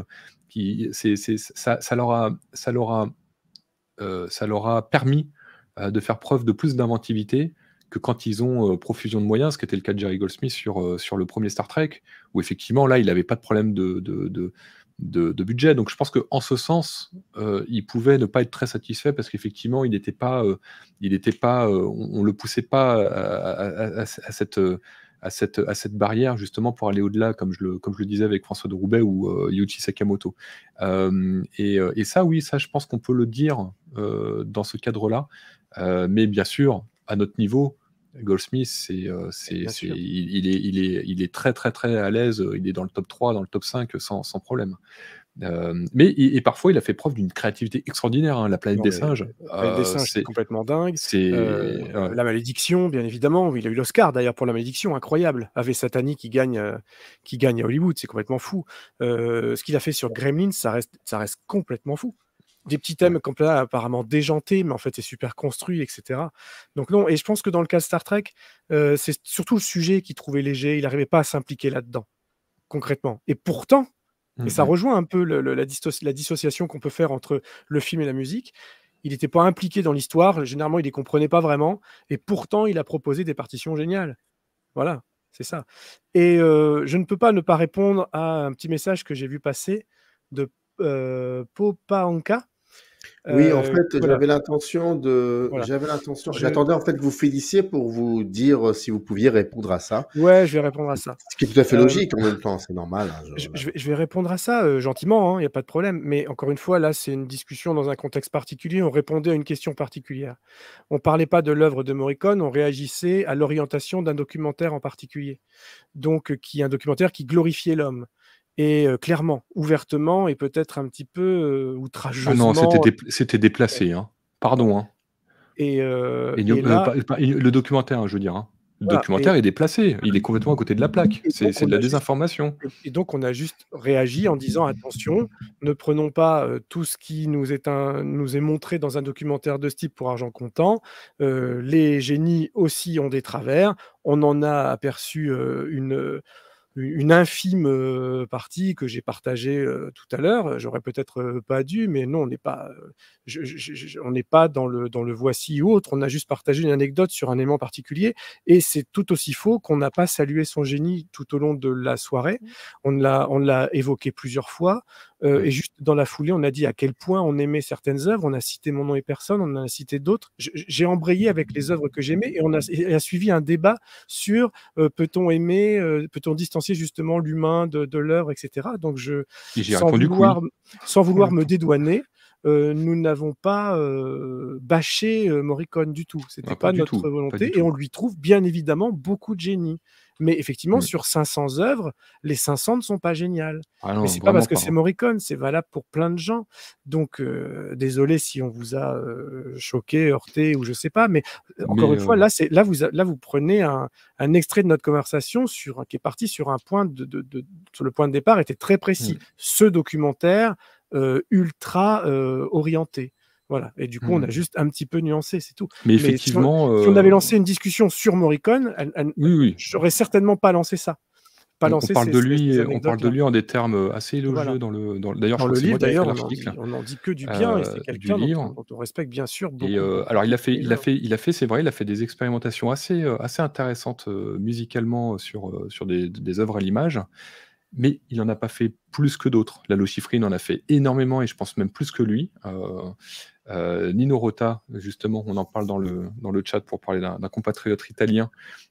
qui, c'est ça, ça, ça leur a euh, ça leur a permis euh, de faire preuve de plus d'inventivité que quand ils ont euh, profusion de moyens, ce qui était le cas de Jerry Goldsmith sur, sur le premier Star Trek, où effectivement, là, il n'avait pas de problème de, de, budget. Donc je pense qu'en ce sens, il pouvait ne pas être très satisfait parce qu'effectivement, il n'était pas, il pas on, ne le poussait pas à cette, à cette, à cette barrière, justement, pour aller au-delà, comme, je le, comme je le disais avec François de Roubaix ou euh, Sakamoto. Euh, et, euh, et, ça, oui, ça, je pense qu'on peut le dire euh, dans ce cadre-là. mais bien sûr, à notre niveau, Goldsmith, c'est, c'est, il, est, il, est, il est très, très, très à l'aise. Il est dans le top 3, dans le top 5, sans, sans problème. Euh, mais et, parfois, il a fait preuve d'une créativité extraordinaire. Hein, la planète des euh, singes, la planète singes, c'est complètement dingue. C'est euh, la malédiction, bien évidemment. Il a eu l'Oscar d'ailleurs pour la malédiction, incroyable. Avec Satani qui gagne, qui gagne à Hollywood, c'est complètement fou. ce qu'il a fait sur Gremlins, ça reste, ça reste complètement fou. Des petits thèmes apparemment déjantés, mais en fait, c'est super construit, etc. Donc non, et je pense que dans le cas de Star Trek, c'est surtout le sujet qu'il trouvait léger. Il n'arrivait pas à s'impliquer là-dedans concrètement. Et pourtant et ça mhm. rejoint un peu la, dissociation qu'on peut faire entre le film et la musique. Il n'était pas impliqué dans l'histoire, généralement il ne les comprenait pas vraiment, et pourtant il a proposé des partitions géniales. Voilà, c'est ça. Et euh, je ne peux pas ne pas répondre à un petit message que j'ai vu passer de euh, Popa Anka oui, en euh, fait, j'avais l'intention de. l'intention. J'attendais en fait que vous féliciez pour vous dire euh, si vous pouviez répondre à ça. Ouais, je vais répondre à ça. Ce qui est tout à fait euh, logique en même temps, c'est normal. Hein, je... vais, répondre à ça gentiment, il hein, n'y a pas de problème. Mais encore une fois, là, c'est une discussion dans un contexte particulier. On répondait à une question particulière. On ne parlait pas de l'œuvre de Morricone, on réagissait à l'orientation d'un documentaire en particulier. Donc, qui est un documentaire qui glorifiait l'homme et euh, clairement, ouvertement et peut-être un petit peu euh, ah outrageusement. non, euh, c'était, déplacé. Pardon. Et, là... le documentaire, hein, je veux dire. Hein. Le documentaire est déplacé. Il est complètement à côté de la plaque. C'est de la désinformation. et donc, on a juste réagi en disant attention, ne prenons pas tout ce qui nous est, nous est montré dans un documentaire de ce type pour argent comptant. les génies aussi ont des travers. On en a aperçu une une infime partie que j'ai partagée tout à l'heure. J'aurais peut-être pas dû, mais non, on n'est pas, on n'est pas dans le dans le voici ou autre. On a juste partagé une anecdote sur un élément particulier, et c'est tout aussi faux qu'on n'a pas salué son génie tout au long de la soirée. Mmh. On l'a on l'a évoqué plusieurs fois. Mmh. Euh, et juste dans la foulée, on a dit à quel point on aimait certaines œuvres. On a cité Mon nom et personne, on a cité d'autres. J'ai embrayé avec les œuvres que j'aimais et on a, suivi un débat sur euh, peut-on aimer, euh, peut-on distancier justement l'humain de, l'œuvre, etc. Donc je, sans, vouloir, mmh. me dédouaner, nous n'avons pas bâché Morricone du tout. Ah, C'était pas, notre volonté. et on lui trouve bien évidemment beaucoup de génie. Mais effectivement, mmh. sur 500 œuvres, les 500 ne sont pas géniales. Ah non, Mais c'est pas parce que c'est Morricone, c'est valable pour plein de gens. Donc, euh, désolé si on vous a euh, choqué, heurté ou je sais pas. Mais euh, encore une fois, là, c'est là vous là vous prenez un, extrait de notre conversation sur qui est parti sur un point de, sur le point de départ était très précis. Mmh. Ce documentaire ultra orienté. Voilà. Et du coup, on a mmh. juste un petit peu nuancé, c'est tout. Mais, effectivement. Si on, avait euh, lancé une discussion sur Morricone, elle, j'aurais certainement pas lancé ça. on parle, de lui, on parle de lui en des termes assez élogieux dans le d'ailleurs je le livre d'ailleurs on, n'en dit que du bien et c'est euh, quelqu'un dont, on respecte bien sûr euh, alors il a fait il a fait il a fait c'est vrai il a fait des expérimentations assez assez intéressantes musicalement sur sur des, œuvres à l'image mais il n'en a pas fait plus que d'autres. La Lochifrine en a fait énormément et je pense même plus que lui. Euh, Nino Rota, justement, on en parle dans le, dans le chat pour parler d'un compatriote italien.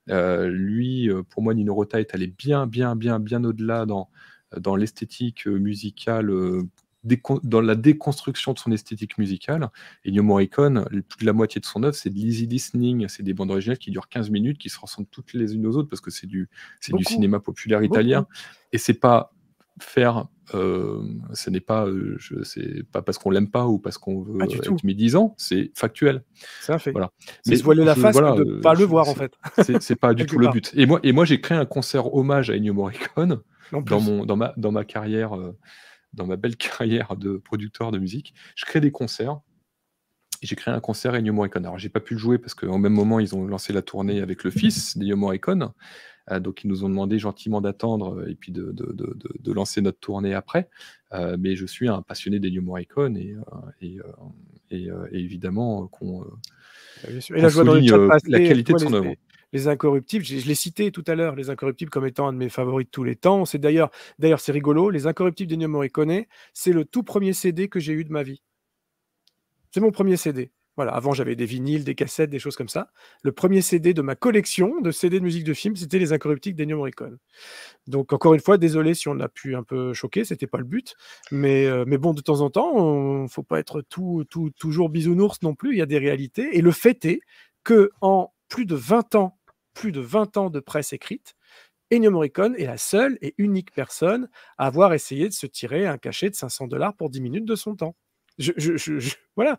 Euh, lui, euh, pour moi, Nino Rota est allé bien, bien, bien, bien au-delà dans, dans l'esthétique musicale, dans la déconstruction de son esthétique musicale. Et Nino Morricone, plus de la moitié de son œuvre, c'est de l'easy listening, c'est des bandes originales qui durent 15 minutes, qui se ressemblent toutes les unes aux autres parce que c'est du, du cinéma populaire italien. Et c'est pas faire, euh, ce n'est pas, euh, pas parce qu'on l'aime pas ou parce qu'on veut être dix ans, c'est factuel. C'est un fait. Voilà. Mais se voiler la face, voilà, de euh, pas le voir en fait. C'est pas du tout le but. Et moi, et moi j'ai créé un concert hommage à Ennio Morricone dans, mon, dans, ma, dans ma carrière, dans ma belle carrière de producteur de musique. Je crée des concerts. J'ai créé un concert Ennio Morricone. Alors, j'ai pas pu le jouer parce qu'au même moment, ils ont lancé la tournée avec le fils d'Ennio Morricone. Euh, donc ils nous ont demandé gentiment d'attendre euh, et puis de, lancer notre tournée après. Euh, mais je suis un passionné des New Morricone et, et, et, évidemment qu'on ah, la, la qualité de son œuvre les incorruptibles, je, l'ai cité tout à l'heure, les incorruptibles comme étant un de mes favoris de tous les temps. C'est d'ailleurs, d'ailleurs, c'est rigolo, les incorruptibles New Morricone, c'est le tout premier CD que j'ai eu de ma vie. C'est mon premier CD. Voilà, avant j'avais des vinyles, des cassettes, des choses comme ça. Le premier CD de ma collection de CD de musique de film, c'était Les Incorruptibles d'Ennio Morricone. Donc encore une fois, désolé si on a pu un peu choquer, c'était pas le but, mais euh, mais bon de temps en temps, ne faut pas être tout, toujours bisounours non plus, il y a des réalités et le fait est que en plus de 20 ans, plus de 20 ans de presse écrite, Ennio Morricone est la seule et unique personne à avoir essayé de se tirer un cachet de 500 dollars pour 10 minutes de son temps voilà.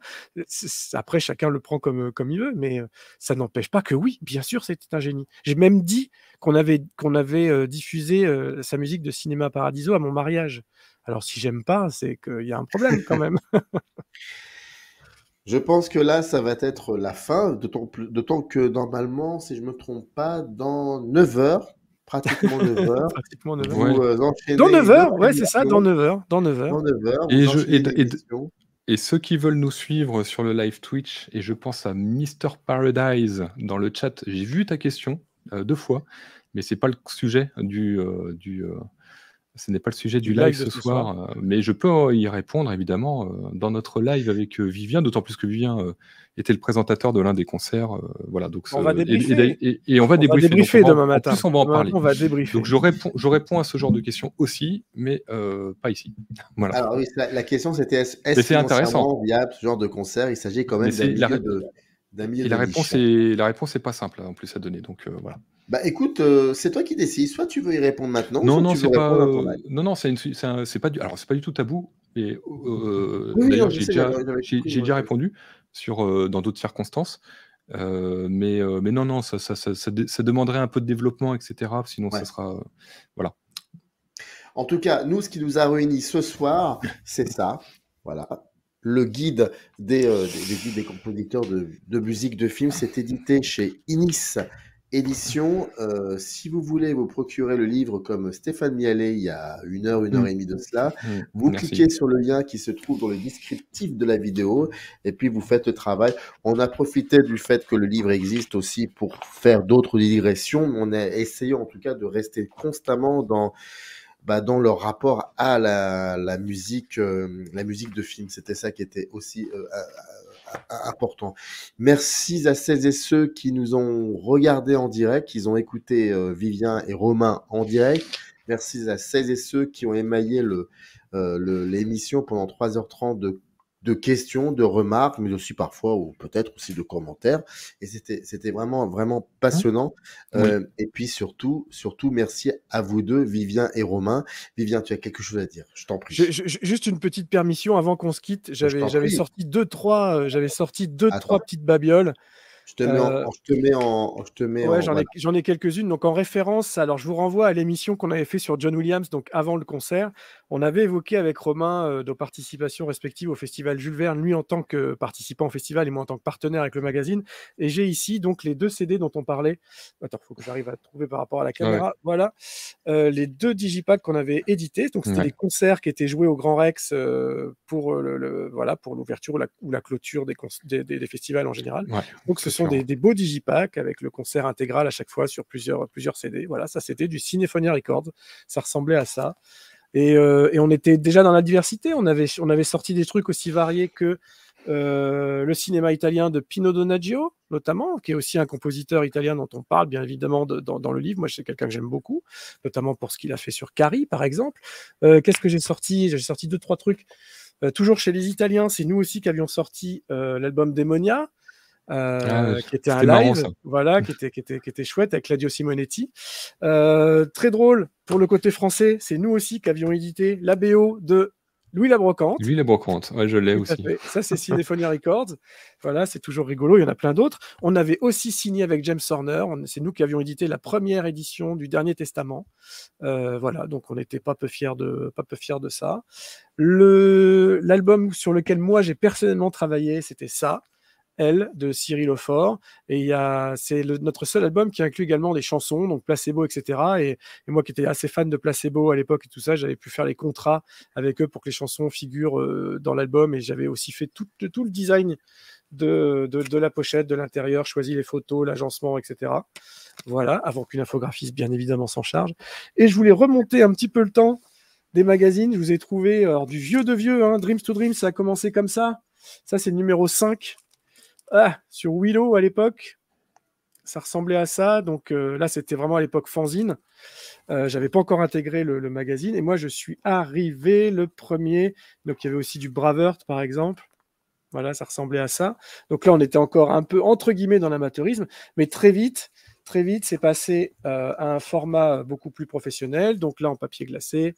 Après, chacun le prend comme, euh, comme il veut, mais euh, ça n'empêche pas que oui, bien sûr, c'était un génie. J'ai même dit qu'on avait, avait euh, diffusé sa musique de Cinéma Paradiso à mon mariage. Alors, si j'aime pas, c'est qu'il y a un problème quand même. Je pense que là, ça va être la fin, d'autant que normalement, si je ne me trompe pas, dans 9 heures, pratiquement 9 h dans 9 h ouais, c'est ça, dans 9 h dans 9 h et, et ceux qui veulent nous suivre sur le live Twitch, et je pense à Mr. Paradise dans le chat, j'ai vu ta question euh, deux fois, mais c'est pas le sujet du, euh, euh, ce n'est pas le sujet du, live, ce, soir, euh, mais je peux euh, y répondre évidemment euh, dans notre live avec Vivien, d'autant plus que Vivien était le présentateur de l'un des concerts. voilà, donc on va débriefer. Et, on va débriefer, demain matin. on va je réponds, je réponds à ce genre de questions aussi, mais pas ici. Voilà. Alors la, question c'était est-ce intéressant a ce genre de concert Il s'agit quand même d'un milieu de. la réponse, est, la réponse est pas simple hein, en plus à donner. Donc voilà. Bah écoute, euh, c'est toi qui décides. Soit tu veux y répondre maintenant. Non, soit non, c'est pas. non, non, c'est pas du. Alors c'est pas du tout tabou. Euh, oui, euh, j'ai déjà, répondu sur dans d'autres circonstances. mais, mais non, non, ça, demanderait un peu de développement, etc. Sinon, ça sera. voilà. En tout cas, nous, ce qui nous a réunis ce soir, c'est ça. Voilà le guide des, des, guides des compositeurs de, musique de films C'est édité chez Inis édition. Euh, si vous voulez vous procurer le livre comme Stéphane Mialet il y a une heure, une heure et demie de cela, mm. Mm. vous cliquez sur le lien qui se trouve dans le descriptif de la vidéo et puis vous faites le travail. On a profité du fait que le livre existe aussi pour faire d'autres digressions. On a essayé en tout cas de rester constamment dans bah, dans leur rapport à la, musique, euh, la musique de film. C'était ça qui était aussi euh, important. Merci à celles et ceux qui nous ont regardés en direct, qui ont écouté euh, Vivien et Romain en direct. Merci à celles et ceux qui ont émaillé euh, l'émission le, pendant 3h30 de de questions, de remarques, mais aussi parfois ou peut-être aussi de commentaires. Et c'était c'était vraiment vraiment passionnant. Hein? Euh, et puis surtout surtout merci à vous deux, Vivien et Romain. Vivien, tu as quelque chose à dire Je t'en prie. juste une petite permission avant qu'on se quitte. Euh, j'avais sorti deux trois j'avais sorti deux trois petites babioles. Euh, je te mets en. je te mets en, j'en, ai, quelques-unes. Donc, en référence, alors je vous renvoie à l'émission qu'on avait fait sur John Williams, donc avant le concert. On avait évoqué avec Romain euh, nos participations respectives au festival Jules Verne, lui en tant que participant au festival et moi en tant que partenaire avec le magazine. Et j'ai ici donc les deux CD dont on parlait. Attends, faut que j'arrive à trouver par rapport à la ah caméra. Voilà. Euh, les deux digipacks qu'on avait édités. Donc, c'était les concerts qui étaient joués au Grand Rex pour, le, voilà, pour l'ouverture ou la, clôture des, des festivals en général. Donc, ce sont des, beaux digipacks avec le concert intégral à chaque fois sur plusieurs, plusieurs CD. Voilà, ça c'était du Cinéphonie Records. Ça ressemblait à ça. Euh, et, on était déjà dans la diversité. On avait, on avait sorti des trucs aussi variés que euh, le cinéma italien de Pino Donaggio, notamment, qui est aussi un compositeur italien dont on parle, bien évidemment, dans, le livre. Moi, c'est quelqu'un que j'aime beaucoup, notamment pour ce qu'il a fait sur Carrie, par exemple. Euh, qu'est-ce que j'ai sorti J'ai sorti deux, trois trucs. toujours chez les Italiens, c'est nous aussi qui avions sorti l'album Démonia ah euh, qui était, un live, voilà, mmh. qui était, était, chouette avec Claudio Simonetti. Euh, très drôle pour le côté français, c'est nous aussi qui avions édité la BO de Louis Labrocante. Louis Labrocante, ouais, je l'ai aussi. Ça, c'est Cinephonia Records. Voilà, c'est toujours rigolo, il y en a plein d'autres. On avait aussi signé avec James Horner, c'est nous qui avions édité la première édition du Dernier Testament. Euh, voilà, donc on n'était pas peu fiers de, pas peu de ça. L'album sur lequel moi j'ai personnellement travaillé, c'était ça. Elle de Cyril Lefort. Et c'est notre seul album qui inclut également des chansons, donc Placebo, etc. Et, moi qui étais assez fan de Placebo à l'époque et tout ça, j'avais pu faire les contrats avec eux pour que les chansons figurent euh, dans l'album. Et j'avais aussi fait tout, le design de, la pochette, de l'intérieur, choisi les photos, l'agencement, etc. Voilà, avant qu'une infographiste, bien évidemment, s'en charge. Et je voulais remonter un petit peu le temps des magazines. Je vous ai trouvé du vieux de vieux, hein. Dreams to Dreams, ça a commencé comme ça. Ça, c'est le numéro 5 ah, sur Willow à l'époque, ça ressemblait à ça. Donc euh, là, c'était vraiment à l'époque fanzine. Euh, j'avais pas encore intégré le, magazine. Et moi, je suis arrivé le premier. Donc il y avait aussi du Bravert, par exemple. Voilà, ça ressemblait à ça. Donc là, on était encore un peu entre guillemets dans l'amateurisme. Mais très vite, très vite, c'est passé euh, à un format beaucoup plus professionnel. Donc là, en papier glacé,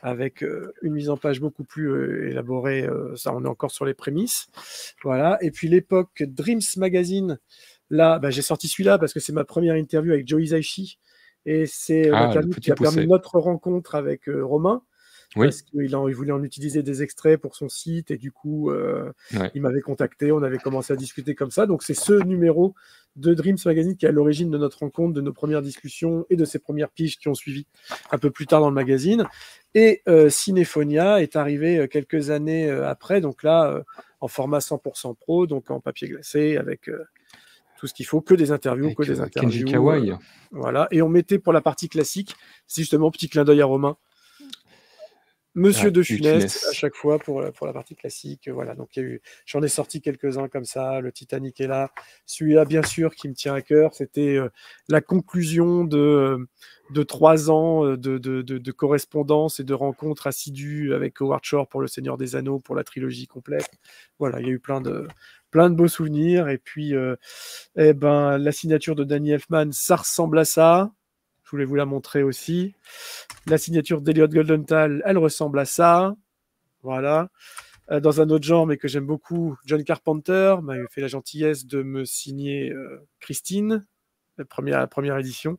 avec une mise en page beaucoup plus élaborée. ça, on est encore sur les prémices. Voilà. Et puis l'époque Dreams Magazine. Là, bah, j'ai sorti celui-là parce que c'est ma première interview avec Joey Isaichi. Et c'est euh, ah, qui a permis notre rencontre avec Romain parce qu'il voulait en utiliser des extraits pour son site et du coup, euh, il m'avait contacté, on avait commencé à discuter comme ça. Donc c'est ce numéro de Dreams Magazine qui est à l'origine de notre rencontre, de nos premières discussions et de ces premières piges qui ont suivi un peu plus tard dans le magazine. Et euh, Cinéphonia est arrivé euh, quelques années euh, après, donc là, en format 100% pro, donc en papier glacé avec tout ce qu'il faut, que des interviews, que des interviews. voilà. Et on mettait pour la partie classique, c'est justement petit clin d'œil à Romain, Monsieur ah, de Funeste, à chaque fois pour, euh, pour la partie classique. Voilà, donc il j'en ai sorti quelques-uns comme ça. Le Titanic est là. Celui-là, bien sûr, qui me tient à cœur, c'était euh, la conclusion de, euh, de trois ans de, de, correspondance et de rencontres assidues avec Howard Shore pour Le Seigneur des Anneaux, pour la trilogie complète. Voilà, il y a eu plein de, plein de beaux souvenirs. Et puis, eh ben, la signature de Danny Elfman, ça ressemble à ça. Je voulais vous la montrer aussi. La signature d'Eliot Goldenthal, elle ressemble à ça. Voilà. Euh, dans un autre genre, mais que j'aime beaucoup, John Carpenter m'a fait la gentillesse de me signer euh, Christine, la première, édition.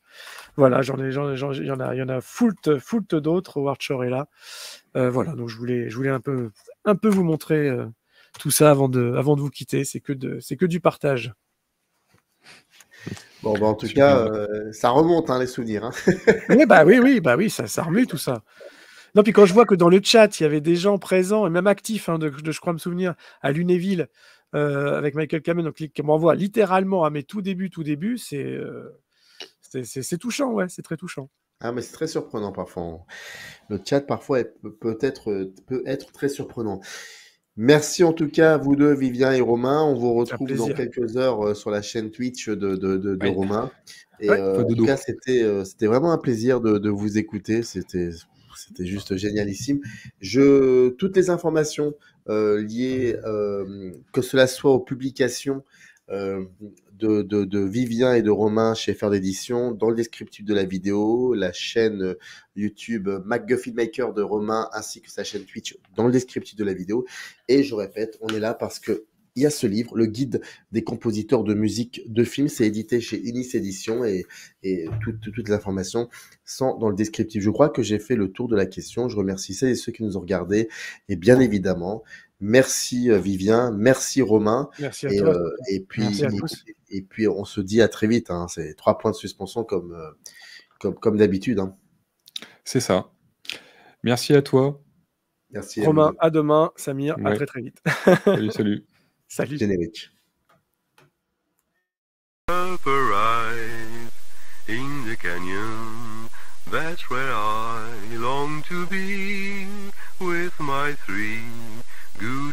Voilà, j'en ai, il y en a, il en a foult, d'autres. Howard est là. Euh, voilà, donc je voulais, je voulais un peu, un peu vous montrer tout ça avant de, avant de vous quitter. C'est que de, c'est que du partage. Bon, bah, en tout cas, euh, ça remonte hein, les souvenirs. Hein. oui, bah oui, oui, bah oui, ça, ça remue tout ça. Non, puis quand je vois que dans le chat, il y avait des gens présents et même actifs, hein, de, je crois me souvenir, à Lunéville euh, avec Michael Cameron qui m'envoie littéralement à mes tout débuts, tout débuts, euh, c'est c'est touchant, ouais, c'est très touchant. Ah, mais c'est très surprenant parfois. Le chat, parfois, être, peut être très surprenant. Merci en tout cas à vous deux, Vivien et Romain. On vous retrouve dans quelques heures euh, sur la chaîne Twitch de, Romain. Et euh, en tout cas, euh, c'était vraiment un plaisir de, vous écouter. C'était juste génialissime. Je, toutes les informations liées, que cela soit aux publications, de, Vivien et de Romain chez Faire d'édition dans le descriptif de la vidéo, la chaîne euh, YouTube euh, MacGuffin Maker de Romain ainsi que sa chaîne Twitch dans le descriptif de la vidéo. Et je répète, on est là parce que il y a ce livre, le guide des compositeurs de musique de films. C'est édité chez Inis Édition et, et toutes toute, les informations sont dans le descriptif. Je crois que j'ai fait le tour de la question. Je remercie celles et ceux qui nous ont regardés et bien évidemment, merci euh, Vivien, merci Romain. Merci et, puis, et puis on se dit à très vite. Hein. c'est trois points de suspension comme, euh, comme, comme d'habitude. Hein. C'est ça. Merci à toi. Merci. Romain, à, demain. Samir, à très très vite. salut, salut. Salut. Générique. in